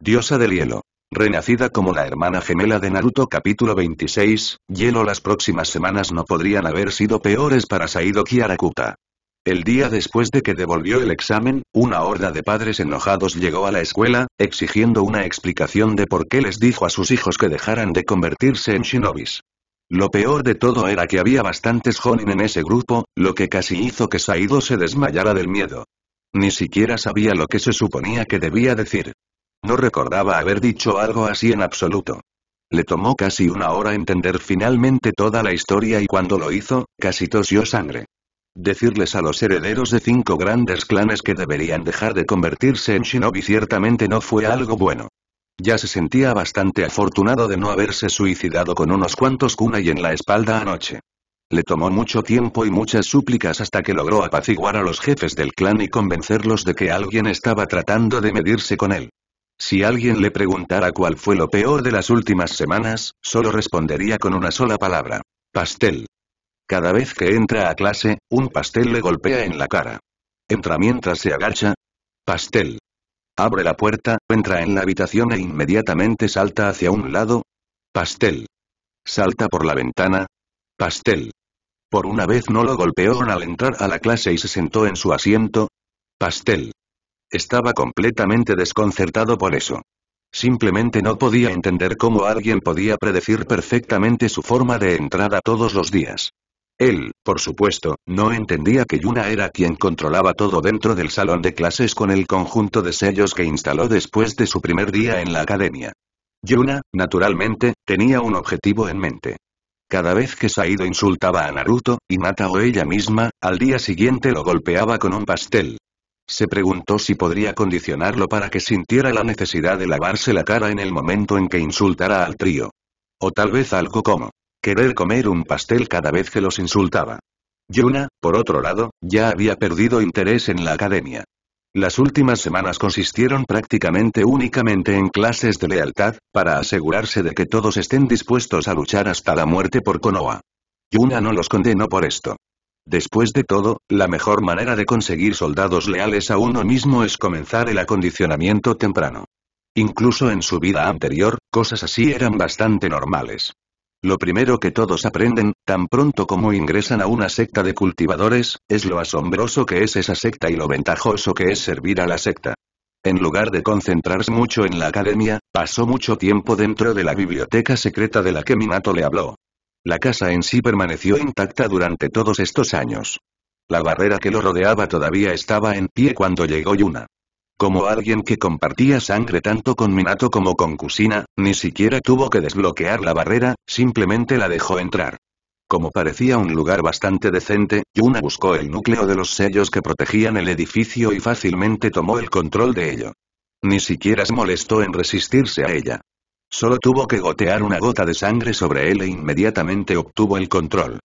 Diosa del hielo. Renacida como la hermana gemela de Naruto capítulo 26, hielo las próximas semanas no podrían haber sido peores para Saido Kiarakuta. El día después de que devolvió el examen, una horda de padres enojados llegó a la escuela, exigiendo una explicación de por qué les dijo a sus hijos que dejaran de convertirse en shinobis. Lo peor de todo era que había bastantes honin en ese grupo, lo que casi hizo que Saido se desmayara del miedo. Ni siquiera sabía lo que se suponía que debía decir. No recordaba haber dicho algo así en absoluto. Le tomó casi una hora entender finalmente toda la historia y cuando lo hizo, casi tosió sangre. Decirles a los herederos de cinco grandes clanes que deberían dejar de convertirse en shinobi ciertamente no fue algo bueno. Ya se sentía bastante afortunado de no haberse suicidado con unos cuantos kunai en la espalda anoche. Le tomó mucho tiempo y muchas súplicas hasta que logró apaciguar a los jefes del clan y convencerlos de que alguien estaba tratando de medirse con él. Si alguien le preguntara cuál fue lo peor de las últimas semanas, solo respondería con una sola palabra. Pastel. Cada vez que entra a clase, un pastel le golpea en la cara. Entra mientras se agacha. Pastel. Abre la puerta, entra en la habitación e inmediatamente salta hacia un lado. Pastel. Salta por la ventana. Pastel. Por una vez no lo golpearon al entrar a la clase y se sentó en su asiento. Pastel. Estaba completamente desconcertado por eso. Simplemente no podía entender cómo alguien podía predecir perfectamente su forma de entrada todos los días. Él, por supuesto, no entendía que Yuna era quien controlaba todo dentro del salón de clases con el conjunto de sellos que instaló después de su primer día en la academia. Yuna, naturalmente, tenía un objetivo en mente. Cada vez que Saido insultaba a Naruto, y Mata o ella misma, al día siguiente lo golpeaba con un pastel. Se preguntó si podría condicionarlo para que sintiera la necesidad de lavarse la cara en el momento en que insultara al trío. O tal vez algo como querer comer un pastel cada vez que los insultaba. Yuna, por otro lado, ya había perdido interés en la academia. Las últimas semanas consistieron prácticamente únicamente en clases de lealtad, para asegurarse de que todos estén dispuestos a luchar hasta la muerte por Konoha. Yuna no los condenó por esto. Después de todo, la mejor manera de conseguir soldados leales a uno mismo es comenzar el acondicionamiento temprano. Incluso en su vida anterior, cosas así eran bastante normales. Lo primero que todos aprenden, tan pronto como ingresan a una secta de cultivadores, es lo asombroso que es esa secta y lo ventajoso que es servir a la secta. En lugar de concentrarse mucho en la academia, pasó mucho tiempo dentro de la biblioteca secreta de la que Minato le habló. La casa en sí permaneció intacta durante todos estos años. La barrera que lo rodeaba todavía estaba en pie cuando llegó Yuna. Como alguien que compartía sangre tanto con Minato como con Kusina, ni siquiera tuvo que desbloquear la barrera, simplemente la dejó entrar. Como parecía un lugar bastante decente, Yuna buscó el núcleo de los sellos que protegían el edificio y fácilmente tomó el control de ello. Ni siquiera se molestó en resistirse a ella. Solo tuvo que gotear una gota de sangre sobre él e inmediatamente obtuvo el control.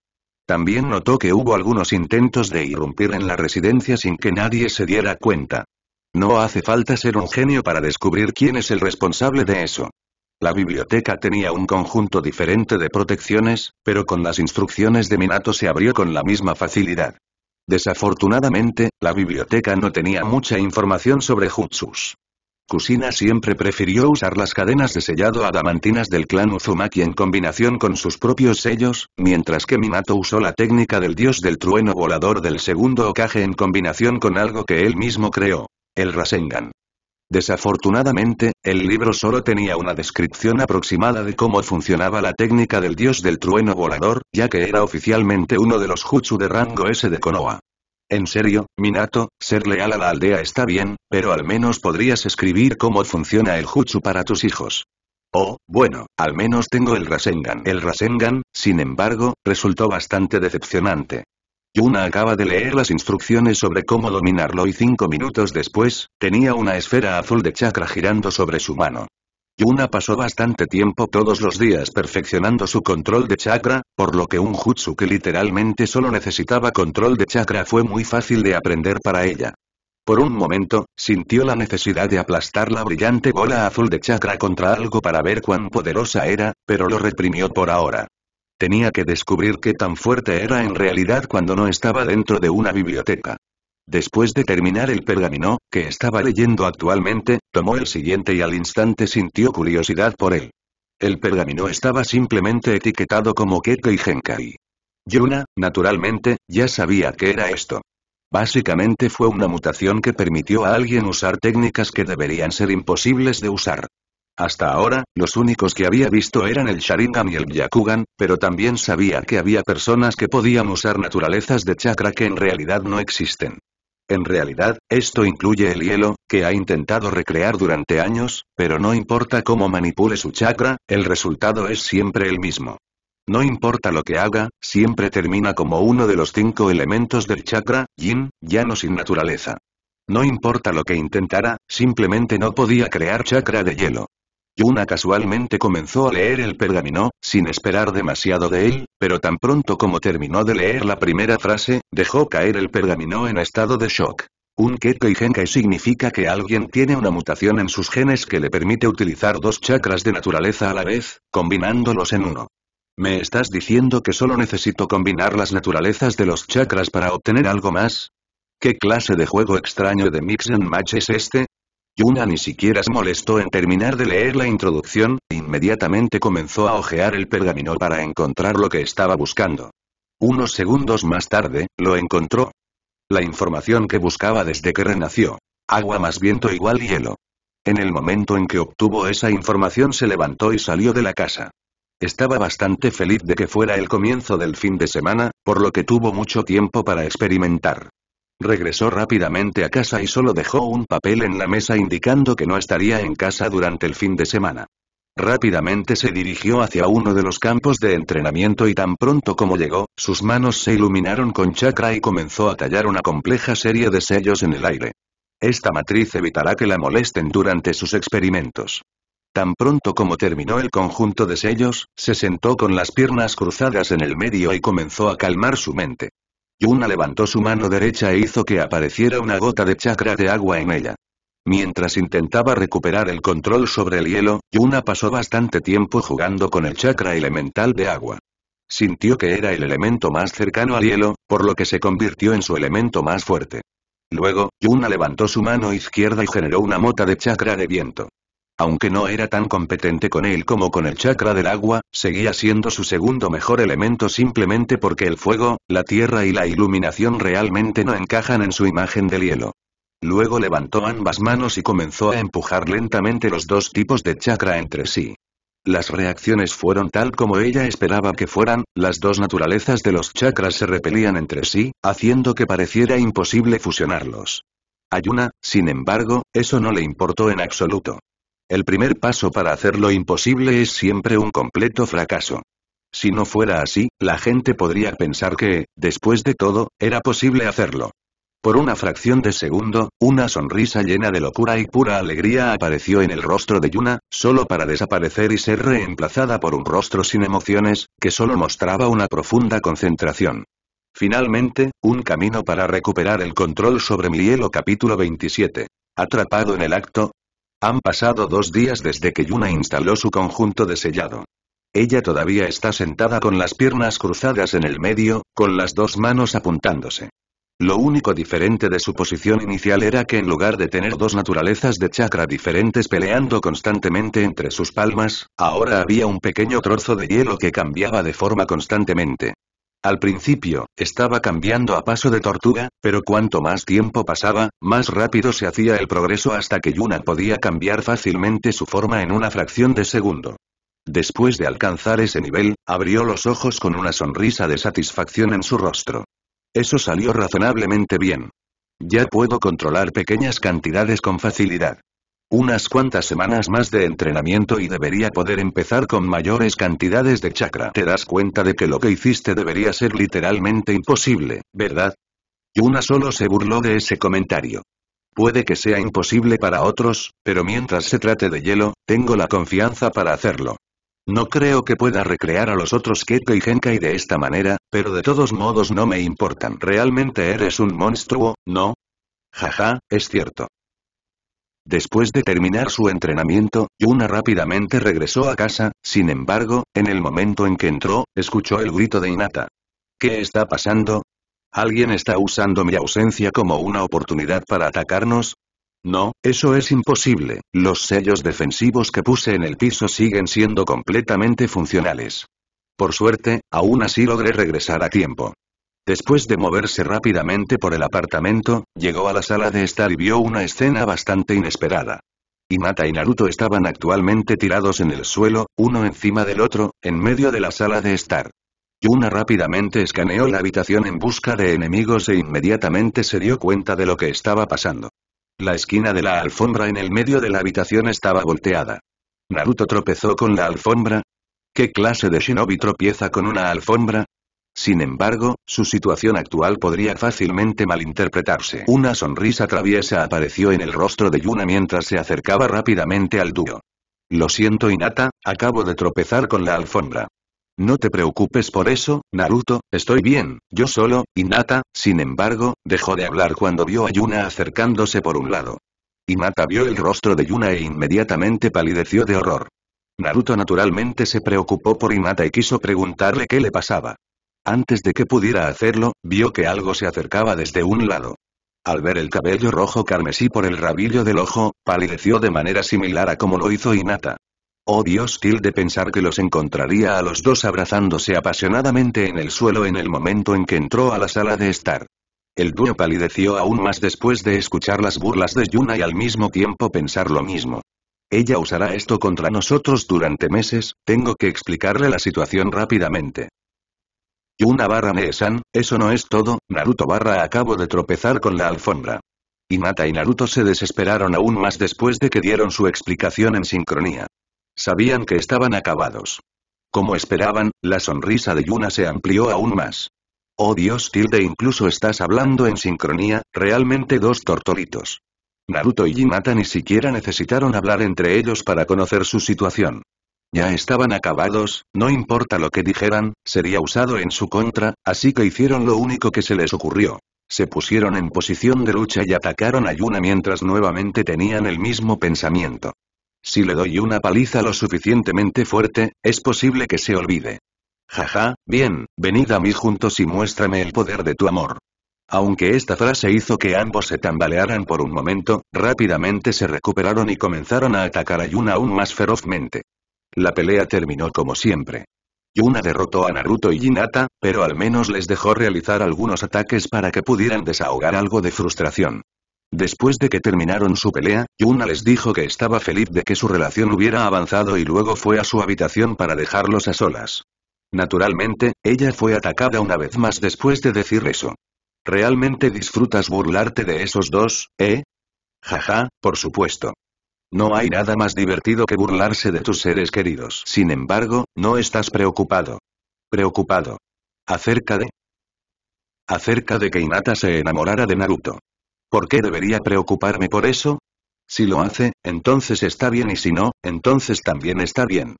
También notó que hubo algunos intentos de irrumpir en la residencia sin que nadie se diera cuenta. No hace falta ser un genio para descubrir quién es el responsable de eso. La biblioteca tenía un conjunto diferente de protecciones, pero con las instrucciones de Minato se abrió con la misma facilidad. Desafortunadamente, la biblioteca no tenía mucha información sobre Jutsus. Kusina siempre prefirió usar las cadenas de sellado adamantinas del clan Uzumaki en combinación con sus propios sellos, mientras que Minato usó la técnica del dios del trueno volador del segundo Okage en combinación con algo que él mismo creó, el Rasengan. Desafortunadamente, el libro solo tenía una descripción aproximada de cómo funcionaba la técnica del dios del trueno volador, ya que era oficialmente uno de los jutsu de rango S de Konoha. En serio, Minato, ser leal a la aldea está bien, pero al menos podrías escribir cómo funciona el jutsu para tus hijos. Oh, bueno, al menos tengo el Rasengan. El Rasengan, sin embargo, resultó bastante decepcionante. Yuna acaba de leer las instrucciones sobre cómo dominarlo y cinco minutos después, tenía una esfera azul de chakra girando sobre su mano. Yuna pasó bastante tiempo todos los días perfeccionando su control de chakra, por lo que un jutsu que literalmente solo necesitaba control de chakra fue muy fácil de aprender para ella. Por un momento, sintió la necesidad de aplastar la brillante bola azul de chakra contra algo para ver cuán poderosa era, pero lo reprimió por ahora. Tenía que descubrir qué tan fuerte era en realidad cuando no estaba dentro de una biblioteca. Después de terminar el pergamino, que estaba leyendo actualmente, tomó el siguiente y al instante sintió curiosidad por él. El pergamino estaba simplemente etiquetado como Keke Genkai. Yuna, naturalmente, ya sabía que era esto. Básicamente fue una mutación que permitió a alguien usar técnicas que deberían ser imposibles de usar. Hasta ahora, los únicos que había visto eran el Sharingan y el Yakugan, pero también sabía que había personas que podían usar naturalezas de chakra que en realidad no existen. En realidad, esto incluye el hielo, que ha intentado recrear durante años, pero no importa cómo manipule su chakra, el resultado es siempre el mismo. No importa lo que haga, siempre termina como uno de los cinco elementos del chakra, yin, llano sin naturaleza. No importa lo que intentara, simplemente no podía crear chakra de hielo. Yuna casualmente comenzó a leer el pergamino, sin esperar demasiado de él, pero tan pronto como terminó de leer la primera frase, dejó caer el pergamino en estado de shock. Un Kekkei Genkai significa que alguien tiene una mutación en sus genes que le permite utilizar dos chakras de naturaleza a la vez, combinándolos en uno. ¿Me estás diciendo que solo necesito combinar las naturalezas de los chakras para obtener algo más? ¿Qué clase de juego extraño de mix and match es este? Yuna ni siquiera se molestó en terminar de leer la introducción, e inmediatamente comenzó a ojear el pergamino para encontrar lo que estaba buscando. Unos segundos más tarde, lo encontró. La información que buscaba desde que renació. Agua más viento igual hielo. En el momento en que obtuvo esa información se levantó y salió de la casa. Estaba bastante feliz de que fuera el comienzo del fin de semana, por lo que tuvo mucho tiempo para experimentar. Regresó rápidamente a casa y solo dejó un papel en la mesa indicando que no estaría en casa durante el fin de semana. Rápidamente se dirigió hacia uno de los campos de entrenamiento y tan pronto como llegó, sus manos se iluminaron con chakra y comenzó a tallar una compleja serie de sellos en el aire. Esta matriz evitará que la molesten durante sus experimentos. Tan pronto como terminó el conjunto de sellos, se sentó con las piernas cruzadas en el medio y comenzó a calmar su mente. Yuna levantó su mano derecha e hizo que apareciera una gota de chakra de agua en ella. Mientras intentaba recuperar el control sobre el hielo, Yuna pasó bastante tiempo jugando con el chakra elemental de agua. Sintió que era el elemento más cercano al hielo, por lo que se convirtió en su elemento más fuerte. Luego, Yuna levantó su mano izquierda y generó una mota de chakra de viento. Aunque no era tan competente con él como con el chakra del agua, seguía siendo su segundo mejor elemento simplemente porque el fuego, la tierra y la iluminación realmente no encajan en su imagen del hielo. Luego levantó ambas manos y comenzó a empujar lentamente los dos tipos de chakra entre sí. Las reacciones fueron tal como ella esperaba que fueran, las dos naturalezas de los chakras se repelían entre sí, haciendo que pareciera imposible fusionarlos. Ayuna, sin embargo, eso no le importó en absoluto. El primer paso para hacer lo imposible es siempre un completo fracaso. Si no fuera así, la gente podría pensar que, después de todo, era posible hacerlo. Por una fracción de segundo, una sonrisa llena de locura y pura alegría apareció en el rostro de Yuna, solo para desaparecer y ser reemplazada por un rostro sin emociones, que solo mostraba una profunda concentración. Finalmente, un camino para recuperar el control sobre mi hielo capítulo 27. Atrapado en el acto, han pasado dos días desde que Yuna instaló su conjunto de sellado. Ella todavía está sentada con las piernas cruzadas en el medio, con las dos manos apuntándose. Lo único diferente de su posición inicial era que en lugar de tener dos naturalezas de chakra diferentes peleando constantemente entre sus palmas, ahora había un pequeño trozo de hielo que cambiaba de forma constantemente. Al principio, estaba cambiando a paso de tortuga, pero cuanto más tiempo pasaba, más rápido se hacía el progreso hasta que Yuna podía cambiar fácilmente su forma en una fracción de segundo. Después de alcanzar ese nivel, abrió los ojos con una sonrisa de satisfacción en su rostro. Eso salió razonablemente bien. Ya puedo controlar pequeñas cantidades con facilidad. Unas cuantas semanas más de entrenamiento y debería poder empezar con mayores cantidades de chakra. Te das cuenta de que lo que hiciste debería ser literalmente imposible, ¿verdad? Y una solo se burló de ese comentario. Puede que sea imposible para otros, pero mientras se trate de hielo, tengo la confianza para hacerlo. No creo que pueda recrear a los otros Keke y Genkai de esta manera, pero de todos modos no me importan. Realmente eres un monstruo, ¿no? Jaja, es cierto. Después de terminar su entrenamiento, Yuna rápidamente regresó a casa, sin embargo, en el momento en que entró, escuchó el grito de Inata. ¿Qué está pasando? ¿Alguien está usando mi ausencia como una oportunidad para atacarnos? No, eso es imposible, los sellos defensivos que puse en el piso siguen siendo completamente funcionales. Por suerte, aún así logré regresar a tiempo. Después de moverse rápidamente por el apartamento, llegó a la sala de estar y vio una escena bastante inesperada. Hinata y Naruto estaban actualmente tirados en el suelo, uno encima del otro, en medio de la sala de estar. Yuna rápidamente escaneó la habitación en busca de enemigos e inmediatamente se dio cuenta de lo que estaba pasando. La esquina de la alfombra en el medio de la habitación estaba volteada. Naruto tropezó con la alfombra. ¿Qué clase de shinobi tropieza con una alfombra? Sin embargo, su situación actual podría fácilmente malinterpretarse. Una sonrisa traviesa apareció en el rostro de Yuna mientras se acercaba rápidamente al dúo. Lo siento Inata, acabo de tropezar con la alfombra. No te preocupes por eso, Naruto, estoy bien, yo solo, Inata, sin embargo, dejó de hablar cuando vio a Yuna acercándose por un lado. Inata vio el rostro de Yuna e inmediatamente palideció de horror. Naruto naturalmente se preocupó por Inata y quiso preguntarle qué le pasaba. Antes de que pudiera hacerlo, vio que algo se acercaba desde un lado. Al ver el cabello rojo carmesí por el rabillo del ojo, palideció de manera similar a como lo hizo Inata. Oh Dios, tilde pensar que los encontraría a los dos abrazándose apasionadamente en el suelo en el momento en que entró a la sala de estar. El dúo palideció aún más después de escuchar las burlas de Yuna y al mismo tiempo pensar lo mismo. Ella usará esto contra nosotros durante meses, tengo que explicarle la situación rápidamente una barra neesan eso no es todo, Naruto barra acabo de tropezar con la alfombra. mata y Naruto se desesperaron aún más después de que dieron su explicación en sincronía. Sabían que estaban acabados. Como esperaban, la sonrisa de Yuna se amplió aún más. Oh Dios tilde incluso estás hablando en sincronía, realmente dos tortolitos. Naruto y Hinata ni siquiera necesitaron hablar entre ellos para conocer su situación. Ya estaban acabados, no importa lo que dijeran, sería usado en su contra, así que hicieron lo único que se les ocurrió. Se pusieron en posición de lucha y atacaron a Yuna mientras nuevamente tenían el mismo pensamiento. Si le doy una paliza lo suficientemente fuerte, es posible que se olvide. Jaja, bien, venid a mí juntos y muéstrame el poder de tu amor. Aunque esta frase hizo que ambos se tambalearan por un momento, rápidamente se recuperaron y comenzaron a atacar a Yuna aún más ferozmente. La pelea terminó como siempre. Yuna derrotó a Naruto y Hinata, pero al menos les dejó realizar algunos ataques para que pudieran desahogar algo de frustración. Después de que terminaron su pelea, Yuna les dijo que estaba feliz de que su relación hubiera avanzado y luego fue a su habitación para dejarlos a solas. Naturalmente, ella fue atacada una vez más después de decir eso. ¿Realmente disfrutas burlarte de esos dos, eh? Jaja, por supuesto. No hay nada más divertido que burlarse de tus seres queridos. Sin embargo, no estás preocupado. Preocupado. Acerca de... Acerca de que Hinata se enamorara de Naruto. ¿Por qué debería preocuparme por eso? Si lo hace, entonces está bien y si no, entonces también está bien.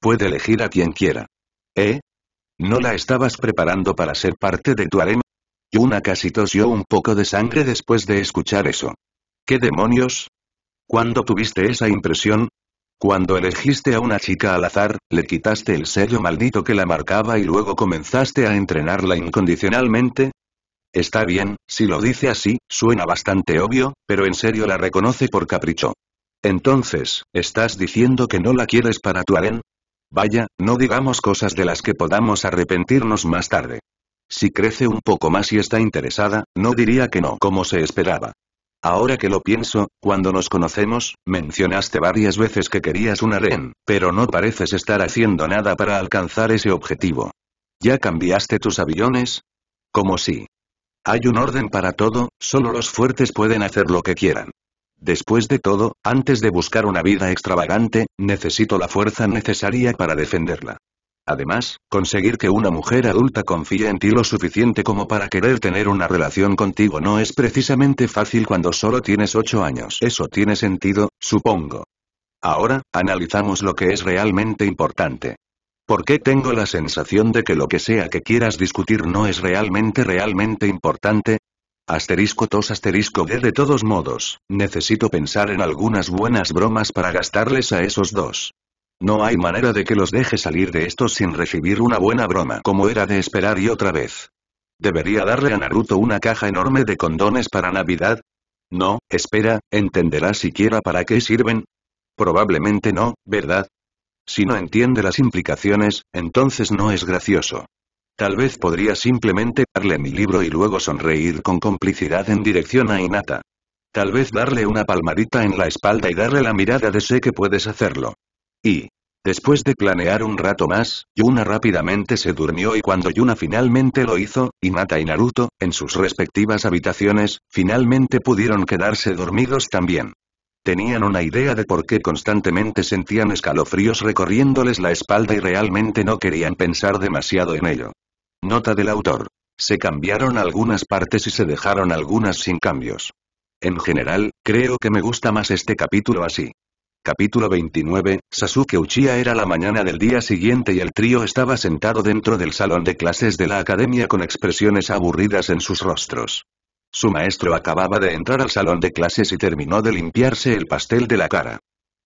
Puede elegir a quien quiera. ¿Eh? ¿No la estabas preparando para ser parte de tu harem? Yuna casi tosió un poco de sangre después de escuchar eso. ¿Qué demonios? ¿Cuándo tuviste esa impresión? Cuando elegiste a una chica al azar, le quitaste el sello maldito que la marcaba y luego comenzaste a entrenarla incondicionalmente? Está bien, si lo dice así, suena bastante obvio, pero en serio la reconoce por capricho. Entonces, ¿estás diciendo que no la quieres para tu harén? Vaya, no digamos cosas de las que podamos arrepentirnos más tarde. Si crece un poco más y está interesada, no diría que no como se esperaba. Ahora que lo pienso, cuando nos conocemos, mencionaste varias veces que querías una rehén, pero no pareces estar haciendo nada para alcanzar ese objetivo. ¿Ya cambiaste tus aviones? Como si. Hay un orden para todo, solo los fuertes pueden hacer lo que quieran. Después de todo, antes de buscar una vida extravagante, necesito la fuerza necesaria para defenderla. Además, conseguir que una mujer adulta confíe en ti lo suficiente como para querer tener una relación contigo no es precisamente fácil cuando solo tienes 8 años. Eso tiene sentido, supongo. Ahora, analizamos lo que es realmente importante. ¿Por qué tengo la sensación de que lo que sea que quieras discutir no es realmente realmente importante? Asterisco tos asterisco de de todos modos, necesito pensar en algunas buenas bromas para gastarles a esos dos. No hay manera de que los deje salir de esto sin recibir una buena broma como era de esperar y otra vez. ¿Debería darle a Naruto una caja enorme de condones para Navidad? No, espera, ¿entenderá siquiera para qué sirven? Probablemente no, ¿verdad? Si no entiende las implicaciones, entonces no es gracioso. Tal vez podría simplemente darle mi libro y luego sonreír con complicidad en dirección a Inata. Tal vez darle una palmadita en la espalda y darle la mirada de sé que puedes hacerlo. Y, Después de planear un rato más, Yuna rápidamente se durmió y cuando Yuna finalmente lo hizo, Hinata y Naruto, en sus respectivas habitaciones, finalmente pudieron quedarse dormidos también. Tenían una idea de por qué constantemente sentían escalofríos recorriéndoles la espalda y realmente no querían pensar demasiado en ello. Nota del autor. Se cambiaron algunas partes y se dejaron algunas sin cambios. En general, creo que me gusta más este capítulo así. Capítulo 29, Sasuke Uchiha era la mañana del día siguiente y el trío estaba sentado dentro del salón de clases de la academia con expresiones aburridas en sus rostros. Su maestro acababa de entrar al salón de clases y terminó de limpiarse el pastel de la cara.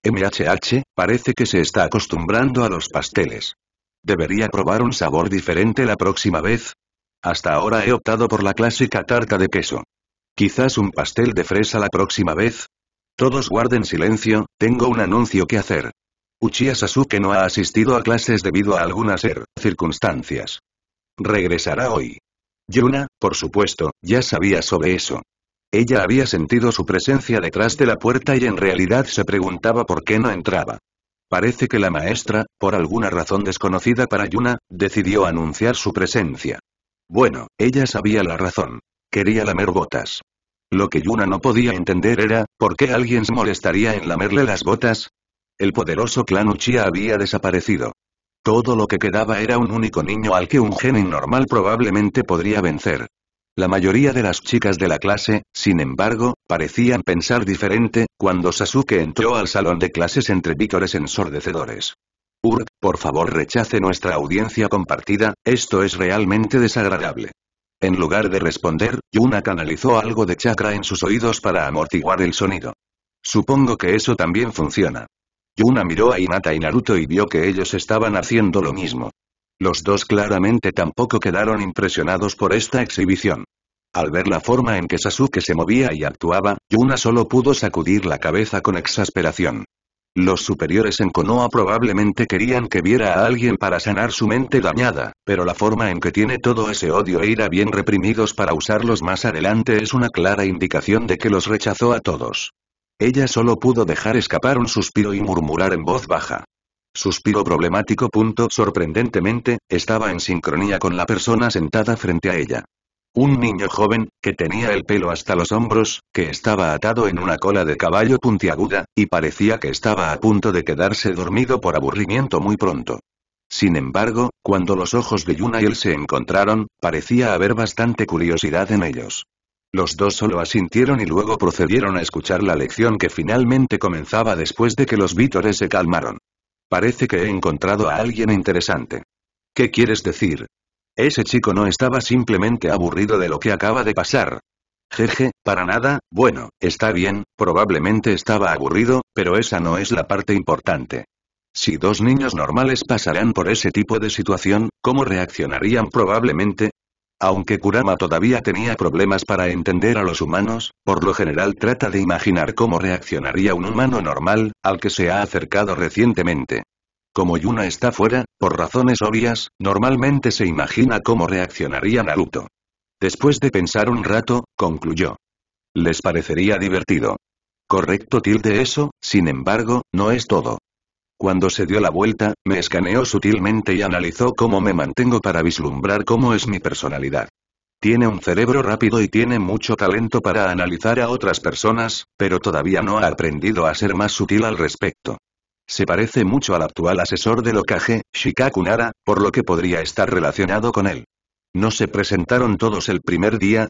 MHH, parece que se está acostumbrando a los pasteles. ¿Debería probar un sabor diferente la próxima vez? Hasta ahora he optado por la clásica tarta de queso. Quizás un pastel de fresa la próxima vez, todos guarden silencio, tengo un anuncio que hacer. Uchiha Sasuke no ha asistido a clases debido a algunas er, circunstancias. Regresará hoy. Yuna, por supuesto, ya sabía sobre eso. Ella había sentido su presencia detrás de la puerta y en realidad se preguntaba por qué no entraba. Parece que la maestra, por alguna razón desconocida para Yuna, decidió anunciar su presencia. Bueno, ella sabía la razón. Quería lamer botas. Lo que Yuna no podía entender era, ¿por qué alguien se molestaría en lamerle las botas? El poderoso clan Uchiha había desaparecido. Todo lo que quedaba era un único niño al que un genin normal probablemente podría vencer. La mayoría de las chicas de la clase, sin embargo, parecían pensar diferente, cuando Sasuke entró al salón de clases entre vítores ensordecedores. Urk, por favor rechace nuestra audiencia compartida, esto es realmente desagradable. En lugar de responder, Yuna canalizó algo de chakra en sus oídos para amortiguar el sonido. Supongo que eso también funciona. Yuna miró a Hinata y Naruto y vio que ellos estaban haciendo lo mismo. Los dos claramente tampoco quedaron impresionados por esta exhibición. Al ver la forma en que Sasuke se movía y actuaba, Yuna solo pudo sacudir la cabeza con exasperación. Los superiores en Konoha probablemente querían que viera a alguien para sanar su mente dañada, pero la forma en que tiene todo ese odio e ira bien reprimidos para usarlos más adelante es una clara indicación de que los rechazó a todos. Ella solo pudo dejar escapar un suspiro y murmurar en voz baja. Suspiro problemático. Punto sorprendentemente, estaba en sincronía con la persona sentada frente a ella. Un niño joven, que tenía el pelo hasta los hombros, que estaba atado en una cola de caballo puntiaguda, y parecía que estaba a punto de quedarse dormido por aburrimiento muy pronto. Sin embargo, cuando los ojos de Yuna y él se encontraron, parecía haber bastante curiosidad en ellos. Los dos solo asintieron y luego procedieron a escuchar la lección que finalmente comenzaba después de que los vítores se calmaron. Parece que he encontrado a alguien interesante. ¿Qué quieres decir, ese chico no estaba simplemente aburrido de lo que acaba de pasar. Jeje, para nada, bueno, está bien, probablemente estaba aburrido, pero esa no es la parte importante. Si dos niños normales pasarán por ese tipo de situación, ¿cómo reaccionarían probablemente? Aunque Kurama todavía tenía problemas para entender a los humanos, por lo general trata de imaginar cómo reaccionaría un humano normal, al que se ha acercado recientemente. Como Yuna está fuera, por razones obvias, normalmente se imagina cómo reaccionaría Naruto. Después de pensar un rato, concluyó. Les parecería divertido. Correcto tilde eso, sin embargo, no es todo. Cuando se dio la vuelta, me escaneó sutilmente y analizó cómo me mantengo para vislumbrar cómo es mi personalidad. Tiene un cerebro rápido y tiene mucho talento para analizar a otras personas, pero todavía no ha aprendido a ser más sutil al respecto. Se parece mucho al actual asesor de locaje, Shikakunara, por lo que podría estar relacionado con él. ¿No se presentaron todos el primer día?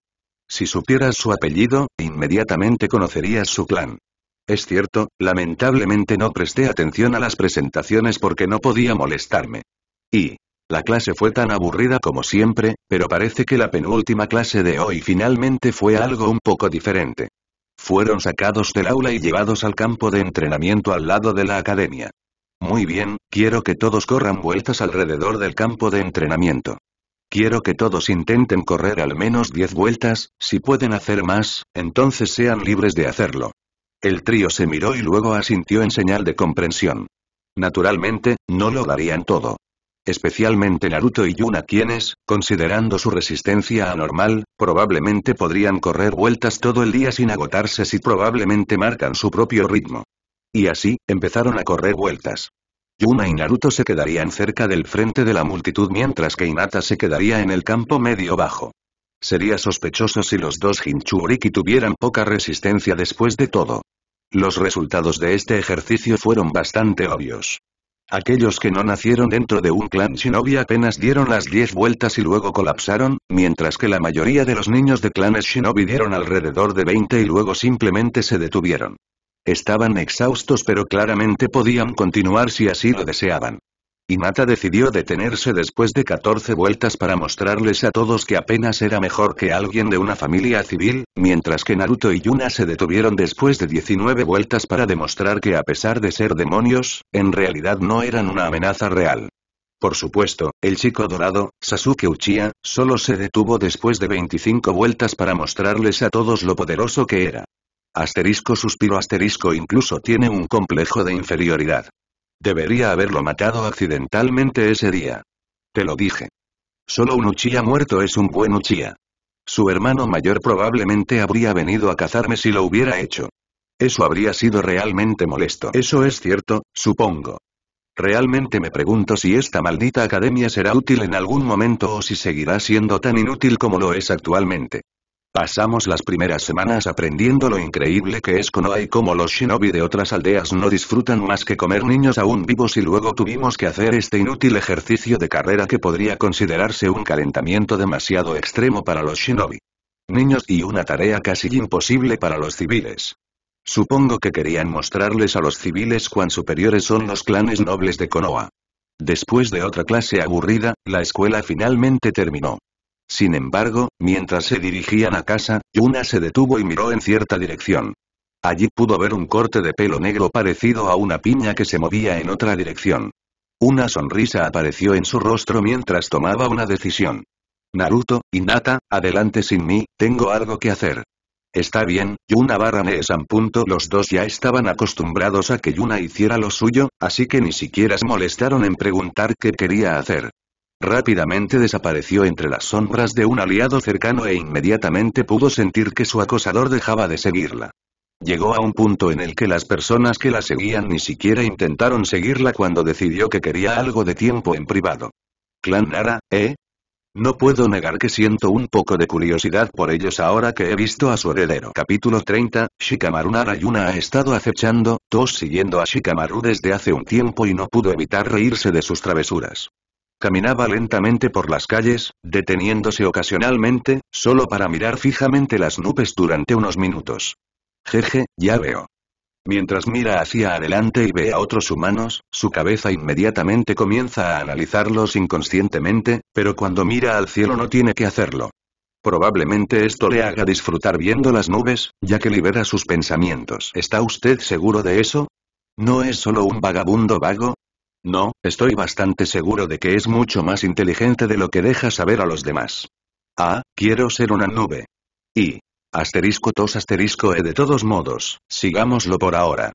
Si supieras su apellido, inmediatamente conocerías su clan. Es cierto, lamentablemente no presté atención a las presentaciones porque no podía molestarme. Y, la clase fue tan aburrida como siempre, pero parece que la penúltima clase de hoy finalmente fue algo un poco diferente. Fueron sacados del aula y llevados al campo de entrenamiento al lado de la academia. Muy bien, quiero que todos corran vueltas alrededor del campo de entrenamiento. Quiero que todos intenten correr al menos 10 vueltas, si pueden hacer más, entonces sean libres de hacerlo. El trío se miró y luego asintió en señal de comprensión. Naturalmente, no lo darían todo. Especialmente Naruto y Yuna quienes, considerando su resistencia anormal, probablemente podrían correr vueltas todo el día sin agotarse si probablemente marcan su propio ritmo. Y así, empezaron a correr vueltas. Yuna y Naruto se quedarían cerca del frente de la multitud mientras que Inata se quedaría en el campo medio-bajo. Sería sospechoso si los dos Hinchuriki tuvieran poca resistencia después de todo. Los resultados de este ejercicio fueron bastante obvios. Aquellos que no nacieron dentro de un clan shinobi apenas dieron las 10 vueltas y luego colapsaron, mientras que la mayoría de los niños de clanes shinobi dieron alrededor de 20 y luego simplemente se detuvieron. Estaban exhaustos pero claramente podían continuar si así lo deseaban. Y Mata decidió detenerse después de 14 vueltas para mostrarles a todos que apenas era mejor que alguien de una familia civil, mientras que Naruto y Yuna se detuvieron después de 19 vueltas para demostrar que a pesar de ser demonios, en realidad no eran una amenaza real. Por supuesto, el chico dorado, Sasuke Uchiha, solo se detuvo después de 25 vueltas para mostrarles a todos lo poderoso que era. Asterisco suspiro asterisco incluso tiene un complejo de inferioridad. Debería haberlo matado accidentalmente ese día. Te lo dije. Solo un Uchiha muerto es un buen Uchiha. Su hermano mayor probablemente habría venido a cazarme si lo hubiera hecho. Eso habría sido realmente molesto. Eso es cierto, supongo. Realmente me pregunto si esta maldita academia será útil en algún momento o si seguirá siendo tan inútil como lo es actualmente. Pasamos las primeras semanas aprendiendo lo increíble que es Konoha y cómo los shinobi de otras aldeas no disfrutan más que comer niños aún vivos y luego tuvimos que hacer este inútil ejercicio de carrera que podría considerarse un calentamiento demasiado extremo para los shinobi. Niños y una tarea casi imposible para los civiles. Supongo que querían mostrarles a los civiles cuán superiores son los clanes nobles de Konoha. Después de otra clase aburrida, la escuela finalmente terminó. Sin embargo, mientras se dirigían a casa, Yuna se detuvo y miró en cierta dirección. Allí pudo ver un corte de pelo negro parecido a una piña que se movía en otra dirección. Una sonrisa apareció en su rostro mientras tomaba una decisión. Naruto, Inata, adelante sin mí, tengo algo que hacer. Está bien, Yuna barra punto Los dos ya estaban acostumbrados a que Yuna hiciera lo suyo, así que ni siquiera se molestaron en preguntar qué quería hacer. Rápidamente desapareció entre las sombras de un aliado cercano e inmediatamente pudo sentir que su acosador dejaba de seguirla. Llegó a un punto en el que las personas que la seguían ni siquiera intentaron seguirla cuando decidió que quería algo de tiempo en privado. Clan Nara, ¿eh? No puedo negar que siento un poco de curiosidad por ellos ahora que he visto a su heredero. Capítulo 30, Shikamaru Nara Yuna ha estado acechando, Tos siguiendo a Shikamaru desde hace un tiempo y no pudo evitar reírse de sus travesuras. Caminaba lentamente por las calles, deteniéndose ocasionalmente, solo para mirar fijamente las nubes durante unos minutos. Jeje, ya veo. Mientras mira hacia adelante y ve a otros humanos, su cabeza inmediatamente comienza a analizarlos inconscientemente, pero cuando mira al cielo no tiene que hacerlo. Probablemente esto le haga disfrutar viendo las nubes, ya que libera sus pensamientos. ¿Está usted seguro de eso? ¿No es solo un vagabundo vago? No, estoy bastante seguro de que es mucho más inteligente de lo que deja saber a los demás. Ah, quiero ser una nube. Y. Asterisco tos asterisco e de todos modos, sigámoslo por ahora.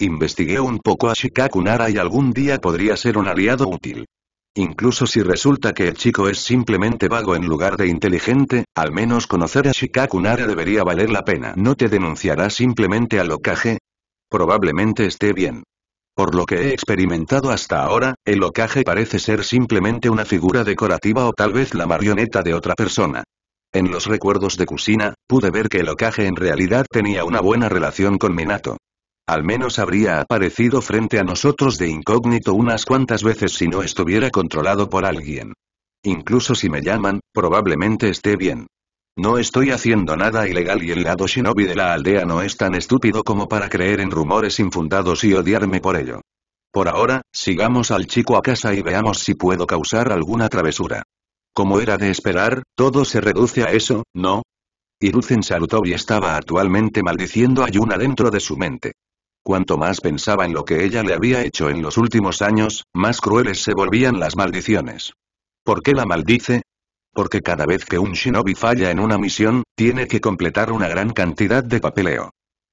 Investigué un poco a Shikakunara y algún día podría ser un aliado útil. Incluso si resulta que el chico es simplemente vago en lugar de inteligente, al menos conocer a Shikakunara debería valer la pena. ¿No te denunciará simplemente al locaje? Probablemente esté bien. Por lo que he experimentado hasta ahora, el ocaje parece ser simplemente una figura decorativa o tal vez la marioneta de otra persona. En los recuerdos de Kusina, pude ver que el ocaje en realidad tenía una buena relación con Minato. Al menos habría aparecido frente a nosotros de incógnito unas cuantas veces si no estuviera controlado por alguien. Incluso si me llaman, probablemente esté bien. No estoy haciendo nada ilegal y el lado shinobi de la aldea no es tan estúpido como para creer en rumores infundados y odiarme por ello. Por ahora, sigamos al chico a casa y veamos si puedo causar alguna travesura. Como era de esperar, todo se reduce a eso, ¿no? Hiruzen Sarutobi estaba actualmente maldiciendo a Yuna dentro de su mente. Cuanto más pensaba en lo que ella le había hecho en los últimos años, más crueles se volvían las maldiciones. ¿Por qué la maldice? porque cada vez que un shinobi falla en una misión, tiene que completar una gran cantidad de papeleo.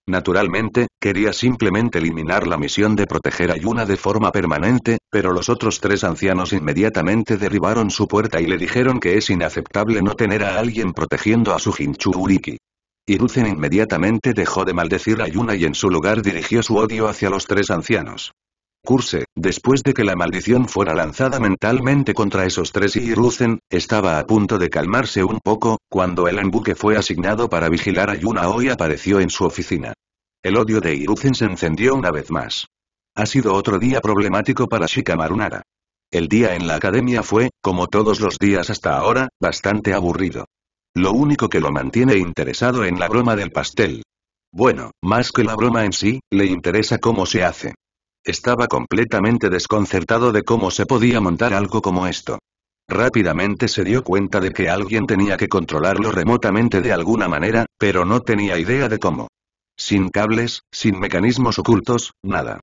Naturalmente, quería simplemente eliminar la misión de proteger a Yuna de forma permanente, pero los otros tres ancianos inmediatamente derribaron su puerta y le dijeron que es inaceptable no tener a alguien protegiendo a su Hinchu Uriki. inmediatamente dejó de maldecir a Yuna y en su lugar dirigió su odio hacia los tres ancianos. Curse, después de que la maldición fuera lanzada mentalmente contra esos tres y iruzen estaba a punto de calmarse un poco, cuando el embuque fue asignado para vigilar a Yuna hoy apareció en su oficina. El odio de Iruzen se encendió una vez más. Ha sido otro día problemático para Shikamarunara. El día en la academia fue, como todos los días hasta ahora, bastante aburrido. Lo único que lo mantiene interesado en la broma del pastel. Bueno, más que la broma en sí, le interesa cómo se hace. Estaba completamente desconcertado de cómo se podía montar algo como esto. Rápidamente se dio cuenta de que alguien tenía que controlarlo remotamente de alguna manera, pero no tenía idea de cómo. Sin cables, sin mecanismos ocultos, nada.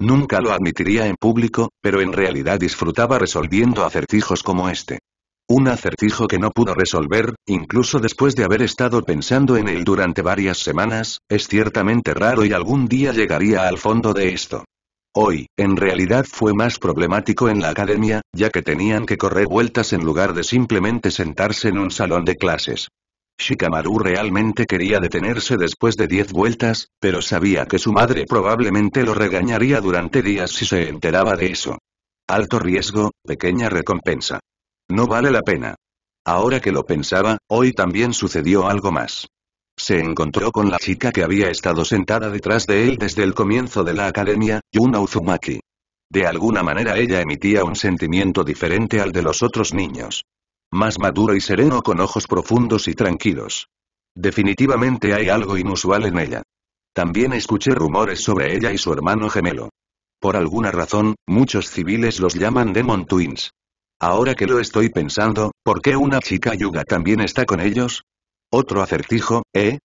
Nunca lo admitiría en público, pero en realidad disfrutaba resolviendo acertijos como este. Un acertijo que no pudo resolver, incluso después de haber estado pensando en él durante varias semanas, es ciertamente raro y algún día llegaría al fondo de esto. Hoy, en realidad fue más problemático en la academia, ya que tenían que correr vueltas en lugar de simplemente sentarse en un salón de clases. Shikamaru realmente quería detenerse después de diez vueltas, pero sabía que su madre probablemente lo regañaría durante días si se enteraba de eso. Alto riesgo, pequeña recompensa. No vale la pena. Ahora que lo pensaba, hoy también sucedió algo más se encontró con la chica que había estado sentada detrás de él desde el comienzo de la academia, Yuna Uzumaki. De alguna manera ella emitía un sentimiento diferente al de los otros niños. Más maduro y sereno con ojos profundos y tranquilos. Definitivamente hay algo inusual en ella. También escuché rumores sobre ella y su hermano gemelo. Por alguna razón, muchos civiles los llaman Demon Twins. Ahora que lo estoy pensando, ¿por qué una chica yuga también está con ellos? ¿Otro acertijo, eh?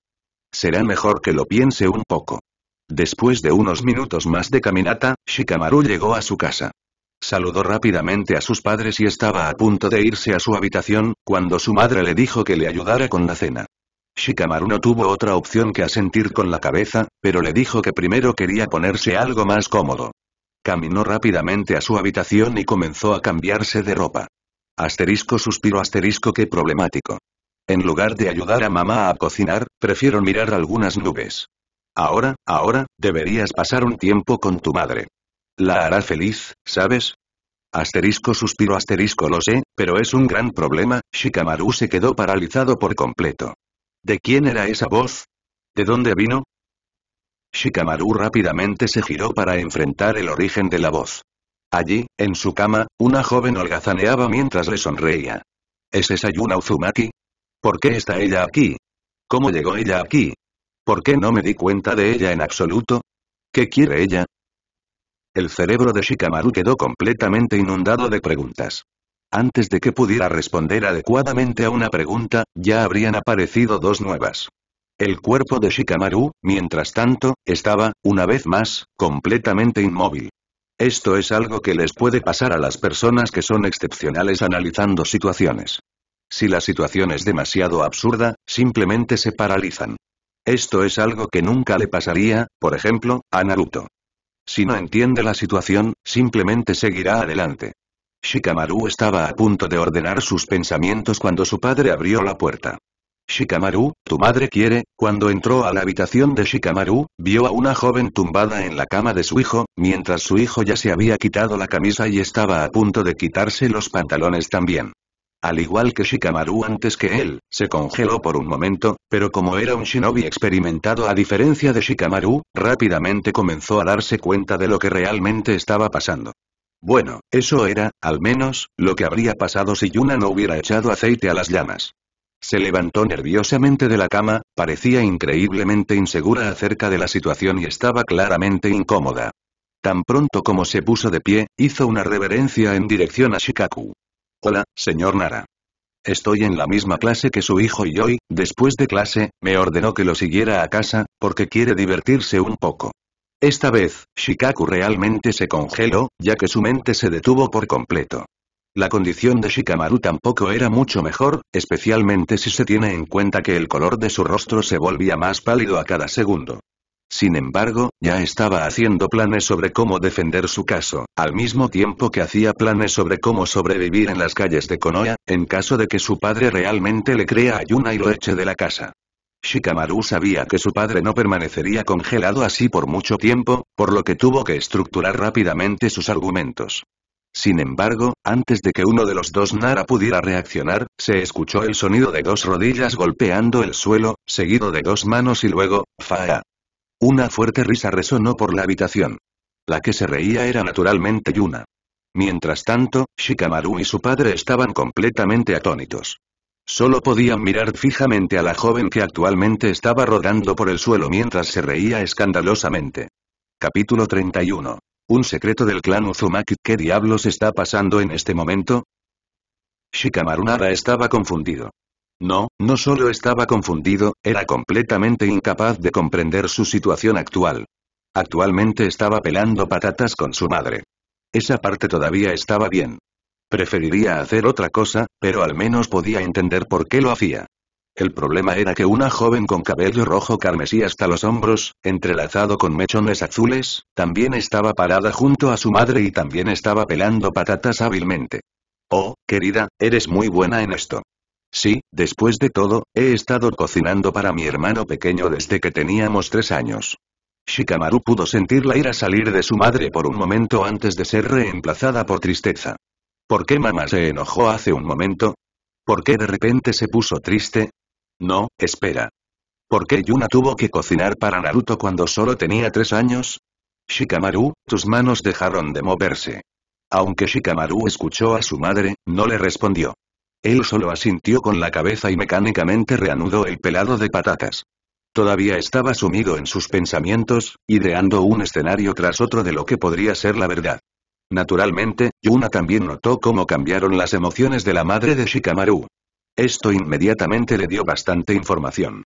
Será mejor que lo piense un poco. Después de unos minutos más de caminata, Shikamaru llegó a su casa. Saludó rápidamente a sus padres y estaba a punto de irse a su habitación, cuando su madre le dijo que le ayudara con la cena. Shikamaru no tuvo otra opción que asentir con la cabeza, pero le dijo que primero quería ponerse algo más cómodo. Caminó rápidamente a su habitación y comenzó a cambiarse de ropa. Asterisco suspiro asterisco que problemático. En lugar de ayudar a mamá a cocinar, prefiero mirar algunas nubes. Ahora, ahora, deberías pasar un tiempo con tu madre. La hará feliz, ¿sabes? Asterisco suspiro asterisco lo sé, pero es un gran problema, Shikamaru se quedó paralizado por completo. ¿De quién era esa voz? ¿De dónde vino? Shikamaru rápidamente se giró para enfrentar el origen de la voz. Allí, en su cama, una joven holgazaneaba mientras le sonreía. ¿Es esa Yuna Uzumaki? ¿Por qué está ella aquí? ¿Cómo llegó ella aquí? ¿Por qué no me di cuenta de ella en absoluto? ¿Qué quiere ella? El cerebro de Shikamaru quedó completamente inundado de preguntas. Antes de que pudiera responder adecuadamente a una pregunta, ya habrían aparecido dos nuevas. El cuerpo de Shikamaru, mientras tanto, estaba, una vez más, completamente inmóvil. Esto es algo que les puede pasar a las personas que son excepcionales analizando situaciones. Si la situación es demasiado absurda, simplemente se paralizan. Esto es algo que nunca le pasaría, por ejemplo, a Naruto. Si no entiende la situación, simplemente seguirá adelante. Shikamaru estaba a punto de ordenar sus pensamientos cuando su padre abrió la puerta. Shikamaru, tu madre quiere, cuando entró a la habitación de Shikamaru, vio a una joven tumbada en la cama de su hijo, mientras su hijo ya se había quitado la camisa y estaba a punto de quitarse los pantalones también. Al igual que Shikamaru antes que él, se congeló por un momento, pero como era un shinobi experimentado a diferencia de Shikamaru, rápidamente comenzó a darse cuenta de lo que realmente estaba pasando. Bueno, eso era, al menos, lo que habría pasado si Yuna no hubiera echado aceite a las llamas. Se levantó nerviosamente de la cama, parecía increíblemente insegura acerca de la situación y estaba claramente incómoda. Tan pronto como se puso de pie, hizo una reverencia en dirección a Shikaku. Hola, señor Nara. Estoy en la misma clase que su hijo y hoy, después de clase, me ordenó que lo siguiera a casa, porque quiere divertirse un poco. Esta vez, Shikaku realmente se congeló, ya que su mente se detuvo por completo. La condición de Shikamaru tampoco era mucho mejor, especialmente si se tiene en cuenta que el color de su rostro se volvía más pálido a cada segundo. Sin embargo, ya estaba haciendo planes sobre cómo defender su caso, al mismo tiempo que hacía planes sobre cómo sobrevivir en las calles de Konoha, en caso de que su padre realmente le crea a Yuna y lo eche de la casa. Shikamaru sabía que su padre no permanecería congelado así por mucho tiempo, por lo que tuvo que estructurar rápidamente sus argumentos. Sin embargo, antes de que uno de los dos Nara pudiera reaccionar, se escuchó el sonido de dos rodillas golpeando el suelo, seguido de dos manos y luego, Faa. Una fuerte risa resonó por la habitación. La que se reía era naturalmente Yuna. Mientras tanto, Shikamaru y su padre estaban completamente atónitos. Solo podían mirar fijamente a la joven que actualmente estaba rodando por el suelo mientras se reía escandalosamente. Capítulo 31. Un secreto del clan Uzumaki. ¿Qué diablos está pasando en este momento? Shikamaru nada estaba confundido. No, no solo estaba confundido, era completamente incapaz de comprender su situación actual. Actualmente estaba pelando patatas con su madre. Esa parte todavía estaba bien. Preferiría hacer otra cosa, pero al menos podía entender por qué lo hacía. El problema era que una joven con cabello rojo carmesí hasta los hombros, entrelazado con mechones azules, también estaba parada junto a su madre y también estaba pelando patatas hábilmente. Oh, querida, eres muy buena en esto. Sí, después de todo, he estado cocinando para mi hermano pequeño desde que teníamos tres años. Shikamaru pudo sentir la ira salir de su madre por un momento antes de ser reemplazada por tristeza. ¿Por qué mamá se enojó hace un momento? ¿Por qué de repente se puso triste? No, espera. ¿Por qué Yuna tuvo que cocinar para Naruto cuando solo tenía tres años? Shikamaru, tus manos dejaron de moverse. Aunque Shikamaru escuchó a su madre, no le respondió. Él solo asintió con la cabeza y mecánicamente reanudó el pelado de patatas. Todavía estaba sumido en sus pensamientos, ideando un escenario tras otro de lo que podría ser la verdad. Naturalmente, Yuna también notó cómo cambiaron las emociones de la madre de Shikamaru. Esto inmediatamente le dio bastante información.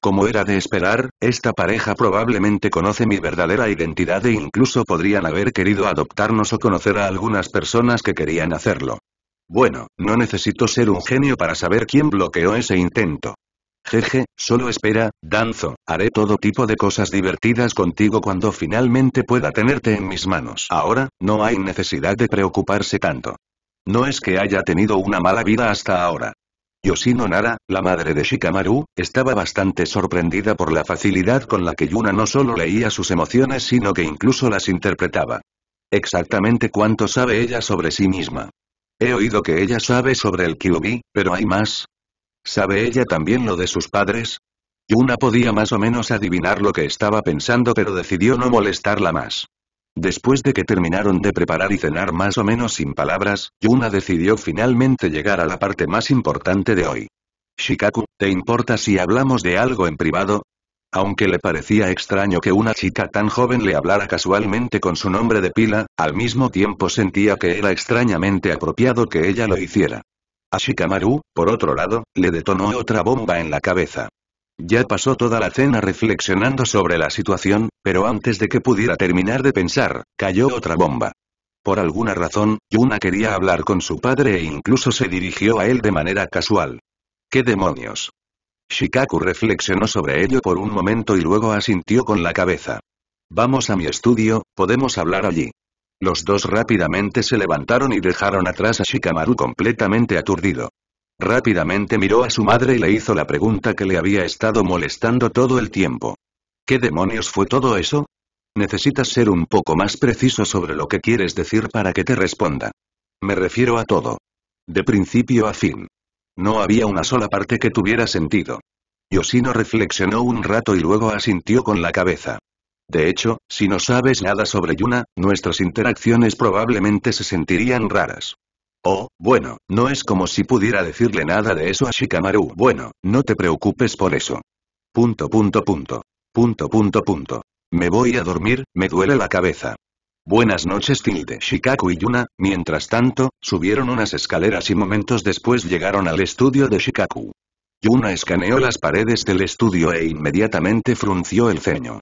Como era de esperar, esta pareja probablemente conoce mi verdadera identidad e incluso podrían haber querido adoptarnos o conocer a algunas personas que querían hacerlo. Bueno, no necesito ser un genio para saber quién bloqueó ese intento. Jeje, solo espera, danzo, haré todo tipo de cosas divertidas contigo cuando finalmente pueda tenerte en mis manos. Ahora, no hay necesidad de preocuparse tanto. No es que haya tenido una mala vida hasta ahora. Yoshino Nara, la madre de Shikamaru, estaba bastante sorprendida por la facilidad con la que Yuna no solo leía sus emociones sino que incluso las interpretaba. Exactamente cuánto sabe ella sobre sí misma. He oído que ella sabe sobre el Kyubi, pero hay más. ¿Sabe ella también lo de sus padres? Yuna podía más o menos adivinar lo que estaba pensando pero decidió no molestarla más. Después de que terminaron de preparar y cenar más o menos sin palabras, Yuna decidió finalmente llegar a la parte más importante de hoy. Shikaku, ¿te importa si hablamos de algo en privado? Aunque le parecía extraño que una chica tan joven le hablara casualmente con su nombre de pila, al mismo tiempo sentía que era extrañamente apropiado que ella lo hiciera. Ashikamaru, por otro lado, le detonó otra bomba en la cabeza. Ya pasó toda la cena reflexionando sobre la situación, pero antes de que pudiera terminar de pensar, cayó otra bomba. Por alguna razón, Yuna quería hablar con su padre e incluso se dirigió a él de manera casual. ¿Qué demonios? Shikaku reflexionó sobre ello por un momento y luego asintió con la cabeza. Vamos a mi estudio, podemos hablar allí. Los dos rápidamente se levantaron y dejaron atrás a Shikamaru completamente aturdido. Rápidamente miró a su madre y le hizo la pregunta que le había estado molestando todo el tiempo. ¿Qué demonios fue todo eso? Necesitas ser un poco más preciso sobre lo que quieres decir para que te responda. Me refiero a todo. De principio a fin. No había una sola parte que tuviera sentido. Yoshino reflexionó un rato y luego asintió con la cabeza. De hecho, si no sabes nada sobre Yuna, nuestras interacciones probablemente se sentirían raras. Oh, bueno, no es como si pudiera decirle nada de eso a Shikamaru. Bueno, no te preocupes por eso. Punto punto punto. Punto punto punto. Me voy a dormir, me duele la cabeza. Buenas noches Tilde Shikaku y Yuna, mientras tanto, subieron unas escaleras y momentos después llegaron al estudio de Shikaku. Yuna escaneó las paredes del estudio e inmediatamente frunció el ceño.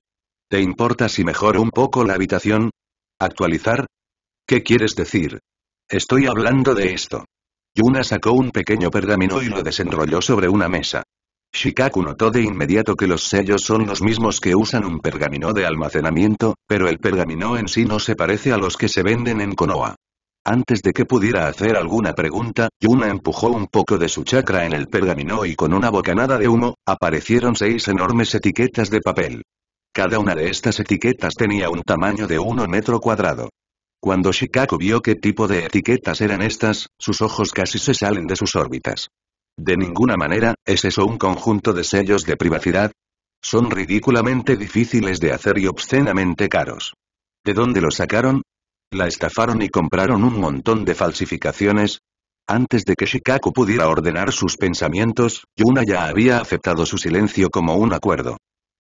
¿Te importa si mejoro un poco la habitación? ¿Actualizar? ¿Qué quieres decir? Estoy hablando de esto. Yuna sacó un pequeño pergamino y lo desenrolló sobre una mesa. Shikaku notó de inmediato que los sellos son los mismos que usan un pergamino de almacenamiento, pero el pergamino en sí no se parece a los que se venden en Konoha. Antes de que pudiera hacer alguna pregunta, Yuna empujó un poco de su chakra en el pergamino y con una bocanada de humo, aparecieron seis enormes etiquetas de papel. Cada una de estas etiquetas tenía un tamaño de 1 metro cuadrado. Cuando Shikaku vio qué tipo de etiquetas eran estas, sus ojos casi se salen de sus órbitas. De ninguna manera, ¿es eso un conjunto de sellos de privacidad? Son ridículamente difíciles de hacer y obscenamente caros. ¿De dónde lo sacaron? ¿La estafaron y compraron un montón de falsificaciones? Antes de que Shikaku pudiera ordenar sus pensamientos, Yuna ya había aceptado su silencio como un acuerdo.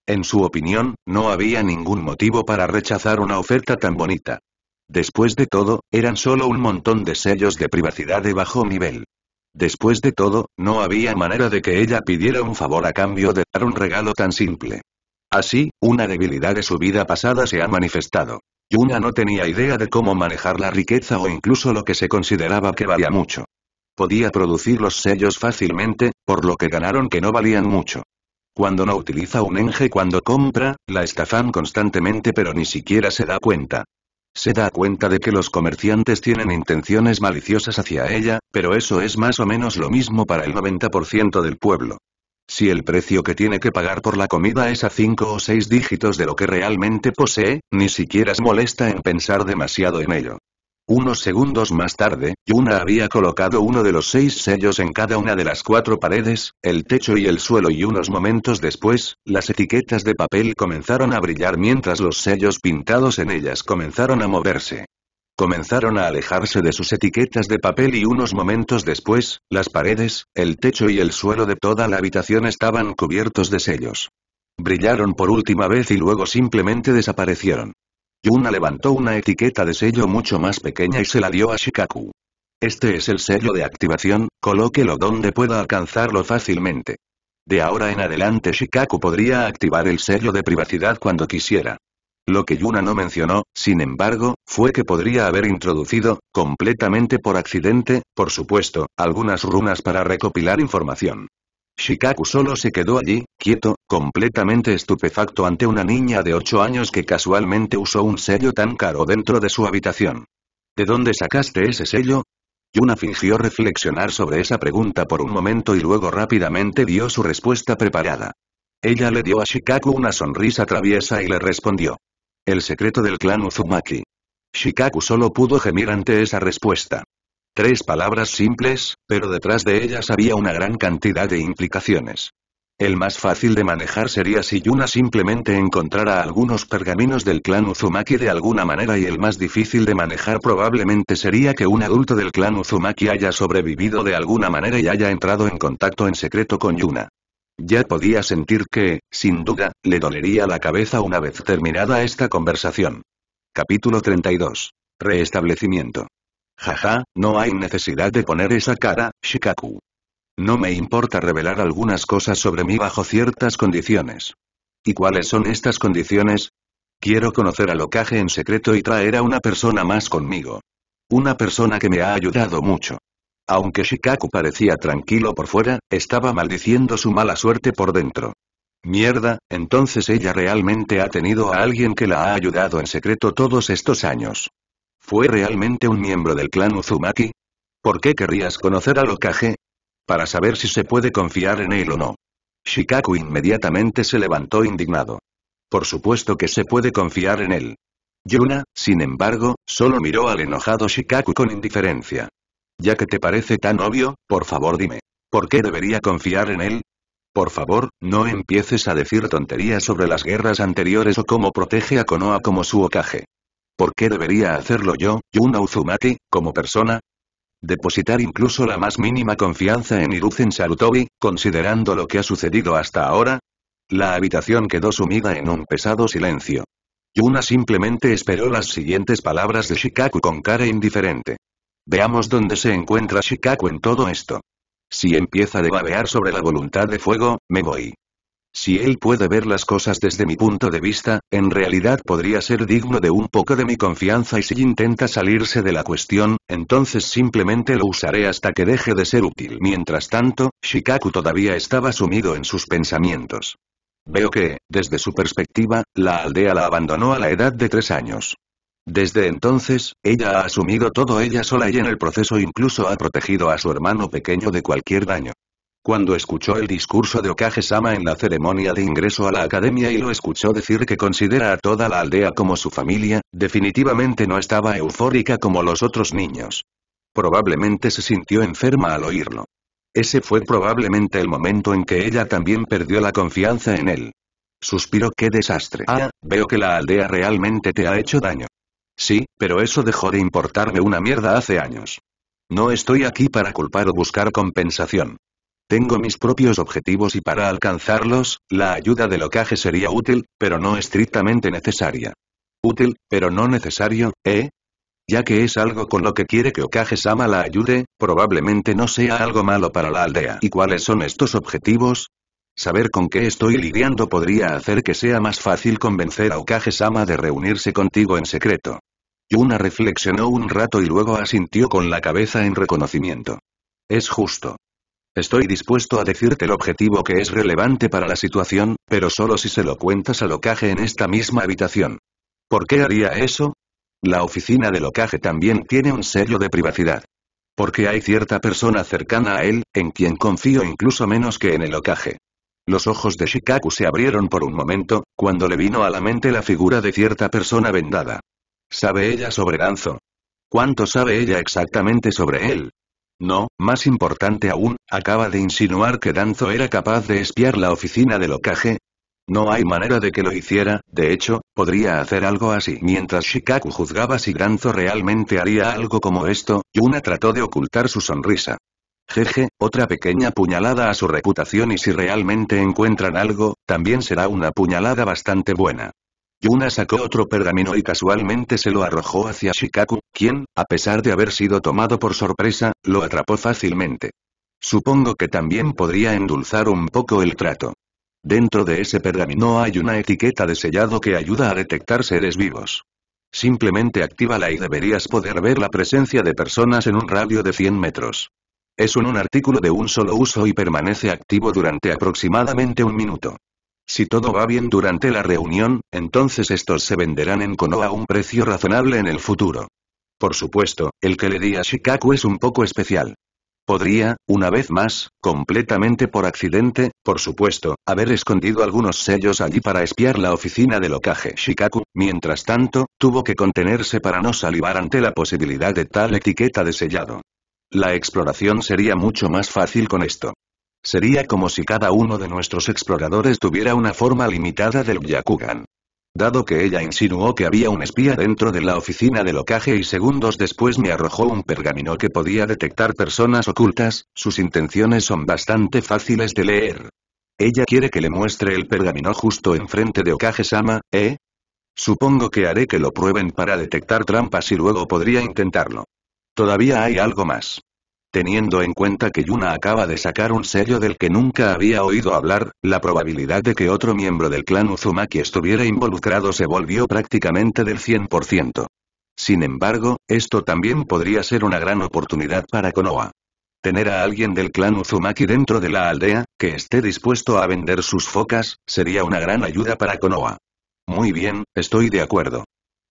En su opinión, no había ningún motivo para rechazar una oferta tan bonita. Después de todo, eran solo un montón de sellos de privacidad de bajo nivel. Después de todo, no había manera de que ella pidiera un favor a cambio de dar un regalo tan simple. Así, una debilidad de su vida pasada se ha manifestado. Yuna no tenía idea de cómo manejar la riqueza o incluso lo que se consideraba que valía mucho. Podía producir los sellos fácilmente, por lo que ganaron que no valían mucho. Cuando no utiliza un enje cuando compra, la estafan constantemente pero ni siquiera se da cuenta. Se da cuenta de que los comerciantes tienen intenciones maliciosas hacia ella, pero eso es más o menos lo mismo para el 90% del pueblo. Si el precio que tiene que pagar por la comida es a 5 o 6 dígitos de lo que realmente posee, ni siquiera se molesta en pensar demasiado en ello. Unos segundos más tarde, Yuna había colocado uno de los seis sellos en cada una de las cuatro paredes, el techo y el suelo y unos momentos después, las etiquetas de papel comenzaron a brillar mientras los sellos pintados en ellas comenzaron a moverse. Comenzaron a alejarse de sus etiquetas de papel y unos momentos después, las paredes, el techo y el suelo de toda la habitación estaban cubiertos de sellos. Brillaron por última vez y luego simplemente desaparecieron. Yuna levantó una etiqueta de sello mucho más pequeña y se la dio a Shikaku. Este es el sello de activación, colóquelo donde pueda alcanzarlo fácilmente. De ahora en adelante Shikaku podría activar el sello de privacidad cuando quisiera. Lo que Yuna no mencionó, sin embargo, fue que podría haber introducido, completamente por accidente, por supuesto, algunas runas para recopilar información. Shikaku solo se quedó allí, quieto, completamente estupefacto ante una niña de 8 años que casualmente usó un sello tan caro dentro de su habitación. ¿De dónde sacaste ese sello? Yuna fingió reflexionar sobre esa pregunta por un momento y luego rápidamente dio su respuesta preparada. Ella le dio a Shikaku una sonrisa traviesa y le respondió. El secreto del clan Uzumaki. Shikaku solo pudo gemir ante esa respuesta. Tres palabras simples, pero detrás de ellas había una gran cantidad de implicaciones. El más fácil de manejar sería si Yuna simplemente encontrara algunos pergaminos del clan Uzumaki de alguna manera y el más difícil de manejar probablemente sería que un adulto del clan Uzumaki haya sobrevivido de alguna manera y haya entrado en contacto en secreto con Yuna. Ya podía sentir que, sin duda, le dolería la cabeza una vez terminada esta conversación. Capítulo 32. Reestablecimiento. Jaja, no hay necesidad de poner esa cara, Shikaku. No me importa revelar algunas cosas sobre mí bajo ciertas condiciones. ¿Y cuáles son estas condiciones? Quiero conocer a Lokage en secreto y traer a una persona más conmigo. Una persona que me ha ayudado mucho. Aunque Shikaku parecía tranquilo por fuera, estaba maldiciendo su mala suerte por dentro. Mierda, entonces ella realmente ha tenido a alguien que la ha ayudado en secreto todos estos años. ¿Fue realmente un miembro del clan Uzumaki? ¿Por qué querrías conocer al Okage? Para saber si se puede confiar en él o no. Shikaku inmediatamente se levantó indignado. Por supuesto que se puede confiar en él. Yuna, sin embargo, solo miró al enojado Shikaku con indiferencia. Ya que te parece tan obvio, por favor dime. ¿Por qué debería confiar en él? Por favor, no empieces a decir tonterías sobre las guerras anteriores o cómo protege a Konoha como su Okage. ¿Por qué debería hacerlo yo, Yuna Uzumaki, como persona? Depositar incluso la más mínima confianza en Hiruzen Sarutobi, considerando lo que ha sucedido hasta ahora. La habitación quedó sumida en un pesado silencio. Yuna simplemente esperó las siguientes palabras de Shikaku con cara indiferente. Veamos dónde se encuentra Shikaku en todo esto. Si empieza a babear sobre la voluntad de fuego, me voy. Si él puede ver las cosas desde mi punto de vista, en realidad podría ser digno de un poco de mi confianza y si intenta salirse de la cuestión, entonces simplemente lo usaré hasta que deje de ser útil. Mientras tanto, Shikaku todavía estaba sumido en sus pensamientos. Veo que, desde su perspectiva, la aldea la abandonó a la edad de tres años. Desde entonces, ella ha asumido todo ella sola y en el proceso incluso ha protegido a su hermano pequeño de cualquier daño. Cuando escuchó el discurso de okage en la ceremonia de ingreso a la academia y lo escuchó decir que considera a toda la aldea como su familia, definitivamente no estaba eufórica como los otros niños. Probablemente se sintió enferma al oírlo. Ese fue probablemente el momento en que ella también perdió la confianza en él. Suspiró qué desastre. Ah, veo que la aldea realmente te ha hecho daño. Sí, pero eso dejó de importarme una mierda hace años. No estoy aquí para culpar o buscar compensación. Tengo mis propios objetivos y para alcanzarlos, la ayuda de Okage sería útil, pero no estrictamente necesaria. Útil, pero no necesario, ¿eh? Ya que es algo con lo que quiere que Okage-sama la ayude, probablemente no sea algo malo para la aldea. ¿Y cuáles son estos objetivos? Saber con qué estoy lidiando podría hacer que sea más fácil convencer a Okage-sama de reunirse contigo en secreto. Yuna reflexionó un rato y luego asintió con la cabeza en reconocimiento. Es justo. Estoy dispuesto a decirte el objetivo que es relevante para la situación, pero solo si se lo cuentas al ocaje en esta misma habitación. ¿Por qué haría eso? La oficina de ocaje también tiene un sello de privacidad. Porque hay cierta persona cercana a él, en quien confío incluso menos que en el ocaje. Los ojos de Shikaku se abrieron por un momento, cuando le vino a la mente la figura de cierta persona vendada. ¿Sabe ella sobre Danzo? ¿Cuánto sabe ella exactamente sobre él? No, más importante aún, acaba de insinuar que Danzo era capaz de espiar la oficina de Lokage. No hay manera de que lo hiciera, de hecho, podría hacer algo así. Mientras Shikaku juzgaba si Danzo realmente haría algo como esto, Yuna trató de ocultar su sonrisa. Jeje, otra pequeña puñalada a su reputación y si realmente encuentran algo, también será una puñalada bastante buena. Yuna sacó otro pergamino y casualmente se lo arrojó hacia Shikaku, quien, a pesar de haber sido tomado por sorpresa, lo atrapó fácilmente. Supongo que también podría endulzar un poco el trato. Dentro de ese pergamino hay una etiqueta de sellado que ayuda a detectar seres vivos. Simplemente actívala y deberías poder ver la presencia de personas en un radio de 100 metros. Es un artículo de un solo uso y permanece activo durante aproximadamente un minuto. Si todo va bien durante la reunión, entonces estos se venderán en Konoha a un precio razonable en el futuro. Por supuesto, el que le di a Shikaku es un poco especial. Podría, una vez más, completamente por accidente, por supuesto, haber escondido algunos sellos allí para espiar la oficina del locaje. Shikaku, mientras tanto, tuvo que contenerse para no salivar ante la posibilidad de tal etiqueta de sellado. La exploración sería mucho más fácil con esto. Sería como si cada uno de nuestros exploradores tuviera una forma limitada del Yakugan. Dado que ella insinuó que había un espía dentro de la oficina de Okage y segundos después me arrojó un pergamino que podía detectar personas ocultas, sus intenciones son bastante fáciles de leer. Ella quiere que le muestre el pergamino justo enfrente de Okage-sama, ¿eh? Supongo que haré que lo prueben para detectar trampas y luego podría intentarlo. Todavía hay algo más. Teniendo en cuenta que Yuna acaba de sacar un sello del que nunca había oído hablar, la probabilidad de que otro miembro del clan Uzumaki estuviera involucrado se volvió prácticamente del 100%. Sin embargo, esto también podría ser una gran oportunidad para Konoha. Tener a alguien del clan Uzumaki dentro de la aldea, que esté dispuesto a vender sus focas, sería una gran ayuda para Konoha. Muy bien, estoy de acuerdo.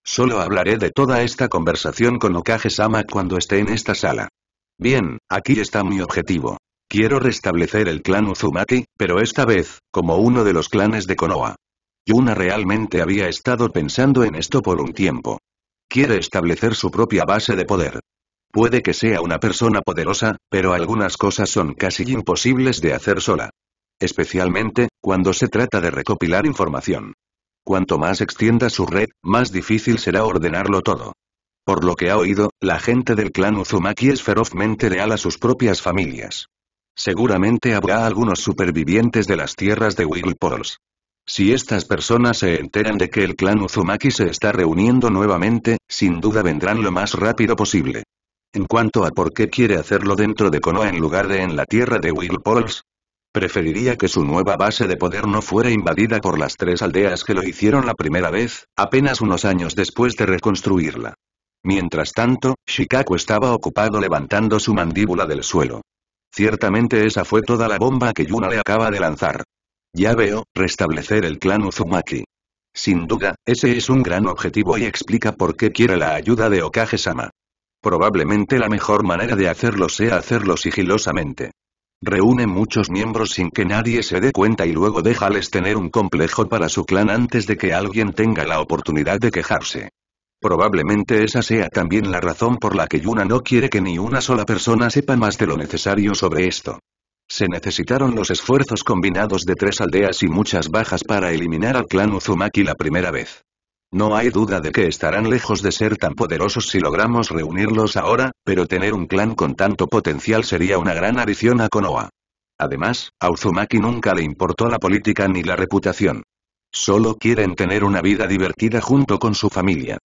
Solo hablaré de toda esta conversación con Okage-sama cuando esté en esta sala. Bien, aquí está mi objetivo. Quiero restablecer el clan Uzumaki, pero esta vez, como uno de los clanes de Konoha. Yuna realmente había estado pensando en esto por un tiempo. Quiere establecer su propia base de poder. Puede que sea una persona poderosa, pero algunas cosas son casi imposibles de hacer sola. Especialmente, cuando se trata de recopilar información. Cuanto más extienda su red, más difícil será ordenarlo todo. Por lo que ha oído, la gente del clan Uzumaki es ferozmente leal a sus propias familias. Seguramente habrá algunos supervivientes de las tierras de Whirlpools. Si estas personas se enteran de que el clan Uzumaki se está reuniendo nuevamente, sin duda vendrán lo más rápido posible. En cuanto a por qué quiere hacerlo dentro de Konoha en lugar de en la tierra de Whirlpools, preferiría que su nueva base de poder no fuera invadida por las tres aldeas que lo hicieron la primera vez, apenas unos años después de reconstruirla. Mientras tanto, Shikaku estaba ocupado levantando su mandíbula del suelo. Ciertamente esa fue toda la bomba que Yuna le acaba de lanzar. Ya veo, restablecer el clan Uzumaki. Sin duda, ese es un gran objetivo y explica por qué quiere la ayuda de Okage-sama. Probablemente la mejor manera de hacerlo sea hacerlo sigilosamente. Reúne muchos miembros sin que nadie se dé cuenta y luego déjales tener un complejo para su clan antes de que alguien tenga la oportunidad de quejarse. Probablemente esa sea también la razón por la que Yuna no quiere que ni una sola persona sepa más de lo necesario sobre esto. Se necesitaron los esfuerzos combinados de tres aldeas y muchas bajas para eliminar al clan Uzumaki la primera vez. No hay duda de que estarán lejos de ser tan poderosos si logramos reunirlos ahora, pero tener un clan con tanto potencial sería una gran adición a Konoha. Además, a Uzumaki nunca le importó la política ni la reputación. Solo quieren tener una vida divertida junto con su familia.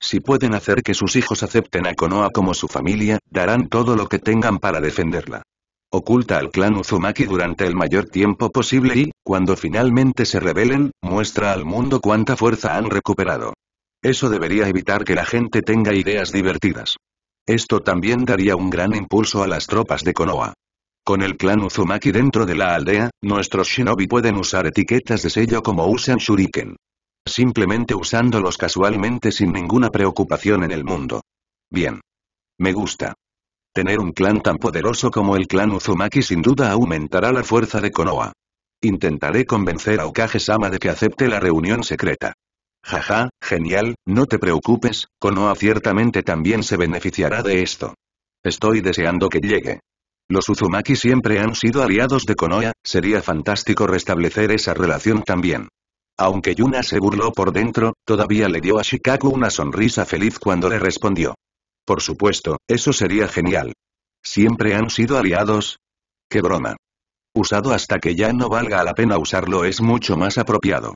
Si pueden hacer que sus hijos acepten a Konoha como su familia, darán todo lo que tengan para defenderla. Oculta al clan Uzumaki durante el mayor tiempo posible y, cuando finalmente se rebelen, muestra al mundo cuánta fuerza han recuperado. Eso debería evitar que la gente tenga ideas divertidas. Esto también daría un gran impulso a las tropas de Konoha. Con el clan Uzumaki dentro de la aldea, nuestros shinobi pueden usar etiquetas de sello como usan shuriken simplemente usándolos casualmente sin ninguna preocupación en el mundo. Bien. Me gusta. Tener un clan tan poderoso como el clan Uzumaki sin duda aumentará la fuerza de Konoha. Intentaré convencer a Okage-sama de que acepte la reunión secreta. Jaja, genial, no te preocupes, Konoha ciertamente también se beneficiará de esto. Estoy deseando que llegue. Los Uzumaki siempre han sido aliados de Konoha, sería fantástico restablecer esa relación también. Aunque Yuna se burló por dentro, todavía le dio a Shikaku una sonrisa feliz cuando le respondió. Por supuesto, eso sería genial. Siempre han sido aliados. ¡Qué broma! Usado hasta que ya no valga la pena usarlo es mucho más apropiado.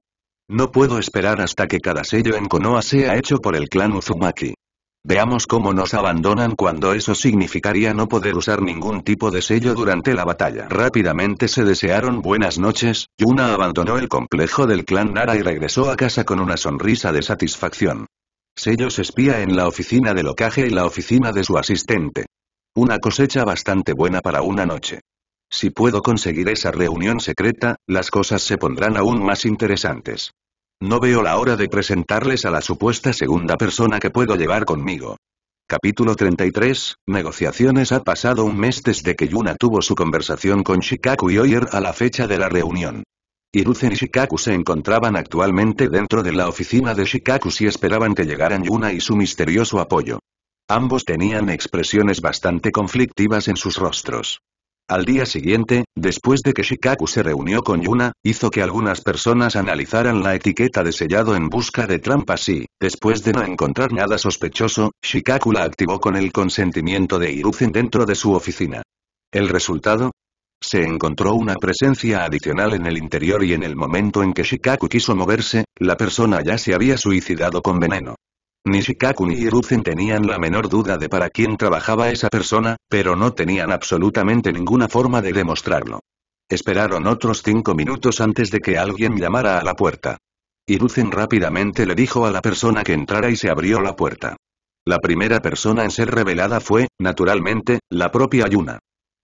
No puedo esperar hasta que cada sello en Konoha sea hecho por el clan Uzumaki. Veamos cómo nos abandonan cuando eso significaría no poder usar ningún tipo de sello durante la batalla. Rápidamente se desearon buenas noches, Yuna abandonó el complejo del clan Nara y regresó a casa con una sonrisa de satisfacción. Sellos espía en la oficina de locaje y la oficina de su asistente. Una cosecha bastante buena para una noche. Si puedo conseguir esa reunión secreta, las cosas se pondrán aún más interesantes. No veo la hora de presentarles a la supuesta segunda persona que puedo llevar conmigo. Capítulo 33, Negociaciones Ha pasado un mes desde que Yuna tuvo su conversación con Shikaku y Oyer a la fecha de la reunión. Hiruzen y Shikaku se encontraban actualmente dentro de la oficina de Shikaku y esperaban que llegaran Yuna y su misterioso apoyo. Ambos tenían expresiones bastante conflictivas en sus rostros. Al día siguiente, después de que Shikaku se reunió con Yuna, hizo que algunas personas analizaran la etiqueta de sellado en busca de trampas y, después de no encontrar nada sospechoso, Shikaku la activó con el consentimiento de Hiruzen dentro de su oficina. ¿El resultado? Se encontró una presencia adicional en el interior y en el momento en que Shikaku quiso moverse, la persona ya se había suicidado con veneno. Ni Shikaku ni Hiruzen tenían la menor duda de para quién trabajaba esa persona, pero no tenían absolutamente ninguna forma de demostrarlo. Esperaron otros cinco minutos antes de que alguien llamara a la puerta. Hiruzen rápidamente le dijo a la persona que entrara y se abrió la puerta. La primera persona en ser revelada fue, naturalmente, la propia Yuna.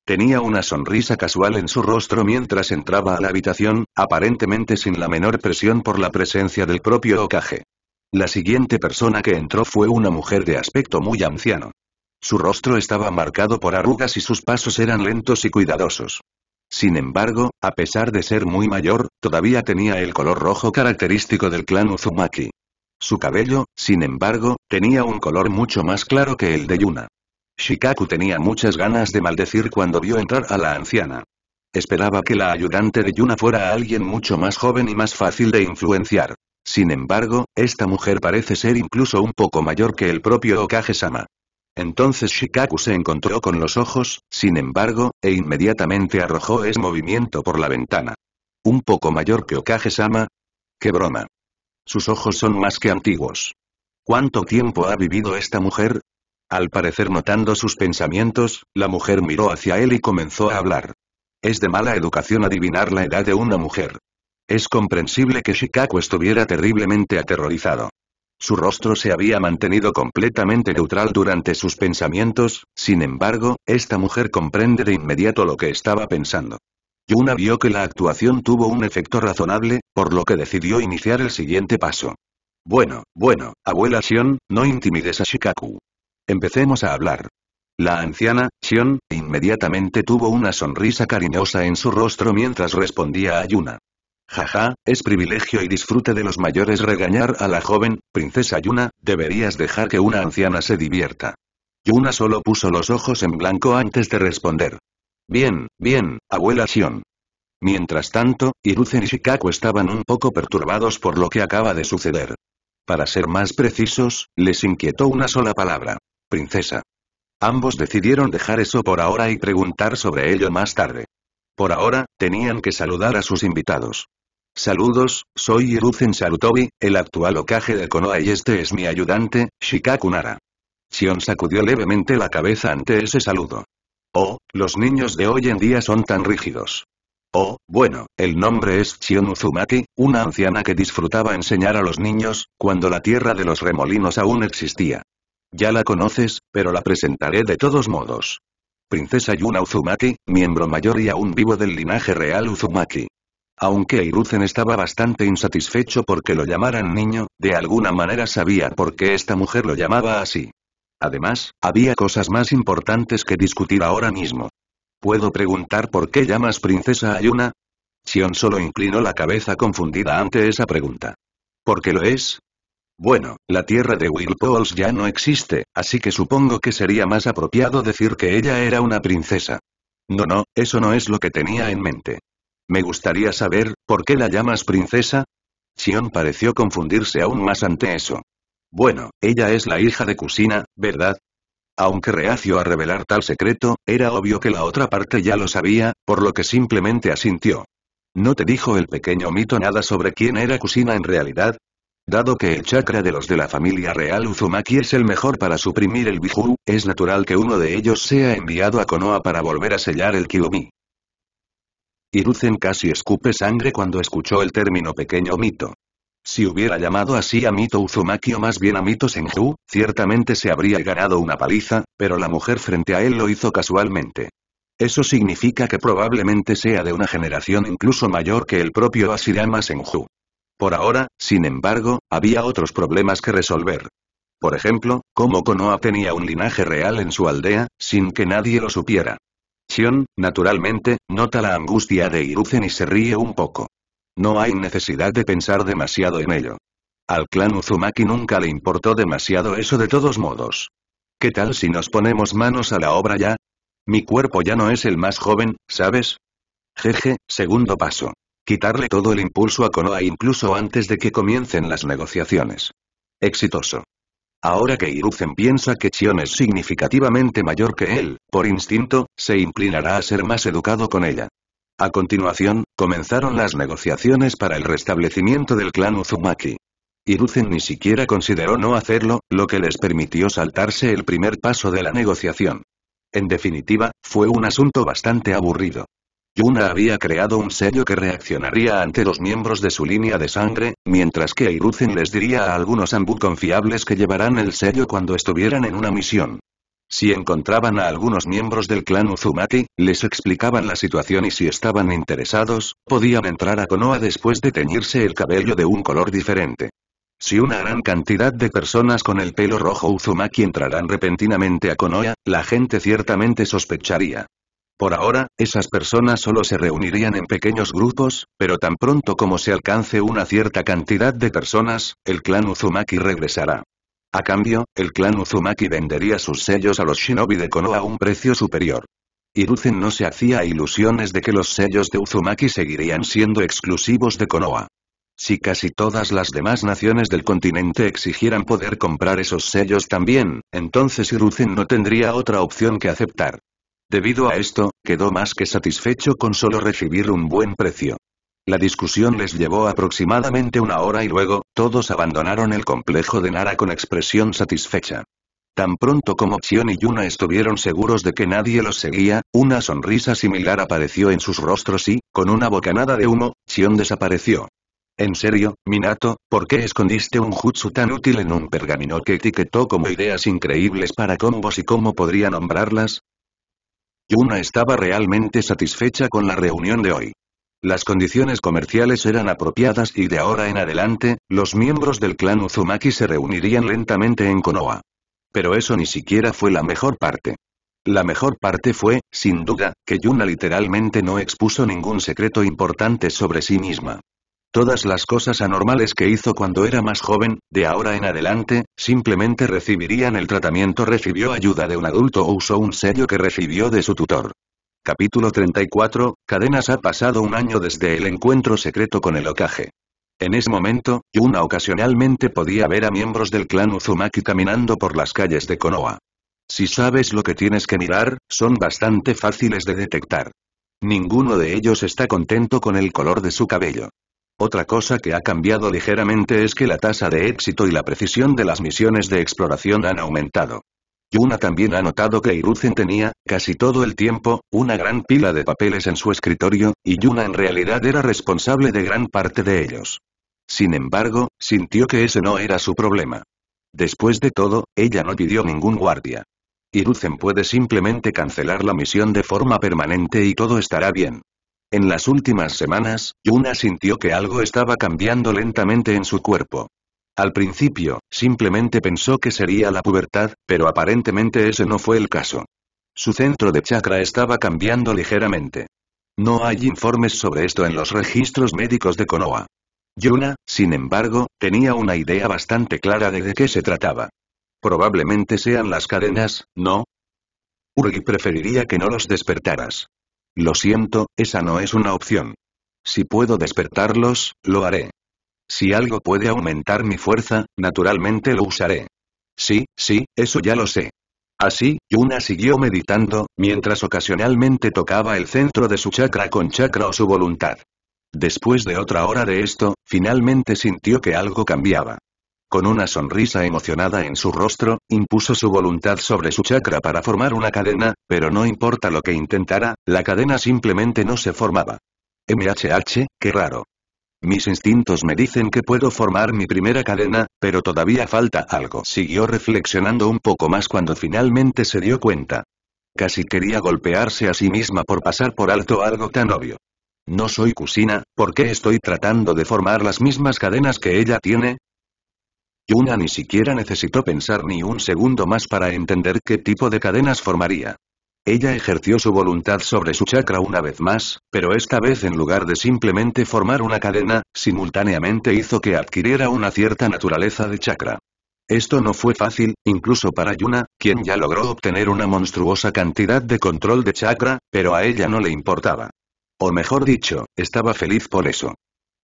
Tenía una sonrisa casual en su rostro mientras entraba a la habitación, aparentemente sin la menor presión por la presencia del propio Okage. La siguiente persona que entró fue una mujer de aspecto muy anciano. Su rostro estaba marcado por arrugas y sus pasos eran lentos y cuidadosos. Sin embargo, a pesar de ser muy mayor, todavía tenía el color rojo característico del clan Uzumaki. Su cabello, sin embargo, tenía un color mucho más claro que el de Yuna. Shikaku tenía muchas ganas de maldecir cuando vio entrar a la anciana. Esperaba que la ayudante de Yuna fuera alguien mucho más joven y más fácil de influenciar. Sin embargo, esta mujer parece ser incluso un poco mayor que el propio Okage-sama. Entonces Shikaku se encontró con los ojos, sin embargo, e inmediatamente arrojó ese movimiento por la ventana. ¿Un poco mayor que Okage-sama? ¡Qué broma! Sus ojos son más que antiguos. ¿Cuánto tiempo ha vivido esta mujer? Al parecer notando sus pensamientos, la mujer miró hacia él y comenzó a hablar. Es de mala educación adivinar la edad de una mujer. Es comprensible que Shikaku estuviera terriblemente aterrorizado. Su rostro se había mantenido completamente neutral durante sus pensamientos, sin embargo, esta mujer comprende de inmediato lo que estaba pensando. Yuna vio que la actuación tuvo un efecto razonable, por lo que decidió iniciar el siguiente paso. Bueno, bueno, abuela Shion, no intimides a Shikaku. Empecemos a hablar. La anciana, Shion, inmediatamente tuvo una sonrisa cariñosa en su rostro mientras respondía a Yuna. Jaja, es privilegio y disfrute de los mayores regañar a la joven, princesa Yuna, deberías dejar que una anciana se divierta. Yuna solo puso los ojos en blanco antes de responder. Bien, bien, abuela Xion. Mientras tanto, Iruzen y Shikaku estaban un poco perturbados por lo que acaba de suceder. Para ser más precisos, les inquietó una sola palabra. Princesa. Ambos decidieron dejar eso por ahora y preguntar sobre ello más tarde. Por ahora, tenían que saludar a sus invitados. Saludos, soy Hiruzen Sarutobi, el actual Okage de Konoha y este es mi ayudante, Shikaku Nara. Shion sacudió levemente la cabeza ante ese saludo. Oh, los niños de hoy en día son tan rígidos. Oh, bueno, el nombre es Shion Uzumaki, una anciana que disfrutaba enseñar a los niños, cuando la tierra de los remolinos aún existía. Ya la conoces, pero la presentaré de todos modos. Princesa Yuna Uzumaki, miembro mayor y aún vivo del linaje real Uzumaki. Aunque Iruzen estaba bastante insatisfecho porque lo llamaran niño, de alguna manera sabía por qué esta mujer lo llamaba así. Además, había cosas más importantes que discutir ahora mismo. ¿Puedo preguntar por qué llamas princesa Ayuna? Sion solo inclinó la cabeza confundida ante esa pregunta. ¿Por qué lo es? Bueno, la tierra de Whirlpools ya no existe, así que supongo que sería más apropiado decir que ella era una princesa. No no, eso no es lo que tenía en mente. Me gustaría saber, ¿por qué la llamas princesa? Xion pareció confundirse aún más ante eso. Bueno, ella es la hija de Kusina, ¿verdad? Aunque reacio a revelar tal secreto, era obvio que la otra parte ya lo sabía, por lo que simplemente asintió. ¿No te dijo el pequeño mito nada sobre quién era Kusina en realidad? Dado que el chakra de los de la familia real Uzumaki es el mejor para suprimir el Biju, es natural que uno de ellos sea enviado a Konoha para volver a sellar el Kiyomi. Hiruzen casi escupe sangre cuando escuchó el término pequeño mito. Si hubiera llamado así a Mito Uzumaki o más bien a Mito Senju, ciertamente se habría ganado una paliza, pero la mujer frente a él lo hizo casualmente. Eso significa que probablemente sea de una generación incluso mayor que el propio Asirama Senju. Por ahora, sin embargo, había otros problemas que resolver. Por ejemplo, cómo Konoha tenía un linaje real en su aldea, sin que nadie lo supiera. Sion, naturalmente, nota la angustia de Iruzen y se ríe un poco. No hay necesidad de pensar demasiado en ello. Al clan Uzumaki nunca le importó demasiado eso de todos modos. ¿Qué tal si nos ponemos manos a la obra ya? Mi cuerpo ya no es el más joven, ¿sabes? Jeje, segundo paso. Quitarle todo el impulso a Konoha incluso antes de que comiencen las negociaciones. Exitoso. Ahora que Hiruzen piensa que Chion es significativamente mayor que él, por instinto, se inclinará a ser más educado con ella. A continuación, comenzaron las negociaciones para el restablecimiento del clan Uzumaki. Hiruzen ni siquiera consideró no hacerlo, lo que les permitió saltarse el primer paso de la negociación. En definitiva, fue un asunto bastante aburrido. Yuna había creado un sello que reaccionaría ante los miembros de su línea de sangre, mientras que Airuzen les diría a algunos Ambu confiables que llevarán el sello cuando estuvieran en una misión. Si encontraban a algunos miembros del clan Uzumaki, les explicaban la situación y si estaban interesados, podían entrar a Konoha después de teñirse el cabello de un color diferente. Si una gran cantidad de personas con el pelo rojo Uzumaki entrarán repentinamente a Konoha, la gente ciertamente sospecharía. Por ahora, esas personas solo se reunirían en pequeños grupos, pero tan pronto como se alcance una cierta cantidad de personas, el clan Uzumaki regresará. A cambio, el clan Uzumaki vendería sus sellos a los shinobi de Konoha a un precio superior. Hiruzen no se hacía ilusiones de que los sellos de Uzumaki seguirían siendo exclusivos de Konoha. Si casi todas las demás naciones del continente exigieran poder comprar esos sellos también, entonces Hiruzen no tendría otra opción que aceptar. Debido a esto, quedó más que satisfecho con solo recibir un buen precio. La discusión les llevó aproximadamente una hora y luego, todos abandonaron el complejo de Nara con expresión satisfecha. Tan pronto como Chion y Yuna estuvieron seguros de que nadie los seguía, una sonrisa similar apareció en sus rostros y, con una bocanada de humo, Chion desapareció. En serio, Minato, ¿por qué escondiste un jutsu tan útil en un pergamino que etiquetó como ideas increíbles para combos y cómo podría nombrarlas? Yuna estaba realmente satisfecha con la reunión de hoy. Las condiciones comerciales eran apropiadas y de ahora en adelante, los miembros del clan Uzumaki se reunirían lentamente en Konoha. Pero eso ni siquiera fue la mejor parte. La mejor parte fue, sin duda, que Yuna literalmente no expuso ningún secreto importante sobre sí misma. Todas las cosas anormales que hizo cuando era más joven, de ahora en adelante, simplemente recibirían el tratamiento recibió ayuda de un adulto o usó un sello que recibió de su tutor. Capítulo 34, Cadenas ha pasado un año desde el encuentro secreto con el Okage. En ese momento, Yuna ocasionalmente podía ver a miembros del clan Uzumaki caminando por las calles de Konoha. Si sabes lo que tienes que mirar, son bastante fáciles de detectar. Ninguno de ellos está contento con el color de su cabello. Otra cosa que ha cambiado ligeramente es que la tasa de éxito y la precisión de las misiones de exploración han aumentado. Yuna también ha notado que Irucen tenía, casi todo el tiempo, una gran pila de papeles en su escritorio, y Yuna en realidad era responsable de gran parte de ellos. Sin embargo, sintió que ese no era su problema. Después de todo, ella no pidió ningún guardia. Hiruzen puede simplemente cancelar la misión de forma permanente y todo estará bien. En las últimas semanas, Yuna sintió que algo estaba cambiando lentamente en su cuerpo. Al principio, simplemente pensó que sería la pubertad, pero aparentemente ese no fue el caso. Su centro de chakra estaba cambiando ligeramente. No hay informes sobre esto en los registros médicos de Konoha. Yuna, sin embargo, tenía una idea bastante clara de de qué se trataba. Probablemente sean las cadenas, ¿no? Uri preferiría que no los despertaras. Lo siento, esa no es una opción. Si puedo despertarlos, lo haré. Si algo puede aumentar mi fuerza, naturalmente lo usaré. Sí, sí, eso ya lo sé. Así, Yuna siguió meditando, mientras ocasionalmente tocaba el centro de su chakra con chakra o su voluntad. Después de otra hora de esto, finalmente sintió que algo cambiaba. Con una sonrisa emocionada en su rostro, impuso su voluntad sobre su chakra para formar una cadena, pero no importa lo que intentara, la cadena simplemente no se formaba. MHH, qué raro. Mis instintos me dicen que puedo formar mi primera cadena, pero todavía falta algo. Siguió reflexionando un poco más cuando finalmente se dio cuenta. Casi quería golpearse a sí misma por pasar por alto algo tan obvio. No soy kusina, ¿por qué estoy tratando de formar las mismas cadenas que ella tiene? Yuna ni siquiera necesitó pensar ni un segundo más para entender qué tipo de cadenas formaría. Ella ejerció su voluntad sobre su chakra una vez más, pero esta vez en lugar de simplemente formar una cadena, simultáneamente hizo que adquiriera una cierta naturaleza de chakra. Esto no fue fácil, incluso para Yuna, quien ya logró obtener una monstruosa cantidad de control de chakra, pero a ella no le importaba. O mejor dicho, estaba feliz por eso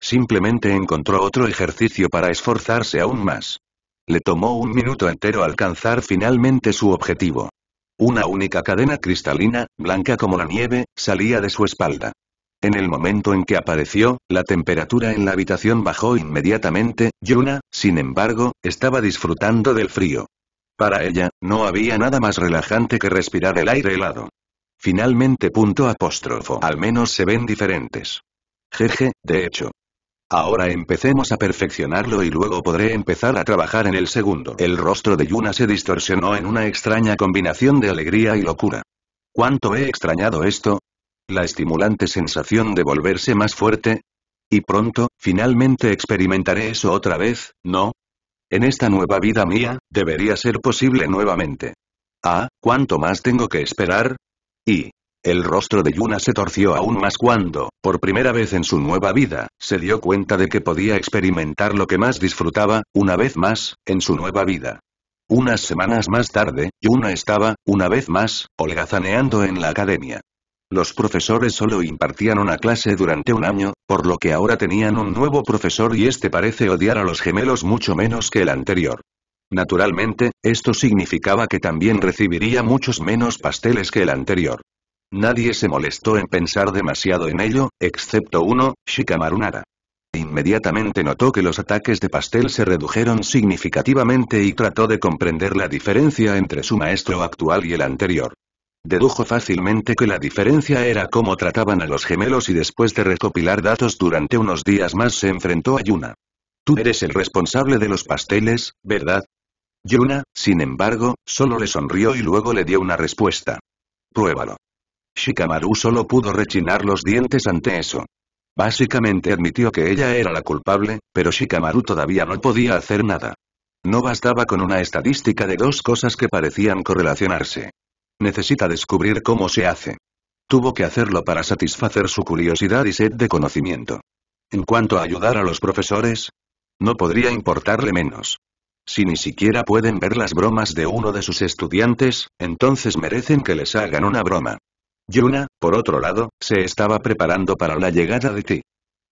simplemente encontró otro ejercicio para esforzarse aún más. Le tomó un minuto entero alcanzar finalmente su objetivo. Una única cadena cristalina, blanca como la nieve, salía de su espalda. En el momento en que apareció, la temperatura en la habitación bajó inmediatamente, Yuna, sin embargo, estaba disfrutando del frío. Para ella, no había nada más relajante que respirar el aire helado. Finalmente punto apóstrofo. Al menos se ven diferentes. Jeje, de hecho, Ahora empecemos a perfeccionarlo y luego podré empezar a trabajar en el segundo. El rostro de Yuna se distorsionó en una extraña combinación de alegría y locura. ¿Cuánto he extrañado esto? La estimulante sensación de volverse más fuerte. Y pronto, finalmente experimentaré eso otra vez, ¿no? En esta nueva vida mía, debería ser posible nuevamente. Ah, ¿cuánto más tengo que esperar? Y, el rostro de Yuna se torció aún más cuando, por primera vez en su nueva vida, se dio cuenta de que podía experimentar lo que más disfrutaba, una vez más, en su nueva vida. Unas semanas más tarde, Yuna estaba, una vez más, holgazaneando en la academia. Los profesores solo impartían una clase durante un año, por lo que ahora tenían un nuevo profesor y este parece odiar a los gemelos mucho menos que el anterior. Naturalmente, esto significaba que también recibiría muchos menos pasteles que el anterior. Nadie se molestó en pensar demasiado en ello, excepto uno, Shikamaru Nara. Inmediatamente notó que los ataques de pastel se redujeron significativamente y trató de comprender la diferencia entre su maestro actual y el anterior. Dedujo fácilmente que la diferencia era cómo trataban a los gemelos y después de recopilar datos durante unos días más se enfrentó a Yuna. Tú eres el responsable de los pasteles, ¿verdad? Yuna, sin embargo, solo le sonrió y luego le dio una respuesta. Pruébalo. Shikamaru solo pudo rechinar los dientes ante eso. Básicamente admitió que ella era la culpable, pero Shikamaru todavía no podía hacer nada. No bastaba con una estadística de dos cosas que parecían correlacionarse. Necesita descubrir cómo se hace. Tuvo que hacerlo para satisfacer su curiosidad y sed de conocimiento. En cuanto a ayudar a los profesores, no podría importarle menos. Si ni siquiera pueden ver las bromas de uno de sus estudiantes, entonces merecen que les hagan una broma. Yuna, por otro lado, se estaba preparando para la llegada de Ti.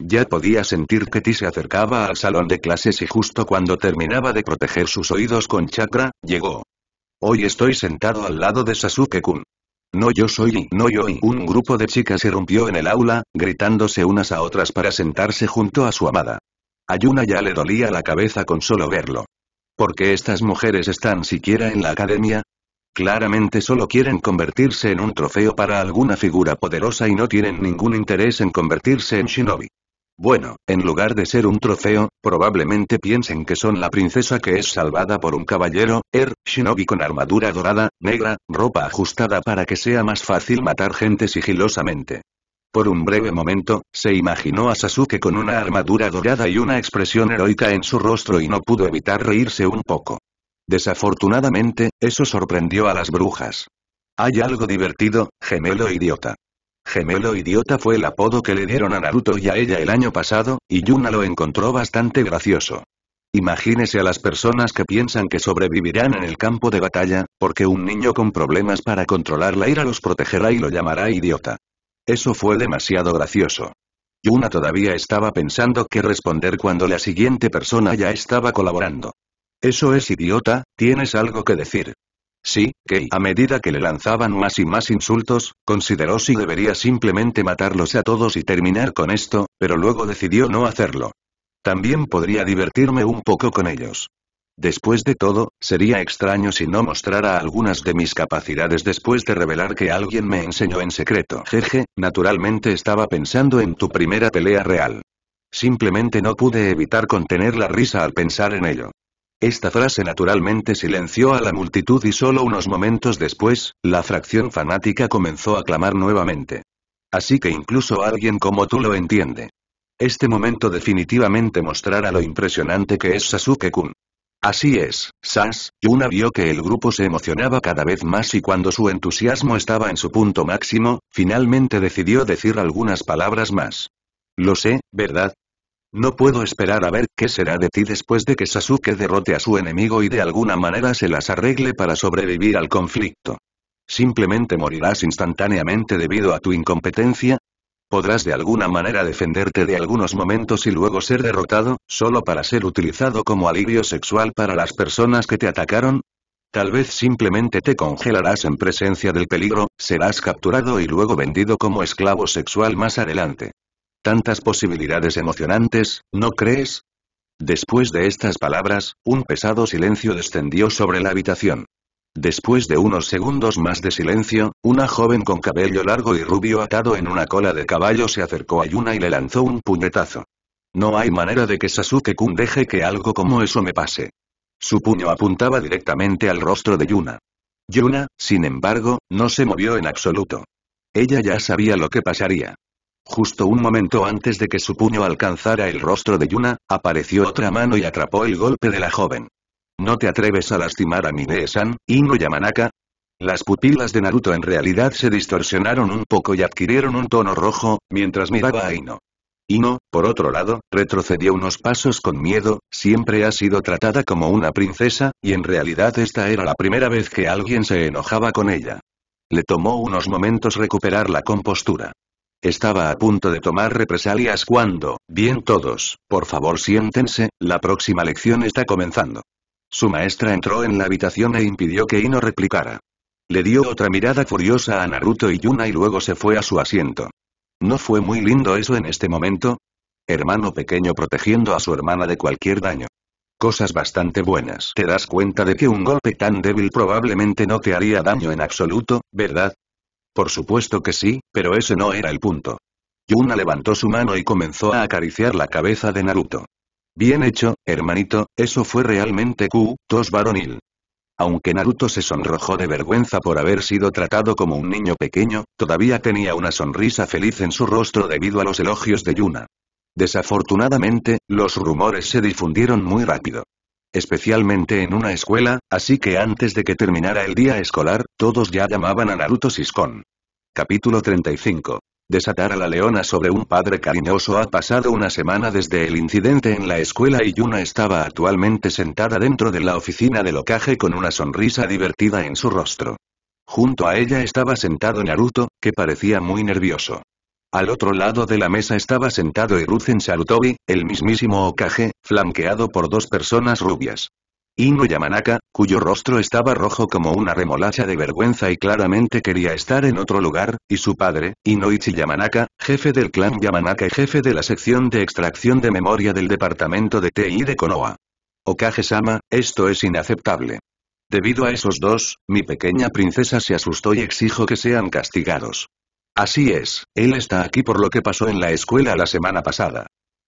Ya podía sentir que Ti se acercaba al salón de clases y justo cuando terminaba de proteger sus oídos con chakra, llegó. Hoy estoy sentado al lado de Sasuke-kun. No yo soy, no yo. Un grupo de chicas irrumpió en el aula, gritándose unas a otras para sentarse junto a su amada. A Yuna ya le dolía la cabeza con solo verlo. ¿Por qué estas mujeres están siquiera en la academia? Claramente solo quieren convertirse en un trofeo para alguna figura poderosa y no tienen ningún interés en convertirse en shinobi. Bueno, en lugar de ser un trofeo, probablemente piensen que son la princesa que es salvada por un caballero, Er, shinobi con armadura dorada, negra, ropa ajustada para que sea más fácil matar gente sigilosamente. Por un breve momento, se imaginó a Sasuke con una armadura dorada y una expresión heroica en su rostro y no pudo evitar reírse un poco. Desafortunadamente, eso sorprendió a las brujas. Hay algo divertido, gemelo idiota. Gemelo idiota fue el apodo que le dieron a Naruto y a ella el año pasado, y Yuna lo encontró bastante gracioso. Imagínese a las personas que piensan que sobrevivirán en el campo de batalla, porque un niño con problemas para controlar la ira los protegerá y lo llamará idiota. Eso fue demasiado gracioso. Yuna todavía estaba pensando qué responder cuando la siguiente persona ya estaba colaborando. Eso es idiota, tienes algo que decir. Sí, que a medida que le lanzaban más y más insultos, consideró si debería simplemente matarlos a todos y terminar con esto, pero luego decidió no hacerlo. También podría divertirme un poco con ellos. Después de todo, sería extraño si no mostrara algunas de mis capacidades después de revelar que alguien me enseñó en secreto. Jeje, naturalmente estaba pensando en tu primera pelea real. Simplemente no pude evitar contener la risa al pensar en ello. Esta frase naturalmente silenció a la multitud y solo unos momentos después, la fracción fanática comenzó a clamar nuevamente. Así que incluso alguien como tú lo entiende. Este momento definitivamente mostrará lo impresionante que es Sasuke-kun. Así es, Sas, Yuna vio que el grupo se emocionaba cada vez más y cuando su entusiasmo estaba en su punto máximo, finalmente decidió decir algunas palabras más. Lo sé, ¿verdad? No puedo esperar a ver qué será de ti después de que Sasuke derrote a su enemigo y de alguna manera se las arregle para sobrevivir al conflicto. ¿Simplemente morirás instantáneamente debido a tu incompetencia? ¿Podrás de alguna manera defenderte de algunos momentos y luego ser derrotado, solo para ser utilizado como alivio sexual para las personas que te atacaron? Tal vez simplemente te congelarás en presencia del peligro, serás capturado y luego vendido como esclavo sexual más adelante. Tantas posibilidades emocionantes, ¿no crees? Después de estas palabras, un pesado silencio descendió sobre la habitación. Después de unos segundos más de silencio, una joven con cabello largo y rubio atado en una cola de caballo se acercó a Yuna y le lanzó un puñetazo. No hay manera de que Sasuke-kun deje que algo como eso me pase. Su puño apuntaba directamente al rostro de Yuna. Yuna, sin embargo, no se movió en absoluto. Ella ya sabía lo que pasaría. Justo un momento antes de que su puño alcanzara el rostro de Yuna, apareció otra mano y atrapó el golpe de la joven. ¿No te atreves a lastimar a mi san Ino Yamanaka? Las pupilas de Naruto en realidad se distorsionaron un poco y adquirieron un tono rojo, mientras miraba a Ino. Ino, por otro lado, retrocedió unos pasos con miedo, siempre ha sido tratada como una princesa, y en realidad esta era la primera vez que alguien se enojaba con ella. Le tomó unos momentos recuperar la compostura. Estaba a punto de tomar represalias cuando, bien todos, por favor siéntense, la próxima lección está comenzando. Su maestra entró en la habitación e impidió que Ino replicara. Le dio otra mirada furiosa a Naruto y Yuna y luego se fue a su asiento. ¿No fue muy lindo eso en este momento? Hermano pequeño protegiendo a su hermana de cualquier daño. Cosas bastante buenas. Te das cuenta de que un golpe tan débil probablemente no te haría daño en absoluto, ¿verdad? Por supuesto que sí, pero ese no era el punto. Yuna levantó su mano y comenzó a acariciar la cabeza de Naruto. Bien hecho, hermanito, eso fue realmente Q, tos varonil. Aunque Naruto se sonrojó de vergüenza por haber sido tratado como un niño pequeño, todavía tenía una sonrisa feliz en su rostro debido a los elogios de Yuna. Desafortunadamente, los rumores se difundieron muy rápido especialmente en una escuela, así que antes de que terminara el día escolar, todos ya llamaban a Naruto Siscon. Capítulo 35. Desatar a la leona sobre un padre cariñoso ha pasado una semana desde el incidente en la escuela y Yuna estaba actualmente sentada dentro de la oficina de ocaje con una sonrisa divertida en su rostro. Junto a ella estaba sentado Naruto, que parecía muy nervioso. Al otro lado de la mesa estaba sentado Iruzen Sarutobi, el mismísimo Okage, flanqueado por dos personas rubias. Ino Yamanaka, cuyo rostro estaba rojo como una remolacha de vergüenza y claramente quería estar en otro lugar, y su padre, Inoichi Yamanaka, jefe del clan Yamanaka y jefe de la sección de extracción de memoria del departamento de TI de Konoha. Okage-sama, esto es inaceptable. Debido a esos dos, mi pequeña princesa se asustó y exijo que sean castigados. Así es, él está aquí por lo que pasó en la escuela la semana pasada.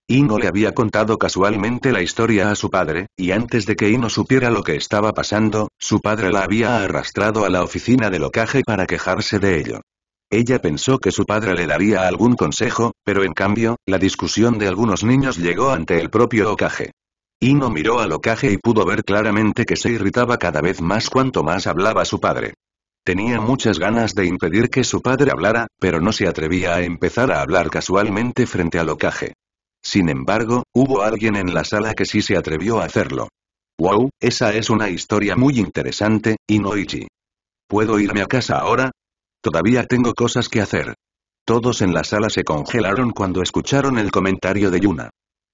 Ino le había contado casualmente la historia a su padre, y antes de que Ino supiera lo que estaba pasando, su padre la había arrastrado a la oficina del ocaje para quejarse de ello. Ella pensó que su padre le daría algún consejo, pero en cambio, la discusión de algunos niños llegó ante el propio ocaje. Ino miró al ocaje y pudo ver claramente que se irritaba cada vez más cuanto más hablaba su padre. Tenía muchas ganas de impedir que su padre hablara, pero no se atrevía a empezar a hablar casualmente frente al ocaje. Sin embargo, hubo alguien en la sala que sí se atrevió a hacerlo. Wow, esa es una historia muy interesante, Inoichi. ¿Puedo irme a casa ahora? Todavía tengo cosas que hacer. Todos en la sala se congelaron cuando escucharon el comentario de Yuna.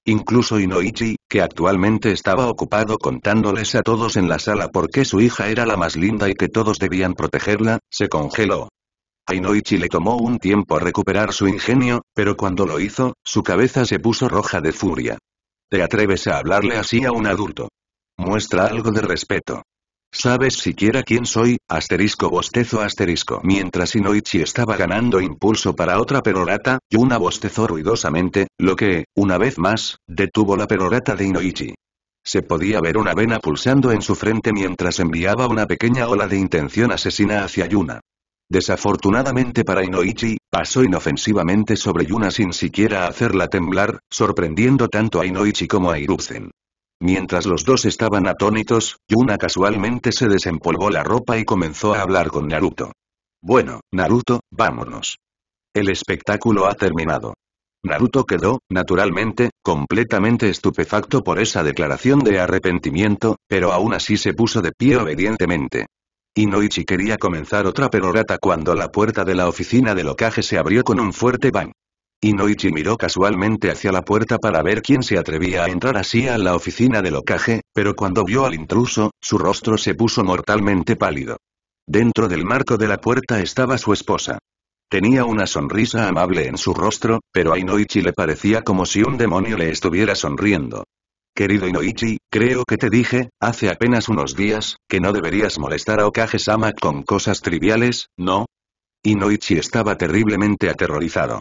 Incluso Inoichi, que actualmente estaba ocupado contándoles a todos en la sala por qué su hija era la más linda y que todos debían protegerla, se congeló. A Inoichi le tomó un tiempo recuperar su ingenio, pero cuando lo hizo, su cabeza se puso roja de furia. ¿Te atreves a hablarle así a un adulto? Muestra algo de respeto. ¿Sabes siquiera quién soy? Asterisco bostezo asterisco. Mientras Inoichi estaba ganando impulso para otra perorata, Yuna bostezó ruidosamente, lo que, una vez más, detuvo la perorata de Inoichi. Se podía ver una vena pulsando en su frente mientras enviaba una pequeña ola de intención asesina hacia Yuna. Desafortunadamente para Inoichi, pasó inofensivamente sobre Yuna sin siquiera hacerla temblar, sorprendiendo tanto a Inoichi como a Iruzen. Mientras los dos estaban atónitos, Yuna casualmente se desempolvó la ropa y comenzó a hablar con Naruto. Bueno, Naruto, vámonos. El espectáculo ha terminado. Naruto quedó, naturalmente, completamente estupefacto por esa declaración de arrepentimiento, pero aún así se puso de pie obedientemente. Inoichi quería comenzar otra perorata cuando la puerta de la oficina del locaje se abrió con un fuerte bang. Inoichi miró casualmente hacia la puerta para ver quién se atrevía a entrar así a la oficina del Okage, pero cuando vio al intruso, su rostro se puso mortalmente pálido. Dentro del marco de la puerta estaba su esposa. Tenía una sonrisa amable en su rostro, pero a Inoichi le parecía como si un demonio le estuviera sonriendo. Querido Inoichi, creo que te dije, hace apenas unos días, que no deberías molestar a Okage-sama con cosas triviales, ¿no? Inoichi estaba terriblemente aterrorizado.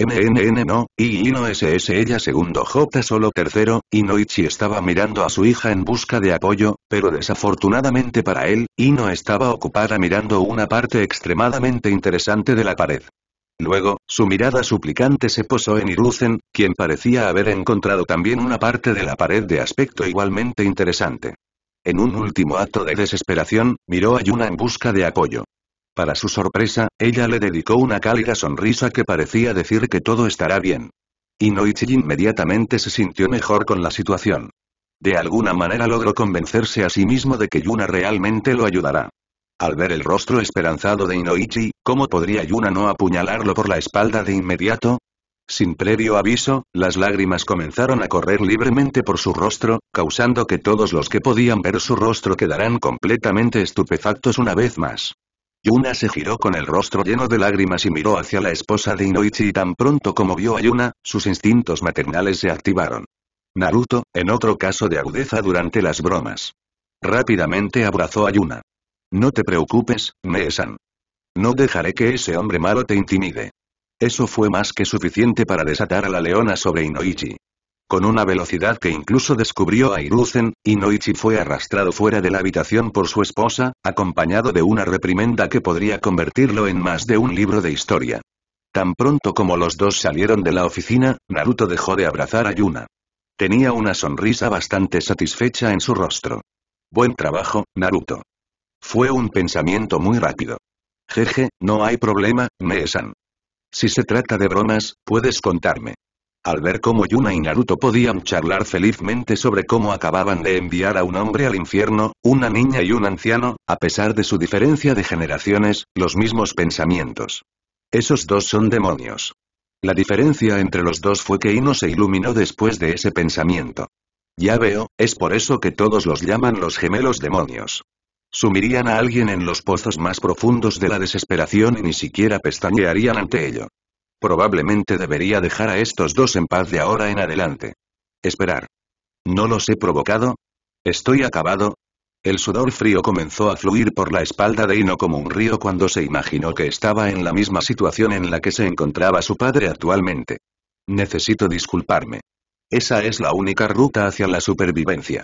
MNN no, y no SS ella segundo J solo tercero, Inoichi estaba mirando a su hija en busca de apoyo, pero desafortunadamente para él, Ino estaba ocupada mirando una parte extremadamente interesante de la pared. Luego, su mirada suplicante se posó en Iruzen, quien parecía haber encontrado también una parte de la pared de aspecto igualmente interesante. En un último acto de desesperación, miró a Yuna en busca de apoyo. Para su sorpresa, ella le dedicó una cálida sonrisa que parecía decir que todo estará bien. Inoichi inmediatamente se sintió mejor con la situación. De alguna manera logró convencerse a sí mismo de que Yuna realmente lo ayudará. Al ver el rostro esperanzado de Inoichi, ¿cómo podría Yuna no apuñalarlo por la espalda de inmediato? Sin previo aviso, las lágrimas comenzaron a correr libremente por su rostro, causando que todos los que podían ver su rostro quedaran completamente estupefactos una vez más. Yuna se giró con el rostro lleno de lágrimas y miró hacia la esposa de Inoichi y tan pronto como vio a Yuna, sus instintos maternales se activaron. Naruto, en otro caso de agudeza durante las bromas. Rápidamente abrazó a Yuna. No te preocupes, Meesan. No dejaré que ese hombre malo te intimide. Eso fue más que suficiente para desatar a la leona sobre Inoichi. Con una velocidad que incluso descubrió a y Inoichi fue arrastrado fuera de la habitación por su esposa, acompañado de una reprimenda que podría convertirlo en más de un libro de historia. Tan pronto como los dos salieron de la oficina, Naruto dejó de abrazar a Yuna. Tenía una sonrisa bastante satisfecha en su rostro. Buen trabajo, Naruto. Fue un pensamiento muy rápido. Jeje, no hay problema, Meesan. Si se trata de bromas, puedes contarme. Al ver cómo Yuna y Naruto podían charlar felizmente sobre cómo acababan de enviar a un hombre al infierno, una niña y un anciano, a pesar de su diferencia de generaciones, los mismos pensamientos. Esos dos son demonios. La diferencia entre los dos fue que Ino se iluminó después de ese pensamiento. Ya veo, es por eso que todos los llaman los gemelos demonios. Sumirían a alguien en los pozos más profundos de la desesperación y ni siquiera pestañearían ante ello. Probablemente debería dejar a estos dos en paz de ahora en adelante. Esperar. ¿No los he provocado? ¿Estoy acabado? El sudor frío comenzó a fluir por la espalda de Hino como un río cuando se imaginó que estaba en la misma situación en la que se encontraba su padre actualmente. Necesito disculparme. Esa es la única ruta hacia la supervivencia.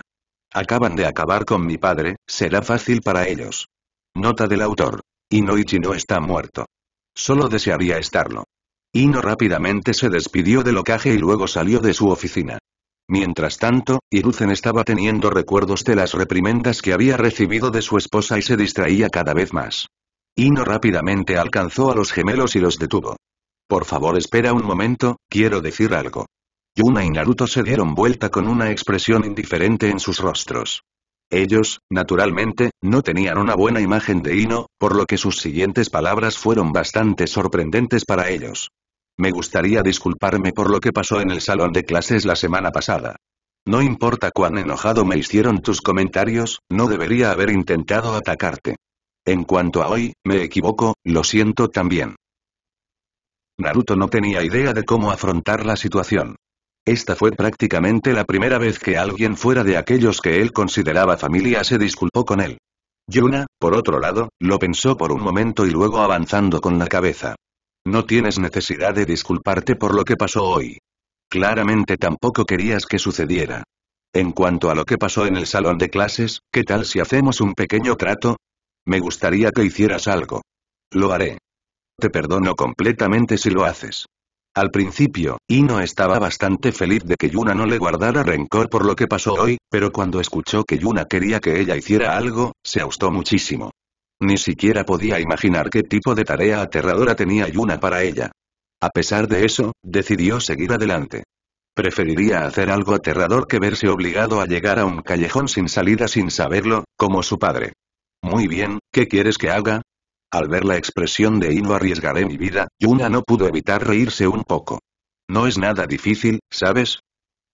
Acaban de acabar con mi padre, será fácil para ellos. Nota del autor. Inoichi no está muerto. Solo desearía estarlo. Ino rápidamente se despidió de ocaje y luego salió de su oficina. Mientras tanto, Iruzen estaba teniendo recuerdos de las reprimendas que había recibido de su esposa y se distraía cada vez más. Ino rápidamente alcanzó a los gemelos y los detuvo. Por favor espera un momento, quiero decir algo. Yuna y Naruto se dieron vuelta con una expresión indiferente en sus rostros. Ellos, naturalmente, no tenían una buena imagen de Ino, por lo que sus siguientes palabras fueron bastante sorprendentes para ellos. Me gustaría disculparme por lo que pasó en el salón de clases la semana pasada. No importa cuán enojado me hicieron tus comentarios, no debería haber intentado atacarte. En cuanto a hoy, me equivoco, lo siento también. Naruto no tenía idea de cómo afrontar la situación. Esta fue prácticamente la primera vez que alguien fuera de aquellos que él consideraba familia se disculpó con él. Yuna, por otro lado, lo pensó por un momento y luego avanzando con la cabeza. No tienes necesidad de disculparte por lo que pasó hoy. Claramente tampoco querías que sucediera. En cuanto a lo que pasó en el salón de clases, ¿qué tal si hacemos un pequeño trato? Me gustaría que hicieras algo. Lo haré. Te perdono completamente si lo haces. Al principio, Ino estaba bastante feliz de que Yuna no le guardara rencor por lo que pasó hoy, pero cuando escuchó que Yuna quería que ella hiciera algo, se austó muchísimo. Ni siquiera podía imaginar qué tipo de tarea aterradora tenía Yuna para ella. A pesar de eso, decidió seguir adelante. Preferiría hacer algo aterrador que verse obligado a llegar a un callejón sin salida sin saberlo, como su padre. Muy bien, ¿qué quieres que haga? Al ver la expresión de Ino arriesgaré mi vida, Yuna no pudo evitar reírse un poco. No es nada difícil, ¿sabes?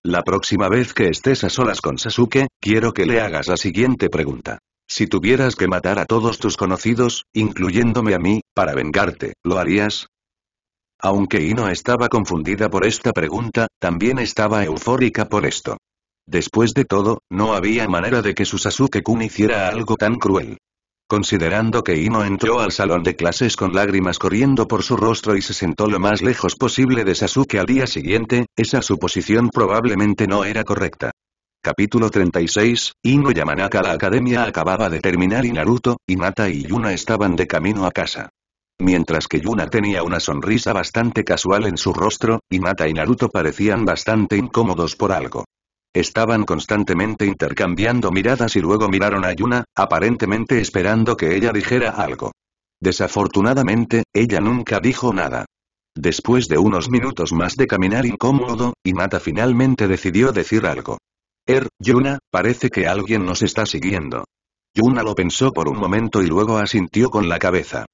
La próxima vez que estés a solas con Sasuke, quiero que le hagas la siguiente pregunta. Si tuvieras que matar a todos tus conocidos, incluyéndome a mí, para vengarte, ¿lo harías? Aunque Ino estaba confundida por esta pregunta, también estaba eufórica por esto. Después de todo, no había manera de que su Sasuke-kun hiciera algo tan cruel. Considerando que Ino entró al salón de clases con lágrimas corriendo por su rostro y se sentó lo más lejos posible de Sasuke al día siguiente, esa suposición probablemente no era correcta. Capítulo 36, Ino Yamanaka La academia acababa de terminar y Naruto, Mata y Yuna estaban de camino a casa. Mientras que Yuna tenía una sonrisa bastante casual en su rostro, Mata y Naruto parecían bastante incómodos por algo. Estaban constantemente intercambiando miradas y luego miraron a Yuna, aparentemente esperando que ella dijera algo. Desafortunadamente, ella nunca dijo nada. Después de unos minutos más de caminar incómodo, Mata finalmente decidió decir algo. Er, Yuna, parece que alguien nos está siguiendo. Yuna lo pensó por un momento y luego asintió con la cabeza.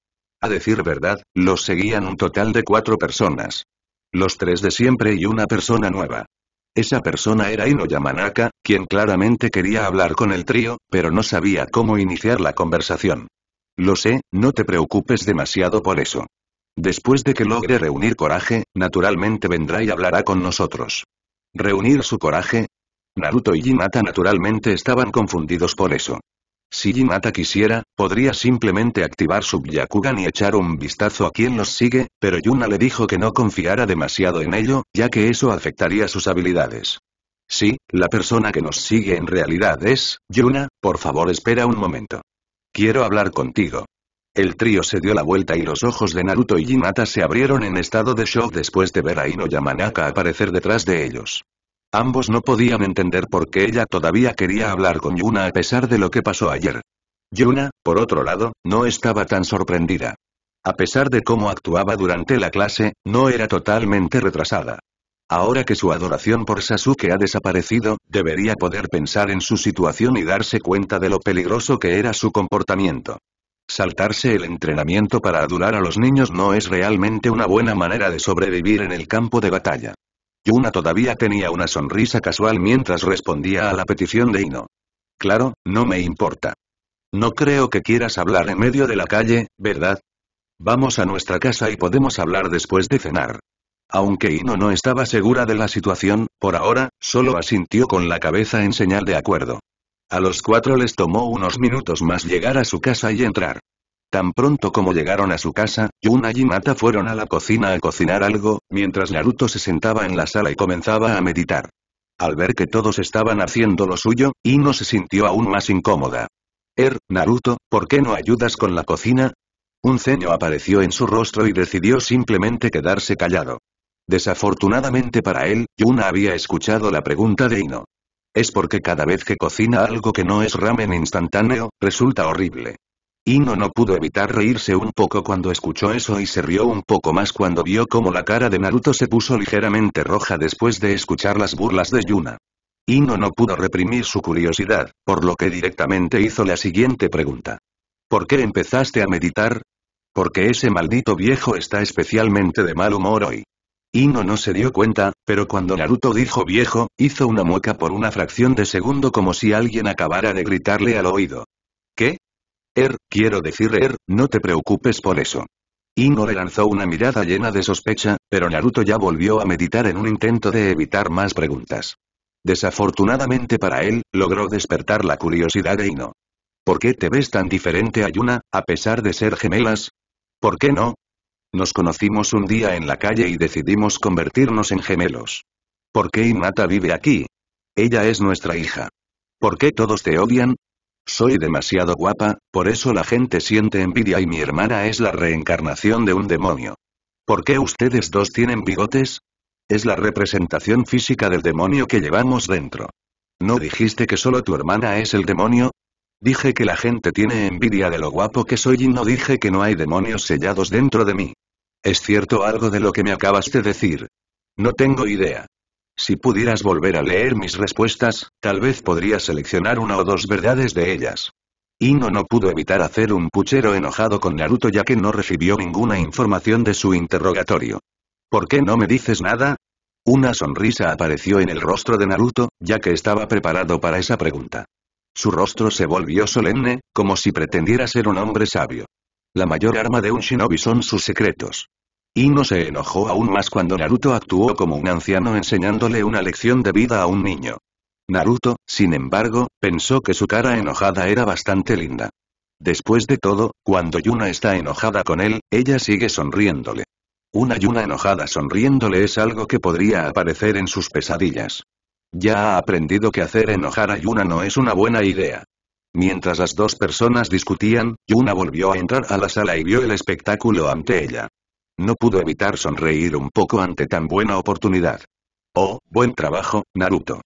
A decir verdad, los seguían un total de cuatro personas. Los tres de siempre y una persona nueva. Esa persona era Ino Yamanaka, quien claramente quería hablar con el trío, pero no sabía cómo iniciar la conversación. Lo sé, no te preocupes demasiado por eso. Después de que logre reunir coraje, naturalmente vendrá y hablará con nosotros. Reunir su coraje, Naruto y Jinata naturalmente estaban confundidos por eso. Si Jinata quisiera, podría simplemente activar su Byakugan y echar un vistazo a quien los sigue, pero Yuna le dijo que no confiara demasiado en ello, ya que eso afectaría sus habilidades. Sí, la persona que nos sigue en realidad es, Yuna, por favor espera un momento. Quiero hablar contigo. El trío se dio la vuelta y los ojos de Naruto y Jinata se abrieron en estado de shock después de ver a Ino Yamanaka aparecer detrás de ellos. Ambos no podían entender por qué ella todavía quería hablar con Yuna a pesar de lo que pasó ayer. Yuna, por otro lado, no estaba tan sorprendida. A pesar de cómo actuaba durante la clase, no era totalmente retrasada. Ahora que su adoración por Sasuke ha desaparecido, debería poder pensar en su situación y darse cuenta de lo peligroso que era su comportamiento. Saltarse el entrenamiento para adular a los niños no es realmente una buena manera de sobrevivir en el campo de batalla. Yuna todavía tenía una sonrisa casual mientras respondía a la petición de Ino. Claro, no me importa. No creo que quieras hablar en medio de la calle, ¿verdad? Vamos a nuestra casa y podemos hablar después de cenar. Aunque Ino no estaba segura de la situación, por ahora, solo asintió con la cabeza en señal de acuerdo. A los cuatro les tomó unos minutos más llegar a su casa y entrar. Tan pronto como llegaron a su casa, Yuna y Mata fueron a la cocina a cocinar algo, mientras Naruto se sentaba en la sala y comenzaba a meditar. Al ver que todos estaban haciendo lo suyo, Ino se sintió aún más incómoda. Er, Naruto, ¿por qué no ayudas con la cocina? Un ceño apareció en su rostro y decidió simplemente quedarse callado. Desafortunadamente para él, Yuna había escuchado la pregunta de Ino. Es porque cada vez que cocina algo que no es ramen instantáneo, resulta horrible. Ino no pudo evitar reírse un poco cuando escuchó eso y se rió un poco más cuando vio cómo la cara de Naruto se puso ligeramente roja después de escuchar las burlas de Yuna. Ino no pudo reprimir su curiosidad, por lo que directamente hizo la siguiente pregunta. ¿Por qué empezaste a meditar? Porque ese maldito viejo está especialmente de mal humor hoy. Ino no se dio cuenta, pero cuando Naruto dijo viejo, hizo una mueca por una fracción de segundo como si alguien acabara de gritarle al oído. Er, quiero decir Er, no te preocupes por eso. le lanzó una mirada llena de sospecha, pero Naruto ya volvió a meditar en un intento de evitar más preguntas. Desafortunadamente para él, logró despertar la curiosidad de Ino. ¿Por qué te ves tan diferente a Yuna, a pesar de ser gemelas? ¿Por qué no? Nos conocimos un día en la calle y decidimos convertirnos en gemelos. ¿Por qué Inata vive aquí? Ella es nuestra hija. ¿Por qué todos te odian? Soy demasiado guapa, por eso la gente siente envidia y mi hermana es la reencarnación de un demonio. ¿Por qué ustedes dos tienen bigotes? Es la representación física del demonio que llevamos dentro. ¿No dijiste que solo tu hermana es el demonio? Dije que la gente tiene envidia de lo guapo que soy y no dije que no hay demonios sellados dentro de mí. ¿Es cierto algo de lo que me acabaste de decir? No tengo idea. Si pudieras volver a leer mis respuestas, tal vez podrías seleccionar una o dos verdades de ellas. Ino no pudo evitar hacer un puchero enojado con Naruto ya que no recibió ninguna información de su interrogatorio. ¿Por qué no me dices nada? Una sonrisa apareció en el rostro de Naruto, ya que estaba preparado para esa pregunta. Su rostro se volvió solemne, como si pretendiera ser un hombre sabio. La mayor arma de un shinobi son sus secretos no se enojó aún más cuando Naruto actuó como un anciano enseñándole una lección de vida a un niño. Naruto, sin embargo, pensó que su cara enojada era bastante linda. Después de todo, cuando Yuna está enojada con él, ella sigue sonriéndole. Una Yuna enojada sonriéndole es algo que podría aparecer en sus pesadillas. Ya ha aprendido que hacer enojar a Yuna no es una buena idea. Mientras las dos personas discutían, Yuna volvió a entrar a la sala y vio el espectáculo ante ella. No pudo evitar sonreír un poco ante tan buena oportunidad. Oh, buen trabajo, Naruto.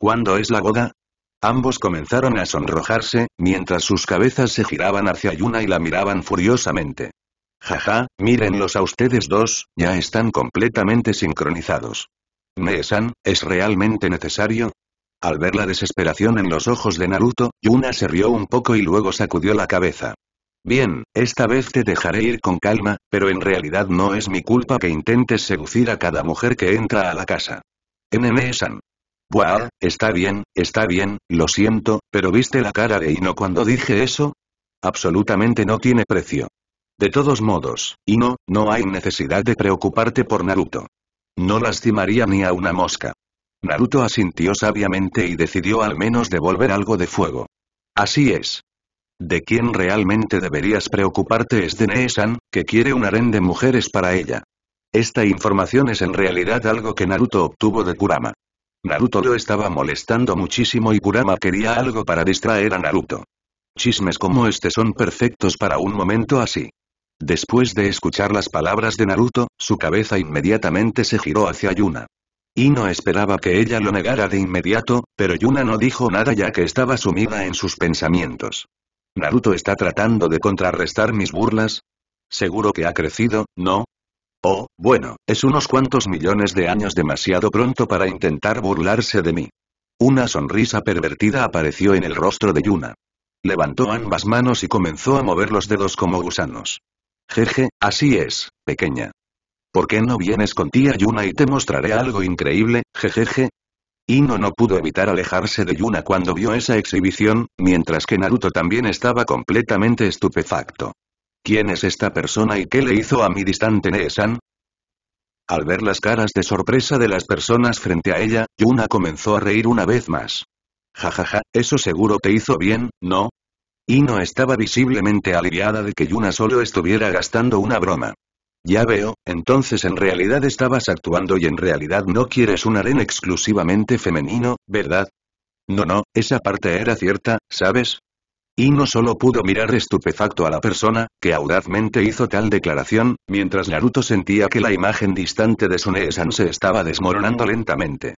¿Cuándo es la boda? Ambos comenzaron a sonrojarse, mientras sus cabezas se giraban hacia Yuna y la miraban furiosamente. Jaja, mírenlos a ustedes dos, ya están completamente sincronizados. Neesan, ¿es realmente necesario? Al ver la desesperación en los ojos de Naruto, Yuna se rió un poco y luego sacudió la cabeza. Bien, esta vez te dejaré ir con calma, pero en realidad no es mi culpa que intentes seducir a cada mujer que entra a la casa. Nene san Buah, está bien, está bien, lo siento, pero ¿viste la cara de Ino cuando dije eso? Absolutamente no tiene precio. De todos modos, Ino, no hay necesidad de preocuparte por Naruto. No lastimaría ni a una mosca. Naruto asintió sabiamente y decidió al menos devolver algo de fuego. Así es, de quien realmente deberías preocuparte es de Neesan, que quiere un harén de mujeres para ella. Esta información es en realidad algo que Naruto obtuvo de Kurama. Naruto lo estaba molestando muchísimo y Kurama quería algo para distraer a Naruto. Chismes como este son perfectos para un momento así. Después de escuchar las palabras de Naruto, su cabeza inmediatamente se giró hacia Yuna. Y no esperaba que ella lo negara de inmediato, pero Yuna no dijo nada ya que estaba sumida en sus pensamientos. ¿Naruto está tratando de contrarrestar mis burlas? Seguro que ha crecido, ¿no? Oh, bueno, es unos cuantos millones de años demasiado pronto para intentar burlarse de mí. Una sonrisa pervertida apareció en el rostro de Yuna. Levantó ambas manos y comenzó a mover los dedos como gusanos. Jeje, así es, pequeña. ¿Por qué no vienes con tía Yuna y te mostraré algo increíble, jejeje? Ino no pudo evitar alejarse de Yuna cuando vio esa exhibición, mientras que Naruto también estaba completamente estupefacto. ¿Quién es esta persona y qué le hizo a mi distante Neesan? Al ver las caras de sorpresa de las personas frente a ella, Yuna comenzó a reír una vez más. Ja ja, ja, eso seguro te hizo bien, ¿no? Ino estaba visiblemente aliviada de que Yuna solo estuviera gastando una broma. Ya veo, entonces en realidad estabas actuando y en realidad no quieres un harén exclusivamente femenino, ¿verdad? No, no, esa parte era cierta, ¿sabes? Y no solo pudo mirar estupefacto a la persona, que audazmente hizo tal declaración, mientras Naruto sentía que la imagen distante de su san se estaba desmoronando lentamente.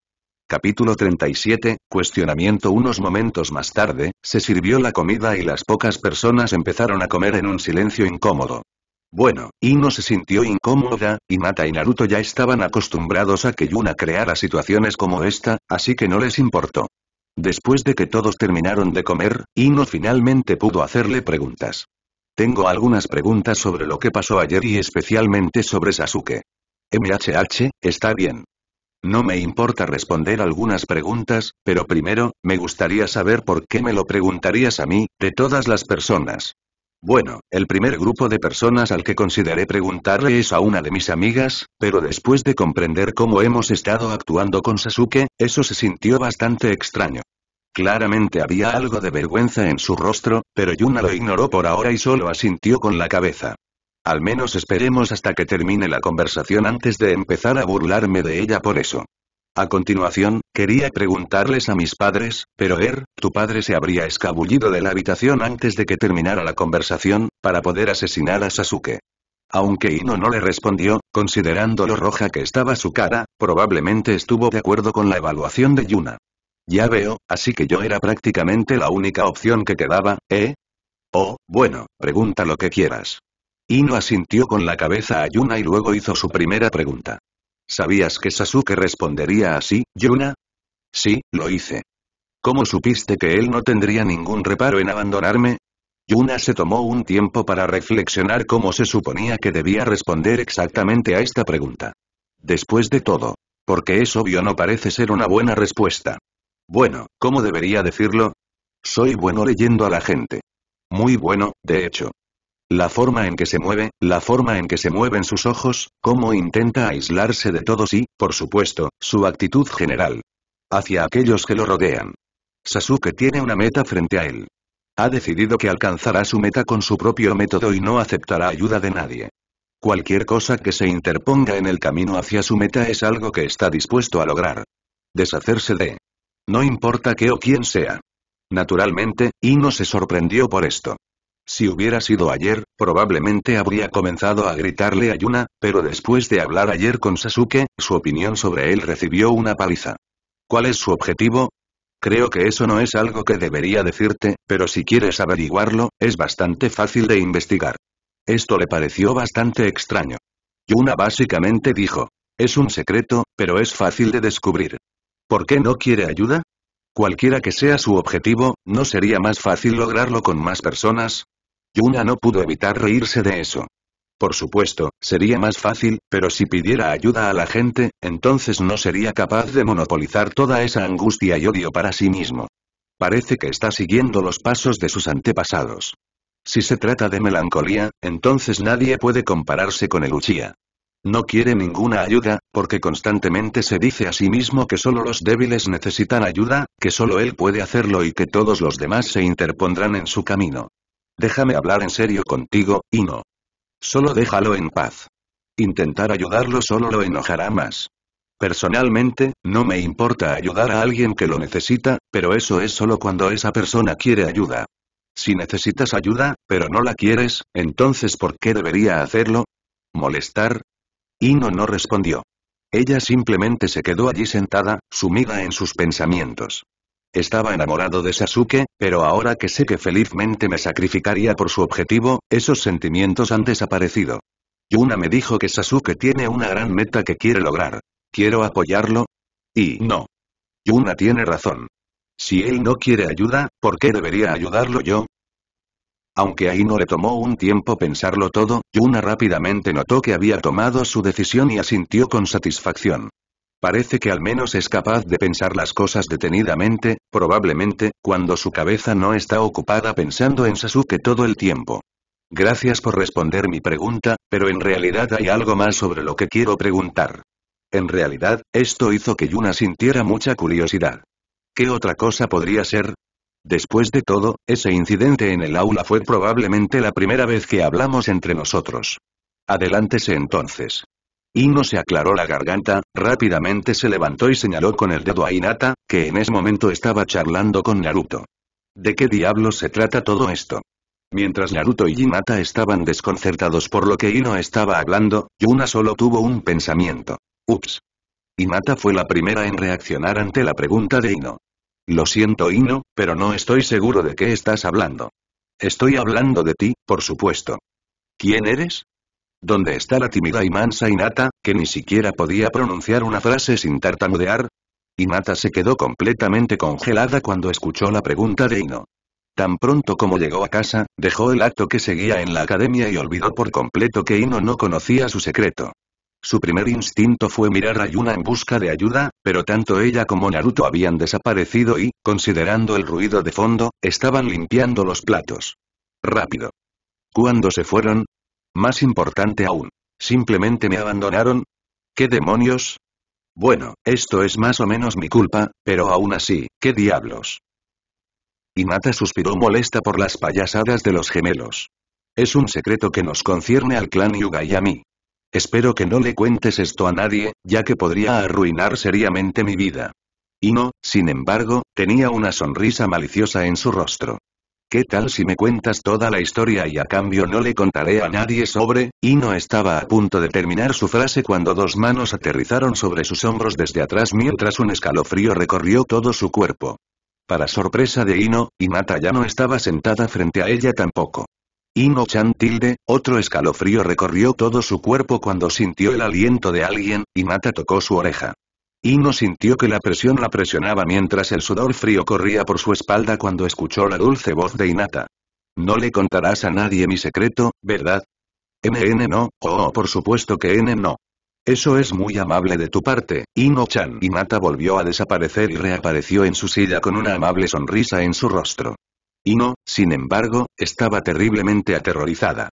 Capítulo 37, cuestionamiento Unos momentos más tarde, se sirvió la comida y las pocas personas empezaron a comer en un silencio incómodo. Bueno, Ino se sintió incómoda, y Mata y Naruto ya estaban acostumbrados a que Yuna creara situaciones como esta, así que no les importó. Después de que todos terminaron de comer, Ino finalmente pudo hacerle preguntas. Tengo algunas preguntas sobre lo que pasó ayer y especialmente sobre Sasuke. MHH, está bien. No me importa responder algunas preguntas, pero primero, me gustaría saber por qué me lo preguntarías a mí, de todas las personas. Bueno, el primer grupo de personas al que consideré preguntarle es a una de mis amigas, pero después de comprender cómo hemos estado actuando con Sasuke, eso se sintió bastante extraño. Claramente había algo de vergüenza en su rostro, pero Yuna lo ignoró por ahora y solo asintió con la cabeza. Al menos esperemos hasta que termine la conversación antes de empezar a burlarme de ella por eso. A continuación, quería preguntarles a mis padres, pero Er, tu padre se habría escabullido de la habitación antes de que terminara la conversación, para poder asesinar a Sasuke. Aunque Ino no le respondió, considerando lo roja que estaba su cara, probablemente estuvo de acuerdo con la evaluación de Yuna. Ya veo, así que yo era prácticamente la única opción que quedaba, ¿eh? Oh, bueno, pregunta lo que quieras. Ino asintió con la cabeza a Yuna y luego hizo su primera pregunta. ¿Sabías que Sasuke respondería así, Yuna? Sí, lo hice. ¿Cómo supiste que él no tendría ningún reparo en abandonarme? Yuna se tomó un tiempo para reflexionar cómo se suponía que debía responder exactamente a esta pregunta. Después de todo, porque es obvio no parece ser una buena respuesta. Bueno, ¿cómo debería decirlo? Soy bueno leyendo a la gente. Muy bueno, de hecho. La forma en que se mueve, la forma en que se mueven sus ojos, cómo intenta aislarse de todos y, por supuesto, su actitud general. Hacia aquellos que lo rodean. Sasuke tiene una meta frente a él. Ha decidido que alcanzará su meta con su propio método y no aceptará ayuda de nadie. Cualquier cosa que se interponga en el camino hacia su meta es algo que está dispuesto a lograr. Deshacerse de. No importa qué o quién sea. Naturalmente, Ino se sorprendió por esto. Si hubiera sido ayer, probablemente habría comenzado a gritarle a Yuna, pero después de hablar ayer con Sasuke, su opinión sobre él recibió una paliza. ¿Cuál es su objetivo? Creo que eso no es algo que debería decirte, pero si quieres averiguarlo, es bastante fácil de investigar. Esto le pareció bastante extraño. Yuna básicamente dijo, es un secreto, pero es fácil de descubrir. ¿Por qué no quiere ayuda? Cualquiera que sea su objetivo, ¿no sería más fácil lograrlo con más personas? Yuna no pudo evitar reírse de eso. Por supuesto, sería más fácil, pero si pidiera ayuda a la gente, entonces no sería capaz de monopolizar toda esa angustia y odio para sí mismo. Parece que está siguiendo los pasos de sus antepasados. Si se trata de melancolía, entonces nadie puede compararse con el Uchiha. No quiere ninguna ayuda, porque constantemente se dice a sí mismo que solo los débiles necesitan ayuda, que solo él puede hacerlo y que todos los demás se interpondrán en su camino. Déjame hablar en serio contigo, Ino. Solo déjalo en paz. Intentar ayudarlo solo lo enojará más. Personalmente, no me importa ayudar a alguien que lo necesita, pero eso es solo cuando esa persona quiere ayuda. Si necesitas ayuda, pero no la quieres, entonces ¿por qué debería hacerlo? ¿Molestar? Ino no respondió. Ella simplemente se quedó allí sentada, sumida en sus pensamientos. Estaba enamorado de Sasuke, pero ahora que sé que felizmente me sacrificaría por su objetivo, esos sentimientos han desaparecido. Yuna me dijo que Sasuke tiene una gran meta que quiere lograr. ¿Quiero apoyarlo? Y no. Yuna tiene razón. Si él no quiere ayuda, ¿por qué debería ayudarlo yo? Aunque ahí no le tomó un tiempo pensarlo todo, Yuna rápidamente notó que había tomado su decisión y asintió con satisfacción. Parece que al menos es capaz de pensar las cosas detenidamente, probablemente, cuando su cabeza no está ocupada pensando en Sasuke todo el tiempo. Gracias por responder mi pregunta, pero en realidad hay algo más sobre lo que quiero preguntar. En realidad, esto hizo que Yuna sintiera mucha curiosidad. ¿Qué otra cosa podría ser? Después de todo, ese incidente en el aula fue probablemente la primera vez que hablamos entre nosotros. Adelántese entonces. Ino se aclaró la garganta, rápidamente se levantó y señaló con el dedo a Hinata, que en ese momento estaba charlando con Naruto. ¿De qué diablos se trata todo esto? Mientras Naruto y Hinata estaban desconcertados por lo que Ino estaba hablando, Yuna solo tuvo un pensamiento. Ups. Hinata fue la primera en reaccionar ante la pregunta de Ino. Lo siento Ino, pero no estoy seguro de qué estás hablando. Estoy hablando de ti, por supuesto. ¿Quién eres? ¿Dónde está la tímida y mansa Inata, que ni siquiera podía pronunciar una frase sin tartamudear? Inata se quedó completamente congelada cuando escuchó la pregunta de Ino. Tan pronto como llegó a casa, dejó el acto que seguía en la academia y olvidó por completo que Ino no conocía su secreto. Su primer instinto fue mirar a Yuna en busca de ayuda, pero tanto ella como Naruto habían desaparecido y, considerando el ruido de fondo, estaban limpiando los platos. Rápido. Cuando se fueron, más importante aún. ¿Simplemente me abandonaron? ¿Qué demonios? Bueno, esto es más o menos mi culpa, pero aún así, ¿qué diablos? Mata suspiró molesta por las payasadas de los gemelos. Es un secreto que nos concierne al clan Yuga y a mí. Espero que no le cuentes esto a nadie, ya que podría arruinar seriamente mi vida. Y no, sin embargo, tenía una sonrisa maliciosa en su rostro. ¿Qué tal si me cuentas toda la historia y a cambio no le contaré a nadie sobre? no estaba a punto de terminar su frase cuando dos manos aterrizaron sobre sus hombros desde atrás mientras un escalofrío recorrió todo su cuerpo. Para sorpresa de Ino, mata ya no estaba sentada frente a ella tampoco. Ino-chan tilde, otro escalofrío recorrió todo su cuerpo cuando sintió el aliento de alguien, y mata tocó su oreja. Ino sintió que la presión la presionaba mientras el sudor frío corría por su espalda cuando escuchó la dulce voz de Inata. No le contarás a nadie mi secreto, ¿verdad? nn no, oh, oh, por supuesto que N no. Eso es muy amable de tu parte, Ino-chan. Inata volvió a desaparecer y reapareció en su silla con una amable sonrisa en su rostro. Ino, sin embargo, estaba terriblemente aterrorizada.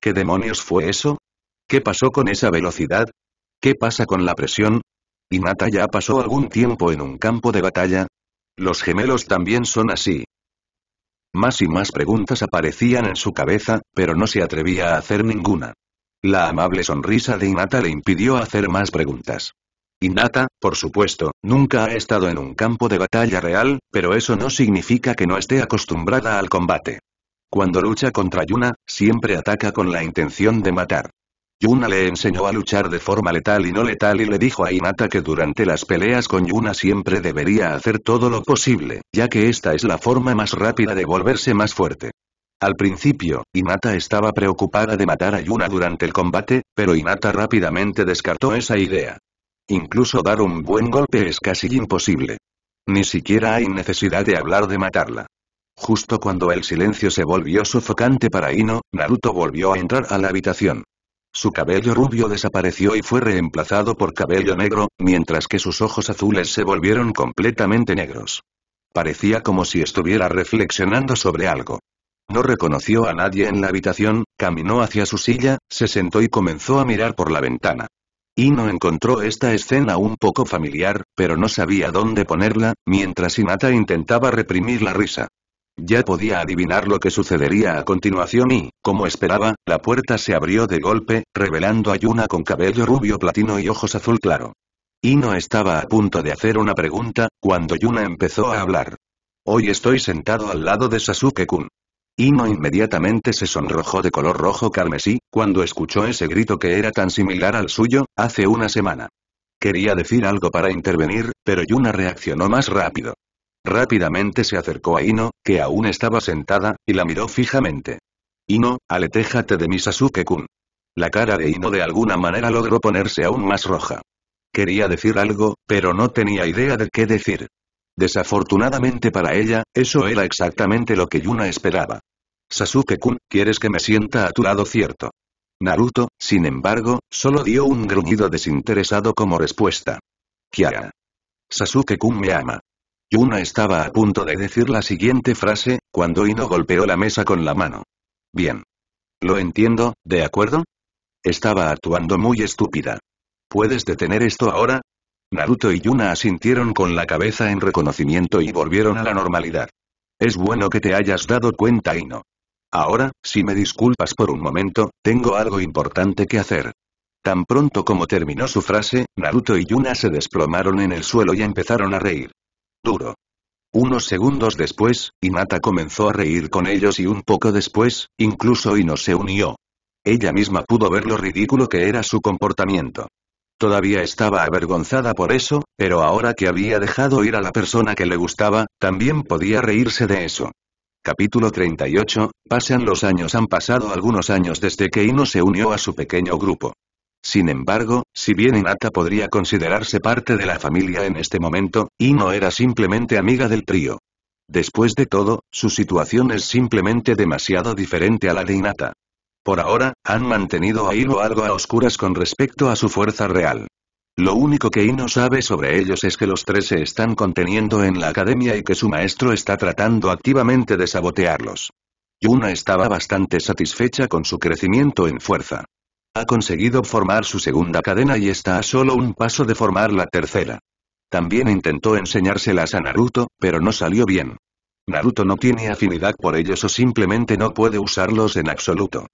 ¿Qué demonios fue eso? ¿Qué pasó con esa velocidad? ¿Qué pasa con la presión? ¿Y ya pasó algún tiempo en un campo de batalla? Los gemelos también son así. Más y más preguntas aparecían en su cabeza, pero no se atrevía a hacer ninguna. La amable sonrisa de Inata le impidió hacer más preguntas. Inata, por supuesto, nunca ha estado en un campo de batalla real, pero eso no significa que no esté acostumbrada al combate. Cuando lucha contra Yuna, siempre ataca con la intención de matar. Yuna le enseñó a luchar de forma letal y no letal y le dijo a Inata que durante las peleas con Yuna siempre debería hacer todo lo posible, ya que esta es la forma más rápida de volverse más fuerte. Al principio, Inata estaba preocupada de matar a Yuna durante el combate, pero Inata rápidamente descartó esa idea. Incluso dar un buen golpe es casi imposible. Ni siquiera hay necesidad de hablar de matarla. Justo cuando el silencio se volvió sofocante para Ino, Naruto volvió a entrar a la habitación. Su cabello rubio desapareció y fue reemplazado por cabello negro, mientras que sus ojos azules se volvieron completamente negros. Parecía como si estuviera reflexionando sobre algo. No reconoció a nadie en la habitación, caminó hacia su silla, se sentó y comenzó a mirar por la ventana. Ino encontró esta escena un poco familiar, pero no sabía dónde ponerla, mientras Inata intentaba reprimir la risa. Ya podía adivinar lo que sucedería a continuación y, como esperaba, la puerta se abrió de golpe, revelando a Yuna con cabello rubio platino y ojos azul claro. Ino estaba a punto de hacer una pregunta, cuando Yuna empezó a hablar. Hoy estoy sentado al lado de Sasuke-kun. Ino inmediatamente se sonrojó de color rojo carmesí, cuando escuchó ese grito que era tan similar al suyo, hace una semana. Quería decir algo para intervenir, pero Yuna reaccionó más rápido. Rápidamente se acercó a Ino, que aún estaba sentada, y la miró fijamente. Ino, aletéjate de mi Sasuke-kun. La cara de Ino de alguna manera logró ponerse aún más roja. Quería decir algo, pero no tenía idea de qué decir. Desafortunadamente para ella, eso era exactamente lo que Yuna esperaba. Sasuke-kun, ¿quieres que me sienta a tu lado cierto? Naruto, sin embargo, solo dio un gruñido desinteresado como respuesta. Kiara. Sasuke-kun me ama. Yuna estaba a punto de decir la siguiente frase, cuando Ino golpeó la mesa con la mano. Bien. Lo entiendo, ¿de acuerdo? Estaba actuando muy estúpida. ¿Puedes detener esto ahora? Naruto y Yuna asintieron con la cabeza en reconocimiento y volvieron a la normalidad. Es bueno que te hayas dado cuenta, Ino. Ahora, si me disculpas por un momento, tengo algo importante que hacer. Tan pronto como terminó su frase, Naruto y Yuna se desplomaron en el suelo y empezaron a reír. Duro. Unos segundos después, Inata comenzó a reír con ellos y un poco después, incluso Ino se unió. Ella misma pudo ver lo ridículo que era su comportamiento. Todavía estaba avergonzada por eso, pero ahora que había dejado ir a la persona que le gustaba, también podía reírse de eso. Capítulo 38, pasan los años han pasado algunos años desde que Ino se unió a su pequeño grupo. Sin embargo, si bien Inata podría considerarse parte de la familia en este momento, Ino era simplemente amiga del trío. Después de todo, su situación es simplemente demasiado diferente a la de Inata. Por ahora, han mantenido a Ino algo a oscuras con respecto a su fuerza real. Lo único que Ino sabe sobre ellos es que los tres se están conteniendo en la academia y que su maestro está tratando activamente de sabotearlos. Yuna estaba bastante satisfecha con su crecimiento en fuerza. Ha conseguido formar su segunda cadena y está a solo un paso de formar la tercera. También intentó enseñárselas a Naruto, pero no salió bien. Naruto no tiene afinidad por ellos o simplemente no puede usarlos en absoluto.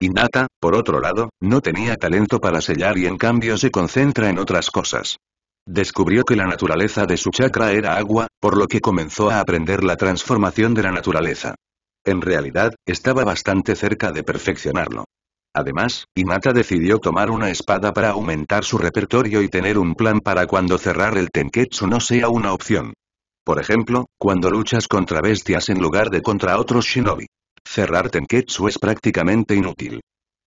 Hinata, por otro lado, no tenía talento para sellar y en cambio se concentra en otras cosas. Descubrió que la naturaleza de su chakra era agua, por lo que comenzó a aprender la transformación de la naturaleza. En realidad, estaba bastante cerca de perfeccionarlo. Además, Imata decidió tomar una espada para aumentar su repertorio y tener un plan para cuando cerrar el Tenketsu no sea una opción. Por ejemplo, cuando luchas contra bestias en lugar de contra otros shinobi. Cerrar Tenketsu es prácticamente inútil.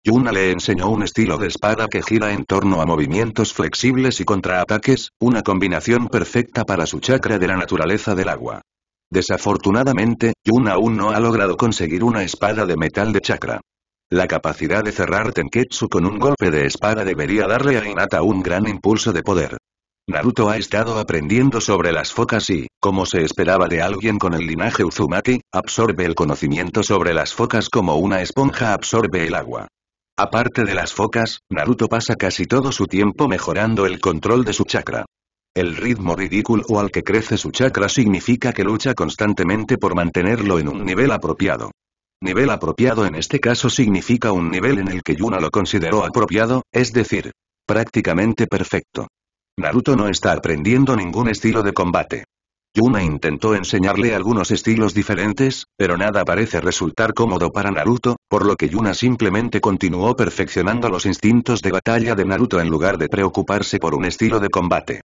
Yuna le enseñó un estilo de espada que gira en torno a movimientos flexibles y contraataques, una combinación perfecta para su chakra de la naturaleza del agua. Desafortunadamente, Yuna aún no ha logrado conseguir una espada de metal de chakra. La capacidad de cerrar Tenketsu con un golpe de espada debería darle a Hinata un gran impulso de poder. Naruto ha estado aprendiendo sobre las focas y, como se esperaba de alguien con el linaje Uzumaki, absorbe el conocimiento sobre las focas como una esponja absorbe el agua. Aparte de las focas, Naruto pasa casi todo su tiempo mejorando el control de su chakra. El ritmo ridículo al que crece su chakra significa que lucha constantemente por mantenerlo en un nivel apropiado. Nivel apropiado en este caso significa un nivel en el que Yuna lo consideró apropiado, es decir, prácticamente perfecto. Naruto no está aprendiendo ningún estilo de combate. Yuna intentó enseñarle algunos estilos diferentes, pero nada parece resultar cómodo para Naruto, por lo que Yuna simplemente continuó perfeccionando los instintos de batalla de Naruto en lugar de preocuparse por un estilo de combate.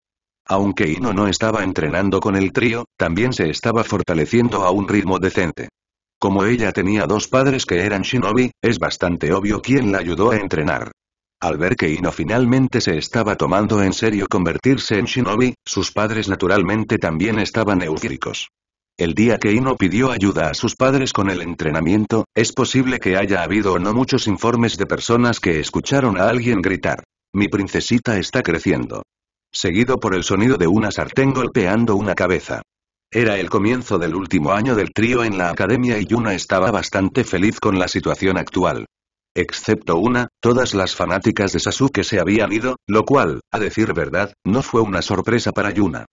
Aunque Ino no estaba entrenando con el trío, también se estaba fortaleciendo a un ritmo decente. Como ella tenía dos padres que eran shinobi, es bastante obvio quién la ayudó a entrenar. Al ver que Ino finalmente se estaba tomando en serio convertirse en shinobi, sus padres naturalmente también estaban eufóricos. El día que Ino pidió ayuda a sus padres con el entrenamiento, es posible que haya habido o no muchos informes de personas que escucharon a alguien gritar. Mi princesita está creciendo. Seguido por el sonido de una sartén golpeando una cabeza. Era el comienzo del último año del trío en la academia y Yuna estaba bastante feliz con la situación actual. Excepto una, todas las fanáticas de Sasuke se habían ido, lo cual, a decir verdad, no fue una sorpresa para Yuna.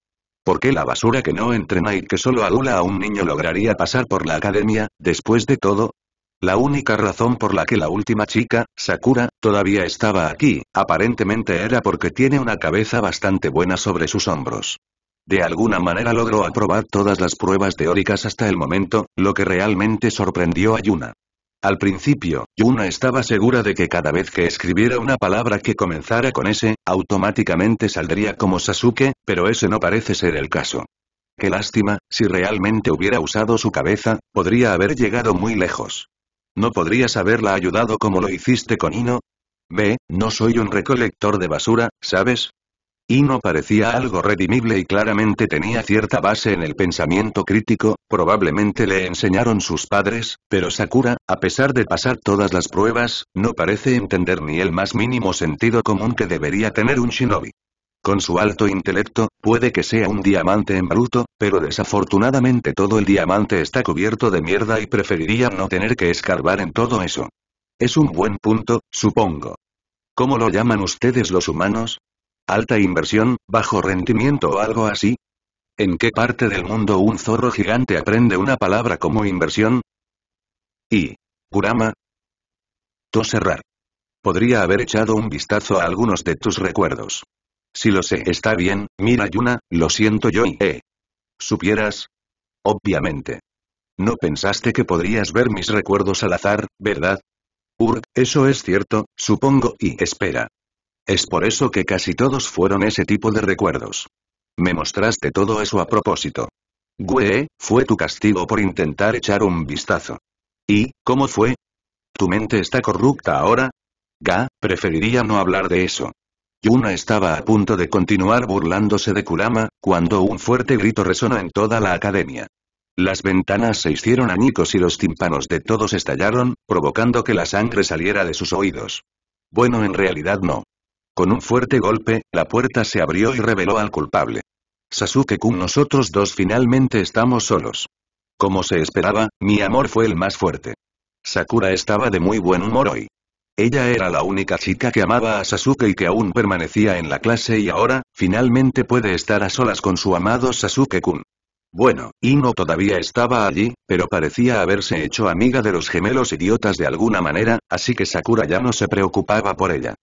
¿Por qué la basura que no entrena y que solo adula a un niño lograría pasar por la academia, después de todo? La única razón por la que la última chica, Sakura, todavía estaba aquí, aparentemente era porque tiene una cabeza bastante buena sobre sus hombros. De alguna manera logró aprobar todas las pruebas teóricas hasta el momento, lo que realmente sorprendió a Yuna. Al principio, Yuna estaba segura de que cada vez que escribiera una palabra que comenzara con S, automáticamente saldría como Sasuke, pero ese no parece ser el caso. Qué lástima, si realmente hubiera usado su cabeza, podría haber llegado muy lejos. ¿No podrías haberla ayudado como lo hiciste con Ino? Ve, no soy un recolector de basura, ¿sabes? Y no parecía algo redimible y claramente tenía cierta base en el pensamiento crítico, probablemente le enseñaron sus padres, pero Sakura, a pesar de pasar todas las pruebas, no parece entender ni el más mínimo sentido común que debería tener un shinobi. Con su alto intelecto, puede que sea un diamante en bruto, pero desafortunadamente todo el diamante está cubierto de mierda y preferiría no tener que escarbar en todo eso. Es un buen punto, supongo. ¿Cómo lo llaman ustedes los humanos? ¿Alta inversión, bajo rendimiento o algo así? ¿En qué parte del mundo un zorro gigante aprende una palabra como inversión? Y. Kurama. Toserrar. Podría haber echado un vistazo a algunos de tus recuerdos. Si lo sé, está bien, mira Yuna, lo siento yo y eh. ¿Supieras? Obviamente. No pensaste que podrías ver mis recuerdos al azar, ¿verdad? Ur, eso es cierto, supongo y espera. Es por eso que casi todos fueron ese tipo de recuerdos. Me mostraste todo eso a propósito. Güe, fue tu castigo por intentar echar un vistazo. ¿Y, cómo fue? ¿Tu mente está corrupta ahora? Ga, preferiría no hablar de eso. Yuna estaba a punto de continuar burlándose de Kurama, cuando un fuerte grito resonó en toda la academia. Las ventanas se hicieron añicos y los tímpanos de todos estallaron, provocando que la sangre saliera de sus oídos. Bueno en realidad no. Con un fuerte golpe, la puerta se abrió y reveló al culpable. Sasuke-kun nosotros dos finalmente estamos solos. Como se esperaba, mi amor fue el más fuerte. Sakura estaba de muy buen humor hoy. Ella era la única chica que amaba a Sasuke y que aún permanecía en la clase y ahora, finalmente puede estar a solas con su amado Sasuke-kun. Bueno, Ino todavía estaba allí, pero parecía haberse hecho amiga de los gemelos idiotas de alguna manera, así que Sakura ya no se preocupaba por ella.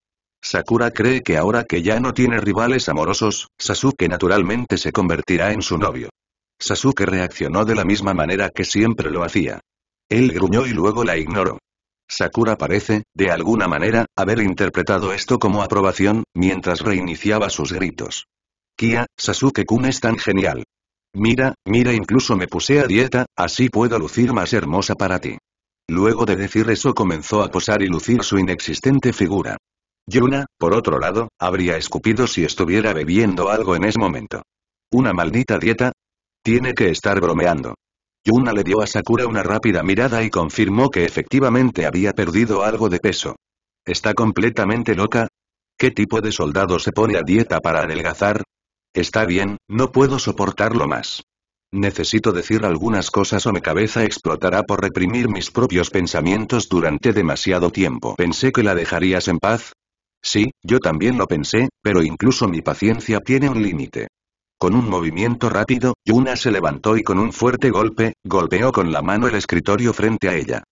Sakura cree que ahora que ya no tiene rivales amorosos, Sasuke naturalmente se convertirá en su novio. Sasuke reaccionó de la misma manera que siempre lo hacía. Él gruñó y luego la ignoró. Sakura parece, de alguna manera, haber interpretado esto como aprobación, mientras reiniciaba sus gritos. Kia, Sasuke-kun es tan genial. Mira, mira incluso me puse a dieta, así puedo lucir más hermosa para ti. Luego de decir eso comenzó a posar y lucir su inexistente figura. Yuna, por otro lado, habría escupido si estuviera bebiendo algo en ese momento. ¿Una maldita dieta? Tiene que estar bromeando. Yuna le dio a Sakura una rápida mirada y confirmó que efectivamente había perdido algo de peso. ¿Está completamente loca? ¿Qué tipo de soldado se pone a dieta para adelgazar? Está bien, no puedo soportarlo más. Necesito decir algunas cosas o mi cabeza explotará por reprimir mis propios pensamientos durante demasiado tiempo. Pensé que la dejarías en paz, Sí, yo también lo pensé, pero incluso mi paciencia tiene un límite. Con un movimiento rápido, Yuna se levantó y con un fuerte golpe, golpeó con la mano el escritorio frente a ella.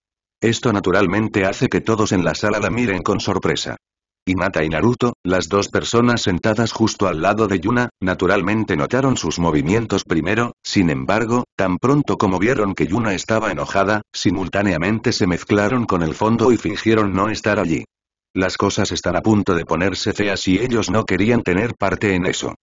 Esto naturalmente hace que todos en la sala la miren con sorpresa. Hinata y Naruto, las dos personas sentadas justo al lado de Yuna, naturalmente notaron sus movimientos primero, sin embargo, tan pronto como vieron que Yuna estaba enojada, simultáneamente se mezclaron con el fondo y fingieron no estar allí. Las cosas están a punto de ponerse feas y ellos no querían tener parte en eso.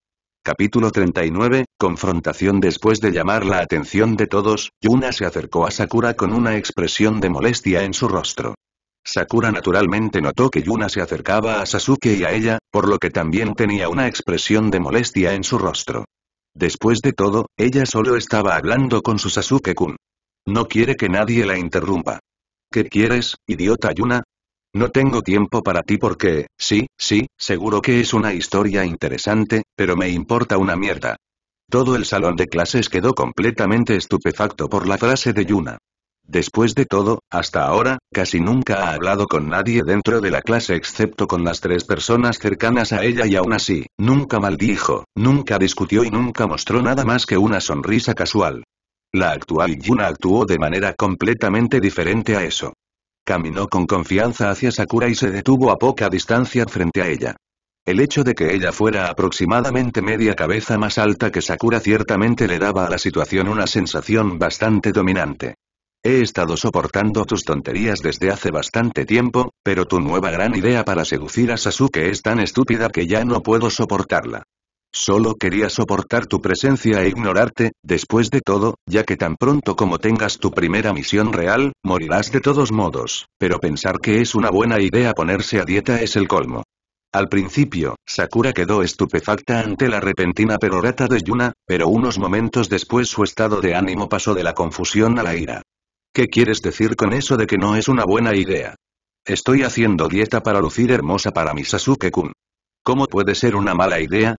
Capítulo 39, confrontación Después de llamar la atención de todos, Yuna se acercó a Sakura con una expresión de molestia en su rostro. Sakura naturalmente notó que Yuna se acercaba a Sasuke y a ella, por lo que también tenía una expresión de molestia en su rostro. Después de todo, ella solo estaba hablando con su Sasuke-kun. No quiere que nadie la interrumpa. ¿Qué quieres, idiota Yuna? No tengo tiempo para ti porque, sí, sí, seguro que es una historia interesante, pero me importa una mierda. Todo el salón de clases quedó completamente estupefacto por la frase de Yuna. Después de todo, hasta ahora, casi nunca ha hablado con nadie dentro de la clase excepto con las tres personas cercanas a ella y aún así, nunca maldijo, nunca discutió y nunca mostró nada más que una sonrisa casual. La actual Yuna actuó de manera completamente diferente a eso. Caminó con confianza hacia Sakura y se detuvo a poca distancia frente a ella. El hecho de que ella fuera aproximadamente media cabeza más alta que Sakura ciertamente le daba a la situación una sensación bastante dominante. He estado soportando tus tonterías desde hace bastante tiempo, pero tu nueva gran idea para seducir a Sasuke es tan estúpida que ya no puedo soportarla. Solo quería soportar tu presencia e ignorarte, después de todo, ya que tan pronto como tengas tu primera misión real, morirás de todos modos, pero pensar que es una buena idea ponerse a dieta es el colmo. Al principio, Sakura quedó estupefacta ante la repentina perorata de Yuna, pero unos momentos después su estado de ánimo pasó de la confusión a la ira. ¿Qué quieres decir con eso de que no es una buena idea? Estoy haciendo dieta para lucir hermosa para mi Sasuke-kun. ¿Cómo puede ser una mala idea?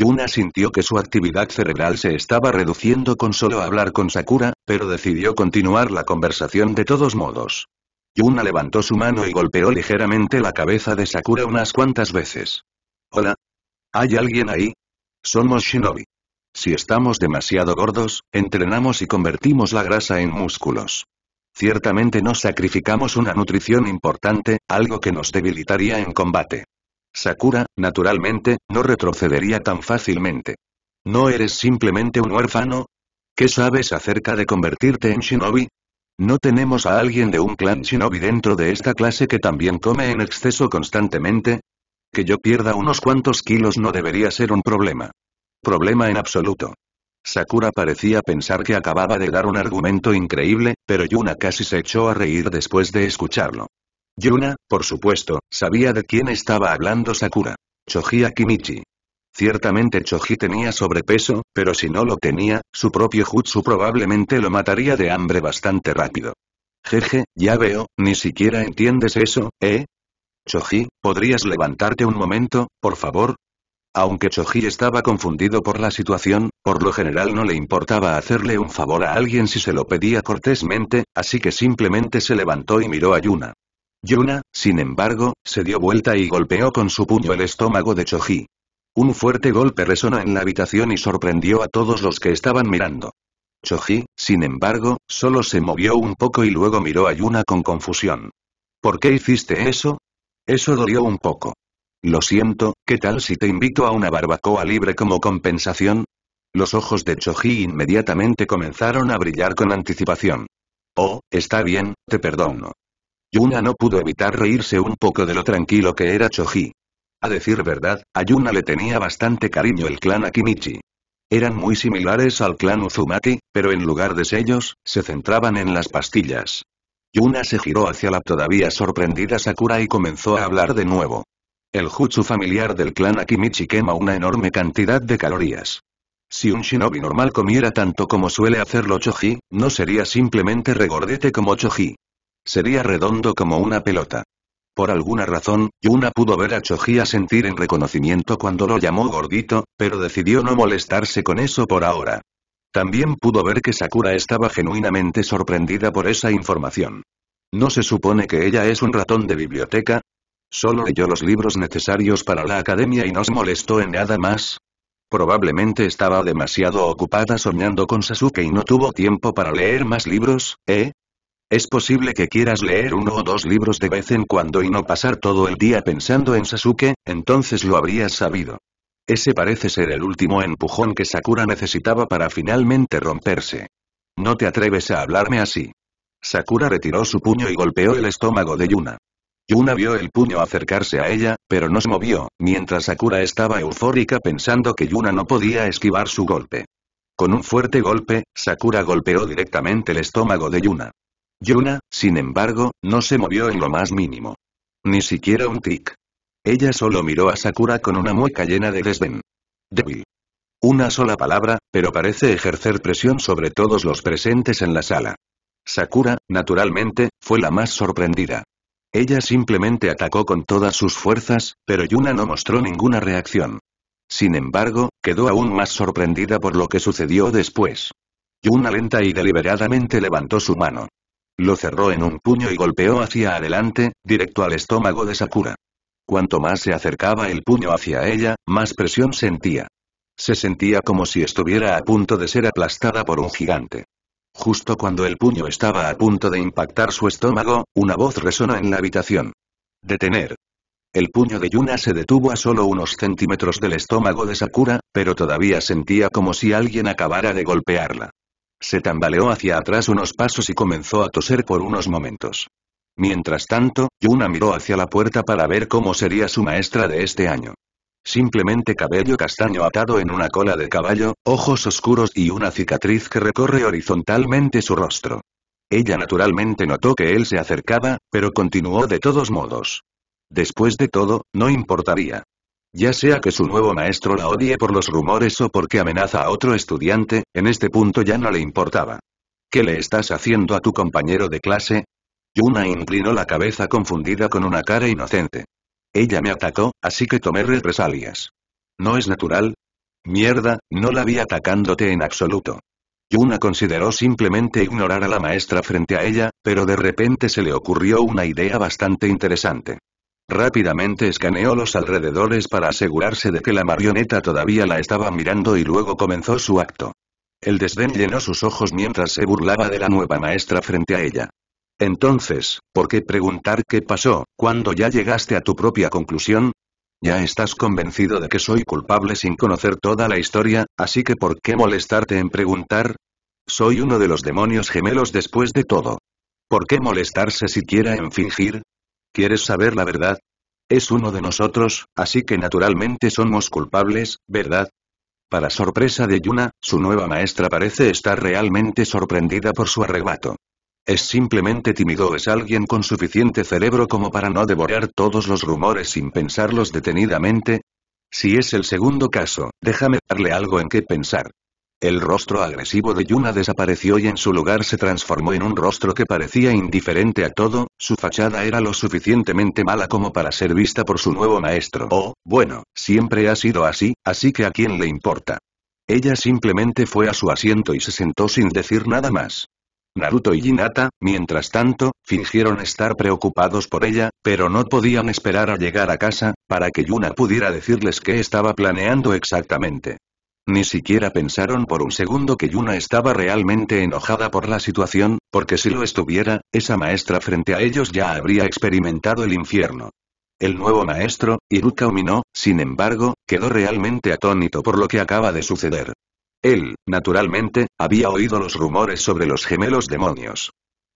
Yuna sintió que su actividad cerebral se estaba reduciendo con solo hablar con Sakura, pero decidió continuar la conversación de todos modos. Yuna levantó su mano y golpeó ligeramente la cabeza de Sakura unas cuantas veces. Hola. ¿Hay alguien ahí? Somos Shinobi. Si estamos demasiado gordos, entrenamos y convertimos la grasa en músculos. Ciertamente no sacrificamos una nutrición importante, algo que nos debilitaría en combate. Sakura, naturalmente, no retrocedería tan fácilmente. ¿No eres simplemente un huérfano? ¿Qué sabes acerca de convertirte en shinobi? ¿No tenemos a alguien de un clan shinobi dentro de esta clase que también come en exceso constantemente? Que yo pierda unos cuantos kilos no debería ser un problema. Problema en absoluto. Sakura parecía pensar que acababa de dar un argumento increíble, pero Yuna casi se echó a reír después de escucharlo. Yuna, por supuesto, sabía de quién estaba hablando Sakura. Choji Akimichi. Ciertamente Choji tenía sobrepeso, pero si no lo tenía, su propio jutsu probablemente lo mataría de hambre bastante rápido. Jeje, ya veo, ni siquiera entiendes eso, ¿eh? Choji, ¿podrías levantarte un momento, por favor? Aunque Choji estaba confundido por la situación, por lo general no le importaba hacerle un favor a alguien si se lo pedía cortésmente, así que simplemente se levantó y miró a Yuna. Yuna, sin embargo, se dio vuelta y golpeó con su puño el estómago de Choji. Un fuerte golpe resonó en la habitación y sorprendió a todos los que estaban mirando. Choji, sin embargo, solo se movió un poco y luego miró a Yuna con confusión. ¿Por qué hiciste eso? Eso dolió un poco. Lo siento, ¿qué tal si te invito a una barbacoa libre como compensación? Los ojos de Choji inmediatamente comenzaron a brillar con anticipación. Oh, está bien, te perdono. Yuna no pudo evitar reírse un poco de lo tranquilo que era Choji. A decir verdad, a Yuna le tenía bastante cariño el clan Akimichi. Eran muy similares al clan Uzumaki, pero en lugar de sellos, se centraban en las pastillas. Yuna se giró hacia la todavía sorprendida Sakura y comenzó a hablar de nuevo. El jutsu familiar del clan Akimichi quema una enorme cantidad de calorías. Si un shinobi normal comiera tanto como suele hacerlo Choji, no sería simplemente regordete como Choji. Sería redondo como una pelota. Por alguna razón, Yuna pudo ver a Chojia sentir en reconocimiento cuando lo llamó gordito, pero decidió no molestarse con eso por ahora. También pudo ver que Sakura estaba genuinamente sorprendida por esa información. ¿No se supone que ella es un ratón de biblioteca? Solo leyó los libros necesarios para la academia y no se molestó en nada más. Probablemente estaba demasiado ocupada soñando con Sasuke y no tuvo tiempo para leer más libros, ¿eh? Es posible que quieras leer uno o dos libros de vez en cuando y no pasar todo el día pensando en Sasuke, entonces lo habrías sabido. Ese parece ser el último empujón que Sakura necesitaba para finalmente romperse. No te atreves a hablarme así. Sakura retiró su puño y golpeó el estómago de Yuna. Yuna vio el puño acercarse a ella, pero no se movió, mientras Sakura estaba eufórica pensando que Yuna no podía esquivar su golpe. Con un fuerte golpe, Sakura golpeó directamente el estómago de Yuna. Yuna, sin embargo, no se movió en lo más mínimo. Ni siquiera un tic. Ella solo miró a Sakura con una mueca llena de desdén. Débil. Una sola palabra, pero parece ejercer presión sobre todos los presentes en la sala. Sakura, naturalmente, fue la más sorprendida. Ella simplemente atacó con todas sus fuerzas, pero Yuna no mostró ninguna reacción. Sin embargo, quedó aún más sorprendida por lo que sucedió después. Yuna lenta y deliberadamente levantó su mano. Lo cerró en un puño y golpeó hacia adelante, directo al estómago de Sakura. Cuanto más se acercaba el puño hacia ella, más presión sentía. Se sentía como si estuviera a punto de ser aplastada por un gigante. Justo cuando el puño estaba a punto de impactar su estómago, una voz resonó en la habitación. Detener. El puño de Yuna se detuvo a solo unos centímetros del estómago de Sakura, pero todavía sentía como si alguien acabara de golpearla. Se tambaleó hacia atrás unos pasos y comenzó a toser por unos momentos. Mientras tanto, Yuna miró hacia la puerta para ver cómo sería su maestra de este año. Simplemente cabello castaño atado en una cola de caballo, ojos oscuros y una cicatriz que recorre horizontalmente su rostro. Ella naturalmente notó que él se acercaba, pero continuó de todos modos. Después de todo, no importaría. Ya sea que su nuevo maestro la odie por los rumores o porque amenaza a otro estudiante, en este punto ya no le importaba. ¿Qué le estás haciendo a tu compañero de clase? Yuna inclinó la cabeza confundida con una cara inocente. Ella me atacó, así que tomé represalias. ¿No es natural? Mierda, no la vi atacándote en absoluto. Yuna consideró simplemente ignorar a la maestra frente a ella, pero de repente se le ocurrió una idea bastante interesante. Rápidamente escaneó los alrededores para asegurarse de que la marioneta todavía la estaba mirando y luego comenzó su acto. El desdén llenó sus ojos mientras se burlaba de la nueva maestra frente a ella. Entonces, ¿por qué preguntar qué pasó, cuando ya llegaste a tu propia conclusión? Ya estás convencido de que soy culpable sin conocer toda la historia, así que ¿por qué molestarte en preguntar? Soy uno de los demonios gemelos después de todo. ¿Por qué molestarse siquiera en fingir? ¿Quieres saber la verdad? Es uno de nosotros, así que naturalmente somos culpables, ¿verdad? Para sorpresa de Yuna, su nueva maestra parece estar realmente sorprendida por su arrebato. Es simplemente tímido, es alguien con suficiente cerebro como para no devorar todos los rumores sin pensarlos detenidamente. Si es el segundo caso, déjame darle algo en qué pensar. El rostro agresivo de Yuna desapareció y en su lugar se transformó en un rostro que parecía indiferente a todo, su fachada era lo suficientemente mala como para ser vista por su nuevo maestro. Oh, bueno, siempre ha sido así, así que a quién le importa. Ella simplemente fue a su asiento y se sentó sin decir nada más. Naruto y Hinata, mientras tanto, fingieron estar preocupados por ella, pero no podían esperar a llegar a casa, para que Yuna pudiera decirles qué estaba planeando exactamente. Ni siquiera pensaron por un segundo que Yuna estaba realmente enojada por la situación, porque si lo estuviera, esa maestra frente a ellos ya habría experimentado el infierno. El nuevo maestro, Iruka Umino, sin embargo, quedó realmente atónito por lo que acaba de suceder. Él, naturalmente, había oído los rumores sobre los gemelos demonios.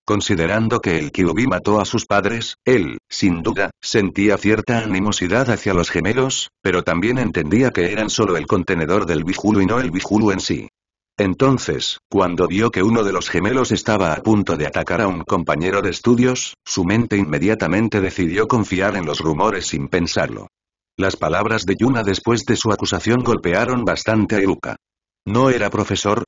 Considerando que el Kyubi mató a sus padres, él, sin duda, sentía cierta animosidad hacia los gemelos, pero también entendía que eran solo el contenedor del Bijulu y no el Bijulu en sí. Entonces, cuando vio que uno de los gemelos estaba a punto de atacar a un compañero de estudios, su mente inmediatamente decidió confiar en los rumores sin pensarlo. Las palabras de Yuna después de su acusación golpearon bastante a Iruka. ¿No era profesor?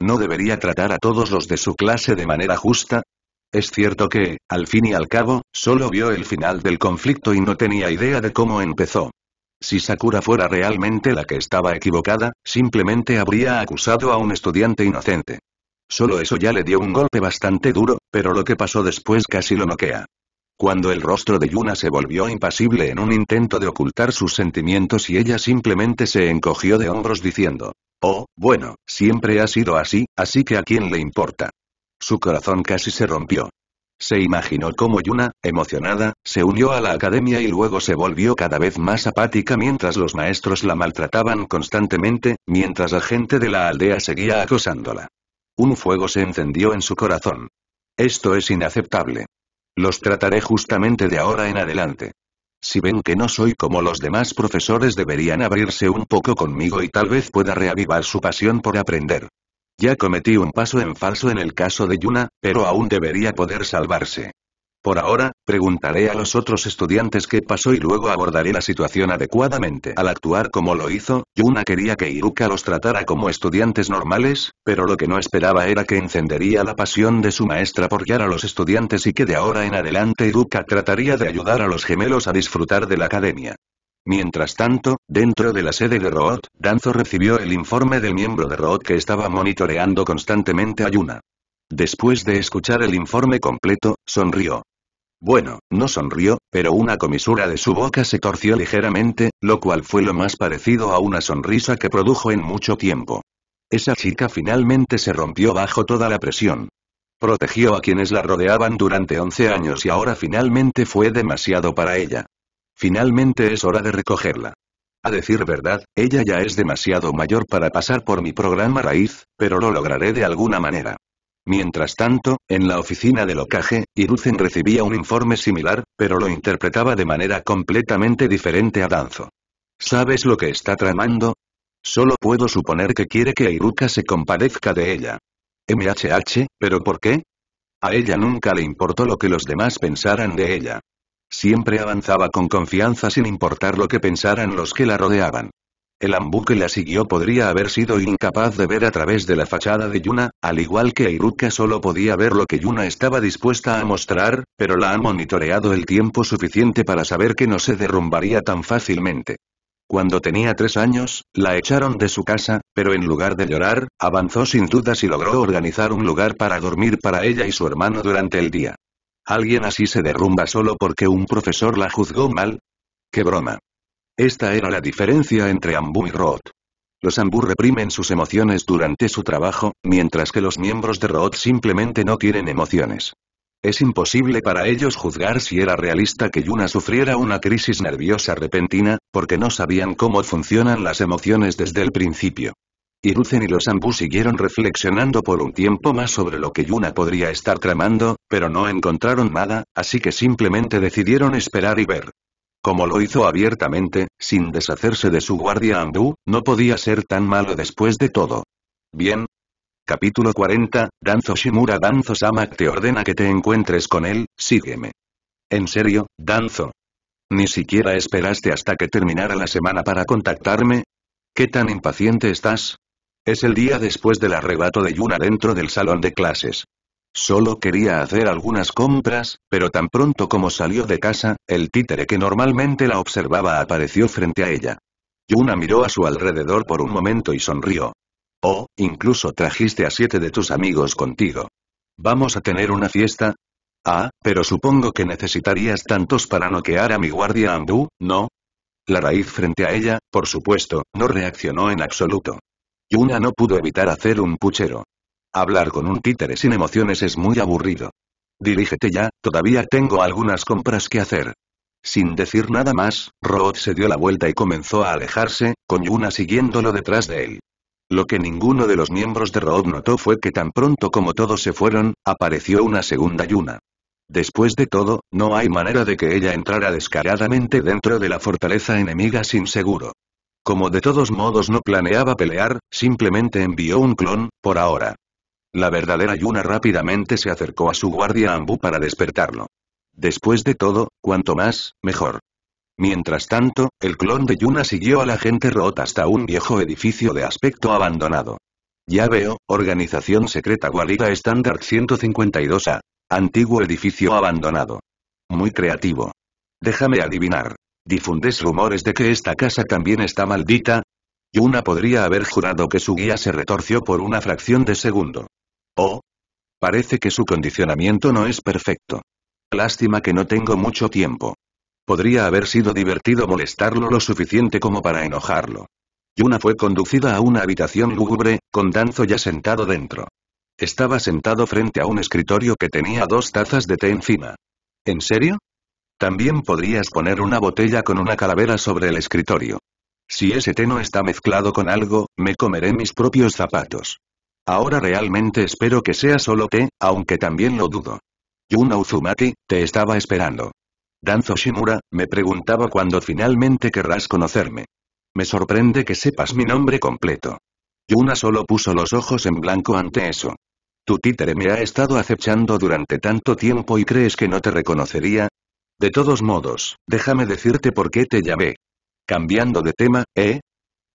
¿No debería tratar a todos los de su clase de manera justa? Es cierto que, al fin y al cabo, solo vio el final del conflicto y no tenía idea de cómo empezó. Si Sakura fuera realmente la que estaba equivocada, simplemente habría acusado a un estudiante inocente. Solo eso ya le dio un golpe bastante duro, pero lo que pasó después casi lo noquea. Cuando el rostro de Yuna se volvió impasible en un intento de ocultar sus sentimientos y ella simplemente se encogió de hombros diciendo, Oh, bueno, siempre ha sido así, así que a quién le importa. Su corazón casi se rompió. Se imaginó cómo Yuna, emocionada, se unió a la academia y luego se volvió cada vez más apática mientras los maestros la maltrataban constantemente, mientras la gente de la aldea seguía acosándola. Un fuego se encendió en su corazón. Esto es inaceptable. Los trataré justamente de ahora en adelante. Si ven que no soy como los demás profesores deberían abrirse un poco conmigo y tal vez pueda reavivar su pasión por aprender. Ya cometí un paso en falso en el caso de Yuna, pero aún debería poder salvarse. Por ahora, preguntaré a los otros estudiantes qué pasó y luego abordaré la situación adecuadamente. Al actuar como lo hizo, Yuna quería que Iruka los tratara como estudiantes normales, pero lo que no esperaba era que encendería la pasión de su maestra por guiar a los estudiantes y que de ahora en adelante Iruka trataría de ayudar a los gemelos a disfrutar de la academia. Mientras tanto, dentro de la sede de Root, Danzo recibió el informe del miembro de Root que estaba monitoreando constantemente a Yuna. Después de escuchar el informe completo, sonrió. Bueno, no sonrió, pero una comisura de su boca se torció ligeramente, lo cual fue lo más parecido a una sonrisa que produjo en mucho tiempo. Esa chica finalmente se rompió bajo toda la presión. Protegió a quienes la rodeaban durante 11 años y ahora finalmente fue demasiado para ella. Finalmente es hora de recogerla. A decir verdad, ella ya es demasiado mayor para pasar por mi programa raíz, pero lo lograré de alguna manera. Mientras tanto, en la oficina de Locage, Iruzen recibía un informe similar, pero lo interpretaba de manera completamente diferente a Danzo. ¿Sabes lo que está tramando? Solo puedo suponer que quiere que Iruka se compadezca de ella. MHH, ¿pero por qué? A ella nunca le importó lo que los demás pensaran de ella. Siempre avanzaba con confianza sin importar lo que pensaran los que la rodeaban. El ambú que la siguió podría haber sido incapaz de ver a través de la fachada de Yuna, al igual que Iruka solo podía ver lo que Yuna estaba dispuesta a mostrar, pero la ha monitoreado el tiempo suficiente para saber que no se derrumbaría tan fácilmente. Cuando tenía tres años, la echaron de su casa, pero en lugar de llorar, avanzó sin dudas y logró organizar un lugar para dormir para ella y su hermano durante el día. ¿Alguien así se derrumba solo porque un profesor la juzgó mal? ¡Qué broma! Esta era la diferencia entre Ambu y Roth. Los Ambu reprimen sus emociones durante su trabajo, mientras que los miembros de Roth simplemente no tienen emociones. Es imposible para ellos juzgar si era realista que Yuna sufriera una crisis nerviosa repentina, porque no sabían cómo funcionan las emociones desde el principio. Hiruzen y los Ambu siguieron reflexionando por un tiempo más sobre lo que Yuna podría estar tramando, pero no encontraron nada, así que simplemente decidieron esperar y ver. Como lo hizo abiertamente, sin deshacerse de su guardia Ambu, no podía ser tan malo después de todo. Bien. Capítulo 40, Danzo Shimura Danzo Samak te ordena que te encuentres con él, sígueme. En serio, Danzo. Ni siquiera esperaste hasta que terminara la semana para contactarme, ¿Qué tan impaciente estás? Es el día después del arrebato de Yuna dentro del salón de clases. Solo quería hacer algunas compras, pero tan pronto como salió de casa, el títere que normalmente la observaba apareció frente a ella. Yuna miró a su alrededor por un momento y sonrió. Oh, incluso trajiste a siete de tus amigos contigo. ¿Vamos a tener una fiesta? Ah, pero supongo que necesitarías tantos para noquear a mi guardia andú, ¿no? La raíz frente a ella, por supuesto, no reaccionó en absoluto. Yuna no pudo evitar hacer un puchero. Hablar con un títere sin emociones es muy aburrido. Dirígete ya, todavía tengo algunas compras que hacer. Sin decir nada más, Rod se dio la vuelta y comenzó a alejarse, con Yuna siguiéndolo detrás de él. Lo que ninguno de los miembros de Rod notó fue que tan pronto como todos se fueron, apareció una segunda Yuna. Después de todo, no hay manera de que ella entrara descaradamente dentro de la fortaleza enemiga sin seguro. Como de todos modos no planeaba pelear, simplemente envió un clon, por ahora. La verdadera Yuna rápidamente se acercó a su guardia Ambu para despertarlo. Después de todo, cuanto más, mejor. Mientras tanto, el clon de Yuna siguió a la gente rota hasta un viejo edificio de aspecto abandonado. Ya veo, Organización Secreta Guarida Estándar 152A. Antiguo edificio abandonado. Muy creativo. Déjame adivinar difundes rumores de que esta casa también está maldita? Yuna podría haber jurado que su guía se retorció por una fracción de segundo. Oh. Parece que su condicionamiento no es perfecto. Lástima que no tengo mucho tiempo. Podría haber sido divertido molestarlo lo suficiente como para enojarlo. Yuna fue conducida a una habitación lúgubre, con Danzo ya sentado dentro. Estaba sentado frente a un escritorio que tenía dos tazas de té encima. ¿En serio? También podrías poner una botella con una calavera sobre el escritorio. Si ese té no está mezclado con algo, me comeré mis propios zapatos. Ahora realmente espero que sea solo té, aunque también lo dudo. Yuna Uzumaki, te estaba esperando. Danzo Shimura, me preguntaba cuándo finalmente querrás conocerme. Me sorprende que sepas mi nombre completo. Yuna solo puso los ojos en blanco ante eso. Tu títere me ha estado acechando durante tanto tiempo y crees que no te reconocería, de todos modos, déjame decirte por qué te llamé. Cambiando de tema, ¿eh?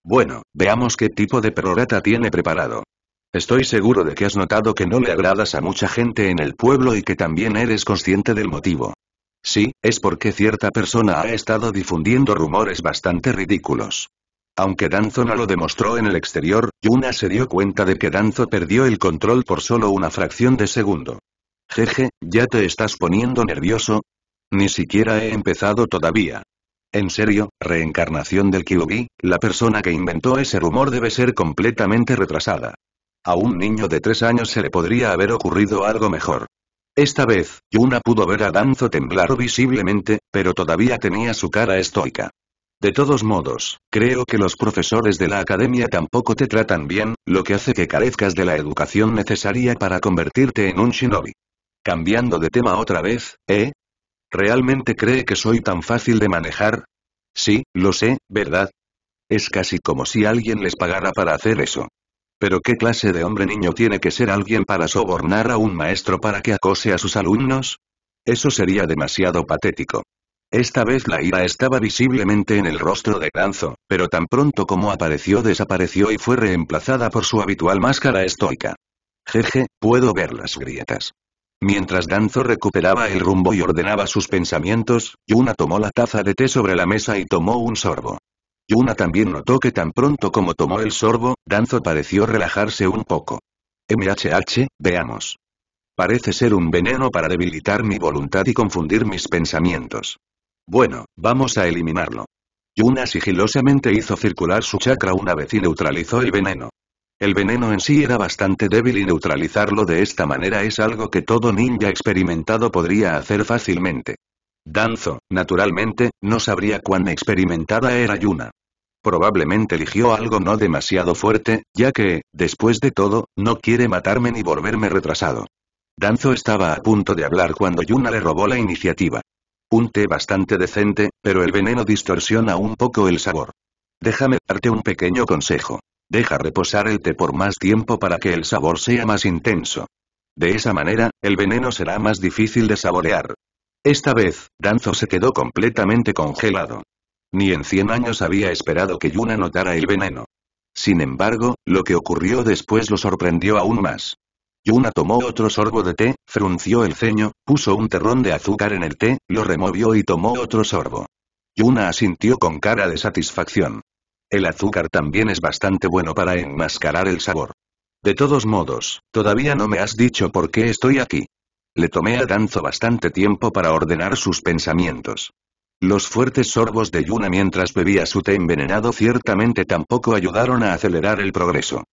Bueno, veamos qué tipo de prorata tiene preparado. Estoy seguro de que has notado que no le agradas a mucha gente en el pueblo y que también eres consciente del motivo. Sí, es porque cierta persona ha estado difundiendo rumores bastante ridículos. Aunque Danzo no lo demostró en el exterior, Yuna se dio cuenta de que Danzo perdió el control por solo una fracción de segundo. Jeje, ya te estás poniendo nervioso, ni siquiera he empezado todavía. En serio, reencarnación del Kyuubi, la persona que inventó ese rumor debe ser completamente retrasada. A un niño de tres años se le podría haber ocurrido algo mejor. Esta vez, Yuna pudo ver a Danzo temblar visiblemente, pero todavía tenía su cara estoica. De todos modos, creo que los profesores de la academia tampoco te tratan bien, lo que hace que carezcas de la educación necesaria para convertirte en un shinobi. Cambiando de tema otra vez, ¿eh? ¿Realmente cree que soy tan fácil de manejar? Sí, lo sé, ¿verdad? Es casi como si alguien les pagara para hacer eso. Pero ¿qué clase de hombre niño tiene que ser alguien para sobornar a un maestro para que acose a sus alumnos? Eso sería demasiado patético. Esta vez la ira estaba visiblemente en el rostro de Granzo, pero tan pronto como apareció desapareció y fue reemplazada por su habitual máscara estoica. Jeje, puedo ver las grietas. Mientras Danzo recuperaba el rumbo y ordenaba sus pensamientos, Yuna tomó la taza de té sobre la mesa y tomó un sorbo. Yuna también notó que tan pronto como tomó el sorbo, Danzo pareció relajarse un poco. MHH, veamos. Parece ser un veneno para debilitar mi voluntad y confundir mis pensamientos. Bueno, vamos a eliminarlo. Yuna sigilosamente hizo circular su chakra una vez y neutralizó el veneno. El veneno en sí era bastante débil y neutralizarlo de esta manera es algo que todo ninja experimentado podría hacer fácilmente. Danzo, naturalmente, no sabría cuán experimentada era Yuna. Probablemente eligió algo no demasiado fuerte, ya que, después de todo, no quiere matarme ni volverme retrasado. Danzo estaba a punto de hablar cuando Yuna le robó la iniciativa. Un té bastante decente, pero el veneno distorsiona un poco el sabor. Déjame darte un pequeño consejo. Deja reposar el té por más tiempo para que el sabor sea más intenso. De esa manera, el veneno será más difícil de saborear. Esta vez, Danzo se quedó completamente congelado. Ni en 100 años había esperado que Yuna notara el veneno. Sin embargo, lo que ocurrió después lo sorprendió aún más. Yuna tomó otro sorbo de té, frunció el ceño, puso un terrón de azúcar en el té, lo removió y tomó otro sorbo. Yuna asintió con cara de satisfacción. El azúcar también es bastante bueno para enmascarar el sabor. De todos modos, todavía no me has dicho por qué estoy aquí. Le tomé a Danzo bastante tiempo para ordenar sus pensamientos. Los fuertes sorbos de Yuna mientras bebía su té envenenado ciertamente tampoco ayudaron a acelerar el progreso.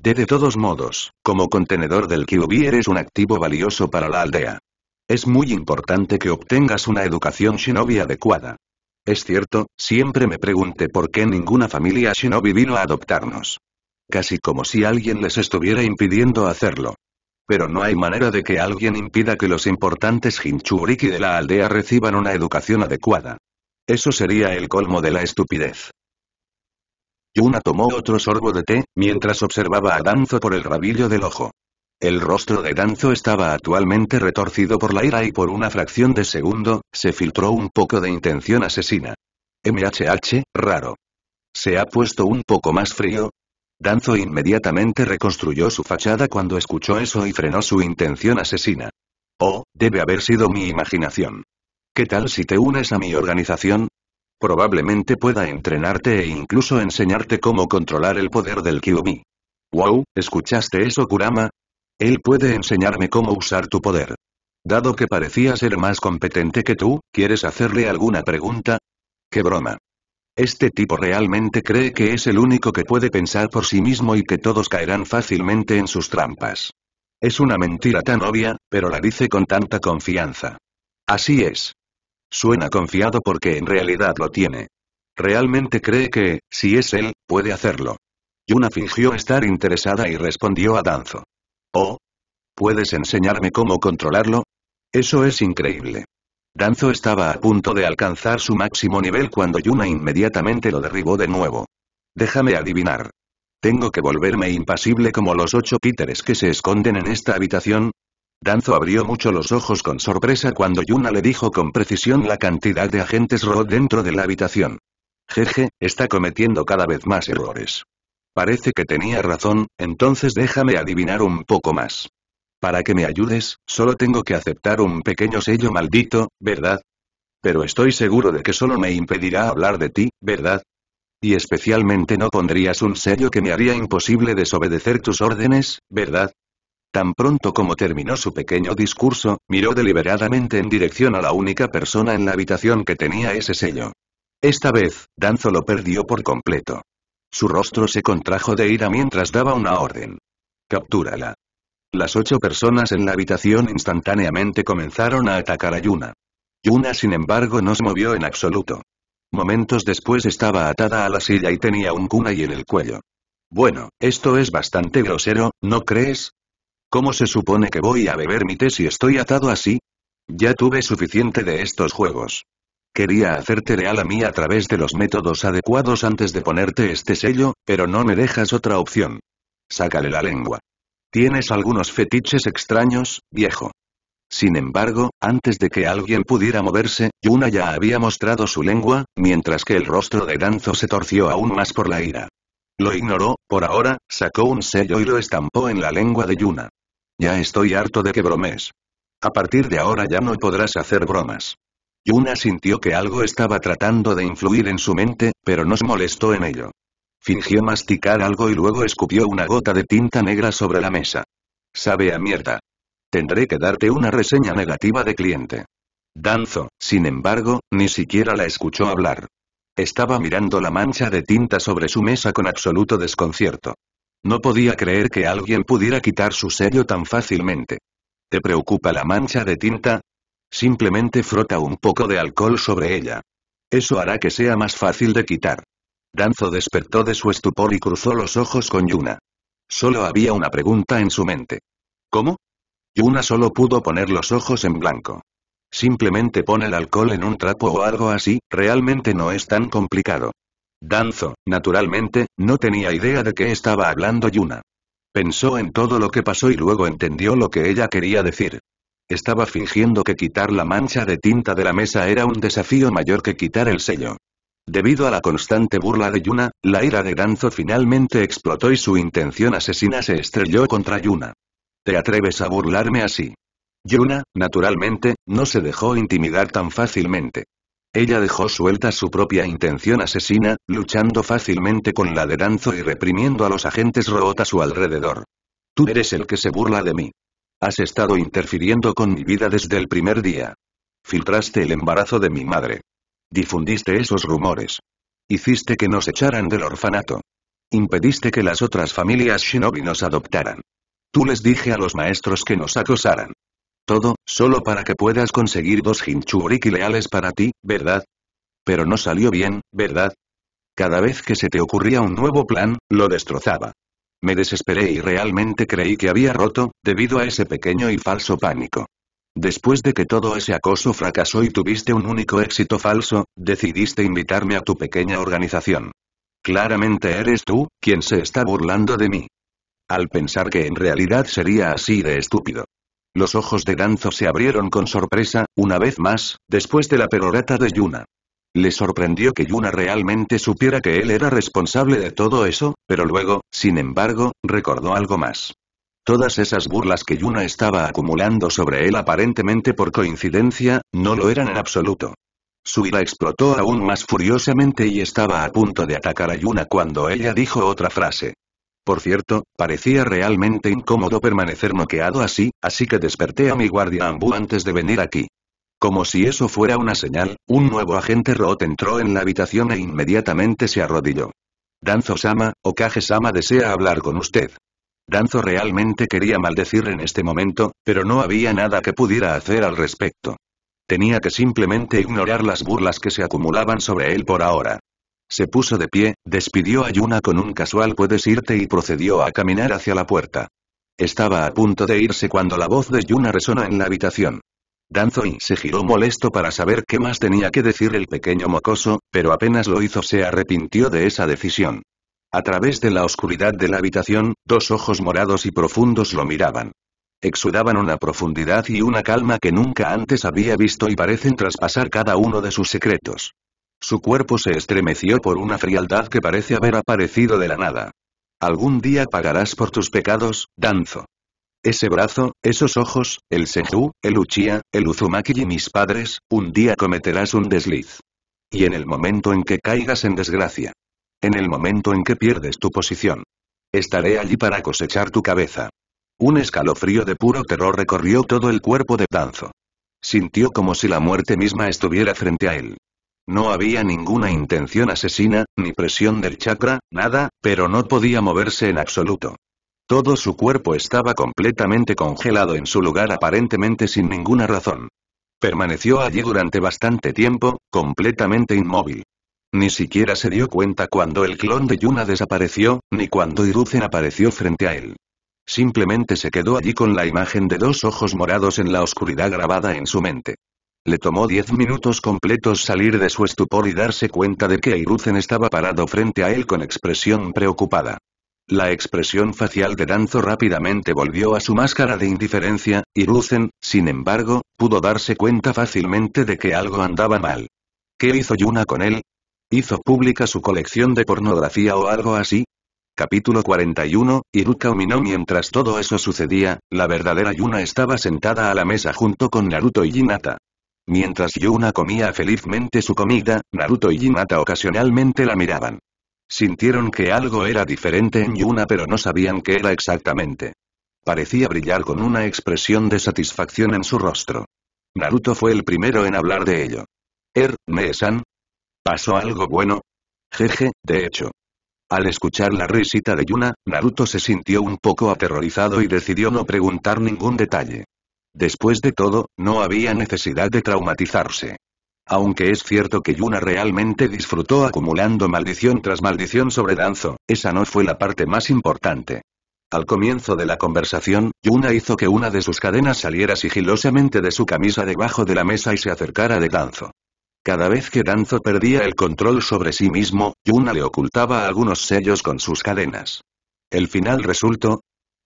De todos modos, como contenedor del Kyubi eres un activo valioso para la aldea. Es muy importante que obtengas una educación shinobi adecuada. Es cierto, siempre me pregunté por qué ninguna familia shinobi vino a adoptarnos. Casi como si alguien les estuviera impidiendo hacerlo. Pero no hay manera de que alguien impida que los importantes Hinchuriki de la aldea reciban una educación adecuada. Eso sería el colmo de la estupidez. Yuna tomó otro sorbo de té, mientras observaba a Danzo por el rabillo del ojo. El rostro de Danzo estaba actualmente retorcido por la ira y por una fracción de segundo, se filtró un poco de intención asesina. MHH, raro. ¿Se ha puesto un poco más frío? Danzo inmediatamente reconstruyó su fachada cuando escuchó eso y frenó su intención asesina. Oh, debe haber sido mi imaginación. ¿Qué tal si te unes a mi organización? Probablemente pueda entrenarte e incluso enseñarte cómo controlar el poder del Kyuubi. Wow, ¿escuchaste eso Kurama? Él puede enseñarme cómo usar tu poder. Dado que parecía ser más competente que tú, ¿quieres hacerle alguna pregunta? ¡Qué broma! Este tipo realmente cree que es el único que puede pensar por sí mismo y que todos caerán fácilmente en sus trampas. Es una mentira tan obvia, pero la dice con tanta confianza. Así es. Suena confiado porque en realidad lo tiene. Realmente cree que, si es él, puede hacerlo. Yuna fingió estar interesada y respondió a Danzo. Oh. ¿Puedes enseñarme cómo controlarlo? Eso es increíble. Danzo estaba a punto de alcanzar su máximo nivel cuando Yuna inmediatamente lo derribó de nuevo. Déjame adivinar. ¿Tengo que volverme impasible como los ocho títeres que se esconden en esta habitación? Danzo abrió mucho los ojos con sorpresa cuando Yuna le dijo con precisión la cantidad de agentes ro dentro de la habitación. Jeje, está cometiendo cada vez más errores. Parece que tenía razón, entonces déjame adivinar un poco más. Para que me ayudes, solo tengo que aceptar un pequeño sello maldito, ¿verdad? Pero estoy seguro de que solo me impedirá hablar de ti, ¿verdad? Y especialmente no pondrías un sello que me haría imposible desobedecer tus órdenes, ¿verdad? Tan pronto como terminó su pequeño discurso, miró deliberadamente en dirección a la única persona en la habitación que tenía ese sello. Esta vez, Danzo lo perdió por completo. Su rostro se contrajo de ira mientras daba una orden. Captúrala. Las ocho personas en la habitación instantáneamente comenzaron a atacar a Yuna. Yuna sin embargo no se movió en absoluto. Momentos después estaba atada a la silla y tenía un kunai en el cuello. Bueno, esto es bastante grosero, ¿no crees? ¿Cómo se supone que voy a beber mi té si estoy atado así? Ya tuve suficiente de estos juegos. Quería hacerte real a mí a través de los métodos adecuados antes de ponerte este sello, pero no me dejas otra opción. Sácale la lengua. Tienes algunos fetiches extraños, viejo. Sin embargo, antes de que alguien pudiera moverse, Yuna ya había mostrado su lengua, mientras que el rostro de Danzo se torció aún más por la ira. Lo ignoró, por ahora, sacó un sello y lo estampó en la lengua de Yuna. Ya estoy harto de que bromes. A partir de ahora ya no podrás hacer bromas. Yuna sintió que algo estaba tratando de influir en su mente, pero no se molestó en ello. Fingió masticar algo y luego escupió una gota de tinta negra sobre la mesa. Sabe a mierda. Tendré que darte una reseña negativa de cliente. Danzo, sin embargo, ni siquiera la escuchó hablar. Estaba mirando la mancha de tinta sobre su mesa con absoluto desconcierto. No podía creer que alguien pudiera quitar su sello tan fácilmente. ¿Te preocupa la mancha de tinta? Simplemente frota un poco de alcohol sobre ella. Eso hará que sea más fácil de quitar. Danzo despertó de su estupor y cruzó los ojos con Yuna. Solo había una pregunta en su mente. ¿Cómo? Yuna solo pudo poner los ojos en blanco. Simplemente pone el alcohol en un trapo o algo así, realmente no es tan complicado. Danzo, naturalmente, no tenía idea de qué estaba hablando Yuna. Pensó en todo lo que pasó y luego entendió lo que ella quería decir. Estaba fingiendo que quitar la mancha de tinta de la mesa era un desafío mayor que quitar el sello. Debido a la constante burla de Yuna, la ira de Danzo finalmente explotó y su intención asesina se estrelló contra Yuna. ¿Te atreves a burlarme así? Yuna, naturalmente, no se dejó intimidar tan fácilmente. Ella dejó suelta su propia intención asesina, luchando fácilmente con la de Danzo y reprimiendo a los agentes robot a su alrededor. Tú eres el que se burla de mí. Has estado interfiriendo con mi vida desde el primer día. Filtraste el embarazo de mi madre. Difundiste esos rumores. Hiciste que nos echaran del orfanato. Impediste que las otras familias shinobi nos adoptaran. Tú les dije a los maestros que nos acosaran. Todo, solo para que puedas conseguir dos Hinchuriki leales para ti, ¿verdad? Pero no salió bien, ¿verdad? Cada vez que se te ocurría un nuevo plan, lo destrozaba. Me desesperé y realmente creí que había roto, debido a ese pequeño y falso pánico. Después de que todo ese acoso fracasó y tuviste un único éxito falso, decidiste invitarme a tu pequeña organización. Claramente eres tú, quien se está burlando de mí. Al pensar que en realidad sería así de estúpido. Los ojos de Danzo se abrieron con sorpresa, una vez más, después de la perorata de Yuna. Le sorprendió que Yuna realmente supiera que él era responsable de todo eso, pero luego, sin embargo, recordó algo más. Todas esas burlas que Yuna estaba acumulando sobre él aparentemente por coincidencia, no lo eran en absoluto. Su ira explotó aún más furiosamente y estaba a punto de atacar a Yuna cuando ella dijo otra frase. Por cierto, parecía realmente incómodo permanecer moqueado así, así que desperté a mi guardia Ambu antes de venir aquí. Como si eso fuera una señal, un nuevo agente Roth entró en la habitación e inmediatamente se arrodilló. Danzo-sama, Okage-sama desea hablar con usted. Danzo realmente quería maldecir en este momento, pero no había nada que pudiera hacer al respecto. Tenía que simplemente ignorar las burlas que se acumulaban sobre él por ahora. Se puso de pie, despidió a Yuna con un casual puedes irte y procedió a caminar hacia la puerta. Estaba a punto de irse cuando la voz de Yuna resonó en la habitación. Danzoin se giró molesto para saber qué más tenía que decir el pequeño mocoso, pero apenas lo hizo se arrepintió de esa decisión. A través de la oscuridad de la habitación, dos ojos morados y profundos lo miraban. Exudaban una profundidad y una calma que nunca antes había visto y parecen traspasar cada uno de sus secretos. Su cuerpo se estremeció por una frialdad que parece haber aparecido de la nada. Algún día pagarás por tus pecados, Danzo. Ese brazo, esos ojos, el Senju, el Uchiha, el Uzumaki y mis padres, un día cometerás un desliz. Y en el momento en que caigas en desgracia. En el momento en que pierdes tu posición. Estaré allí para cosechar tu cabeza. Un escalofrío de puro terror recorrió todo el cuerpo de Danzo. Sintió como si la muerte misma estuviera frente a él. No había ninguna intención asesina, ni presión del chakra, nada, pero no podía moverse en absoluto. Todo su cuerpo estaba completamente congelado en su lugar aparentemente sin ninguna razón. Permaneció allí durante bastante tiempo, completamente inmóvil. Ni siquiera se dio cuenta cuando el clon de Yuna desapareció, ni cuando Iruzen apareció frente a él. Simplemente se quedó allí con la imagen de dos ojos morados en la oscuridad grabada en su mente. Le tomó diez minutos completos salir de su estupor y darse cuenta de que Iruzen estaba parado frente a él con expresión preocupada. La expresión facial de Danzo rápidamente volvió a su máscara de indiferencia, y Ruzen, sin embargo, pudo darse cuenta fácilmente de que algo andaba mal. ¿Qué hizo Yuna con él? ¿Hizo pública su colección de pornografía o algo así? Capítulo 41, Iruka ominó mientras todo eso sucedía, la verdadera Yuna estaba sentada a la mesa junto con Naruto y Hinata. Mientras Yuna comía felizmente su comida, Naruto y Hinata ocasionalmente la miraban. Sintieron que algo era diferente en Yuna pero no sabían qué era exactamente. Parecía brillar con una expresión de satisfacción en su rostro. Naruto fue el primero en hablar de ello. Er, me ¿Pasó algo bueno? Jeje, de hecho. Al escuchar la risita de Yuna, Naruto se sintió un poco aterrorizado y decidió no preguntar ningún detalle. Después de todo, no había necesidad de traumatizarse. Aunque es cierto que Yuna realmente disfrutó acumulando maldición tras maldición sobre Danzo, esa no fue la parte más importante. Al comienzo de la conversación, Yuna hizo que una de sus cadenas saliera sigilosamente de su camisa debajo de la mesa y se acercara de Danzo. Cada vez que Danzo perdía el control sobre sí mismo, Yuna le ocultaba algunos sellos con sus cadenas. El final resultó.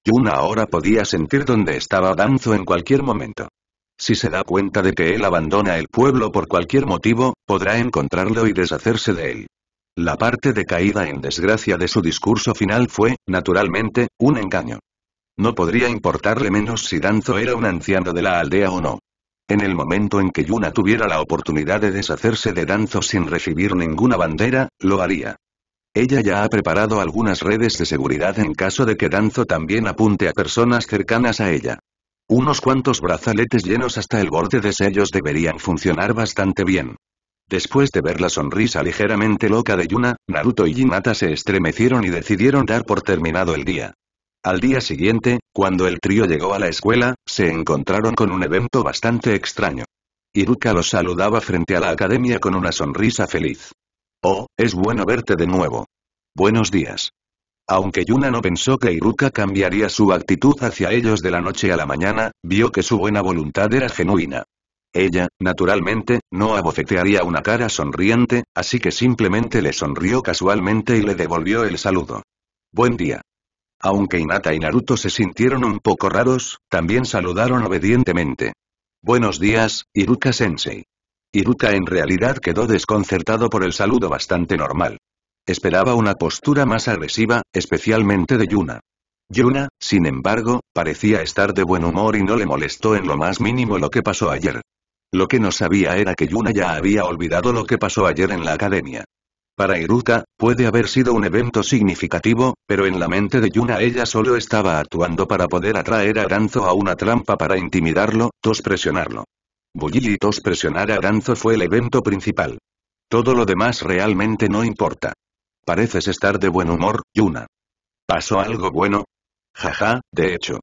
Yuna ahora podía sentir dónde estaba Danzo en cualquier momento. Si se da cuenta de que él abandona el pueblo por cualquier motivo, podrá encontrarlo y deshacerse de él. La parte de caída en desgracia de su discurso final fue, naturalmente, un engaño. No podría importarle menos si Danzo era un anciano de la aldea o no. En el momento en que Yuna tuviera la oportunidad de deshacerse de Danzo sin recibir ninguna bandera, lo haría. Ella ya ha preparado algunas redes de seguridad en caso de que Danzo también apunte a personas cercanas a ella. Unos cuantos brazaletes llenos hasta el borde de sellos deberían funcionar bastante bien. Después de ver la sonrisa ligeramente loca de Yuna, Naruto y Hinata se estremecieron y decidieron dar por terminado el día. Al día siguiente, cuando el trío llegó a la escuela, se encontraron con un evento bastante extraño. Iruka los saludaba frente a la academia con una sonrisa feliz. Oh, es bueno verte de nuevo. Buenos días. Aunque Yuna no pensó que Iruka cambiaría su actitud hacia ellos de la noche a la mañana, vio que su buena voluntad era genuina. Ella, naturalmente, no abofetearía una cara sonriente, así que simplemente le sonrió casualmente y le devolvió el saludo. Buen día. Aunque Hinata y Naruto se sintieron un poco raros, también saludaron obedientemente. Buenos días, Iruka-sensei. Iruka en realidad quedó desconcertado por el saludo bastante normal. Esperaba una postura más agresiva, especialmente de Yuna. Yuna, sin embargo, parecía estar de buen humor y no le molestó en lo más mínimo lo que pasó ayer. Lo que no sabía era que Yuna ya había olvidado lo que pasó ayer en la academia. Para Iruka, puede haber sido un evento significativo, pero en la mente de Yuna ella solo estaba actuando para poder atraer a Aranzo a una trampa para intimidarlo, tos presionarlo. Bully y tos presionar a Aranzo fue el evento principal. Todo lo demás realmente no importa. Pareces estar de buen humor, Yuna. ¿Pasó algo bueno? Jaja, de hecho.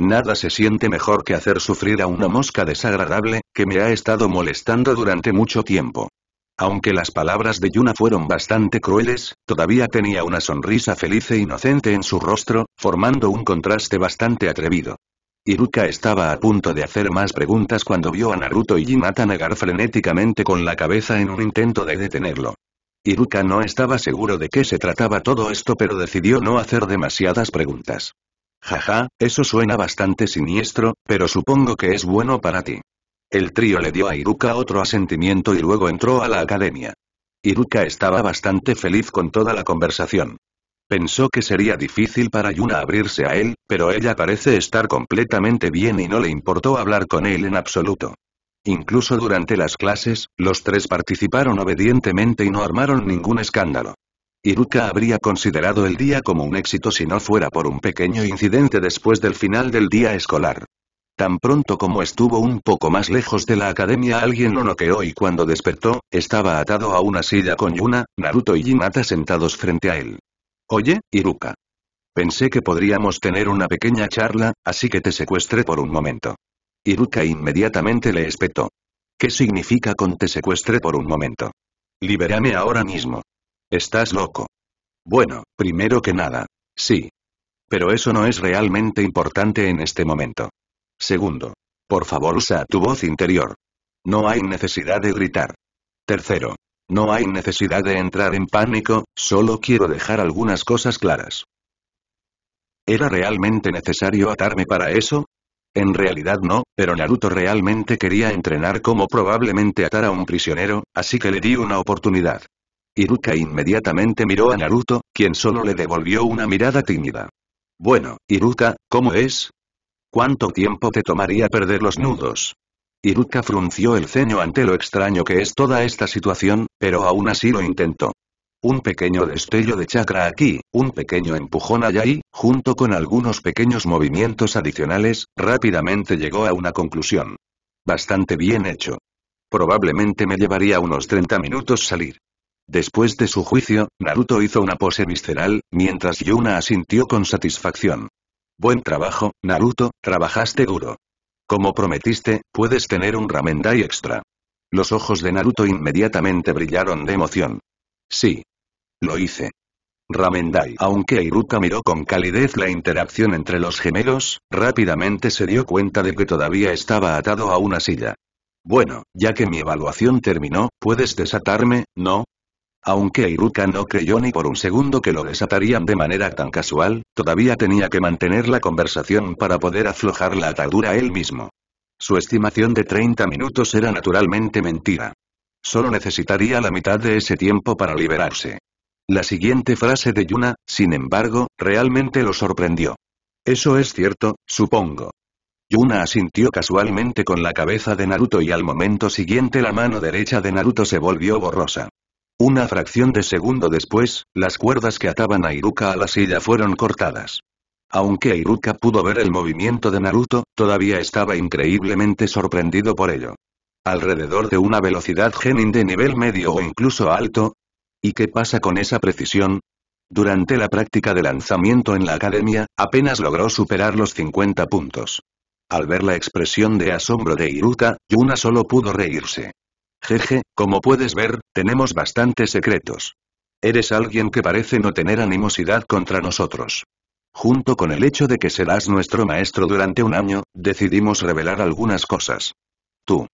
Nada se siente mejor que hacer sufrir a una mosca desagradable, que me ha estado molestando durante mucho tiempo. Aunque las palabras de Yuna fueron bastante crueles, todavía tenía una sonrisa feliz e inocente en su rostro, formando un contraste bastante atrevido. Iruka estaba a punto de hacer más preguntas cuando vio a Naruto y Jinata negar frenéticamente con la cabeza en un intento de detenerlo. Iruka no estaba seguro de qué se trataba todo esto pero decidió no hacer demasiadas preguntas. Jaja, eso suena bastante siniestro, pero supongo que es bueno para ti. El trío le dio a Iruka otro asentimiento y luego entró a la academia. Iruka estaba bastante feliz con toda la conversación. Pensó que sería difícil para Yuna abrirse a él, pero ella parece estar completamente bien y no le importó hablar con él en absoluto. Incluso durante las clases, los tres participaron obedientemente y no armaron ningún escándalo. Iruka habría considerado el día como un éxito si no fuera por un pequeño incidente después del final del día escolar. Tan pronto como estuvo un poco más lejos de la academia alguien lo noqueó y cuando despertó, estaba atado a una silla con Yuna, Naruto y Hinata sentados frente a él. Oye, Iruka. Pensé que podríamos tener una pequeña charla, así que te secuestré por un momento. Iruka inmediatamente le espetó. ¿Qué significa con te secuestré por un momento? Libérame ahora mismo. Estás loco. Bueno, primero que nada. Sí. Pero eso no es realmente importante en este momento. Segundo. Por favor usa tu voz interior. No hay necesidad de gritar. Tercero. No hay necesidad de entrar en pánico, solo quiero dejar algunas cosas claras. ¿Era realmente necesario atarme para eso? En realidad no, pero Naruto realmente quería entrenar cómo probablemente atar a un prisionero, así que le di una oportunidad. Iruka inmediatamente miró a Naruto, quien solo le devolvió una mirada tímida. Bueno, Iruka, ¿cómo es? ¿Cuánto tiempo te tomaría perder los nudos? Iruka frunció el ceño ante lo extraño que es toda esta situación, pero aún así lo intentó. Un pequeño destello de chakra aquí, un pequeño empujón allá y, junto con algunos pequeños movimientos adicionales, rápidamente llegó a una conclusión. Bastante bien hecho. Probablemente me llevaría unos 30 minutos salir. Después de su juicio, Naruto hizo una pose visceral, mientras Yuna asintió con satisfacción. Buen trabajo, Naruto, trabajaste duro. Como prometiste, puedes tener un ramendai extra. Los ojos de Naruto inmediatamente brillaron de emoción. Sí, lo hice. Ramendai. Aunque Iruka miró con calidez la interacción entre los gemelos, rápidamente se dio cuenta de que todavía estaba atado a una silla. Bueno, ya que mi evaluación terminó, ¿puedes desatarme, no? Aunque Iruka no creyó ni por un segundo que lo desatarían de manera tan casual, todavía tenía que mantener la conversación para poder aflojar la atadura él mismo. Su estimación de 30 minutos era naturalmente mentira. Solo necesitaría la mitad de ese tiempo para liberarse. La siguiente frase de Yuna, sin embargo, realmente lo sorprendió. Eso es cierto, supongo. Yuna asintió casualmente con la cabeza de Naruto y al momento siguiente la mano derecha de Naruto se volvió borrosa. Una fracción de segundo después, las cuerdas que ataban a Iruka a la silla fueron cortadas. Aunque Iruka pudo ver el movimiento de Naruto, todavía estaba increíblemente sorprendido por ello. Alrededor de una velocidad genin de nivel medio o incluso alto, ¿Y qué pasa con esa precisión? Durante la práctica de lanzamiento en la academia, apenas logró superar los 50 puntos. Al ver la expresión de asombro de Iruka, Yuna solo pudo reírse. Jeje, como puedes ver, tenemos bastantes secretos. Eres alguien que parece no tener animosidad contra nosotros. Junto con el hecho de que serás nuestro maestro durante un año, decidimos revelar algunas cosas. Tú.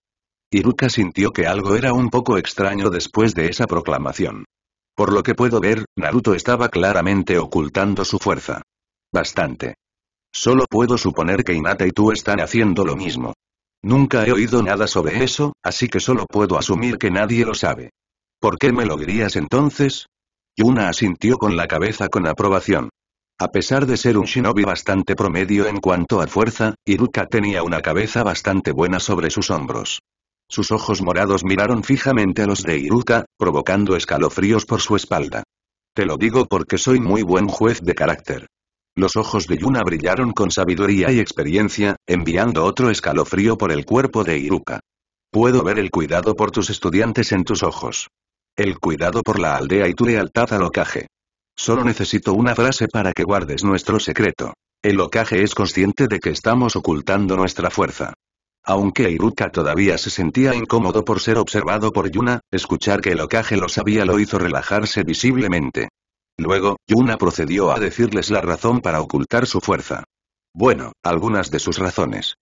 Iruka sintió que algo era un poco extraño después de esa proclamación. Por lo que puedo ver, Naruto estaba claramente ocultando su fuerza. Bastante. Solo puedo suponer que Inata y tú están haciendo lo mismo. Nunca he oído nada sobre eso, así que solo puedo asumir que nadie lo sabe. ¿Por qué me lo dirías entonces? Yuna asintió con la cabeza con aprobación. A pesar de ser un shinobi bastante promedio en cuanto a fuerza, Iruka tenía una cabeza bastante buena sobre sus hombros. Sus ojos morados miraron fijamente a los de Iruka, provocando escalofríos por su espalda. Te lo digo porque soy muy buen juez de carácter. Los ojos de Yuna brillaron con sabiduría y experiencia, enviando otro escalofrío por el cuerpo de Iruka. Puedo ver el cuidado por tus estudiantes en tus ojos. El cuidado por la aldea y tu lealtad al ocaje. Solo necesito una frase para que guardes nuestro secreto. El ocaje es consciente de que estamos ocultando nuestra fuerza. Aunque Iruka todavía se sentía incómodo por ser observado por Yuna, escuchar que el Okage lo sabía lo hizo relajarse visiblemente. Luego, Yuna procedió a decirles la razón para ocultar su fuerza. Bueno, algunas de sus razones.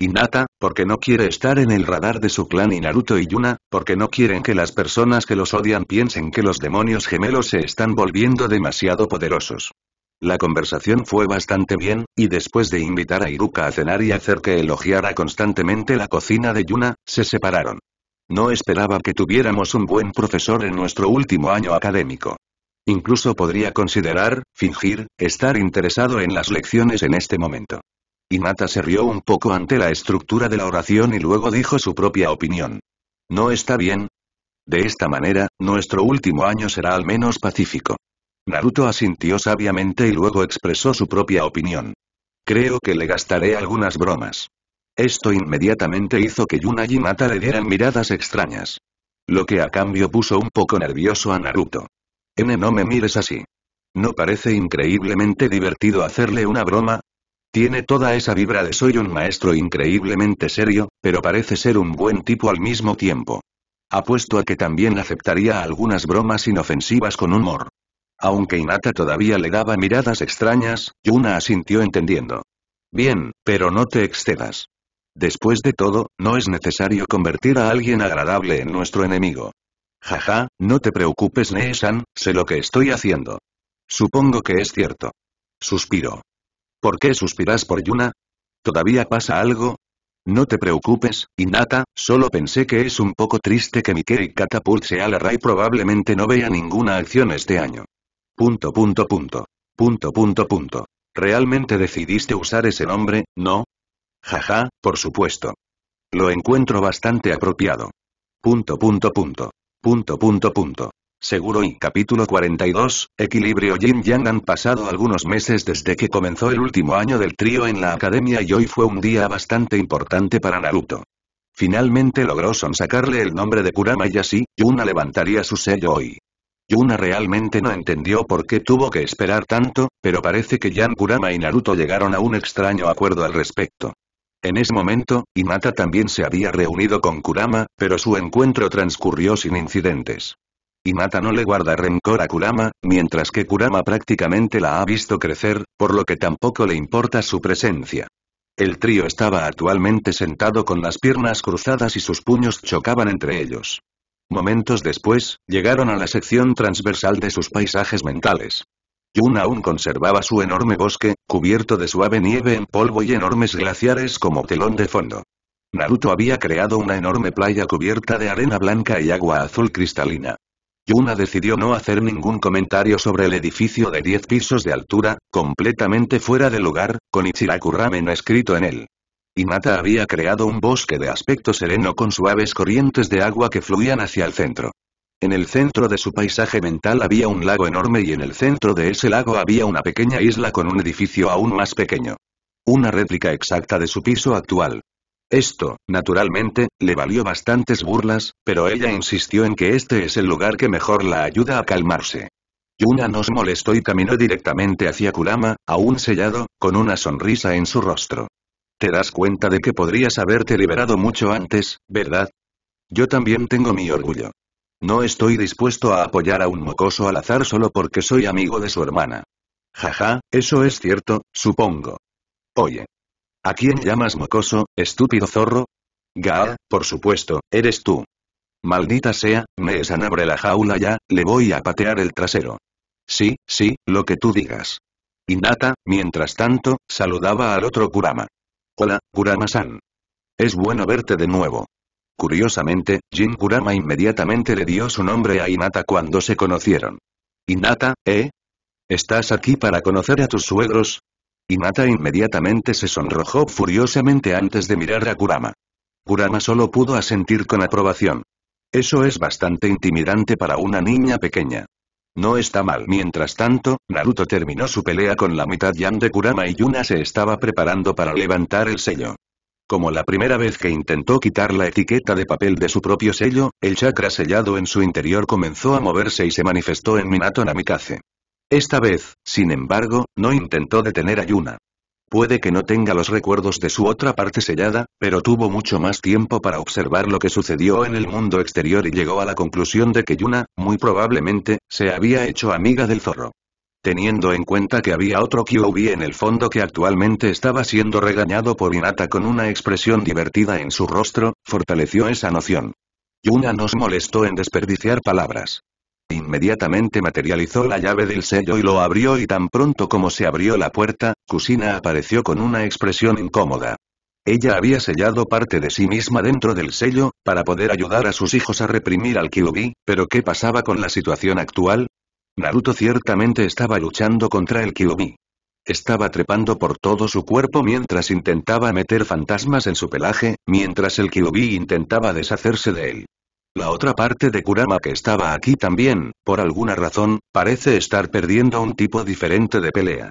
Inata, porque no quiere estar en el radar de su clan y Naruto y Yuna, porque no quieren que las personas que los odian piensen que los demonios gemelos se están volviendo demasiado poderosos. La conversación fue bastante bien, y después de invitar a Iruka a cenar y hacer que elogiara constantemente la cocina de Yuna, se separaron. No esperaba que tuviéramos un buen profesor en nuestro último año académico. Incluso podría considerar, fingir, estar interesado en las lecciones en este momento. Inata se rió un poco ante la estructura de la oración y luego dijo su propia opinión. ¿No está bien? De esta manera, nuestro último año será al menos pacífico. Naruto asintió sabiamente y luego expresó su propia opinión. Creo que le gastaré algunas bromas. Esto inmediatamente hizo que Yuna y mata le dieran miradas extrañas. Lo que a cambio puso un poco nervioso a Naruto. N no me mires así. ¿No parece increíblemente divertido hacerle una broma? Tiene toda esa vibra de soy un maestro increíblemente serio, pero parece ser un buen tipo al mismo tiempo. Apuesto a que también aceptaría algunas bromas inofensivas con humor. Aunque Inata todavía le daba miradas extrañas, Yuna asintió entendiendo. Bien, pero no te excedas. Después de todo, no es necesario convertir a alguien agradable en nuestro enemigo. Jaja, no te preocupes Neesan, sé lo que estoy haciendo. Supongo que es cierto. Suspiro. ¿Por qué suspiras por Yuna? ¿Todavía pasa algo? No te preocupes, Inata, solo pensé que es un poco triste que Mike y Catapult sea la RAI probablemente no vea ninguna acción este año. Punto punto punto. Punto punto punto. ¿Realmente decidiste usar ese nombre, no? Jaja, por supuesto. Lo encuentro bastante apropiado. Punto punto punto. Punto punto punto. Seguro y capítulo 42, Equilibrio Yin Yang han pasado algunos meses desde que comenzó el último año del trío en la academia y hoy fue un día bastante importante para Naruto. Finalmente logró sacarle el nombre de Kurama y así, Yuna levantaría su sello hoy. Yuna realmente no entendió por qué tuvo que esperar tanto, pero parece que Jan Kurama y Naruto llegaron a un extraño acuerdo al respecto. En ese momento, Imata también se había reunido con Kurama, pero su encuentro transcurrió sin incidentes. Imata no le guarda rencor a Kurama, mientras que Kurama prácticamente la ha visto crecer, por lo que tampoco le importa su presencia. El trío estaba actualmente sentado con las piernas cruzadas y sus puños chocaban entre ellos. Momentos después, llegaron a la sección transversal de sus paisajes mentales. Yuna aún conservaba su enorme bosque, cubierto de suave nieve en polvo y enormes glaciares como telón de fondo. Naruto había creado una enorme playa cubierta de arena blanca y agua azul cristalina. Yuna decidió no hacer ningún comentario sobre el edificio de 10 pisos de altura, completamente fuera de lugar, con Ichiraku Ramen escrito en él. Mata había creado un bosque de aspecto sereno con suaves corrientes de agua que fluían hacia el centro. En el centro de su paisaje mental había un lago enorme y en el centro de ese lago había una pequeña isla con un edificio aún más pequeño. Una réplica exacta de su piso actual. Esto, naturalmente, le valió bastantes burlas, pero ella insistió en que este es el lugar que mejor la ayuda a calmarse. Yuna nos molestó y caminó directamente hacia Kulama, aún sellado, con una sonrisa en su rostro. Te das cuenta de que podrías haberte liberado mucho antes, ¿verdad? Yo también tengo mi orgullo. No estoy dispuesto a apoyar a un mocoso al azar solo porque soy amigo de su hermana. Jaja, eso es cierto, supongo. Oye. ¿A quién llamas mocoso, estúpido zorro? Ga, por supuesto, eres tú. Maldita sea, me abre la jaula ya, le voy a patear el trasero. Sí, sí, lo que tú digas. Nata, mientras tanto, saludaba al otro Kurama. Hola, Kurama-san. Es bueno verte de nuevo. Curiosamente, Jin Kurama inmediatamente le dio su nombre a Inata cuando se conocieron. Inata, ¿eh? ¿Estás aquí para conocer a tus suegros? Inata inmediatamente se sonrojó furiosamente antes de mirar a Kurama. Kurama solo pudo asentir con aprobación. Eso es bastante intimidante para una niña pequeña. No está mal. Mientras tanto, Naruto terminó su pelea con la mitad Yan de Kurama y Yuna se estaba preparando para levantar el sello. Como la primera vez que intentó quitar la etiqueta de papel de su propio sello, el chakra sellado en su interior comenzó a moverse y se manifestó en Minato Namikaze. Esta vez, sin embargo, no intentó detener a Yuna. Puede que no tenga los recuerdos de su otra parte sellada, pero tuvo mucho más tiempo para observar lo que sucedió en el mundo exterior y llegó a la conclusión de que Yuna, muy probablemente, se había hecho amiga del zorro. Teniendo en cuenta que había otro Kyuubi en el fondo que actualmente estaba siendo regañado por Inata con una expresión divertida en su rostro, fortaleció esa noción. Yuna nos molestó en desperdiciar palabras. Inmediatamente materializó la llave del sello y lo abrió y tan pronto como se abrió la puerta, Kusina apareció con una expresión incómoda. Ella había sellado parte de sí misma dentro del sello, para poder ayudar a sus hijos a reprimir al Kyubi, pero ¿qué pasaba con la situación actual? Naruto ciertamente estaba luchando contra el Kyubi. Estaba trepando por todo su cuerpo mientras intentaba meter fantasmas en su pelaje, mientras el Kyubi intentaba deshacerse de él. La otra parte de Kurama que estaba aquí también, por alguna razón, parece estar perdiendo un tipo diferente de pelea.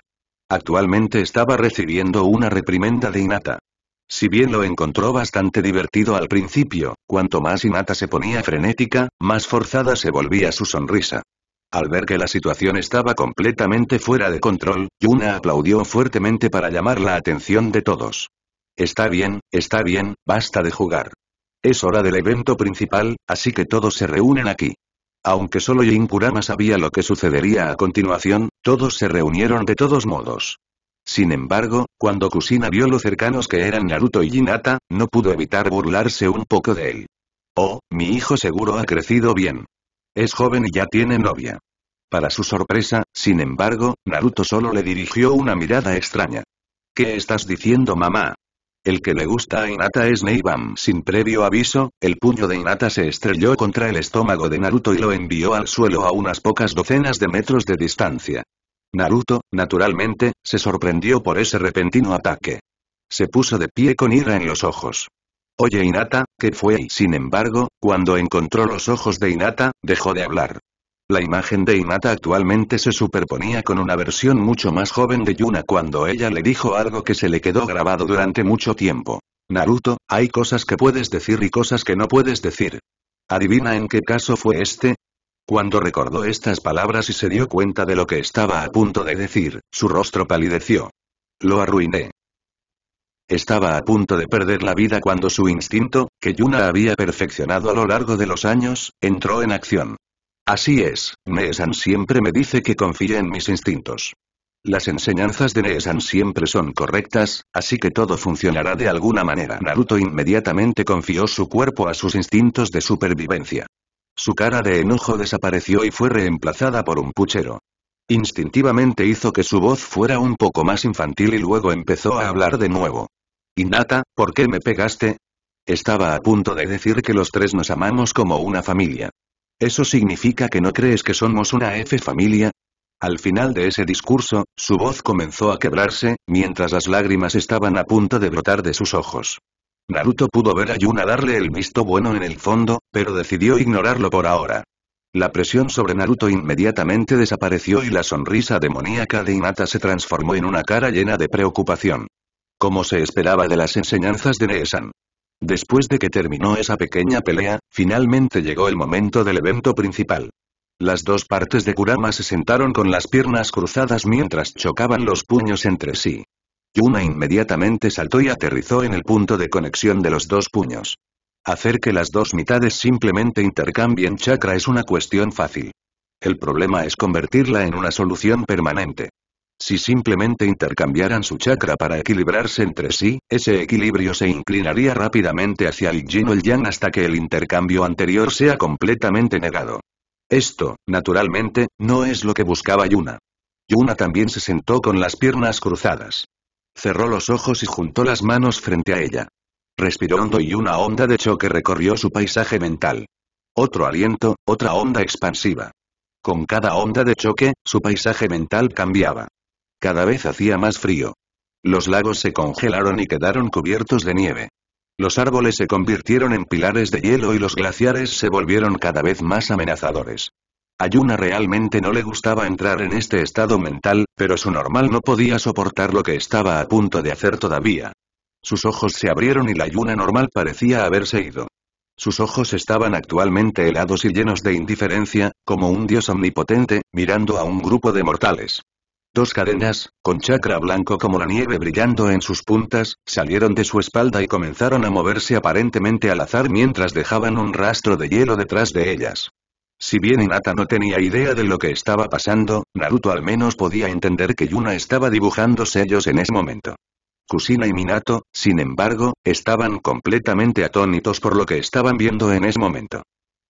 Actualmente estaba recibiendo una reprimenda de Inata. Si bien lo encontró bastante divertido al principio, cuanto más Inata se ponía frenética, más forzada se volvía su sonrisa. Al ver que la situación estaba completamente fuera de control, Yuna aplaudió fuertemente para llamar la atención de todos. Está bien, está bien, basta de jugar. Es hora del evento principal, así que todos se reúnen aquí. Aunque solo Jin sabía lo que sucedería a continuación, todos se reunieron de todos modos. Sin embargo, cuando Kusina vio lo cercanos que eran Naruto y Hinata, no pudo evitar burlarse un poco de él. Oh, mi hijo seguro ha crecido bien. Es joven y ya tiene novia. Para su sorpresa, sin embargo, Naruto solo le dirigió una mirada extraña. ¿Qué estás diciendo mamá? El que le gusta a Inata es Neibam. Sin previo aviso, el puño de Inata se estrelló contra el estómago de Naruto y lo envió al suelo a unas pocas docenas de metros de distancia. Naruto, naturalmente, se sorprendió por ese repentino ataque. Se puso de pie con ira en los ojos. Oye Inata, ¿qué fue? Y sin embargo, cuando encontró los ojos de Inata, dejó de hablar. La imagen de Hinata actualmente se superponía con una versión mucho más joven de Yuna cuando ella le dijo algo que se le quedó grabado durante mucho tiempo. Naruto, hay cosas que puedes decir y cosas que no puedes decir. ¿Adivina en qué caso fue este? Cuando recordó estas palabras y se dio cuenta de lo que estaba a punto de decir, su rostro palideció. Lo arruiné. Estaba a punto de perder la vida cuando su instinto, que Yuna había perfeccionado a lo largo de los años, entró en acción. Así es, Neesan siempre me dice que confíe en mis instintos. Las enseñanzas de Neesan siempre son correctas, así que todo funcionará de alguna manera. Naruto inmediatamente confió su cuerpo a sus instintos de supervivencia. Su cara de enojo desapareció y fue reemplazada por un puchero. Instintivamente hizo que su voz fuera un poco más infantil y luego empezó a hablar de nuevo. Inata, ¿por qué me pegaste? Estaba a punto de decir que los tres nos amamos como una familia. ¿Eso significa que no crees que somos una F-familia? Al final de ese discurso, su voz comenzó a quebrarse, mientras las lágrimas estaban a punto de brotar de sus ojos. Naruto pudo ver a Yuna darle el visto bueno en el fondo, pero decidió ignorarlo por ahora. La presión sobre Naruto inmediatamente desapareció y la sonrisa demoníaca de Inata se transformó en una cara llena de preocupación. Como se esperaba de las enseñanzas de Neesan, Después de que terminó esa pequeña pelea, finalmente llegó el momento del evento principal. Las dos partes de Kurama se sentaron con las piernas cruzadas mientras chocaban los puños entre sí. Yuna inmediatamente saltó y aterrizó en el punto de conexión de los dos puños. Hacer que las dos mitades simplemente intercambien chakra es una cuestión fácil. El problema es convertirla en una solución permanente. Si simplemente intercambiaran su chakra para equilibrarse entre sí, ese equilibrio se inclinaría rápidamente hacia el yin o el yang hasta que el intercambio anterior sea completamente negado. Esto, naturalmente, no es lo que buscaba Yuna. Yuna también se sentó con las piernas cruzadas. Cerró los ojos y juntó las manos frente a ella. Respiró hondo y una onda de choque recorrió su paisaje mental. Otro aliento, otra onda expansiva. Con cada onda de choque, su paisaje mental cambiaba. Cada vez hacía más frío. Los lagos se congelaron y quedaron cubiertos de nieve. Los árboles se convirtieron en pilares de hielo y los glaciares se volvieron cada vez más amenazadores. Ayuna realmente no le gustaba entrar en este estado mental, pero su normal no podía soportar lo que estaba a punto de hacer todavía. Sus ojos se abrieron y la Ayuna normal parecía haberse ido. Sus ojos estaban actualmente helados y llenos de indiferencia, como un dios omnipotente, mirando a un grupo de mortales. Dos cadenas, con chakra blanco como la nieve brillando en sus puntas, salieron de su espalda y comenzaron a moverse aparentemente al azar mientras dejaban un rastro de hielo detrás de ellas. Si bien Inata no tenía idea de lo que estaba pasando, Naruto al menos podía entender que Yuna estaba dibujando sellos en ese momento. Kusina y Minato, sin embargo, estaban completamente atónitos por lo que estaban viendo en ese momento.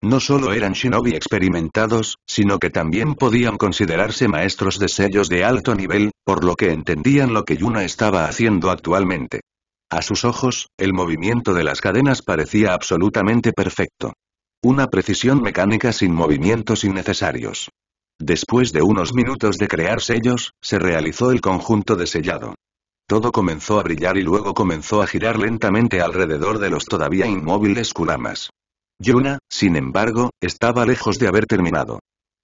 No solo eran shinobi experimentados, sino que también podían considerarse maestros de sellos de alto nivel, por lo que entendían lo que Yuna estaba haciendo actualmente. A sus ojos, el movimiento de las cadenas parecía absolutamente perfecto. Una precisión mecánica sin movimientos innecesarios. Después de unos minutos de crear sellos, se realizó el conjunto de sellado. Todo comenzó a brillar y luego comenzó a girar lentamente alrededor de los todavía inmóviles Kuramas. Yuna, sin embargo, estaba lejos de haber terminado.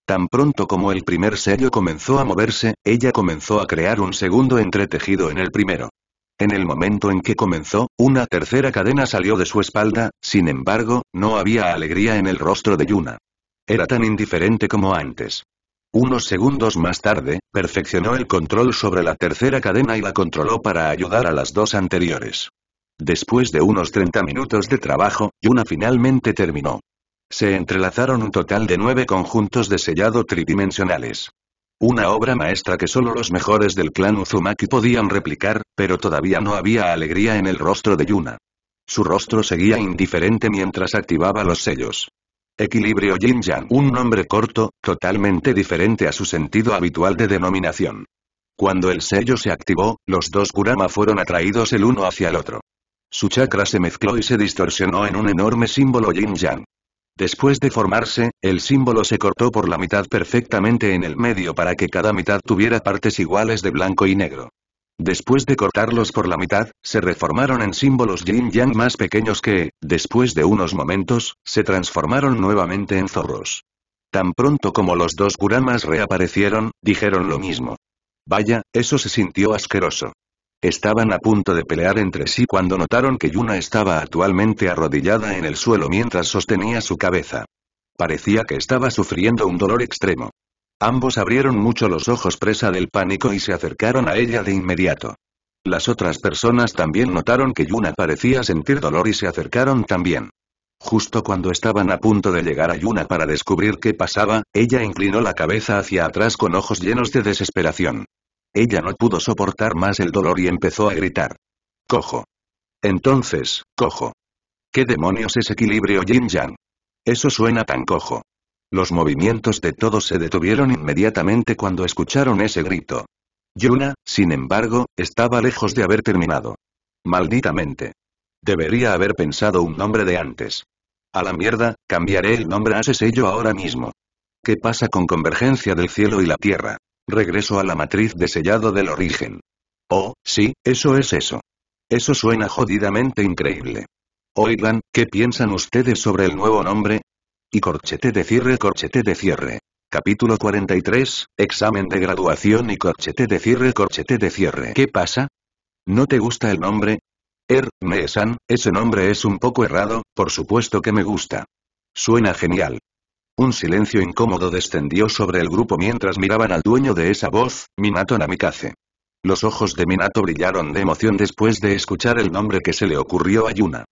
Tan pronto como el primer sello comenzó a moverse, ella comenzó a crear un segundo entretejido en el primero. En el momento en que comenzó, una tercera cadena salió de su espalda, sin embargo, no había alegría en el rostro de Yuna. Era tan indiferente como antes. Unos segundos más tarde, perfeccionó el control sobre la tercera cadena y la controló para ayudar a las dos anteriores. Después de unos 30 minutos de trabajo, Yuna finalmente terminó. Se entrelazaron un total de nueve conjuntos de sellado tridimensionales. Una obra maestra que solo los mejores del clan Uzumaki podían replicar, pero todavía no había alegría en el rostro de Yuna. Su rostro seguía indiferente mientras activaba los sellos. Equilibrio yin un nombre corto, totalmente diferente a su sentido habitual de denominación. Cuando el sello se activó, los dos Kurama fueron atraídos el uno hacia el otro. Su chakra se mezcló y se distorsionó en un enorme símbolo yin-yang. Después de formarse, el símbolo se cortó por la mitad perfectamente en el medio para que cada mitad tuviera partes iguales de blanco y negro. Después de cortarlos por la mitad, se reformaron en símbolos yin-yang más pequeños que, después de unos momentos, se transformaron nuevamente en zorros. Tan pronto como los dos guramas reaparecieron, dijeron lo mismo. Vaya, eso se sintió asqueroso. Estaban a punto de pelear entre sí cuando notaron que Yuna estaba actualmente arrodillada en el suelo mientras sostenía su cabeza. Parecía que estaba sufriendo un dolor extremo. Ambos abrieron mucho los ojos presa del pánico y se acercaron a ella de inmediato. Las otras personas también notaron que Yuna parecía sentir dolor y se acercaron también. Justo cuando estaban a punto de llegar a Yuna para descubrir qué pasaba, ella inclinó la cabeza hacia atrás con ojos llenos de desesperación. Ella no pudo soportar más el dolor y empezó a gritar. Cojo. Entonces, cojo. ¿Qué demonios es equilibrio Jin yang Eso suena tan cojo. Los movimientos de todos se detuvieron inmediatamente cuando escucharon ese grito. Yuna, sin embargo, estaba lejos de haber terminado. Malditamente. Debería haber pensado un nombre de antes. A la mierda, cambiaré el nombre a ese sello ahora mismo. ¿Qué pasa con convergencia del cielo y la tierra? Regreso a la matriz de sellado del origen. Oh, sí, eso es eso. Eso suena jodidamente increíble. Oigan, ¿qué piensan ustedes sobre el nuevo nombre? Y corchete de cierre, corchete de cierre. Capítulo 43, examen de graduación y corchete de cierre, corchete de cierre. ¿Qué pasa? ¿No te gusta el nombre? Er, mesan. ese nombre es un poco errado, por supuesto que me gusta. Suena genial. Un silencio incómodo descendió sobre el grupo mientras miraban al dueño de esa voz, Minato Namikaze. Los ojos de Minato brillaron de emoción después de escuchar el nombre que se le ocurrió a Yuna.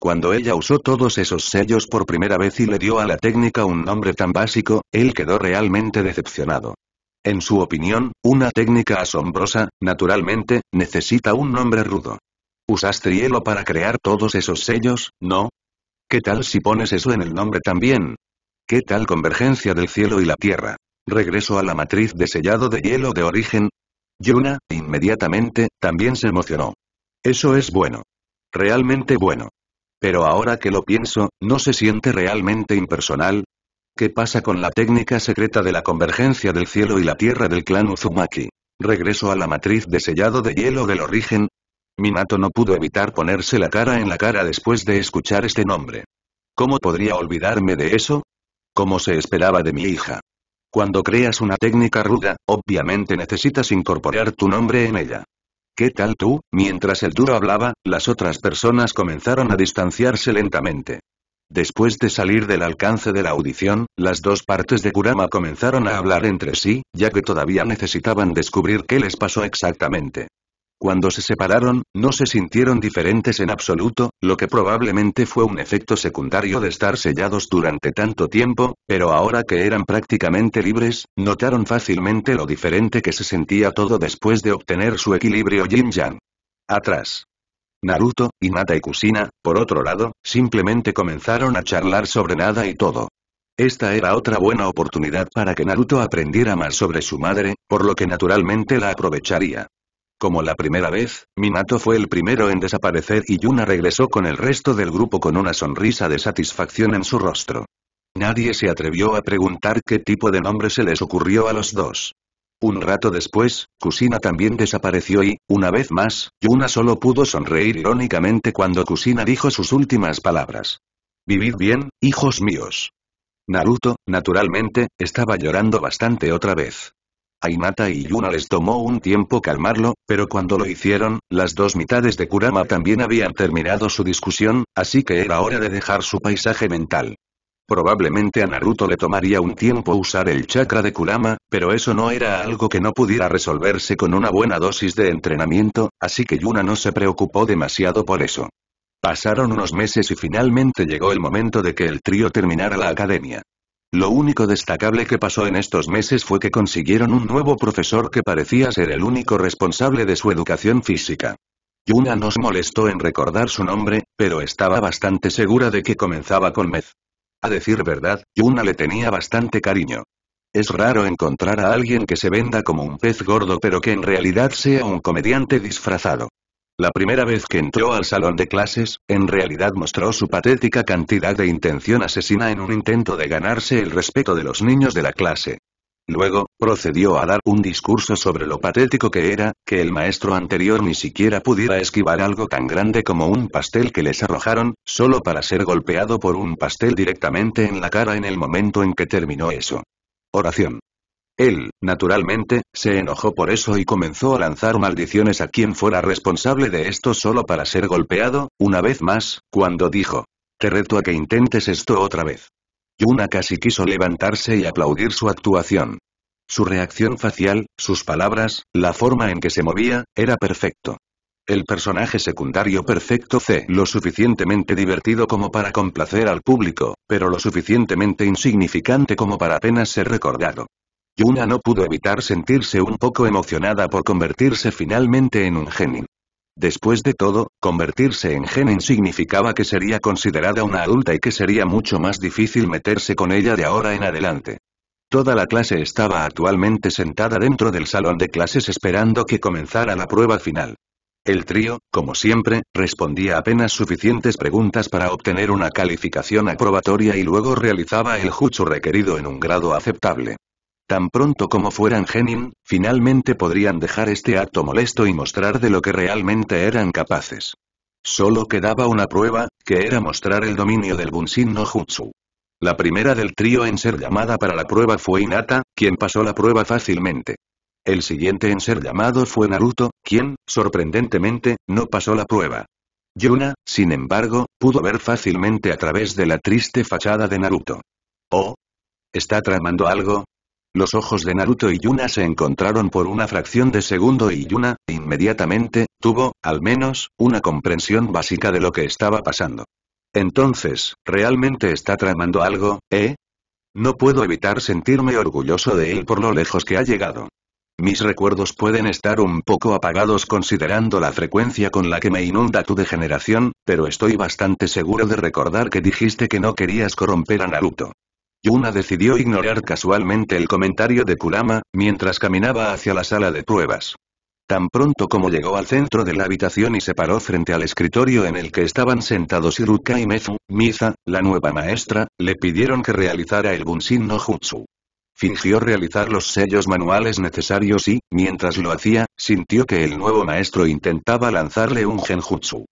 Cuando ella usó todos esos sellos por primera vez y le dio a la técnica un nombre tan básico, él quedó realmente decepcionado. En su opinión, una técnica asombrosa, naturalmente, necesita un nombre rudo. ¿Usaste hielo para crear todos esos sellos, no? ¿Qué tal si pones eso en el nombre también? ¿Qué tal convergencia del cielo y la tierra? Regreso a la matriz de sellado de hielo de origen. Yuna, inmediatamente, también se emocionó. Eso es bueno. Realmente bueno. Pero ahora que lo pienso, ¿no se siente realmente impersonal? ¿Qué pasa con la técnica secreta de la convergencia del cielo y la tierra del clan Uzumaki? Regreso a la matriz de sellado de hielo del origen, Minato no pudo evitar ponerse la cara en la cara después de escuchar este nombre. ¿Cómo podría olvidarme de eso? Como se esperaba de mi hija. Cuando creas una técnica ruda, obviamente necesitas incorporar tu nombre en ella. ¿Qué tal tú? Mientras el duro hablaba, las otras personas comenzaron a distanciarse lentamente. Después de salir del alcance de la audición, las dos partes de Kurama comenzaron a hablar entre sí, ya que todavía necesitaban descubrir qué les pasó exactamente. Cuando se separaron, no se sintieron diferentes en absoluto, lo que probablemente fue un efecto secundario de estar sellados durante tanto tiempo, pero ahora que eran prácticamente libres, notaron fácilmente lo diferente que se sentía todo después de obtener su equilibrio jin yang Atrás. Naruto, Inata y Kusina, por otro lado, simplemente comenzaron a charlar sobre nada y todo. Esta era otra buena oportunidad para que Naruto aprendiera más sobre su madre, por lo que naturalmente la aprovecharía. Como la primera vez, Minato fue el primero en desaparecer y Yuna regresó con el resto del grupo con una sonrisa de satisfacción en su rostro. Nadie se atrevió a preguntar qué tipo de nombre se les ocurrió a los dos. Un rato después, Kusina también desapareció y, una vez más, Yuna solo pudo sonreír irónicamente cuando Kusina dijo sus últimas palabras. Vivid bien, hijos míos. Naruto, naturalmente, estaba llorando bastante otra vez. Ainata y Yuna les tomó un tiempo calmarlo, pero cuando lo hicieron, las dos mitades de Kurama también habían terminado su discusión, así que era hora de dejar su paisaje mental. Probablemente a Naruto le tomaría un tiempo usar el chakra de Kurama, pero eso no era algo que no pudiera resolverse con una buena dosis de entrenamiento, así que Yuna no se preocupó demasiado por eso. Pasaron unos meses y finalmente llegó el momento de que el trío terminara la academia. Lo único destacable que pasó en estos meses fue que consiguieron un nuevo profesor que parecía ser el único responsable de su educación física. Yuna nos molestó en recordar su nombre, pero estaba bastante segura de que comenzaba con Mez. A decir verdad, Yuna le tenía bastante cariño. Es raro encontrar a alguien que se venda como un pez gordo pero que en realidad sea un comediante disfrazado. La primera vez que entró al salón de clases, en realidad mostró su patética cantidad de intención asesina en un intento de ganarse el respeto de los niños de la clase. Luego, procedió a dar un discurso sobre lo patético que era, que el maestro anterior ni siquiera pudiera esquivar algo tan grande como un pastel que les arrojaron, solo para ser golpeado por un pastel directamente en la cara en el momento en que terminó eso. Oración. Él, naturalmente, se enojó por eso y comenzó a lanzar maldiciones a quien fuera responsable de esto solo para ser golpeado, una vez más, cuando dijo, te reto a que intentes esto otra vez. Yuna casi quiso levantarse y aplaudir su actuación. Su reacción facial, sus palabras, la forma en que se movía, era perfecto. El personaje secundario perfecto C, lo suficientemente divertido como para complacer al público, pero lo suficientemente insignificante como para apenas ser recordado. Yuna no pudo evitar sentirse un poco emocionada por convertirse finalmente en un genin. Después de todo, convertirse en genin significaba que sería considerada una adulta y que sería mucho más difícil meterse con ella de ahora en adelante. Toda la clase estaba actualmente sentada dentro del salón de clases esperando que comenzara la prueba final. El trío, como siempre, respondía apenas suficientes preguntas para obtener una calificación aprobatoria y luego realizaba el jutsu requerido en un grado aceptable. Tan pronto como fueran Genin, finalmente podrían dejar este acto molesto y mostrar de lo que realmente eran capaces. Solo quedaba una prueba, que era mostrar el dominio del Bunshin no Jutsu. La primera del trío en ser llamada para la prueba fue Inata, quien pasó la prueba fácilmente. El siguiente en ser llamado fue Naruto, quien, sorprendentemente, no pasó la prueba. Yuna, sin embargo, pudo ver fácilmente a través de la triste fachada de Naruto. Oh. ¿Está tramando algo? Los ojos de Naruto y Yuna se encontraron por una fracción de segundo y Yuna, inmediatamente, tuvo, al menos, una comprensión básica de lo que estaba pasando. Entonces, ¿realmente está tramando algo, eh? No puedo evitar sentirme orgulloso de él por lo lejos que ha llegado. Mis recuerdos pueden estar un poco apagados considerando la frecuencia con la que me inunda tu degeneración, pero estoy bastante seguro de recordar que dijiste que no querías corromper a Naruto. Yuna decidió ignorar casualmente el comentario de Kurama, mientras caminaba hacia la sala de pruebas. Tan pronto como llegó al centro de la habitación y se paró frente al escritorio en el que estaban sentados Iruka y Mezu, Miza, la nueva maestra, le pidieron que realizara el Bunshin no Jutsu. Fingió realizar los sellos manuales necesarios y, mientras lo hacía, sintió que el nuevo maestro intentaba lanzarle un genjutsu.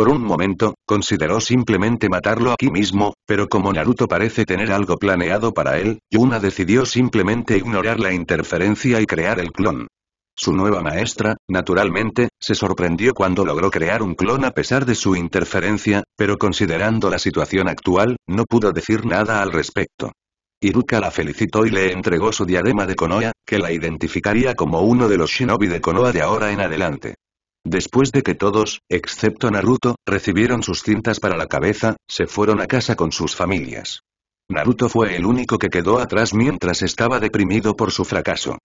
Por un momento, consideró simplemente matarlo aquí mismo, pero como Naruto parece tener algo planeado para él, Yuna decidió simplemente ignorar la interferencia y crear el clon. Su nueva maestra, naturalmente, se sorprendió cuando logró crear un clon a pesar de su interferencia, pero considerando la situación actual, no pudo decir nada al respecto. Iruka la felicitó y le entregó su diadema de Konoha, que la identificaría como uno de los shinobi de Konoha de ahora en adelante. Después de que todos, excepto Naruto, recibieron sus cintas para la cabeza, se fueron a casa con sus familias. Naruto fue el único que quedó atrás mientras estaba deprimido por su fracaso.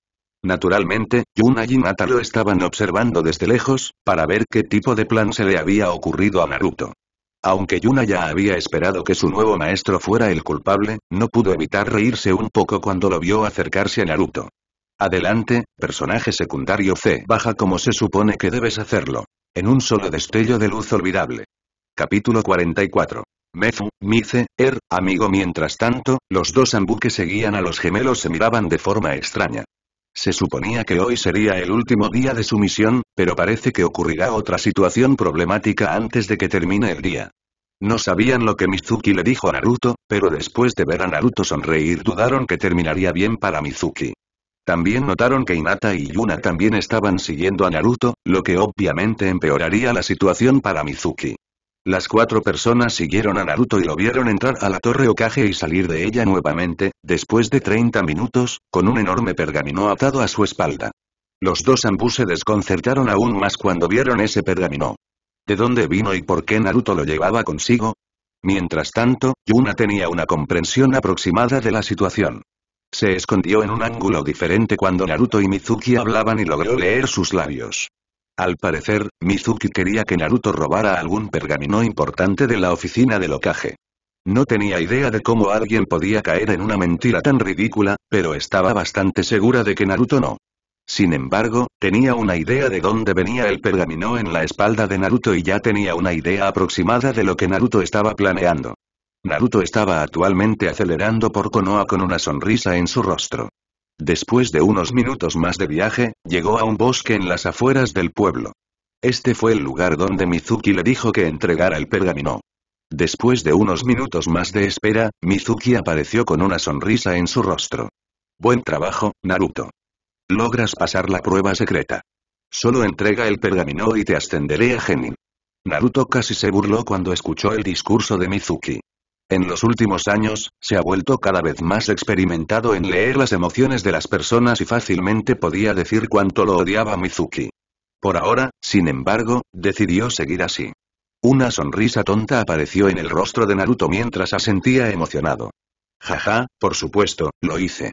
Naturalmente, Yuna y Nata lo estaban observando desde lejos, para ver qué tipo de plan se le había ocurrido a Naruto. Aunque Yuna ya había esperado que su nuevo maestro fuera el culpable, no pudo evitar reírse un poco cuando lo vio acercarse a Naruto. Adelante, personaje secundario C. Baja como se supone que debes hacerlo. En un solo destello de luz olvidable. Capítulo 44. Mefu, Mice, Er, amigo Mientras tanto, los dos ambú que seguían a los gemelos se miraban de forma extraña. Se suponía que hoy sería el último día de su misión, pero parece que ocurrirá otra situación problemática antes de que termine el día. No sabían lo que Mizuki le dijo a Naruto, pero después de ver a Naruto sonreír dudaron que terminaría bien para Mizuki. También notaron que Hinata y Yuna también estaban siguiendo a Naruto, lo que obviamente empeoraría la situación para Mizuki. Las cuatro personas siguieron a Naruto y lo vieron entrar a la torre Okage y salir de ella nuevamente, después de 30 minutos, con un enorme pergamino atado a su espalda. Los dos ambos se desconcertaron aún más cuando vieron ese pergamino. ¿De dónde vino y por qué Naruto lo llevaba consigo? Mientras tanto, Yuna tenía una comprensión aproximada de la situación. Se escondió en un ángulo diferente cuando Naruto y Mizuki hablaban y logró leer sus labios. Al parecer, Mizuki quería que Naruto robara algún pergamino importante de la oficina del locaje. No tenía idea de cómo alguien podía caer en una mentira tan ridícula, pero estaba bastante segura de que Naruto no. Sin embargo, tenía una idea de dónde venía el pergamino en la espalda de Naruto y ya tenía una idea aproximada de lo que Naruto estaba planeando. Naruto estaba actualmente acelerando por Konoha con una sonrisa en su rostro. Después de unos minutos más de viaje, llegó a un bosque en las afueras del pueblo. Este fue el lugar donde Mizuki le dijo que entregara el pergamino. Después de unos minutos más de espera, Mizuki apareció con una sonrisa en su rostro. Buen trabajo, Naruto. Logras pasar la prueba secreta. Solo entrega el pergamino y te ascenderé a Genin. Naruto casi se burló cuando escuchó el discurso de Mizuki. En los últimos años, se ha vuelto cada vez más experimentado en leer las emociones de las personas y fácilmente podía decir cuánto lo odiaba Mizuki. Por ahora, sin embargo, decidió seguir así. Una sonrisa tonta apareció en el rostro de Naruto mientras asentía emocionado. Jaja, por supuesto, lo hice.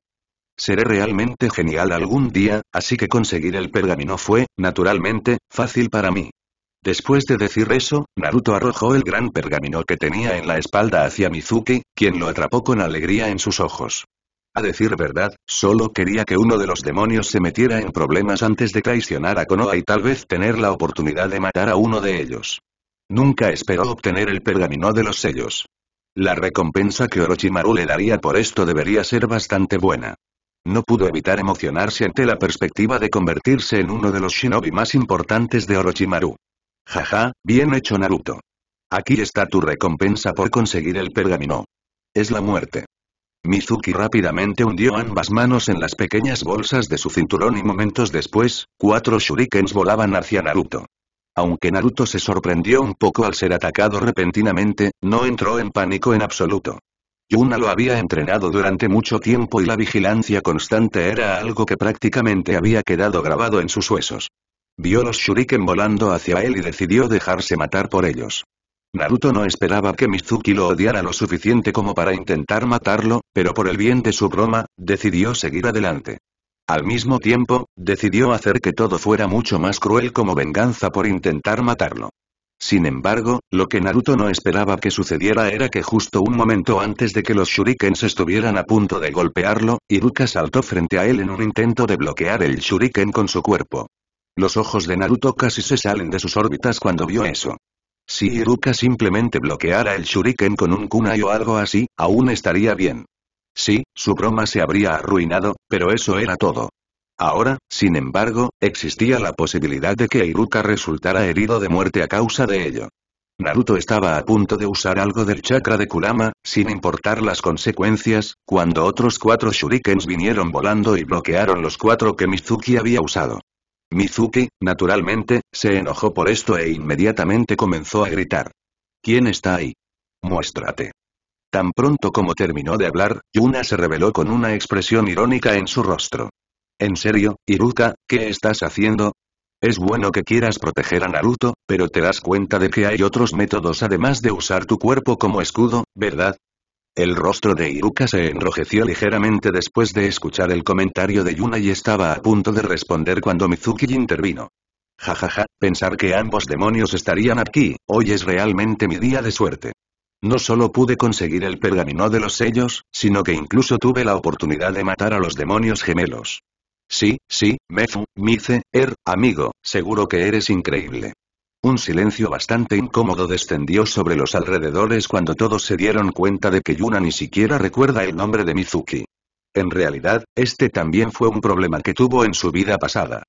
Seré realmente genial algún día, así que conseguir el pergamino fue, naturalmente, fácil para mí. Después de decir eso, Naruto arrojó el gran pergamino que tenía en la espalda hacia Mizuki, quien lo atrapó con alegría en sus ojos. A decir verdad, solo quería que uno de los demonios se metiera en problemas antes de traicionar a Konoha y tal vez tener la oportunidad de matar a uno de ellos. Nunca esperó obtener el pergamino de los sellos. La recompensa que Orochimaru le daría por esto debería ser bastante buena. No pudo evitar emocionarse ante la perspectiva de convertirse en uno de los shinobi más importantes de Orochimaru. Jaja, bien hecho Naruto. Aquí está tu recompensa por conseguir el pergamino. Es la muerte. Mizuki rápidamente hundió ambas manos en las pequeñas bolsas de su cinturón y momentos después, cuatro shurikens volaban hacia Naruto. Aunque Naruto se sorprendió un poco al ser atacado repentinamente, no entró en pánico en absoluto. Yuna lo había entrenado durante mucho tiempo y la vigilancia constante era algo que prácticamente había quedado grabado en sus huesos. Vio los shuriken volando hacia él y decidió dejarse matar por ellos. Naruto no esperaba que Mizuki lo odiara lo suficiente como para intentar matarlo, pero por el bien de su broma, decidió seguir adelante. Al mismo tiempo, decidió hacer que todo fuera mucho más cruel como venganza por intentar matarlo. Sin embargo, lo que Naruto no esperaba que sucediera era que justo un momento antes de que los shurikens estuvieran a punto de golpearlo, Iruka saltó frente a él en un intento de bloquear el shuriken con su cuerpo. Los ojos de Naruto casi se salen de sus órbitas cuando vio eso. Si Iruka simplemente bloqueara el shuriken con un kunai o algo así, aún estaría bien. Sí, su broma se habría arruinado, pero eso era todo. Ahora, sin embargo, existía la posibilidad de que Iruka resultara herido de muerte a causa de ello. Naruto estaba a punto de usar algo del chakra de Kurama, sin importar las consecuencias, cuando otros cuatro shurikens vinieron volando y bloquearon los cuatro que Mizuki había usado. Mizuki, naturalmente, se enojó por esto e inmediatamente comenzó a gritar. ¿Quién está ahí? Muéstrate. Tan pronto como terminó de hablar, Yuna se reveló con una expresión irónica en su rostro. En serio, Iruka, ¿qué estás haciendo? Es bueno que quieras proteger a Naruto, pero te das cuenta de que hay otros métodos además de usar tu cuerpo como escudo, ¿verdad? El rostro de Iruka se enrojeció ligeramente después de escuchar el comentario de Yuna y estaba a punto de responder cuando Mizuki intervino. Jajaja, pensar que ambos demonios estarían aquí, hoy es realmente mi día de suerte. No solo pude conseguir el pergamino de los sellos, sino que incluso tuve la oportunidad de matar a los demonios gemelos. Sí, sí, Mezu, Mice, Er, amigo, seguro que eres increíble. Un silencio bastante incómodo descendió sobre los alrededores cuando todos se dieron cuenta de que Yuna ni siquiera recuerda el nombre de Mizuki. En realidad, este también fue un problema que tuvo en su vida pasada.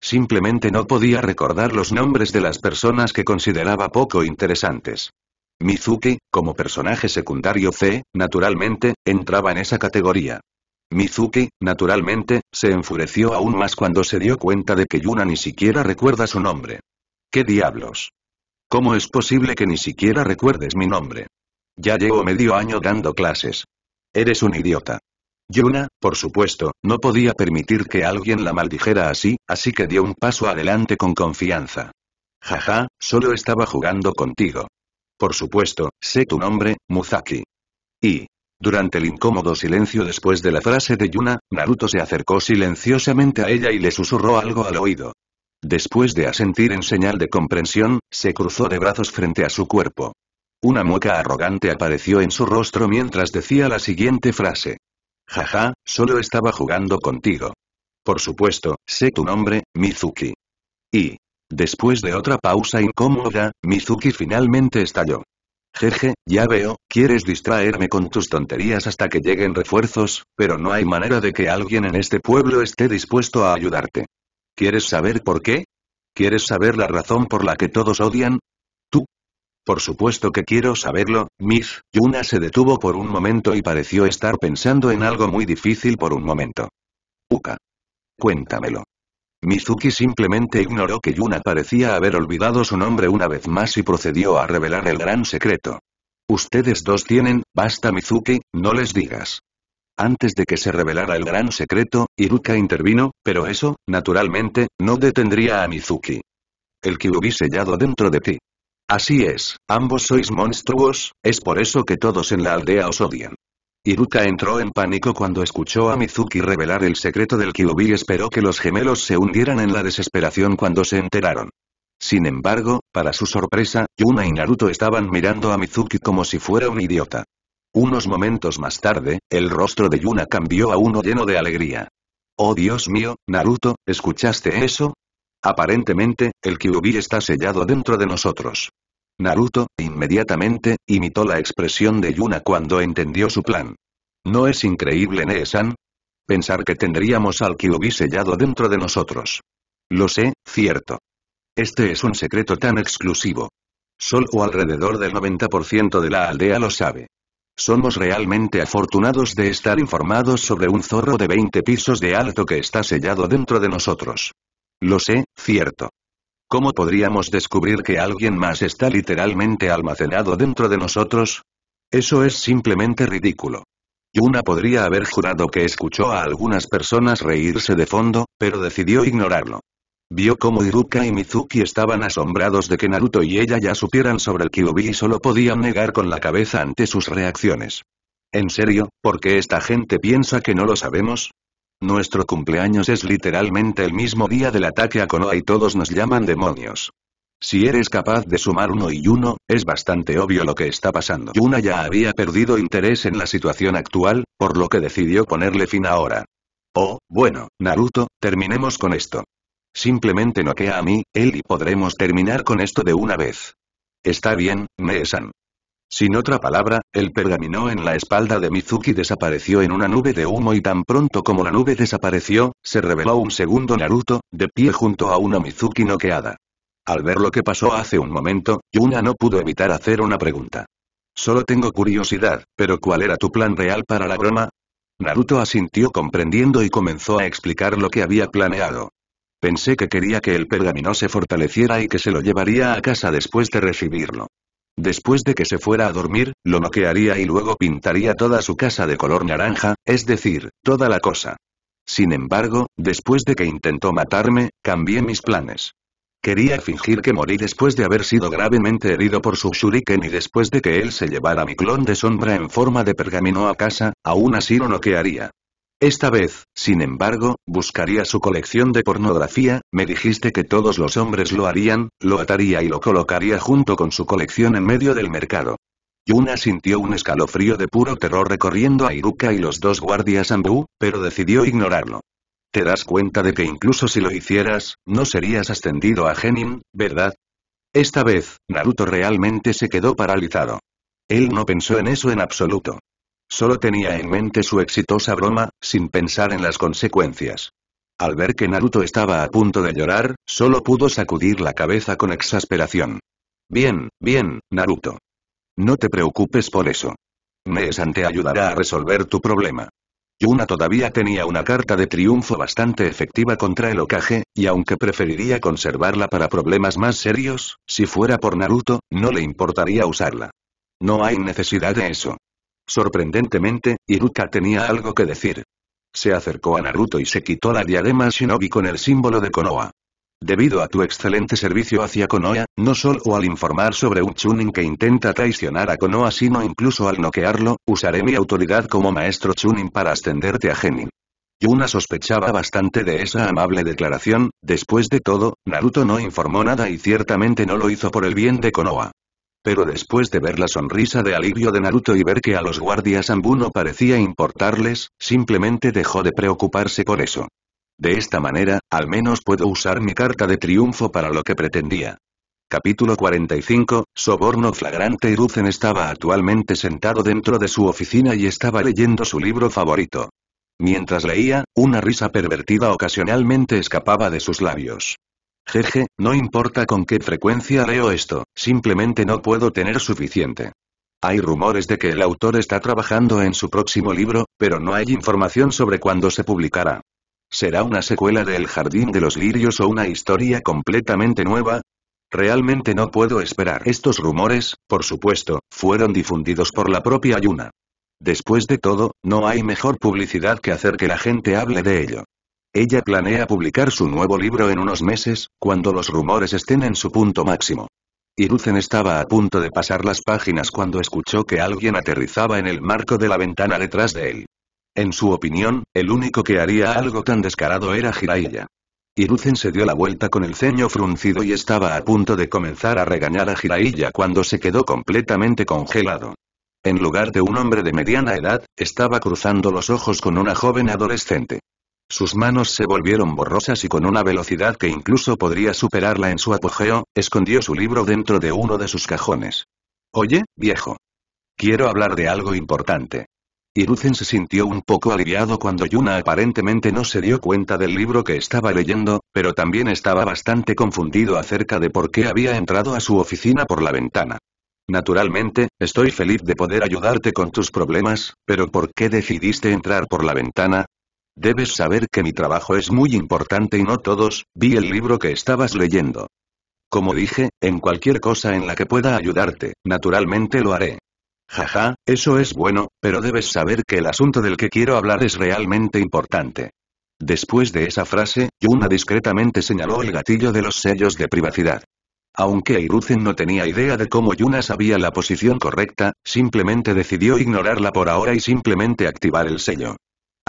Simplemente no podía recordar los nombres de las personas que consideraba poco interesantes. Mizuki, como personaje secundario C, naturalmente, entraba en esa categoría. Mizuki, naturalmente, se enfureció aún más cuando se dio cuenta de que Yuna ni siquiera recuerda su nombre. ¿Qué diablos? ¿Cómo es posible que ni siquiera recuerdes mi nombre? Ya llevo medio año dando clases. Eres un idiota. Yuna, por supuesto, no podía permitir que alguien la maldijera así, así que dio un paso adelante con confianza. Jaja, solo estaba jugando contigo. Por supuesto, sé tu nombre, Muzaki. Y, durante el incómodo silencio después de la frase de Yuna, Naruto se acercó silenciosamente a ella y le susurró algo al oído. Después de asentir en señal de comprensión, se cruzó de brazos frente a su cuerpo. Una mueca arrogante apareció en su rostro mientras decía la siguiente frase. Jaja, solo estaba jugando contigo. Por supuesto, sé tu nombre, Mizuki. Y, después de otra pausa incómoda, Mizuki finalmente estalló. Jeje, ya veo, quieres distraerme con tus tonterías hasta que lleguen refuerzos, pero no hay manera de que alguien en este pueblo esté dispuesto a ayudarte. ¿Quieres saber por qué? ¿Quieres saber la razón por la que todos odian? ¿Tú? Por supuesto que quiero saberlo, Miss. Yuna se detuvo por un momento y pareció estar pensando en algo muy difícil por un momento. Uka. Cuéntamelo. Mizuki simplemente ignoró que Yuna parecía haber olvidado su nombre una vez más y procedió a revelar el gran secreto. Ustedes dos tienen, basta Mizuki, no les digas. Antes de que se revelara el gran secreto, Iruka intervino, pero eso, naturalmente, no detendría a Mizuki. El Kyuubi sellado dentro de ti. Así es, ambos sois monstruos, es por eso que todos en la aldea os odian. Iruka entró en pánico cuando escuchó a Mizuki revelar el secreto del Kyuubi y esperó que los gemelos se hundieran en la desesperación cuando se enteraron. Sin embargo, para su sorpresa, Yuna y Naruto estaban mirando a Mizuki como si fuera un idiota. Unos momentos más tarde, el rostro de Yuna cambió a uno lleno de alegría. Oh Dios mío, Naruto, ¿escuchaste eso? Aparentemente, el Kyuubi está sellado dentro de nosotros. Naruto, inmediatamente, imitó la expresión de Yuna cuando entendió su plan. ¿No es increíble Neesan? Pensar que tendríamos al Kyuubi sellado dentro de nosotros. Lo sé, cierto. Este es un secreto tan exclusivo. Solo alrededor del 90% de la aldea lo sabe. Somos realmente afortunados de estar informados sobre un zorro de 20 pisos de alto que está sellado dentro de nosotros. Lo sé, cierto. ¿Cómo podríamos descubrir que alguien más está literalmente almacenado dentro de nosotros? Eso es simplemente ridículo. Yuna podría haber jurado que escuchó a algunas personas reírse de fondo, pero decidió ignorarlo. Vio cómo Iruka y Mizuki estaban asombrados de que Naruto y ella ya supieran sobre el Kyuubi y solo podían negar con la cabeza ante sus reacciones. ¿En serio, por qué esta gente piensa que no lo sabemos? Nuestro cumpleaños es literalmente el mismo día del ataque a Konoha y todos nos llaman demonios. Si eres capaz de sumar uno y uno, es bastante obvio lo que está pasando. Yuna ya había perdido interés en la situación actual, por lo que decidió ponerle fin ahora. Oh, bueno, Naruto, terminemos con esto. Simplemente noquea a mí, él y podremos terminar con esto de una vez. Está bien, Meesan. Sin otra palabra, el pergamino en la espalda de Mizuki desapareció en una nube de humo y tan pronto como la nube desapareció, se reveló un segundo Naruto, de pie junto a una Mizuki noqueada. Al ver lo que pasó hace un momento, Yuna no pudo evitar hacer una pregunta. Solo tengo curiosidad, pero ¿cuál era tu plan real para la broma? Naruto asintió comprendiendo y comenzó a explicar lo que había planeado. Pensé que quería que el pergamino se fortaleciera y que se lo llevaría a casa después de recibirlo. Después de que se fuera a dormir, lo noquearía y luego pintaría toda su casa de color naranja, es decir, toda la cosa. Sin embargo, después de que intentó matarme, cambié mis planes. Quería fingir que morí después de haber sido gravemente herido por su shuriken y después de que él se llevara mi clon de sombra en forma de pergamino a casa, aún así lo noquearía. Esta vez, sin embargo, buscaría su colección de pornografía, me dijiste que todos los hombres lo harían, lo ataría y lo colocaría junto con su colección en medio del mercado. Yuna sintió un escalofrío de puro terror recorriendo a Iruka y los dos guardias Ambu, pero decidió ignorarlo. Te das cuenta de que incluso si lo hicieras, no serías ascendido a Genin, ¿verdad? Esta vez, Naruto realmente se quedó paralizado. Él no pensó en eso en absoluto. Solo tenía en mente su exitosa broma, sin pensar en las consecuencias. Al ver que Naruto estaba a punto de llorar, solo pudo sacudir la cabeza con exasperación. Bien, bien, Naruto. No te preocupes por eso. Neesan te ayudará a resolver tu problema. Yuna todavía tenía una carta de triunfo bastante efectiva contra el Okage, y aunque preferiría conservarla para problemas más serios, si fuera por Naruto, no le importaría usarla. No hay necesidad de eso. Sorprendentemente, Iruka tenía algo que decir. Se acercó a Naruto y se quitó la diadema shinobi con el símbolo de Konoha. Debido a tu excelente servicio hacia Konoha, no solo al informar sobre un Chunin que intenta traicionar a Konoha sino incluso al noquearlo, usaré mi autoridad como maestro Chunin para ascenderte a Genin. Yuna sospechaba bastante de esa amable declaración, después de todo, Naruto no informó nada y ciertamente no lo hizo por el bien de Konoha. Pero después de ver la sonrisa de alivio de Naruto y ver que a los guardias ambuno no parecía importarles, simplemente dejó de preocuparse por eso. De esta manera, al menos puedo usar mi carta de triunfo para lo que pretendía. Capítulo 45, Soborno flagrante Iruzen estaba actualmente sentado dentro de su oficina y estaba leyendo su libro favorito. Mientras leía, una risa pervertida ocasionalmente escapaba de sus labios. Jeje, no importa con qué frecuencia leo esto, simplemente no puedo tener suficiente. Hay rumores de que el autor está trabajando en su próximo libro, pero no hay información sobre cuándo se publicará. ¿Será una secuela de El Jardín de los Lirios o una historia completamente nueva? Realmente no puedo esperar. Estos rumores, por supuesto, fueron difundidos por la propia Yuna. Después de todo, no hay mejor publicidad que hacer que la gente hable de ello. Ella planea publicar su nuevo libro en unos meses, cuando los rumores estén en su punto máximo. Irucen estaba a punto de pasar las páginas cuando escuchó que alguien aterrizaba en el marco de la ventana detrás de él. En su opinión, el único que haría algo tan descarado era Jirailla. Irucen se dio la vuelta con el ceño fruncido y estaba a punto de comenzar a regañar a Jirailla cuando se quedó completamente congelado. En lugar de un hombre de mediana edad, estaba cruzando los ojos con una joven adolescente. Sus manos se volvieron borrosas y con una velocidad que incluso podría superarla en su apogeo, escondió su libro dentro de uno de sus cajones. Oye, viejo. Quiero hablar de algo importante. Iruzen se sintió un poco aliviado cuando Yuna aparentemente no se dio cuenta del libro que estaba leyendo, pero también estaba bastante confundido acerca de por qué había entrado a su oficina por la ventana. Naturalmente, estoy feliz de poder ayudarte con tus problemas, pero ¿por qué decidiste entrar por la ventana? Debes saber que mi trabajo es muy importante y no todos, vi el libro que estabas leyendo. Como dije, en cualquier cosa en la que pueda ayudarte, naturalmente lo haré. Jaja, eso es bueno, pero debes saber que el asunto del que quiero hablar es realmente importante. Después de esa frase, Yuna discretamente señaló el gatillo de los sellos de privacidad. Aunque Eiruzen no tenía idea de cómo Yuna sabía la posición correcta, simplemente decidió ignorarla por ahora y simplemente activar el sello.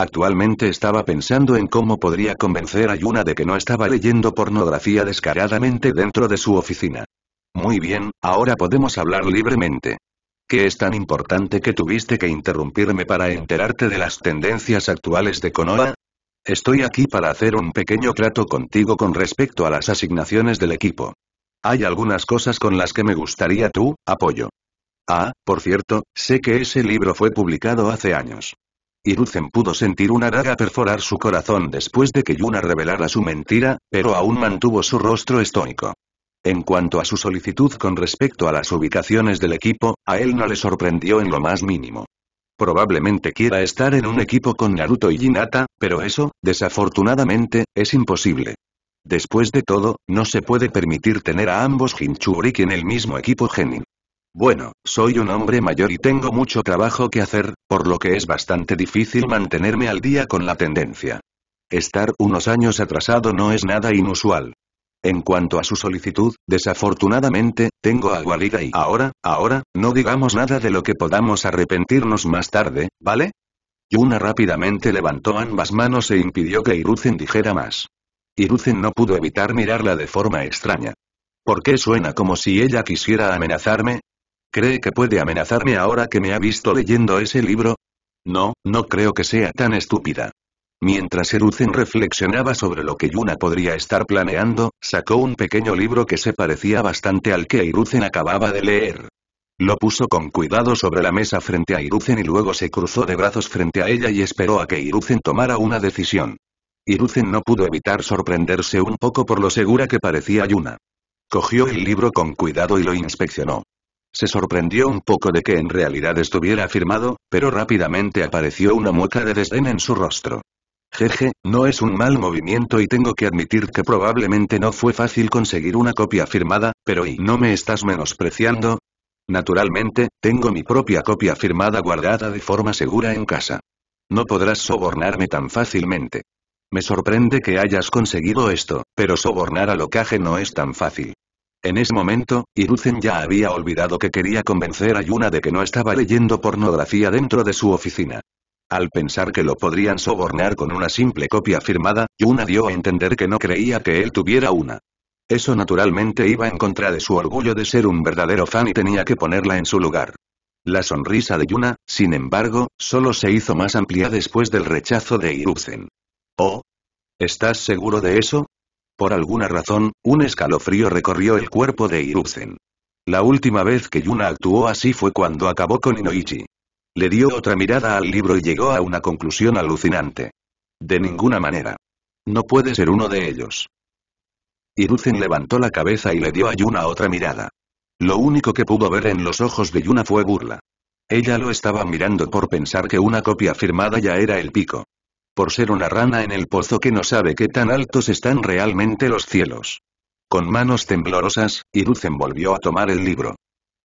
Actualmente estaba pensando en cómo podría convencer a Yuna de que no estaba leyendo pornografía descaradamente dentro de su oficina. Muy bien, ahora podemos hablar libremente. ¿Qué es tan importante que tuviste que interrumpirme para enterarte de las tendencias actuales de Konoha? Estoy aquí para hacer un pequeño trato contigo con respecto a las asignaciones del equipo. Hay algunas cosas con las que me gustaría tu apoyo. Ah, por cierto, sé que ese libro fue publicado hace años. Hiruzen pudo sentir una daga perforar su corazón después de que Yuna revelara su mentira, pero aún mantuvo su rostro estónico. En cuanto a su solicitud con respecto a las ubicaciones del equipo, a él no le sorprendió en lo más mínimo. Probablemente quiera estar en un equipo con Naruto y Hinata, pero eso, desafortunadamente, es imposible. Después de todo, no se puede permitir tener a ambos Hinchuriki en el mismo equipo Genin. Bueno, soy un hombre mayor y tengo mucho trabajo que hacer, por lo que es bastante difícil mantenerme al día con la tendencia. Estar unos años atrasado no es nada inusual. En cuanto a su solicitud, desafortunadamente, tengo a y ahora, ahora, no digamos nada de lo que podamos arrepentirnos más tarde, ¿vale? Yuna rápidamente levantó ambas manos e impidió que Iruzen dijera más. Iruzen no pudo evitar mirarla de forma extraña. ¿Por qué suena como si ella quisiera amenazarme? ¿Cree que puede amenazarme ahora que me ha visto leyendo ese libro? No, no creo que sea tan estúpida. Mientras Eruzen reflexionaba sobre lo que Yuna podría estar planeando, sacó un pequeño libro que se parecía bastante al que Eruzen acababa de leer. Lo puso con cuidado sobre la mesa frente a Iruzen y luego se cruzó de brazos frente a ella y esperó a que Iruzen tomara una decisión. Iruzen no pudo evitar sorprenderse un poco por lo segura que parecía Yuna. Cogió el libro con cuidado y lo inspeccionó. Se sorprendió un poco de que en realidad estuviera firmado, pero rápidamente apareció una mueca de desdén en su rostro. Jeje, no es un mal movimiento y tengo que admitir que probablemente no fue fácil conseguir una copia firmada, pero ¿y no me estás menospreciando? Naturalmente, tengo mi propia copia firmada guardada de forma segura en casa. No podrás sobornarme tan fácilmente. Me sorprende que hayas conseguido esto, pero sobornar a Locaje no es tan fácil. En ese momento, Hiruzen ya había olvidado que quería convencer a Yuna de que no estaba leyendo pornografía dentro de su oficina. Al pensar que lo podrían sobornar con una simple copia firmada, Yuna dio a entender que no creía que él tuviera una. Eso naturalmente iba en contra de su orgullo de ser un verdadero fan y tenía que ponerla en su lugar. La sonrisa de Yuna, sin embargo, solo se hizo más amplia después del rechazo de Hiruzen. Oh, ¿Estás seguro de eso? Por alguna razón, un escalofrío recorrió el cuerpo de Hiruzen. La última vez que Yuna actuó así fue cuando acabó con Inoichi. Le dio otra mirada al libro y llegó a una conclusión alucinante. De ninguna manera. No puede ser uno de ellos. Hiruzen levantó la cabeza y le dio a Yuna otra mirada. Lo único que pudo ver en los ojos de Yuna fue burla. Ella lo estaba mirando por pensar que una copia firmada ya era el pico por ser una rana en el pozo que no sabe qué tan altos están realmente los cielos. Con manos temblorosas, Iruzen volvió a tomar el libro.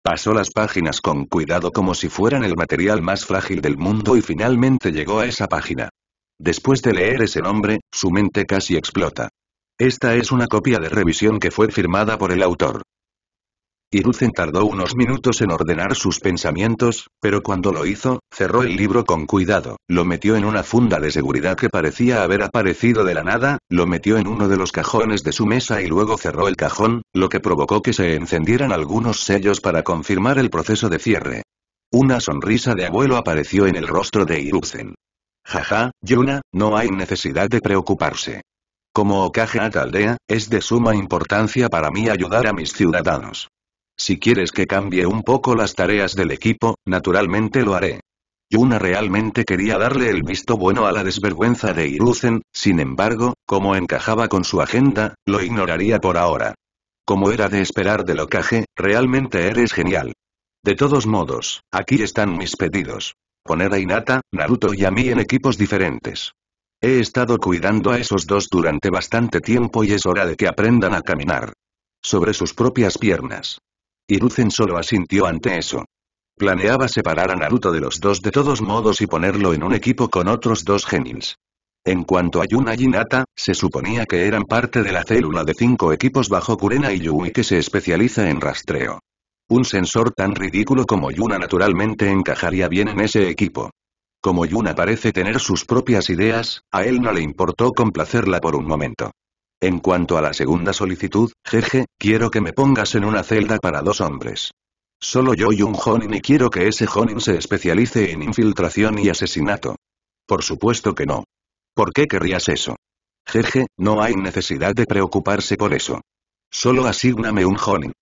Pasó las páginas con cuidado como si fueran el material más frágil del mundo y finalmente llegó a esa página. Después de leer ese nombre, su mente casi explota. Esta es una copia de revisión que fue firmada por el autor. Hiruzen tardó unos minutos en ordenar sus pensamientos, pero cuando lo hizo, cerró el libro con cuidado, lo metió en una funda de seguridad que parecía haber aparecido de la nada, lo metió en uno de los cajones de su mesa y luego cerró el cajón, lo que provocó que se encendieran algunos sellos para confirmar el proceso de cierre. Una sonrisa de abuelo apareció en el rostro de Hiruzen. Jaja, Yuna, no hay necesidad de preocuparse. Como Okage Aldea, es de suma importancia para mí ayudar a mis ciudadanos. Si quieres que cambie un poco las tareas del equipo, naturalmente lo haré. Yuna realmente quería darle el visto bueno a la desvergüenza de Iruzen, sin embargo, como encajaba con su agenda, lo ignoraría por ahora. Como era de esperar de locaje, realmente eres genial. De todos modos, aquí están mis pedidos. Poner a Inata, Naruto y a mí en equipos diferentes. He estado cuidando a esos dos durante bastante tiempo y es hora de que aprendan a caminar. Sobre sus propias piernas. Hiruzen solo asintió ante eso. Planeaba separar a Naruto de los dos de todos modos y ponerlo en un equipo con otros dos genins. En cuanto a Yuna y Nata, se suponía que eran parte de la célula de cinco equipos bajo Kurena y Yui que se especializa en rastreo. Un sensor tan ridículo como Yuna naturalmente encajaría bien en ese equipo. Como Yuna parece tener sus propias ideas, a él no le importó complacerla por un momento. En cuanto a la segunda solicitud, Jeje, quiero que me pongas en una celda para dos hombres. Solo yo y un Jonin y quiero que ese Jonin se especialice en infiltración y asesinato. Por supuesto que no. ¿Por qué querrías eso? Jeje, no hay necesidad de preocuparse por eso. Solo asígname un Jonin.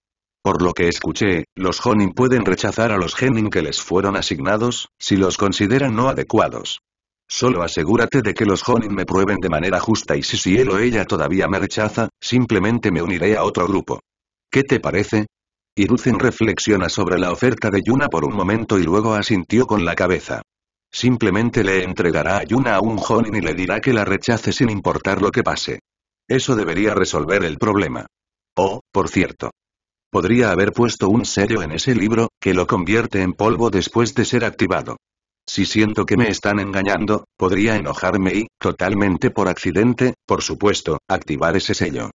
Por lo que escuché, los Jonin pueden rechazar a los Genin que les fueron asignados, si los consideran no adecuados. Solo asegúrate de que los Jonin me prueben de manera justa y si si él o ella todavía me rechaza, simplemente me uniré a otro grupo. ¿Qué te parece? Hiruzen reflexiona sobre la oferta de Yuna por un momento y luego asintió con la cabeza. Simplemente le entregará a Yuna a un Jonin y le dirá que la rechace sin importar lo que pase. Eso debería resolver el problema. Oh, por cierto. Podría haber puesto un sello en ese libro, que lo convierte en polvo después de ser activado. Si siento que me están engañando, podría enojarme y, totalmente por accidente, por supuesto, activar ese sello.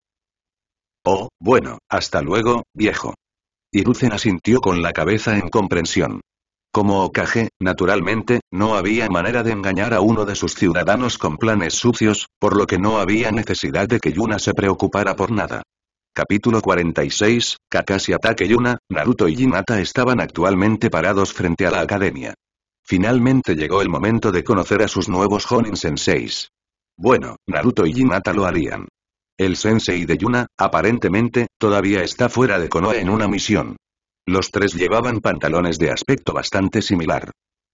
Oh, bueno, hasta luego, viejo. Irucen asintió con la cabeza en comprensión. Como Okage, naturalmente, no había manera de engañar a uno de sus ciudadanos con planes sucios, por lo que no había necesidad de que Yuna se preocupara por nada. Capítulo 46, Kakashi ataque Yuna, Naruto y Hinata estaban actualmente parados frente a la academia. Finalmente llegó el momento de conocer a sus nuevos Honen senseis. Bueno, Naruto y Hinata lo harían. El sensei de Yuna, aparentemente, todavía está fuera de Konoha en una misión. Los tres llevaban pantalones de aspecto bastante similar.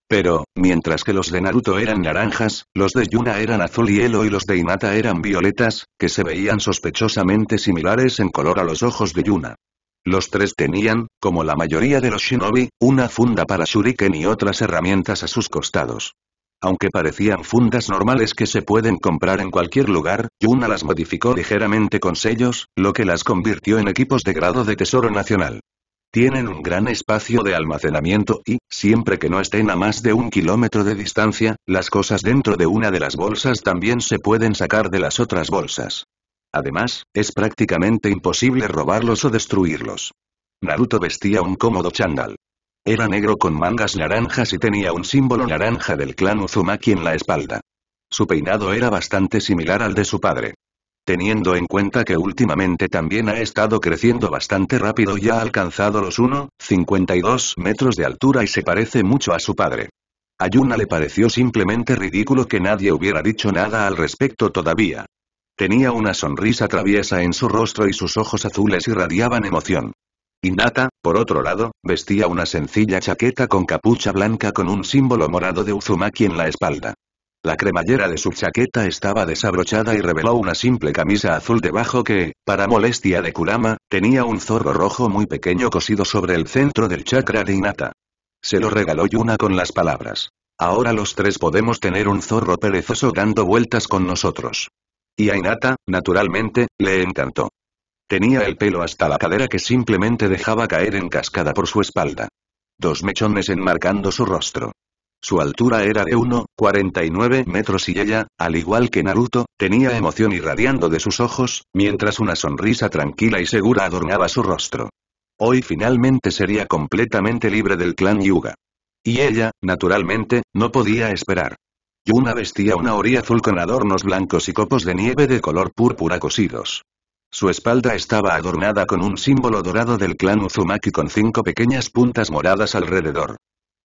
Pero, mientras que los de Naruto eran naranjas, los de Yuna eran azul hielo y los de Hinata eran violetas, que se veían sospechosamente similares en color a los ojos de Yuna. Los tres tenían, como la mayoría de los shinobi, una funda para shuriken y otras herramientas a sus costados. Aunque parecían fundas normales que se pueden comprar en cualquier lugar, Yuna las modificó ligeramente con sellos, lo que las convirtió en equipos de grado de tesoro nacional. Tienen un gran espacio de almacenamiento y, siempre que no estén a más de un kilómetro de distancia, las cosas dentro de una de las bolsas también se pueden sacar de las otras bolsas. Además, es prácticamente imposible robarlos o destruirlos. Naruto vestía un cómodo chandal. Era negro con mangas naranjas y tenía un símbolo naranja del clan Uzumaki en la espalda. Su peinado era bastante similar al de su padre. Teniendo en cuenta que últimamente también ha estado creciendo bastante rápido y ha alcanzado los 1,52 metros de altura y se parece mucho a su padre. Ayuna le pareció simplemente ridículo que nadie hubiera dicho nada al respecto todavía. Tenía una sonrisa traviesa en su rostro y sus ojos azules irradiaban emoción. Inata, por otro lado, vestía una sencilla chaqueta con capucha blanca con un símbolo morado de Uzumaki en la espalda. La cremallera de su chaqueta estaba desabrochada y reveló una simple camisa azul debajo que, para molestia de Kurama, tenía un zorro rojo muy pequeño cosido sobre el centro del chakra de Hinata. Se lo regaló Yuna con las palabras. Ahora los tres podemos tener un zorro perezoso dando vueltas con nosotros. Y a naturalmente, le encantó. Tenía el pelo hasta la cadera que simplemente dejaba caer en cascada por su espalda. Dos mechones enmarcando su rostro. Su altura era de 1,49 metros y ella, al igual que Naruto, tenía emoción irradiando de sus ojos, mientras una sonrisa tranquila y segura adornaba su rostro. Hoy finalmente sería completamente libre del clan Yuga. Y ella, naturalmente, no podía esperar. Yuna vestía una orilla azul con adornos blancos y copos de nieve de color púrpura cosidos. Su espalda estaba adornada con un símbolo dorado del clan Uzumaki con cinco pequeñas puntas moradas alrededor.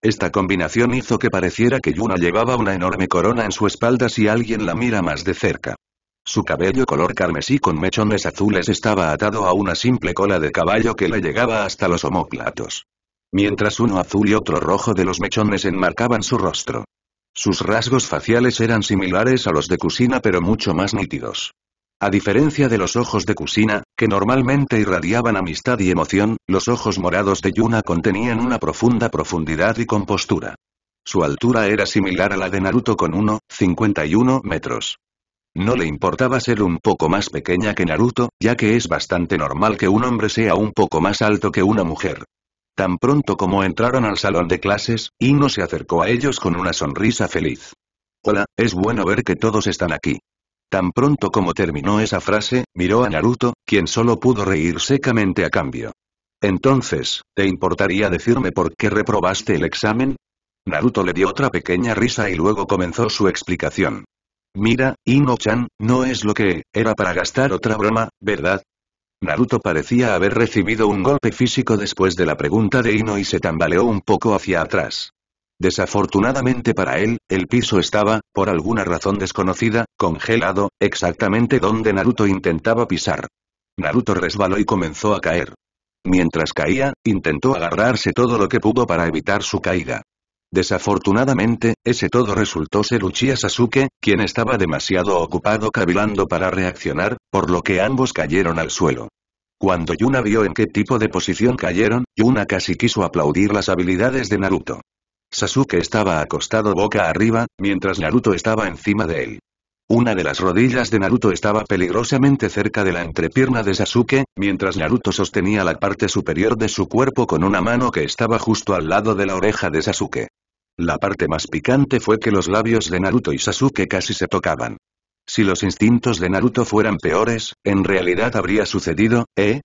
Esta combinación hizo que pareciera que Yuna llevaba una enorme corona en su espalda si alguien la mira más de cerca. Su cabello color carmesí con mechones azules estaba atado a una simple cola de caballo que le llegaba hasta los homóplatos. Mientras uno azul y otro rojo de los mechones enmarcaban su rostro. Sus rasgos faciales eran similares a los de Kusina pero mucho más nítidos. A diferencia de los ojos de Kusina, que normalmente irradiaban amistad y emoción, los ojos morados de Yuna contenían una profunda profundidad y compostura. Su altura era similar a la de Naruto con 1,51 metros. No le importaba ser un poco más pequeña que Naruto, ya que es bastante normal que un hombre sea un poco más alto que una mujer. Tan pronto como entraron al salón de clases, Ino se acercó a ellos con una sonrisa feliz. Hola, es bueno ver que todos están aquí. Tan pronto como terminó esa frase, miró a Naruto, quien solo pudo reír secamente a cambio. Entonces, ¿te importaría decirme por qué reprobaste el examen? Naruto le dio otra pequeña risa y luego comenzó su explicación. Mira, Ino-chan, no es lo que, era para gastar otra broma, ¿verdad? Naruto parecía haber recibido un golpe físico después de la pregunta de Ino y se tambaleó un poco hacia atrás. Desafortunadamente para él, el piso estaba, por alguna razón desconocida, congelado, exactamente donde Naruto intentaba pisar. Naruto resbaló y comenzó a caer. Mientras caía, intentó agarrarse todo lo que pudo para evitar su caída. Desafortunadamente, ese todo resultó ser Uchiha Sasuke, quien estaba demasiado ocupado cavilando para reaccionar, por lo que ambos cayeron al suelo. Cuando Yuna vio en qué tipo de posición cayeron, Yuna casi quiso aplaudir las habilidades de Naruto. Sasuke estaba acostado boca arriba, mientras Naruto estaba encima de él. Una de las rodillas de Naruto estaba peligrosamente cerca de la entrepierna de Sasuke, mientras Naruto sostenía la parte superior de su cuerpo con una mano que estaba justo al lado de la oreja de Sasuke. La parte más picante fue que los labios de Naruto y Sasuke casi se tocaban. Si los instintos de Naruto fueran peores, en realidad habría sucedido, ¿eh?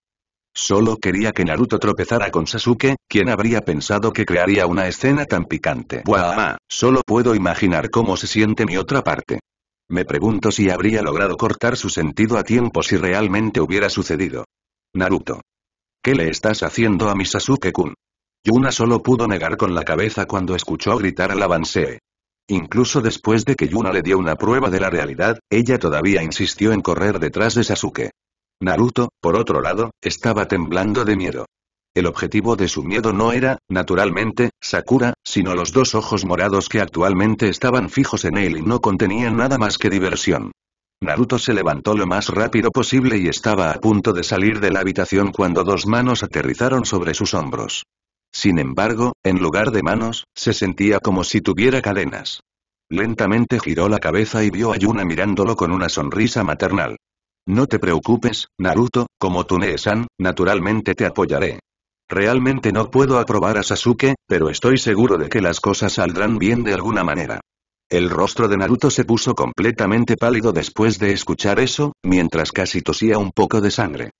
Solo quería que Naruto tropezara con Sasuke, quien habría pensado que crearía una escena tan picante. Buah, solo puedo imaginar cómo se siente mi otra parte. Me pregunto si habría logrado cortar su sentido a tiempo si realmente hubiera sucedido. Naruto. ¿Qué le estás haciendo a mi Sasuke-kun? Yuna solo pudo negar con la cabeza cuando escuchó gritar al avancee. Incluso después de que Yuna le dio una prueba de la realidad, ella todavía insistió en correr detrás de Sasuke. Naruto, por otro lado, estaba temblando de miedo. El objetivo de su miedo no era, naturalmente, Sakura, sino los dos ojos morados que actualmente estaban fijos en él y no contenían nada más que diversión. Naruto se levantó lo más rápido posible y estaba a punto de salir de la habitación cuando dos manos aterrizaron sobre sus hombros. Sin embargo, en lugar de manos, se sentía como si tuviera cadenas. Lentamente giró la cabeza y vio a Yuna mirándolo con una sonrisa maternal. No te preocupes, Naruto, como tu san naturalmente te apoyaré. Realmente no puedo aprobar a Sasuke, pero estoy seguro de que las cosas saldrán bien de alguna manera. El rostro de Naruto se puso completamente pálido después de escuchar eso, mientras casi tosía un poco de sangre.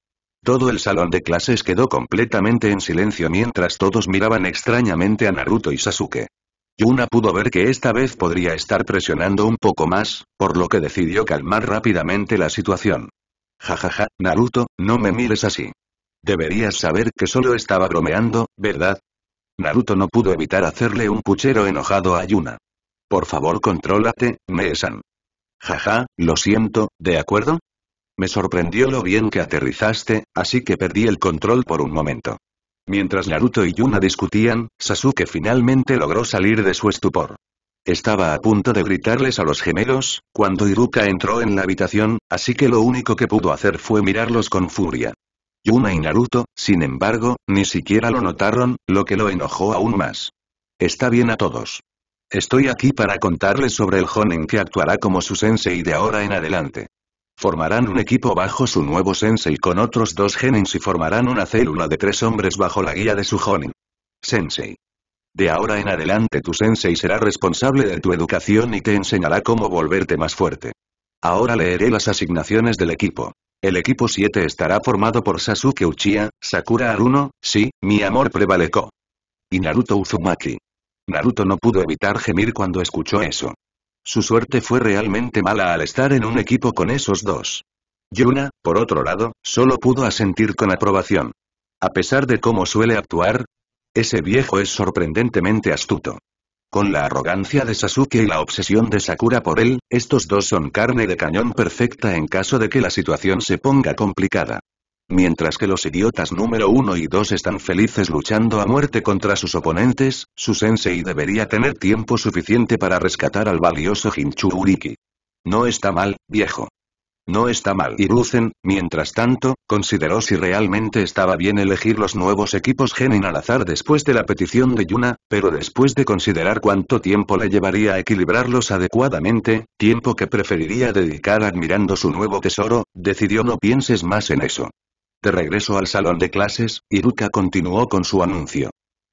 Todo el salón de clases quedó completamente en silencio mientras todos miraban extrañamente a Naruto y Sasuke. Yuna pudo ver que esta vez podría estar presionando un poco más, por lo que decidió calmar rápidamente la situación. Jajaja, ja, ja, Naruto, no me mires así. Deberías saber que solo estaba bromeando, ¿verdad? Naruto no pudo evitar hacerle un puchero enojado a Yuna. Por favor contrólate, Meesan. san Jaja, lo siento, ¿de acuerdo? Me sorprendió lo bien que aterrizaste, así que perdí el control por un momento. Mientras Naruto y Yuna discutían, Sasuke finalmente logró salir de su estupor. Estaba a punto de gritarles a los gemelos, cuando Iruka entró en la habitación, así que lo único que pudo hacer fue mirarlos con furia. Yuna y Naruto, sin embargo, ni siquiera lo notaron, lo que lo enojó aún más. Está bien a todos. Estoy aquí para contarles sobre el Jonen que actuará como su sensei de ahora en adelante. Formarán un equipo bajo su nuevo sensei con otros dos genins y formarán una célula de tres hombres bajo la guía de su honin. Sensei. De ahora en adelante tu sensei será responsable de tu educación y te enseñará cómo volverte más fuerte. Ahora leeré las asignaciones del equipo. El equipo 7 estará formado por Sasuke Uchiha, Sakura Aruno, sí, mi amor prevalecó. Y Naruto Uzumaki. Naruto no pudo evitar gemir cuando escuchó eso. Su suerte fue realmente mala al estar en un equipo con esos dos. Yuna, por otro lado, solo pudo asentir con aprobación. A pesar de cómo suele actuar, ese viejo es sorprendentemente astuto. Con la arrogancia de Sasuke y la obsesión de Sakura por él, estos dos son carne de cañón perfecta en caso de que la situación se ponga complicada. Mientras que los idiotas número 1 y 2 están felices luchando a muerte contra sus oponentes, su sensei debería tener tiempo suficiente para rescatar al valioso Uriki. No está mal, viejo. No está mal. Y Ruzen, mientras tanto, consideró si realmente estaba bien elegir los nuevos equipos Genin al azar después de la petición de Yuna, pero después de considerar cuánto tiempo le llevaría a equilibrarlos adecuadamente, tiempo que preferiría dedicar admirando su nuevo tesoro, decidió no pienses más en eso. «Te regreso al salón de clases, Iruka continuó con su anuncio.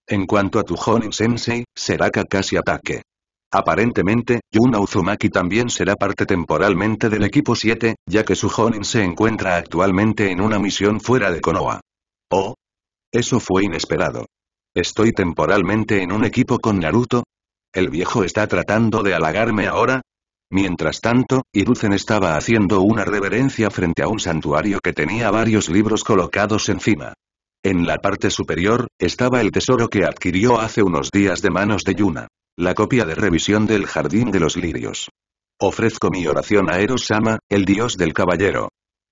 En cuanto a tu Honin-sensei, será kakashi ataque. Aparentemente, Yuna Uzumaki también será parte temporalmente del equipo 7, ya que su Honin se encuentra actualmente en una misión fuera de Konoha. Oh. Eso fue inesperado. ¿Estoy temporalmente en un equipo con Naruto? ¿El viejo está tratando de halagarme ahora? Mientras tanto, Iruzen estaba haciendo una reverencia frente a un santuario que tenía varios libros colocados encima. En la parte superior, estaba el tesoro que adquirió hace unos días de manos de Yuna. La copia de revisión del Jardín de los Lirios. Ofrezco mi oración a Erosama, Sama, el dios del caballero.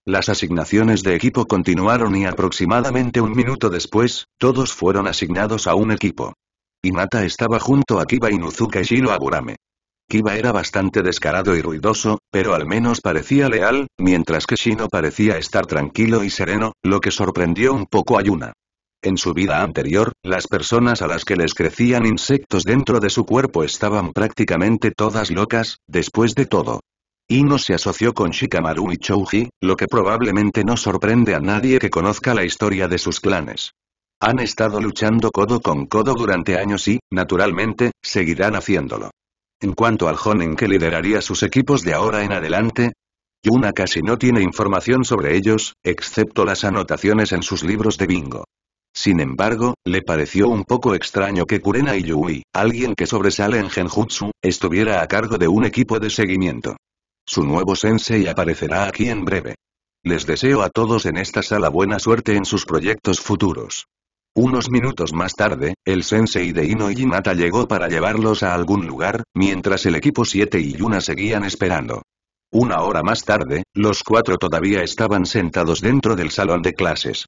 Las asignaciones de equipo continuaron y aproximadamente un minuto después, todos fueron asignados a un equipo. Inata estaba junto a Kiba Inuzuka y Shiro Aburame. Kiba era bastante descarado y ruidoso, pero al menos parecía leal, mientras que Shino parecía estar tranquilo y sereno, lo que sorprendió un poco a Yuna. En su vida anterior, las personas a las que les crecían insectos dentro de su cuerpo estaban prácticamente todas locas, después de todo. Y no se asoció con Shikamaru y Chouji, lo que probablemente no sorprende a nadie que conozca la historia de sus clanes. Han estado luchando codo con codo durante años y, naturalmente, seguirán haciéndolo. En cuanto al Honen que lideraría sus equipos de ahora en adelante, Yuna casi no tiene información sobre ellos, excepto las anotaciones en sus libros de bingo. Sin embargo, le pareció un poco extraño que Kurena y Yui, alguien que sobresale en Genjutsu, estuviera a cargo de un equipo de seguimiento. Su nuevo sensei aparecerá aquí en breve. Les deseo a todos en esta sala buena suerte en sus proyectos futuros. Unos minutos más tarde, el sensei de Ino y llegó para llevarlos a algún lugar, mientras el equipo 7 y Yuna seguían esperando. Una hora más tarde, los cuatro todavía estaban sentados dentro del salón de clases.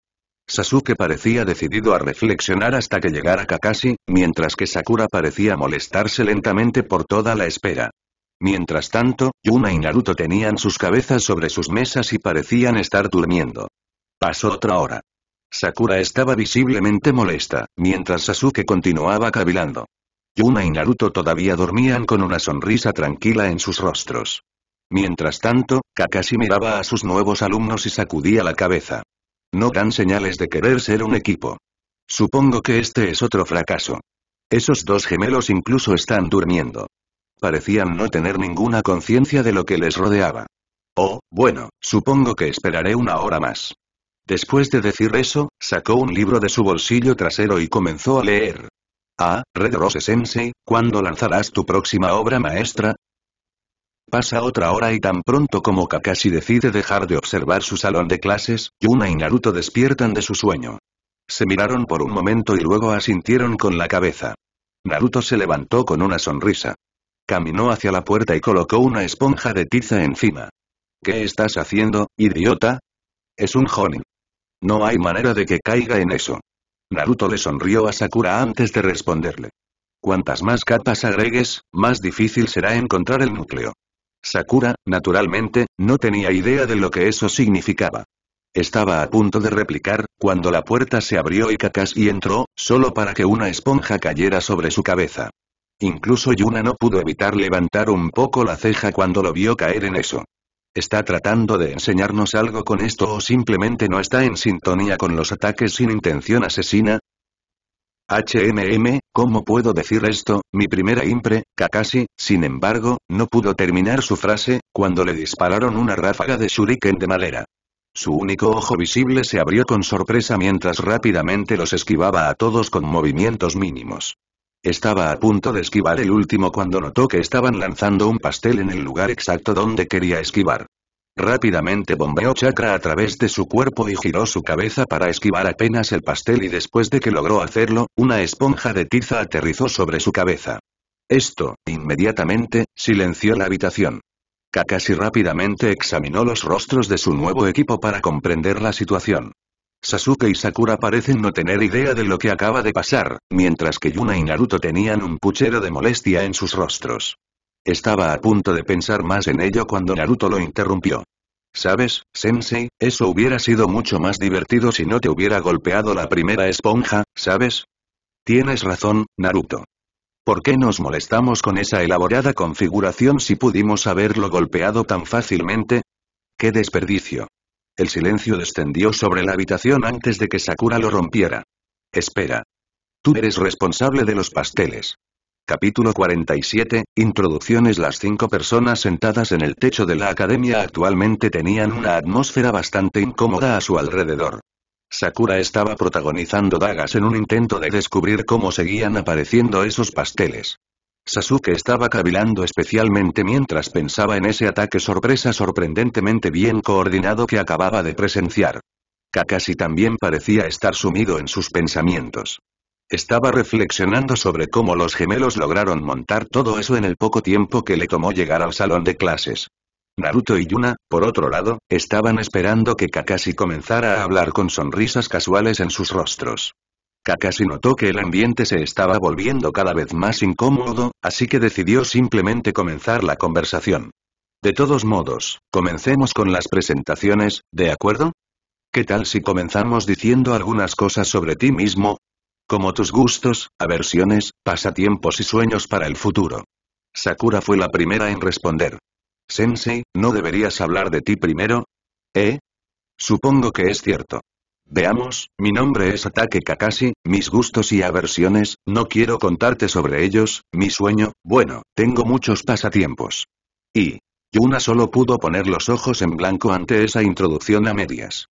Sasuke parecía decidido a reflexionar hasta que llegara Kakashi, mientras que Sakura parecía molestarse lentamente por toda la espera. Mientras tanto, Yuna y Naruto tenían sus cabezas sobre sus mesas y parecían estar durmiendo. Pasó otra hora. Sakura estaba visiblemente molesta, mientras Sasuke continuaba cavilando. Yuna y Naruto todavía dormían con una sonrisa tranquila en sus rostros. Mientras tanto, Kakashi miraba a sus nuevos alumnos y sacudía la cabeza. No dan señales de querer ser un equipo. Supongo que este es otro fracaso. Esos dos gemelos incluso están durmiendo. Parecían no tener ninguna conciencia de lo que les rodeaba. Oh, bueno, supongo que esperaré una hora más. Después de decir eso, sacó un libro de su bolsillo trasero y comenzó a leer. Ah, Red Rose Sensei, ¿cuándo lanzarás tu próxima obra maestra? Pasa otra hora y tan pronto como Kakashi decide dejar de observar su salón de clases, Yuna y Naruto despiertan de su sueño. Se miraron por un momento y luego asintieron con la cabeza. Naruto se levantó con una sonrisa. Caminó hacia la puerta y colocó una esponja de tiza encima. ¿Qué estás haciendo, idiota? Es un Jonin. No hay manera de que caiga en eso. Naruto le sonrió a Sakura antes de responderle. Cuantas más capas agregues, más difícil será encontrar el núcleo. Sakura, naturalmente, no tenía idea de lo que eso significaba. Estaba a punto de replicar, cuando la puerta se abrió y Kakashi entró, solo para que una esponja cayera sobre su cabeza. Incluso Yuna no pudo evitar levantar un poco la ceja cuando lo vio caer en eso. ¿Está tratando de enseñarnos algo con esto o simplemente no está en sintonía con los ataques sin intención asesina? HMM, ¿cómo puedo decir esto? Mi primera impre, Kakashi, sin embargo, no pudo terminar su frase, cuando le dispararon una ráfaga de shuriken de madera. Su único ojo visible se abrió con sorpresa mientras rápidamente los esquivaba a todos con movimientos mínimos. Estaba a punto de esquivar el último cuando notó que estaban lanzando un pastel en el lugar exacto donde quería esquivar. Rápidamente bombeó chakra a través de su cuerpo y giró su cabeza para esquivar apenas el pastel y después de que logró hacerlo, una esponja de tiza aterrizó sobre su cabeza. Esto, inmediatamente, silenció la habitación. Kakashi rápidamente examinó los rostros de su nuevo equipo para comprender la situación. Sasuke y Sakura parecen no tener idea de lo que acaba de pasar, mientras que Yuna y Naruto tenían un puchero de molestia en sus rostros. Estaba a punto de pensar más en ello cuando Naruto lo interrumpió. ¿Sabes, Sensei, eso hubiera sido mucho más divertido si no te hubiera golpeado la primera esponja, ¿sabes? Tienes razón, Naruto. ¿Por qué nos molestamos con esa elaborada configuración si pudimos haberlo golpeado tan fácilmente? ¡Qué desperdicio! El silencio descendió sobre la habitación antes de que Sakura lo rompiera. Espera. Tú eres responsable de los pasteles. Capítulo 47, Introducciones Las cinco personas sentadas en el techo de la academia actualmente tenían una atmósfera bastante incómoda a su alrededor. Sakura estaba protagonizando dagas en un intento de descubrir cómo seguían apareciendo esos pasteles. Sasuke estaba cavilando especialmente mientras pensaba en ese ataque sorpresa sorprendentemente bien coordinado que acababa de presenciar. Kakashi también parecía estar sumido en sus pensamientos. Estaba reflexionando sobre cómo los gemelos lograron montar todo eso en el poco tiempo que le tomó llegar al salón de clases. Naruto y Yuna, por otro lado, estaban esperando que Kakashi comenzara a hablar con sonrisas casuales en sus rostros. Kakashi notó que el ambiente se estaba volviendo cada vez más incómodo, así que decidió simplemente comenzar la conversación. De todos modos, comencemos con las presentaciones, ¿de acuerdo? ¿Qué tal si comenzamos diciendo algunas cosas sobre ti mismo? Como tus gustos, aversiones, pasatiempos y sueños para el futuro. Sakura fue la primera en responder. Sensei, ¿no deberías hablar de ti primero? ¿Eh? Supongo que es cierto. Veamos, mi nombre es Ataque Kakashi, mis gustos y aversiones, no quiero contarte sobre ellos, mi sueño, bueno, tengo muchos pasatiempos. Y... Yuna solo pudo poner los ojos en blanco ante esa introducción a medias.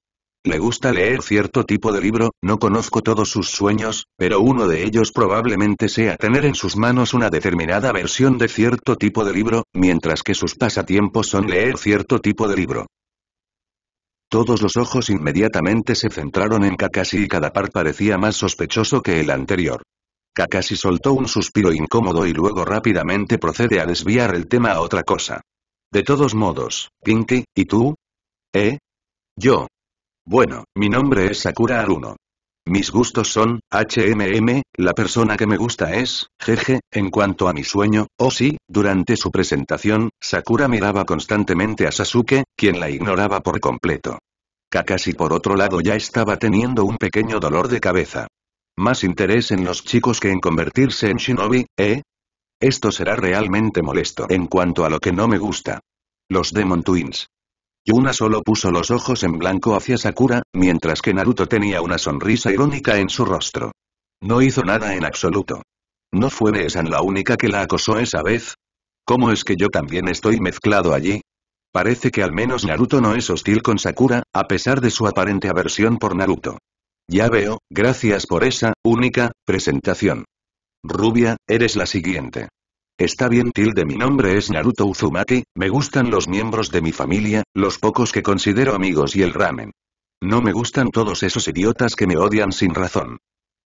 Le gusta leer cierto tipo de libro, no conozco todos sus sueños, pero uno de ellos probablemente sea tener en sus manos una determinada versión de cierto tipo de libro, mientras que sus pasatiempos son leer cierto tipo de libro. Todos los ojos inmediatamente se centraron en Kakashi y cada par parecía más sospechoso que el anterior. Kakashi soltó un suspiro incómodo y luego rápidamente procede a desviar el tema a otra cosa. De todos modos, Pinky, ¿y tú? ¿Eh? Yo. Bueno, mi nombre es Sakura Aruno. Mis gustos son, HMM, la persona que me gusta es, jeje, en cuanto a mi sueño, oh sí, durante su presentación, Sakura miraba constantemente a Sasuke, quien la ignoraba por completo. Kakashi por otro lado ya estaba teniendo un pequeño dolor de cabeza. Más interés en los chicos que en convertirse en shinobi, ¿eh? Esto será realmente molesto en cuanto a lo que no me gusta. Los Demon Twins. Yuna solo puso los ojos en blanco hacia Sakura, mientras que Naruto tenía una sonrisa irónica en su rostro. No hizo nada en absoluto. ¿No fue Neesan la única que la acosó esa vez? ¿Cómo es que yo también estoy mezclado allí? Parece que al menos Naruto no es hostil con Sakura, a pesar de su aparente aversión por Naruto. Ya veo, gracias por esa, única, presentación. Rubia, eres la siguiente. Está bien tilde mi nombre es Naruto Uzumaki, me gustan los miembros de mi familia, los pocos que considero amigos y el ramen. No me gustan todos esos idiotas que me odian sin razón.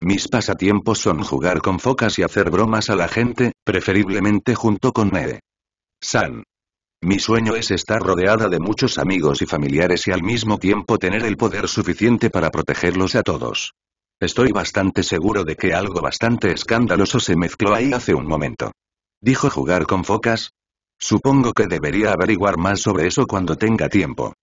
Mis pasatiempos son jugar con focas y hacer bromas a la gente, preferiblemente junto con Nede. San. Mi sueño es estar rodeada de muchos amigos y familiares y al mismo tiempo tener el poder suficiente para protegerlos a todos. Estoy bastante seguro de que algo bastante escandaloso se mezcló ahí hace un momento. Dijo jugar con focas. Supongo que debería averiguar más sobre eso cuando tenga tiempo.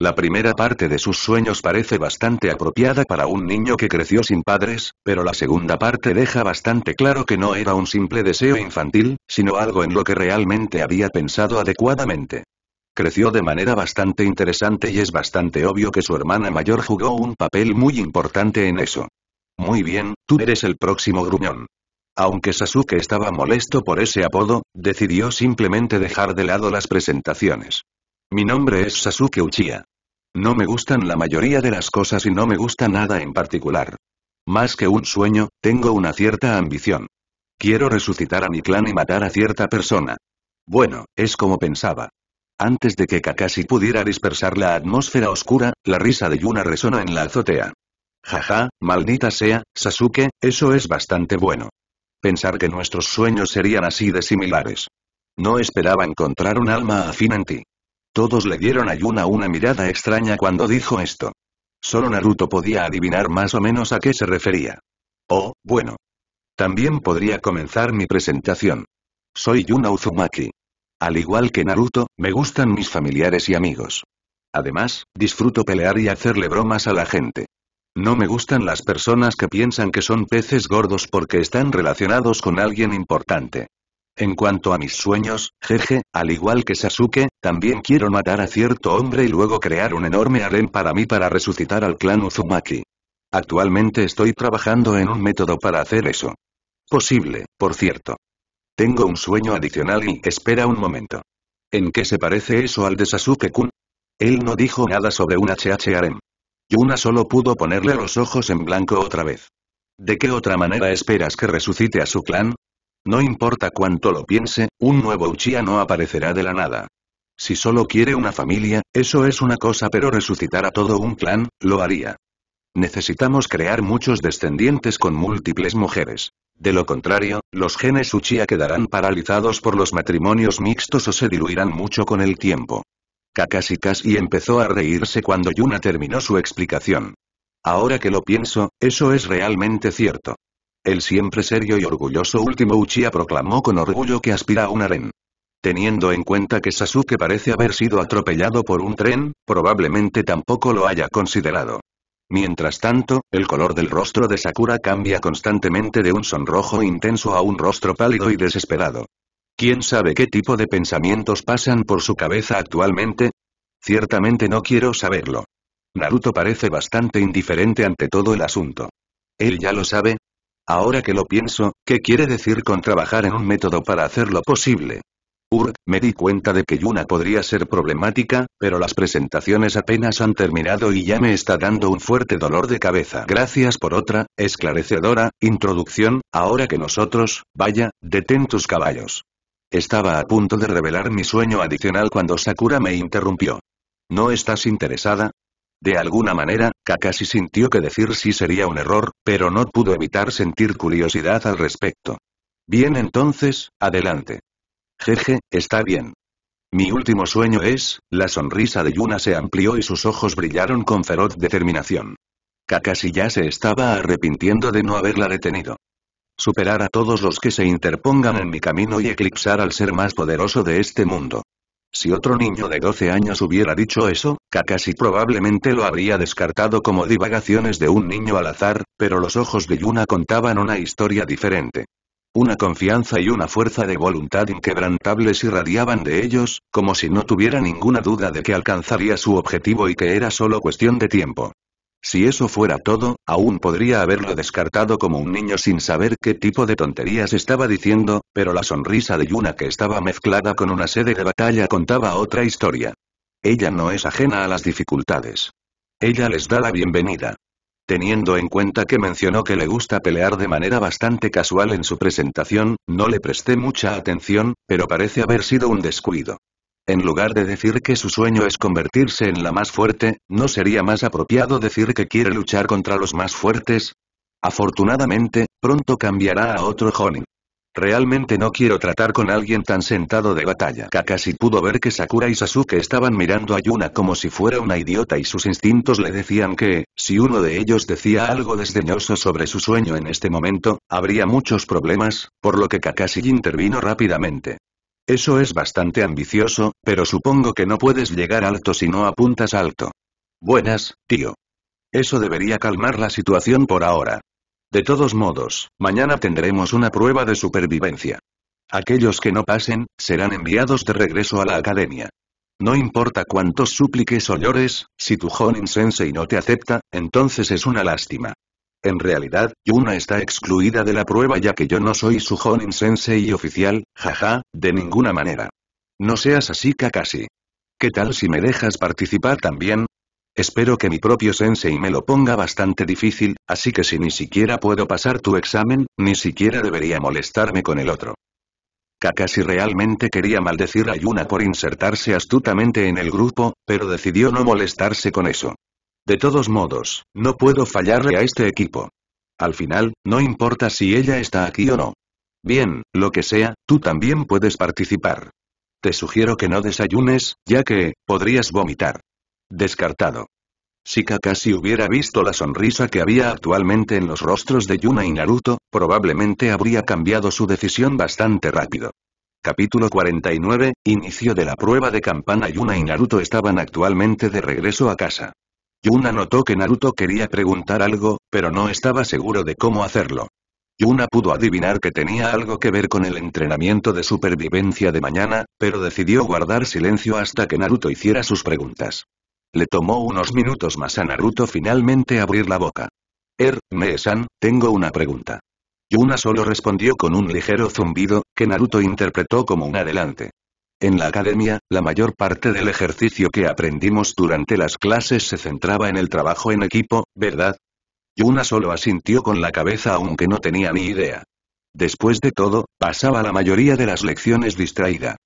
La primera parte de sus sueños parece bastante apropiada para un niño que creció sin padres, pero la segunda parte deja bastante claro que no era un simple deseo infantil, sino algo en lo que realmente había pensado adecuadamente. Creció de manera bastante interesante y es bastante obvio que su hermana mayor jugó un papel muy importante en eso. Muy bien, tú eres el próximo gruñón. Aunque Sasuke estaba molesto por ese apodo, decidió simplemente dejar de lado las presentaciones. Mi nombre es Sasuke Uchiha. No me gustan la mayoría de las cosas y no me gusta nada en particular. Más que un sueño, tengo una cierta ambición. Quiero resucitar a mi clan y matar a cierta persona. Bueno, es como pensaba. Antes de que Kakashi pudiera dispersar la atmósfera oscura, la risa de Yuna resona en la azotea. Jaja, maldita sea, Sasuke, eso es bastante bueno pensar que nuestros sueños serían así de similares. No esperaba encontrar un alma afín en ti. Todos le dieron a Yuna una mirada extraña cuando dijo esto. Solo Naruto podía adivinar más o menos a qué se refería. Oh, bueno. También podría comenzar mi presentación. Soy Yuna Uzumaki. Al igual que Naruto, me gustan mis familiares y amigos. Además, disfruto pelear y hacerle bromas a la gente. No me gustan las personas que piensan que son peces gordos porque están relacionados con alguien importante. En cuanto a mis sueños, jeje, al igual que Sasuke, también quiero matar a cierto hombre y luego crear un enorme harem para mí para resucitar al clan Uzumaki. Actualmente estoy trabajando en un método para hacer eso. Posible, por cierto. Tengo un sueño adicional y espera un momento. ¿En qué se parece eso al de Sasuke-kun? Él no dijo nada sobre un HH harem. Yuna solo pudo ponerle los ojos en blanco otra vez. ¿De qué otra manera esperas que resucite a su clan? No importa cuánto lo piense, un nuevo Uchiha no aparecerá de la nada. Si solo quiere una familia, eso es una cosa pero resucitar a todo un clan, lo haría. Necesitamos crear muchos descendientes con múltiples mujeres. De lo contrario, los genes Uchiha quedarán paralizados por los matrimonios mixtos o se diluirán mucho con el tiempo. Kakashi casi empezó a reírse cuando Yuna terminó su explicación. Ahora que lo pienso, eso es realmente cierto. El siempre serio y orgulloso último Uchiha proclamó con orgullo que aspira a un harén. Teniendo en cuenta que Sasuke parece haber sido atropellado por un tren, probablemente tampoco lo haya considerado. Mientras tanto, el color del rostro de Sakura cambia constantemente de un sonrojo intenso a un rostro pálido y desesperado. ¿Quién sabe qué tipo de pensamientos pasan por su cabeza actualmente? Ciertamente no quiero saberlo. Naruto parece bastante indiferente ante todo el asunto. ¿Él ya lo sabe? Ahora que lo pienso, ¿qué quiere decir con trabajar en un método para hacerlo posible? Ur, me di cuenta de que Yuna podría ser problemática, pero las presentaciones apenas han terminado y ya me está dando un fuerte dolor de cabeza. Gracias por otra, esclarecedora, introducción, ahora que nosotros, vaya, detén tus caballos. Estaba a punto de revelar mi sueño adicional cuando Sakura me interrumpió. ¿No estás interesada? De alguna manera, Kakashi sintió que decir sí sería un error, pero no pudo evitar sentir curiosidad al respecto. Bien entonces, adelante. Jeje, está bien. Mi último sueño es, la sonrisa de Yuna se amplió y sus ojos brillaron con feroz determinación. Kakashi ya se estaba arrepintiendo de no haberla detenido. Superar a todos los que se interpongan en mi camino y eclipsar al ser más poderoso de este mundo. Si otro niño de 12 años hubiera dicho eso, Kakashi probablemente lo habría descartado como divagaciones de un niño al azar, pero los ojos de Yuna contaban una historia diferente. Una confianza y una fuerza de voluntad inquebrantables irradiaban de ellos, como si no tuviera ninguna duda de que alcanzaría su objetivo y que era solo cuestión de tiempo. Si eso fuera todo, aún podría haberlo descartado como un niño sin saber qué tipo de tonterías estaba diciendo, pero la sonrisa de Yuna que estaba mezclada con una sede de batalla contaba otra historia. Ella no es ajena a las dificultades. Ella les da la bienvenida. Teniendo en cuenta que mencionó que le gusta pelear de manera bastante casual en su presentación, no le presté mucha atención, pero parece haber sido un descuido. En lugar de decir que su sueño es convertirse en la más fuerte, ¿no sería más apropiado decir que quiere luchar contra los más fuertes? Afortunadamente, pronto cambiará a otro Honin. Realmente no quiero tratar con alguien tan sentado de batalla. Kakashi pudo ver que Sakura y Sasuke estaban mirando a Yuna como si fuera una idiota y sus instintos le decían que, si uno de ellos decía algo desdeñoso sobre su sueño en este momento, habría muchos problemas, por lo que Kakashi intervino rápidamente. Eso es bastante ambicioso, pero supongo que no puedes llegar alto si no apuntas alto. Buenas, tío. Eso debería calmar la situación por ahora. De todos modos, mañana tendremos una prueba de supervivencia. Aquellos que no pasen, serán enviados de regreso a la academia. No importa cuántos supliques o llores, si tu Honin Sensei no te acepta, entonces es una lástima. En realidad, Yuna está excluida de la prueba ya que yo no soy su Honin Sensei oficial, jaja, de ninguna manera. No seas así Kakashi. ¿Qué tal si me dejas participar también? Espero que mi propio sensei me lo ponga bastante difícil, así que si ni siquiera puedo pasar tu examen, ni siquiera debería molestarme con el otro. Kakashi realmente quería maldecir a Yuna por insertarse astutamente en el grupo, pero decidió no molestarse con eso. De todos modos, no puedo fallarle a este equipo. Al final, no importa si ella está aquí o no. Bien, lo que sea, tú también puedes participar. Te sugiero que no desayunes, ya que, podrías vomitar. Descartado. Si Kakashi hubiera visto la sonrisa que había actualmente en los rostros de Yuna y Naruto, probablemente habría cambiado su decisión bastante rápido. Capítulo 49, inicio de la prueba de campana Yuna y Naruto estaban actualmente de regreso a casa. Yuna notó que Naruto quería preguntar algo, pero no estaba seguro de cómo hacerlo. Yuna pudo adivinar que tenía algo que ver con el entrenamiento de supervivencia de mañana, pero decidió guardar silencio hasta que Naruto hiciera sus preguntas. Le tomó unos minutos más a Naruto finalmente abrir la boca. Er, me san tengo una pregunta. Yuna solo respondió con un ligero zumbido, que Naruto interpretó como un adelante. En la academia, la mayor parte del ejercicio que aprendimos durante las clases se centraba en el trabajo en equipo, ¿verdad? Yuna solo asintió con la cabeza aunque no tenía ni idea. Después de todo, pasaba la mayoría de las lecciones distraída.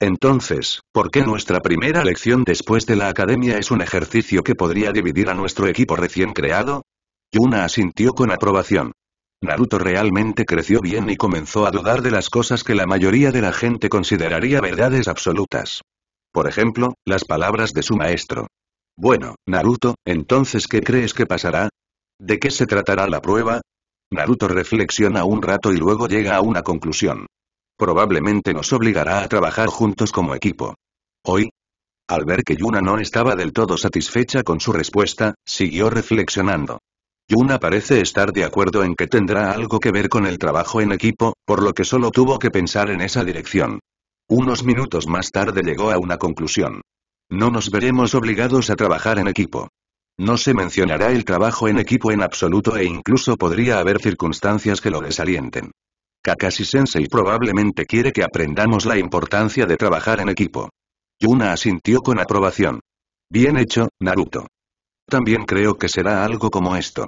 Entonces, ¿por qué nuestra primera lección después de la academia es un ejercicio que podría dividir a nuestro equipo recién creado? Yuna asintió con aprobación. Naruto realmente creció bien y comenzó a dudar de las cosas que la mayoría de la gente consideraría verdades absolutas. Por ejemplo, las palabras de su maestro. Bueno, Naruto, entonces ¿qué crees que pasará? ¿De qué se tratará la prueba? Naruto reflexiona un rato y luego llega a una conclusión. Probablemente nos obligará a trabajar juntos como equipo. Hoy, al ver que Yuna no estaba del todo satisfecha con su respuesta, siguió reflexionando. Yuna parece estar de acuerdo en que tendrá algo que ver con el trabajo en equipo, por lo que solo tuvo que pensar en esa dirección. Unos minutos más tarde llegó a una conclusión. No nos veremos obligados a trabajar en equipo. No se mencionará el trabajo en equipo en absoluto e incluso podría haber circunstancias que lo desalienten. Kakashi-sensei probablemente quiere que aprendamos la importancia de trabajar en equipo. Yuna asintió con aprobación. Bien hecho, Naruto. También creo que será algo como esto.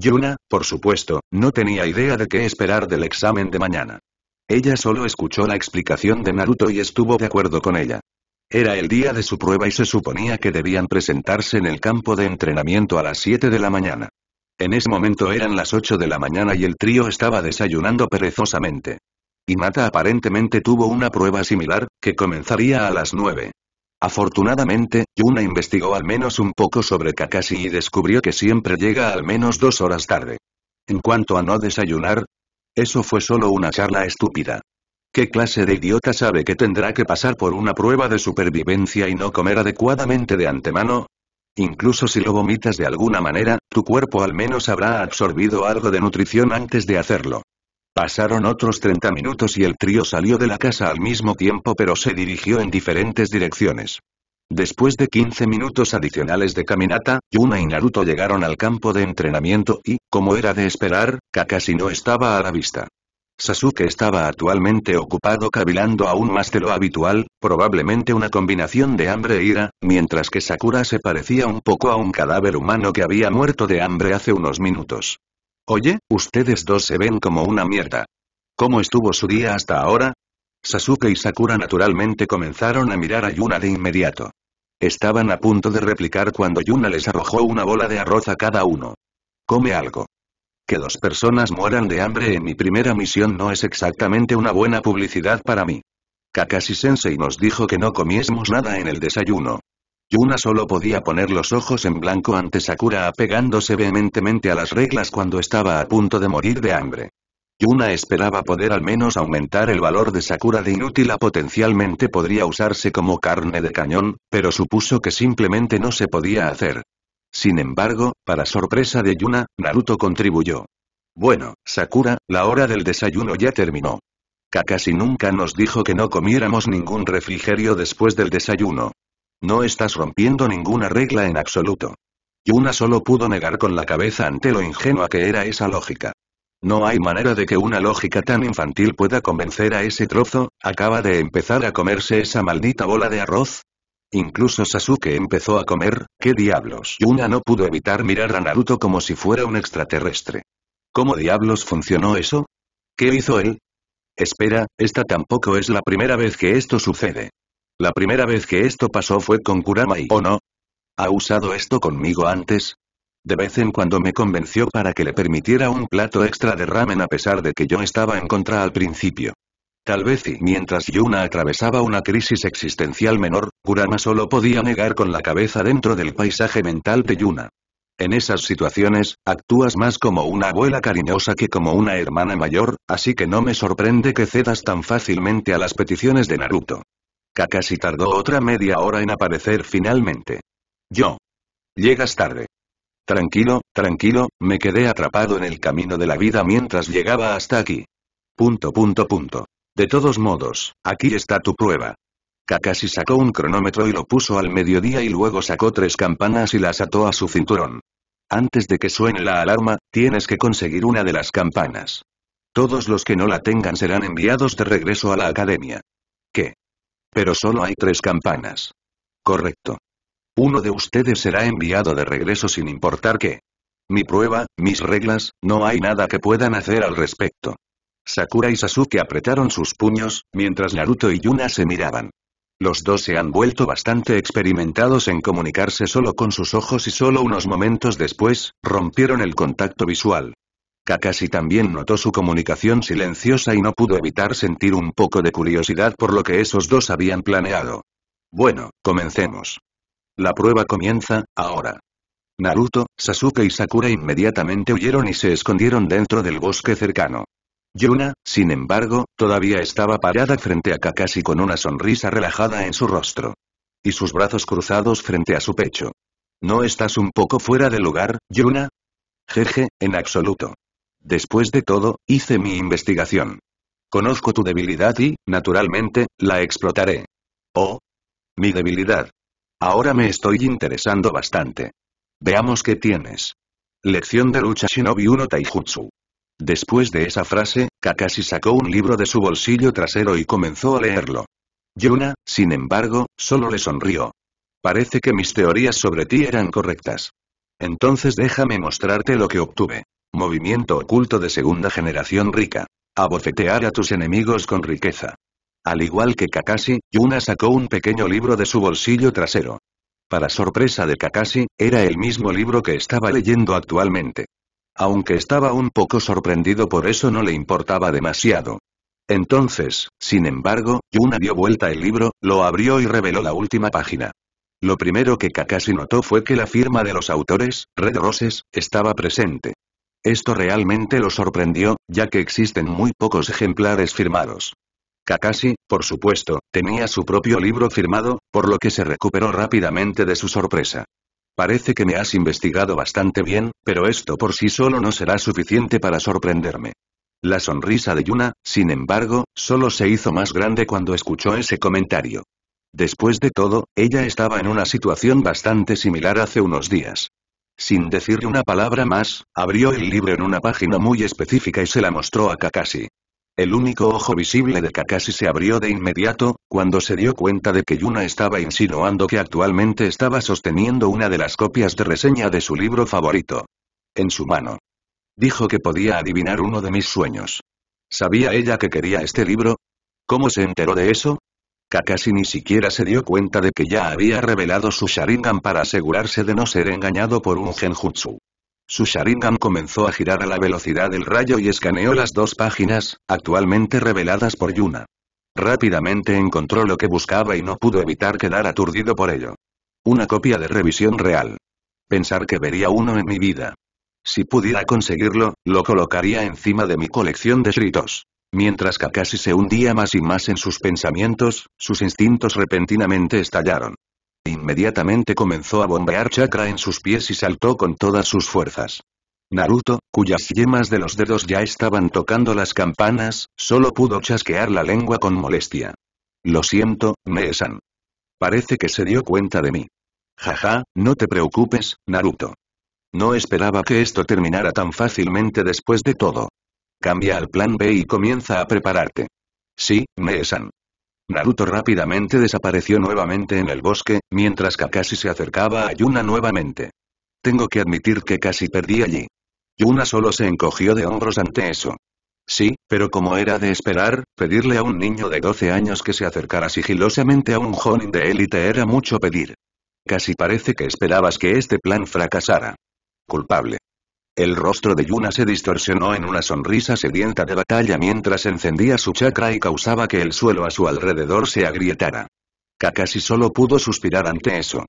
Yuna, por supuesto, no tenía idea de qué esperar del examen de mañana. Ella solo escuchó la explicación de Naruto y estuvo de acuerdo con ella. Era el día de su prueba y se suponía que debían presentarse en el campo de entrenamiento a las 7 de la mañana. En ese momento eran las 8 de la mañana y el trío estaba desayunando perezosamente. Mata aparentemente tuvo una prueba similar, que comenzaría a las 9. Afortunadamente, Yuna investigó al menos un poco sobre Kakashi y descubrió que siempre llega al menos dos horas tarde. En cuanto a no desayunar, eso fue solo una charla estúpida. ¿Qué clase de idiota sabe que tendrá que pasar por una prueba de supervivencia y no comer adecuadamente de antemano? Incluso si lo vomitas de alguna manera, tu cuerpo al menos habrá absorbido algo de nutrición antes de hacerlo. Pasaron otros 30 minutos y el trío salió de la casa al mismo tiempo pero se dirigió en diferentes direcciones. Después de 15 minutos adicionales de caminata, Yuna y Naruto llegaron al campo de entrenamiento y, como era de esperar, Kakashi no estaba a la vista. Sasuke estaba actualmente ocupado cavilando aún más de lo habitual, probablemente una combinación de hambre e ira, mientras que Sakura se parecía un poco a un cadáver humano que había muerto de hambre hace unos minutos. Oye, ustedes dos se ven como una mierda. ¿Cómo estuvo su día hasta ahora? Sasuke y Sakura naturalmente comenzaron a mirar a Yuna de inmediato. Estaban a punto de replicar cuando Yuna les arrojó una bola de arroz a cada uno. Come algo. Que dos personas mueran de hambre en mi primera misión no es exactamente una buena publicidad para mí. Kakashi-sensei nos dijo que no comiésemos nada en el desayuno. Yuna solo podía poner los ojos en blanco ante Sakura apegándose vehementemente a las reglas cuando estaba a punto de morir de hambre. Yuna esperaba poder al menos aumentar el valor de Sakura de inútil a potencialmente podría usarse como carne de cañón, pero supuso que simplemente no se podía hacer. Sin embargo, para sorpresa de Yuna, Naruto contribuyó. Bueno, Sakura, la hora del desayuno ya terminó. Kakashi nunca nos dijo que no comiéramos ningún refrigerio después del desayuno. No estás rompiendo ninguna regla en absoluto. Yuna solo pudo negar con la cabeza ante lo ingenua que era esa lógica. No hay manera de que una lógica tan infantil pueda convencer a ese trozo, acaba de empezar a comerse esa maldita bola de arroz. Incluso Sasuke empezó a comer, ¿qué diablos? Yuna no pudo evitar mirar a Naruto como si fuera un extraterrestre. ¿Cómo diablos funcionó eso? ¿Qué hizo él? Espera, esta tampoco es la primera vez que esto sucede. La primera vez que esto pasó fue con y ¿o no? ¿Ha usado esto conmigo antes? De vez en cuando me convenció para que le permitiera un plato extra de ramen a pesar de que yo estaba en contra al principio. Tal vez y mientras Yuna atravesaba una crisis existencial menor, Kurama solo podía negar con la cabeza dentro del paisaje mental de Yuna. En esas situaciones, actúas más como una abuela cariñosa que como una hermana mayor, así que no me sorprende que cedas tan fácilmente a las peticiones de Naruto. Kakashi tardó otra media hora en aparecer finalmente. Yo. Llegas tarde. Tranquilo, tranquilo, me quedé atrapado en el camino de la vida mientras llegaba hasta aquí. Punto punto punto. De todos modos, aquí está tu prueba. Kakashi sacó un cronómetro y lo puso al mediodía y luego sacó tres campanas y las ató a su cinturón. Antes de que suene la alarma, tienes que conseguir una de las campanas. Todos los que no la tengan serán enviados de regreso a la academia. Pero solo hay tres campanas. Correcto. Uno de ustedes será enviado de regreso sin importar qué. Mi prueba, mis reglas, no hay nada que puedan hacer al respecto. Sakura y Sasuke apretaron sus puños, mientras Naruto y Yuna se miraban. Los dos se han vuelto bastante experimentados en comunicarse solo con sus ojos y solo unos momentos después, rompieron el contacto visual. Kakashi también notó su comunicación silenciosa y no pudo evitar sentir un poco de curiosidad por lo que esos dos habían planeado. Bueno, comencemos. La prueba comienza, ahora. Naruto, Sasuke y Sakura inmediatamente huyeron y se escondieron dentro del bosque cercano. Yuna, sin embargo, todavía estaba parada frente a Kakashi con una sonrisa relajada en su rostro. Y sus brazos cruzados frente a su pecho. ¿No estás un poco fuera de lugar, Yuna? Jeje, en absoluto. Después de todo, hice mi investigación. Conozco tu debilidad y, naturalmente, la explotaré. Oh. Mi debilidad. Ahora me estoy interesando bastante. Veamos qué tienes. Lección de lucha Shinobi 1 Taijutsu. Después de esa frase, Kakashi sacó un libro de su bolsillo trasero y comenzó a leerlo. Yuna, sin embargo, solo le sonrió. Parece que mis teorías sobre ti eran correctas. Entonces déjame mostrarte lo que obtuve. Movimiento oculto de segunda generación rica. Abofetear a tus enemigos con riqueza. Al igual que Kakashi, Yuna sacó un pequeño libro de su bolsillo trasero. Para sorpresa de Kakashi, era el mismo libro que estaba leyendo actualmente. Aunque estaba un poco sorprendido por eso no le importaba demasiado. Entonces, sin embargo, Yuna dio vuelta el libro, lo abrió y reveló la última página. Lo primero que Kakashi notó fue que la firma de los autores, Red Roses, estaba presente. Esto realmente lo sorprendió, ya que existen muy pocos ejemplares firmados. Kakashi, por supuesto, tenía su propio libro firmado, por lo que se recuperó rápidamente de su sorpresa. Parece que me has investigado bastante bien, pero esto por sí solo no será suficiente para sorprenderme. La sonrisa de Yuna, sin embargo, solo se hizo más grande cuando escuchó ese comentario. Después de todo, ella estaba en una situación bastante similar hace unos días. Sin decir una palabra más, abrió el libro en una página muy específica y se la mostró a Kakashi. El único ojo visible de Kakashi se abrió de inmediato, cuando se dio cuenta de que Yuna estaba insinuando que actualmente estaba sosteniendo una de las copias de reseña de su libro favorito. En su mano. Dijo que podía adivinar uno de mis sueños. ¿Sabía ella que quería este libro? ¿Cómo se enteró de eso? Kakashi ni siquiera se dio cuenta de que ya había revelado su Sharingan para asegurarse de no ser engañado por un genjutsu. Su Sharingan comenzó a girar a la velocidad del rayo y escaneó las dos páginas, actualmente reveladas por Yuna. Rápidamente encontró lo que buscaba y no pudo evitar quedar aturdido por ello. Una copia de revisión real. Pensar que vería uno en mi vida. Si pudiera conseguirlo, lo colocaría encima de mi colección de escritos. Mientras Kakashi se hundía más y más en sus pensamientos, sus instintos repentinamente estallaron. Inmediatamente comenzó a bombear chakra en sus pies y saltó con todas sus fuerzas. Naruto, cuyas yemas de los dedos ya estaban tocando las campanas, solo pudo chasquear la lengua con molestia. Lo siento, Neesan. Parece que se dio cuenta de mí. Jaja, no te preocupes, Naruto. No esperaba que esto terminara tan fácilmente después de todo. Cambia al plan B y comienza a prepararte. Sí, meesan. Naruto rápidamente desapareció nuevamente en el bosque, mientras Kakashi se acercaba a Yuna nuevamente. Tengo que admitir que casi perdí allí. Yuna solo se encogió de hombros ante eso. Sí, pero como era de esperar, pedirle a un niño de 12 años que se acercara sigilosamente a un Jonin de élite era mucho pedir. Casi parece que esperabas que este plan fracasara. Culpable. El rostro de Yuna se distorsionó en una sonrisa sedienta de batalla mientras encendía su chakra y causaba que el suelo a su alrededor se agrietara. Kakashi solo pudo suspirar ante eso.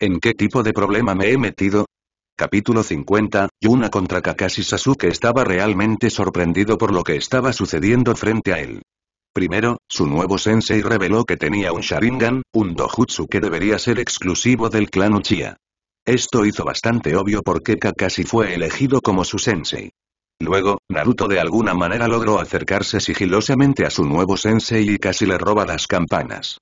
¿En qué tipo de problema me he metido? Capítulo 50, Yuna contra Kakashi Sasuke estaba realmente sorprendido por lo que estaba sucediendo frente a él. Primero, su nuevo sensei reveló que tenía un Sharingan, un Dojutsu que debería ser exclusivo del clan Uchiha. Esto hizo bastante obvio por qué Kakashi fue elegido como su sensei. Luego, Naruto de alguna manera logró acercarse sigilosamente a su nuevo sensei y casi le roba las campanas.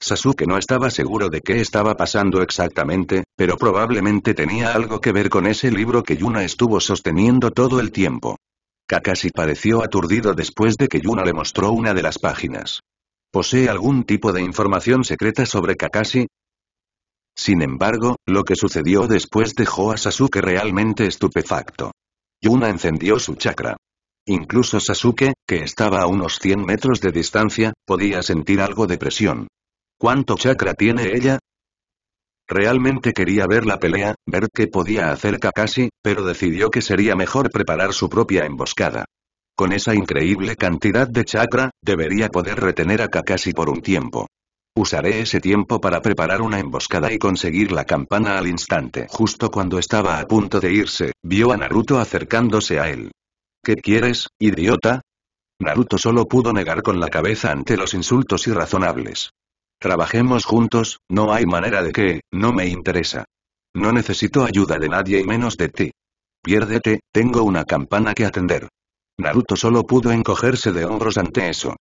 Sasuke no estaba seguro de qué estaba pasando exactamente, pero probablemente tenía algo que ver con ese libro que Yuna estuvo sosteniendo todo el tiempo. Kakashi pareció aturdido después de que Yuna le mostró una de las páginas. ¿Posee algún tipo de información secreta sobre Kakashi? Sin embargo, lo que sucedió después dejó a Sasuke realmente estupefacto. Yuna encendió su chakra. Incluso Sasuke, que estaba a unos 100 metros de distancia, podía sentir algo de presión. ¿Cuánto chakra tiene ella? Realmente quería ver la pelea, ver qué podía hacer Kakashi, pero decidió que sería mejor preparar su propia emboscada. Con esa increíble cantidad de chakra, debería poder retener a Kakashi por un tiempo. Usaré ese tiempo para preparar una emboscada y conseguir la campana al instante. Justo cuando estaba a punto de irse, vio a Naruto acercándose a él. ¿Qué quieres, idiota? Naruto solo pudo negar con la cabeza ante los insultos irrazonables. Trabajemos juntos, no hay manera de que, no me interesa. No necesito ayuda de nadie y menos de ti. Piérdete, tengo una campana que atender. Naruto solo pudo encogerse de hombros ante eso.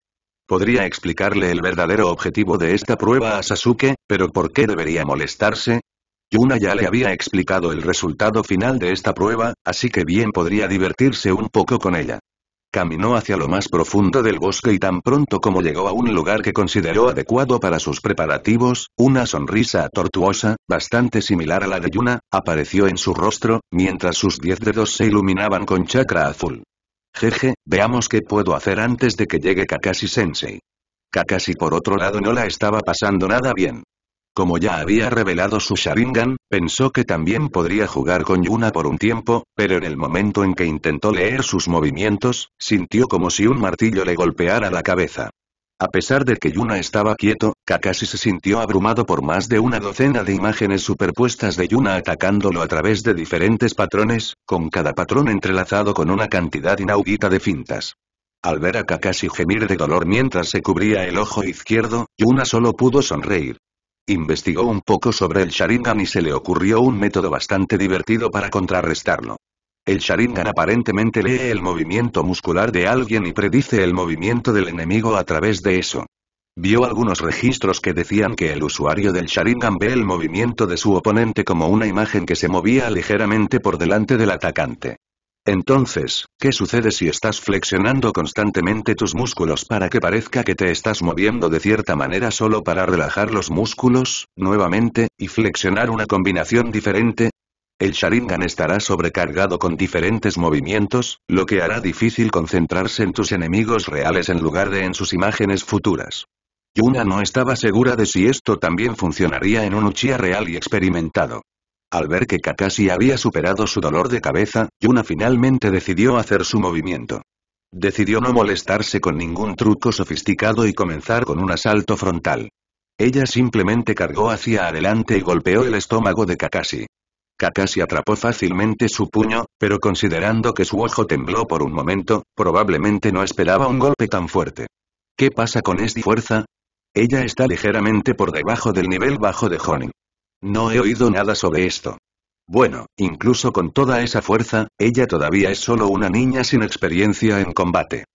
Podría explicarle el verdadero objetivo de esta prueba a Sasuke, pero ¿por qué debería molestarse? Yuna ya le había explicado el resultado final de esta prueba, así que bien podría divertirse un poco con ella. Caminó hacia lo más profundo del bosque y tan pronto como llegó a un lugar que consideró adecuado para sus preparativos, una sonrisa tortuosa, bastante similar a la de Yuna, apareció en su rostro, mientras sus diez dedos se iluminaban con chakra azul. Jeje, veamos qué puedo hacer antes de que llegue Kakashi-sensei. Kakashi por otro lado no la estaba pasando nada bien. Como ya había revelado su Sharingan, pensó que también podría jugar con Yuna por un tiempo, pero en el momento en que intentó leer sus movimientos, sintió como si un martillo le golpeara la cabeza. A pesar de que Yuna estaba quieto, Kakashi se sintió abrumado por más de una docena de imágenes superpuestas de Yuna atacándolo a través de diferentes patrones, con cada patrón entrelazado con una cantidad inaudita de fintas. Al ver a Kakashi gemir de dolor mientras se cubría el ojo izquierdo, Yuna solo pudo sonreír. Investigó un poco sobre el Sharingan y se le ocurrió un método bastante divertido para contrarrestarlo. El Sharingan aparentemente lee el movimiento muscular de alguien y predice el movimiento del enemigo a través de eso. Vio algunos registros que decían que el usuario del Sharingan ve el movimiento de su oponente como una imagen que se movía ligeramente por delante del atacante. Entonces, ¿qué sucede si estás flexionando constantemente tus músculos para que parezca que te estás moviendo de cierta manera solo para relajar los músculos, nuevamente, y flexionar una combinación diferente? el Sharingan estará sobrecargado con diferentes movimientos, lo que hará difícil concentrarse en tus enemigos reales en lugar de en sus imágenes futuras. Yuna no estaba segura de si esto también funcionaría en un Uchiha real y experimentado. Al ver que Kakashi había superado su dolor de cabeza, Yuna finalmente decidió hacer su movimiento. Decidió no molestarse con ningún truco sofisticado y comenzar con un asalto frontal. Ella simplemente cargó hacia adelante y golpeó el estómago de Kakashi casi atrapó fácilmente su puño, pero considerando que su ojo tembló por un momento, probablemente no esperaba un golpe tan fuerte. ¿Qué pasa con esta fuerza? Ella está ligeramente por debajo del nivel bajo de Honey. No he oído nada sobre esto. Bueno, incluso con toda esa fuerza, ella todavía es solo una niña sin experiencia en combate.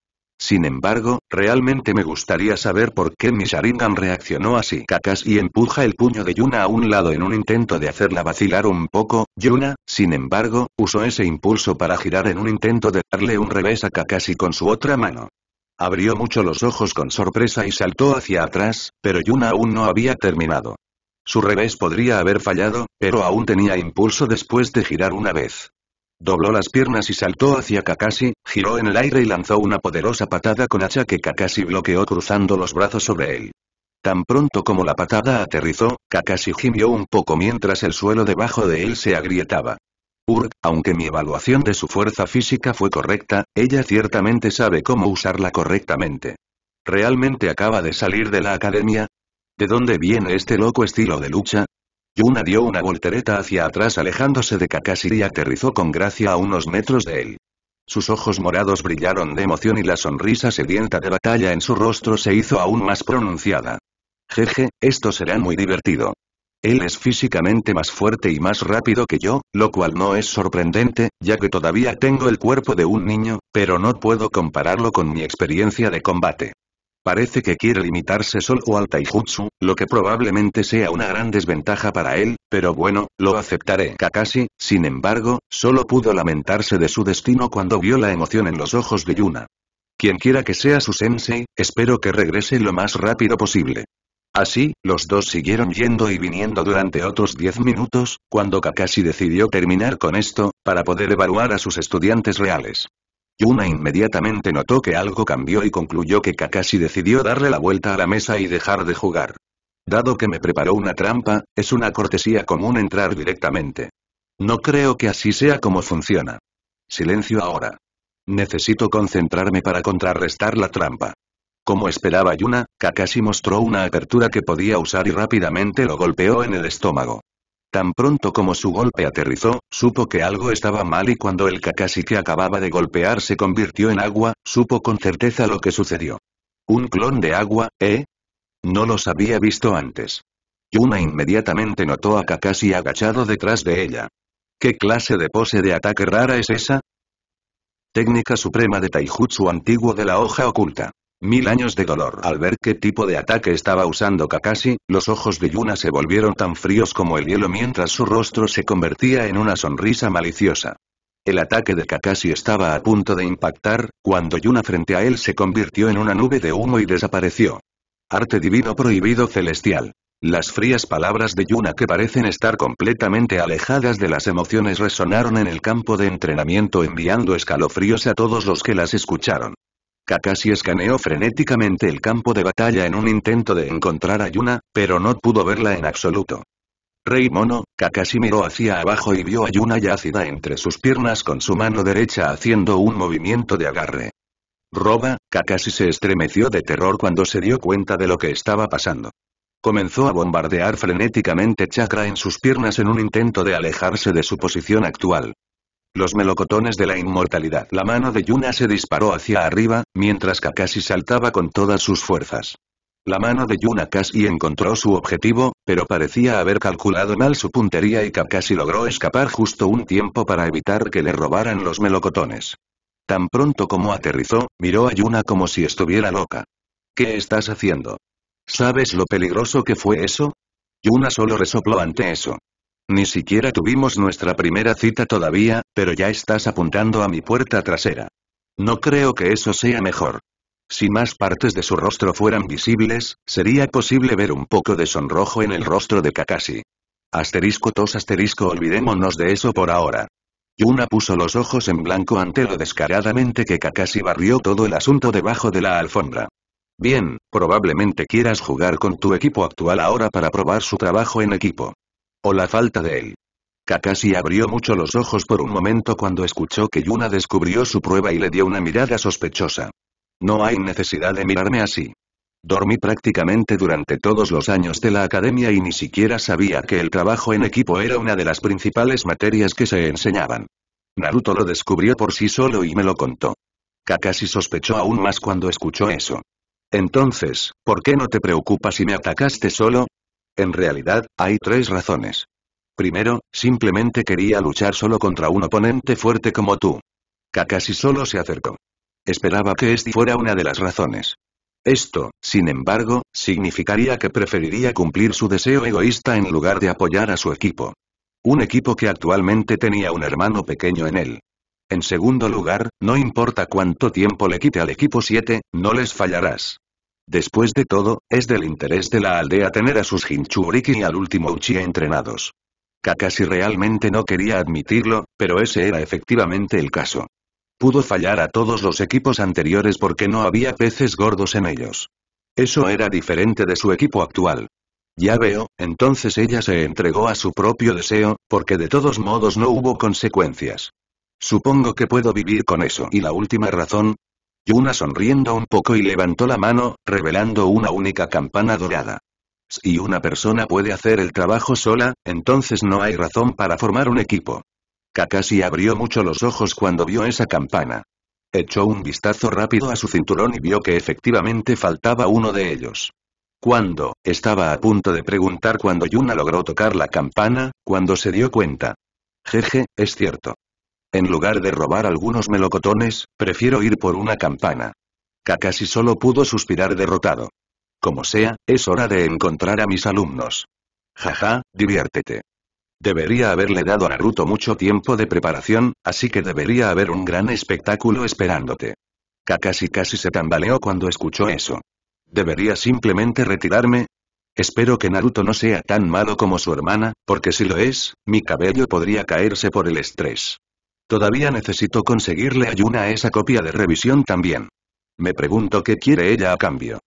Sin embargo, realmente me gustaría saber por qué mi Sharingan reaccionó así. Kakashi empuja el puño de Yuna a un lado en un intento de hacerla vacilar un poco. Yuna, sin embargo, usó ese impulso para girar en un intento de darle un revés a Kakashi con su otra mano. Abrió mucho los ojos con sorpresa y saltó hacia atrás, pero Yuna aún no había terminado. Su revés podría haber fallado, pero aún tenía impulso después de girar una vez. Dobló las piernas y saltó hacia Kakashi, giró en el aire y lanzó una poderosa patada con hacha que Kakashi bloqueó cruzando los brazos sobre él. Tan pronto como la patada aterrizó, Kakashi gimió un poco mientras el suelo debajo de él se agrietaba. Urg, aunque mi evaluación de su fuerza física fue correcta, ella ciertamente sabe cómo usarla correctamente. ¿Realmente acaba de salir de la academia? ¿De dónde viene este loco estilo de lucha? Yuna dio una voltereta hacia atrás alejándose de Kakashi y aterrizó con gracia a unos metros de él. Sus ojos morados brillaron de emoción y la sonrisa sedienta de batalla en su rostro se hizo aún más pronunciada. Jeje, esto será muy divertido. Él es físicamente más fuerte y más rápido que yo, lo cual no es sorprendente, ya que todavía tengo el cuerpo de un niño, pero no puedo compararlo con mi experiencia de combate. Parece que quiere limitarse solo al taijutsu, lo que probablemente sea una gran desventaja para él, pero bueno, lo aceptaré. Kakashi, sin embargo, solo pudo lamentarse de su destino cuando vio la emoción en los ojos de Yuna. Quien quiera que sea su sensei, espero que regrese lo más rápido posible. Así, los dos siguieron yendo y viniendo durante otros 10 minutos, cuando Kakashi decidió terminar con esto, para poder evaluar a sus estudiantes reales. Yuna inmediatamente notó que algo cambió y concluyó que Kakashi decidió darle la vuelta a la mesa y dejar de jugar. Dado que me preparó una trampa, es una cortesía común entrar directamente. No creo que así sea como funciona. Silencio ahora. Necesito concentrarme para contrarrestar la trampa. Como esperaba Yuna, Kakashi mostró una apertura que podía usar y rápidamente lo golpeó en el estómago. Tan pronto como su golpe aterrizó, supo que algo estaba mal y cuando el Kakashi que acababa de golpear se convirtió en agua, supo con certeza lo que sucedió. ¿Un clon de agua, eh? No los había visto antes. Yuna inmediatamente notó a Kakashi agachado detrás de ella. ¿Qué clase de pose de ataque rara es esa? Técnica suprema de Taijutsu antiguo de la hoja oculta. Mil años de dolor. Al ver qué tipo de ataque estaba usando Kakashi, los ojos de Yuna se volvieron tan fríos como el hielo mientras su rostro se convertía en una sonrisa maliciosa. El ataque de Kakashi estaba a punto de impactar, cuando Yuna frente a él se convirtió en una nube de humo y desapareció. Arte divino prohibido celestial. Las frías palabras de Yuna que parecen estar completamente alejadas de las emociones resonaron en el campo de entrenamiento enviando escalofríos a todos los que las escucharon. Kakashi escaneó frenéticamente el campo de batalla en un intento de encontrar a Yuna, pero no pudo verla en absoluto. Rey Mono, Kakashi miró hacia abajo y vio a Yuna yácida entre sus piernas con su mano derecha haciendo un movimiento de agarre. Roba, Kakashi se estremeció de terror cuando se dio cuenta de lo que estaba pasando. Comenzó a bombardear frenéticamente chakra en sus piernas en un intento de alejarse de su posición actual. Los melocotones de la inmortalidad. La mano de Yuna se disparó hacia arriba, mientras Kakashi saltaba con todas sus fuerzas. La mano de Yuna casi encontró su objetivo, pero parecía haber calculado mal su puntería y Kakashi logró escapar justo un tiempo para evitar que le robaran los melocotones. Tan pronto como aterrizó, miró a Yuna como si estuviera loca. ¿Qué estás haciendo? ¿Sabes lo peligroso que fue eso? Yuna solo resopló ante eso. Ni siquiera tuvimos nuestra primera cita todavía, pero ya estás apuntando a mi puerta trasera. No creo que eso sea mejor. Si más partes de su rostro fueran visibles, sería posible ver un poco de sonrojo en el rostro de Kakashi. Asterisco tos asterisco olvidémonos de eso por ahora. Yuna puso los ojos en blanco ante lo descaradamente que Kakashi barrió todo el asunto debajo de la alfombra. Bien, probablemente quieras jugar con tu equipo actual ahora para probar su trabajo en equipo. O la falta de él. Kakashi abrió mucho los ojos por un momento cuando escuchó que Yuna descubrió su prueba y le dio una mirada sospechosa. No hay necesidad de mirarme así. Dormí prácticamente durante todos los años de la academia y ni siquiera sabía que el trabajo en equipo era una de las principales materias que se enseñaban. Naruto lo descubrió por sí solo y me lo contó. Kakashi sospechó aún más cuando escuchó eso. Entonces, ¿por qué no te preocupas si me atacaste solo? En realidad, hay tres razones. Primero, simplemente quería luchar solo contra un oponente fuerte como tú. Kakashi solo se acercó. Esperaba que este fuera una de las razones. Esto, sin embargo, significaría que preferiría cumplir su deseo egoísta en lugar de apoyar a su equipo. Un equipo que actualmente tenía un hermano pequeño en él. En segundo lugar, no importa cuánto tiempo le quite al equipo 7, no les fallarás. Después de todo, es del interés de la aldea tener a sus Hinchuriki y al último Uchi entrenados. Kakashi realmente no quería admitirlo, pero ese era efectivamente el caso. Pudo fallar a todos los equipos anteriores porque no había peces gordos en ellos. Eso era diferente de su equipo actual. Ya veo, entonces ella se entregó a su propio deseo, porque de todos modos no hubo consecuencias. Supongo que puedo vivir con eso. Y la última razón, Yuna sonriendo un poco y levantó la mano, revelando una única campana dorada. Si una persona puede hacer el trabajo sola, entonces no hay razón para formar un equipo. Kakashi abrió mucho los ojos cuando vio esa campana. Echó un vistazo rápido a su cinturón y vio que efectivamente faltaba uno de ellos. Cuando, estaba a punto de preguntar cuando Yuna logró tocar la campana, cuando se dio cuenta. Jeje, es cierto. En lugar de robar algunos melocotones, prefiero ir por una campana. Kakashi solo pudo suspirar derrotado. Como sea, es hora de encontrar a mis alumnos. Jaja, diviértete. Debería haberle dado a Naruto mucho tiempo de preparación, así que debería haber un gran espectáculo esperándote. Kakashi casi se tambaleó cuando escuchó eso. ¿Debería simplemente retirarme? Espero que Naruto no sea tan malo como su hermana, porque si lo es, mi cabello podría caerse por el estrés. Todavía necesito conseguirle ayuna Yuna esa copia de revisión también. Me pregunto qué quiere ella a cambio.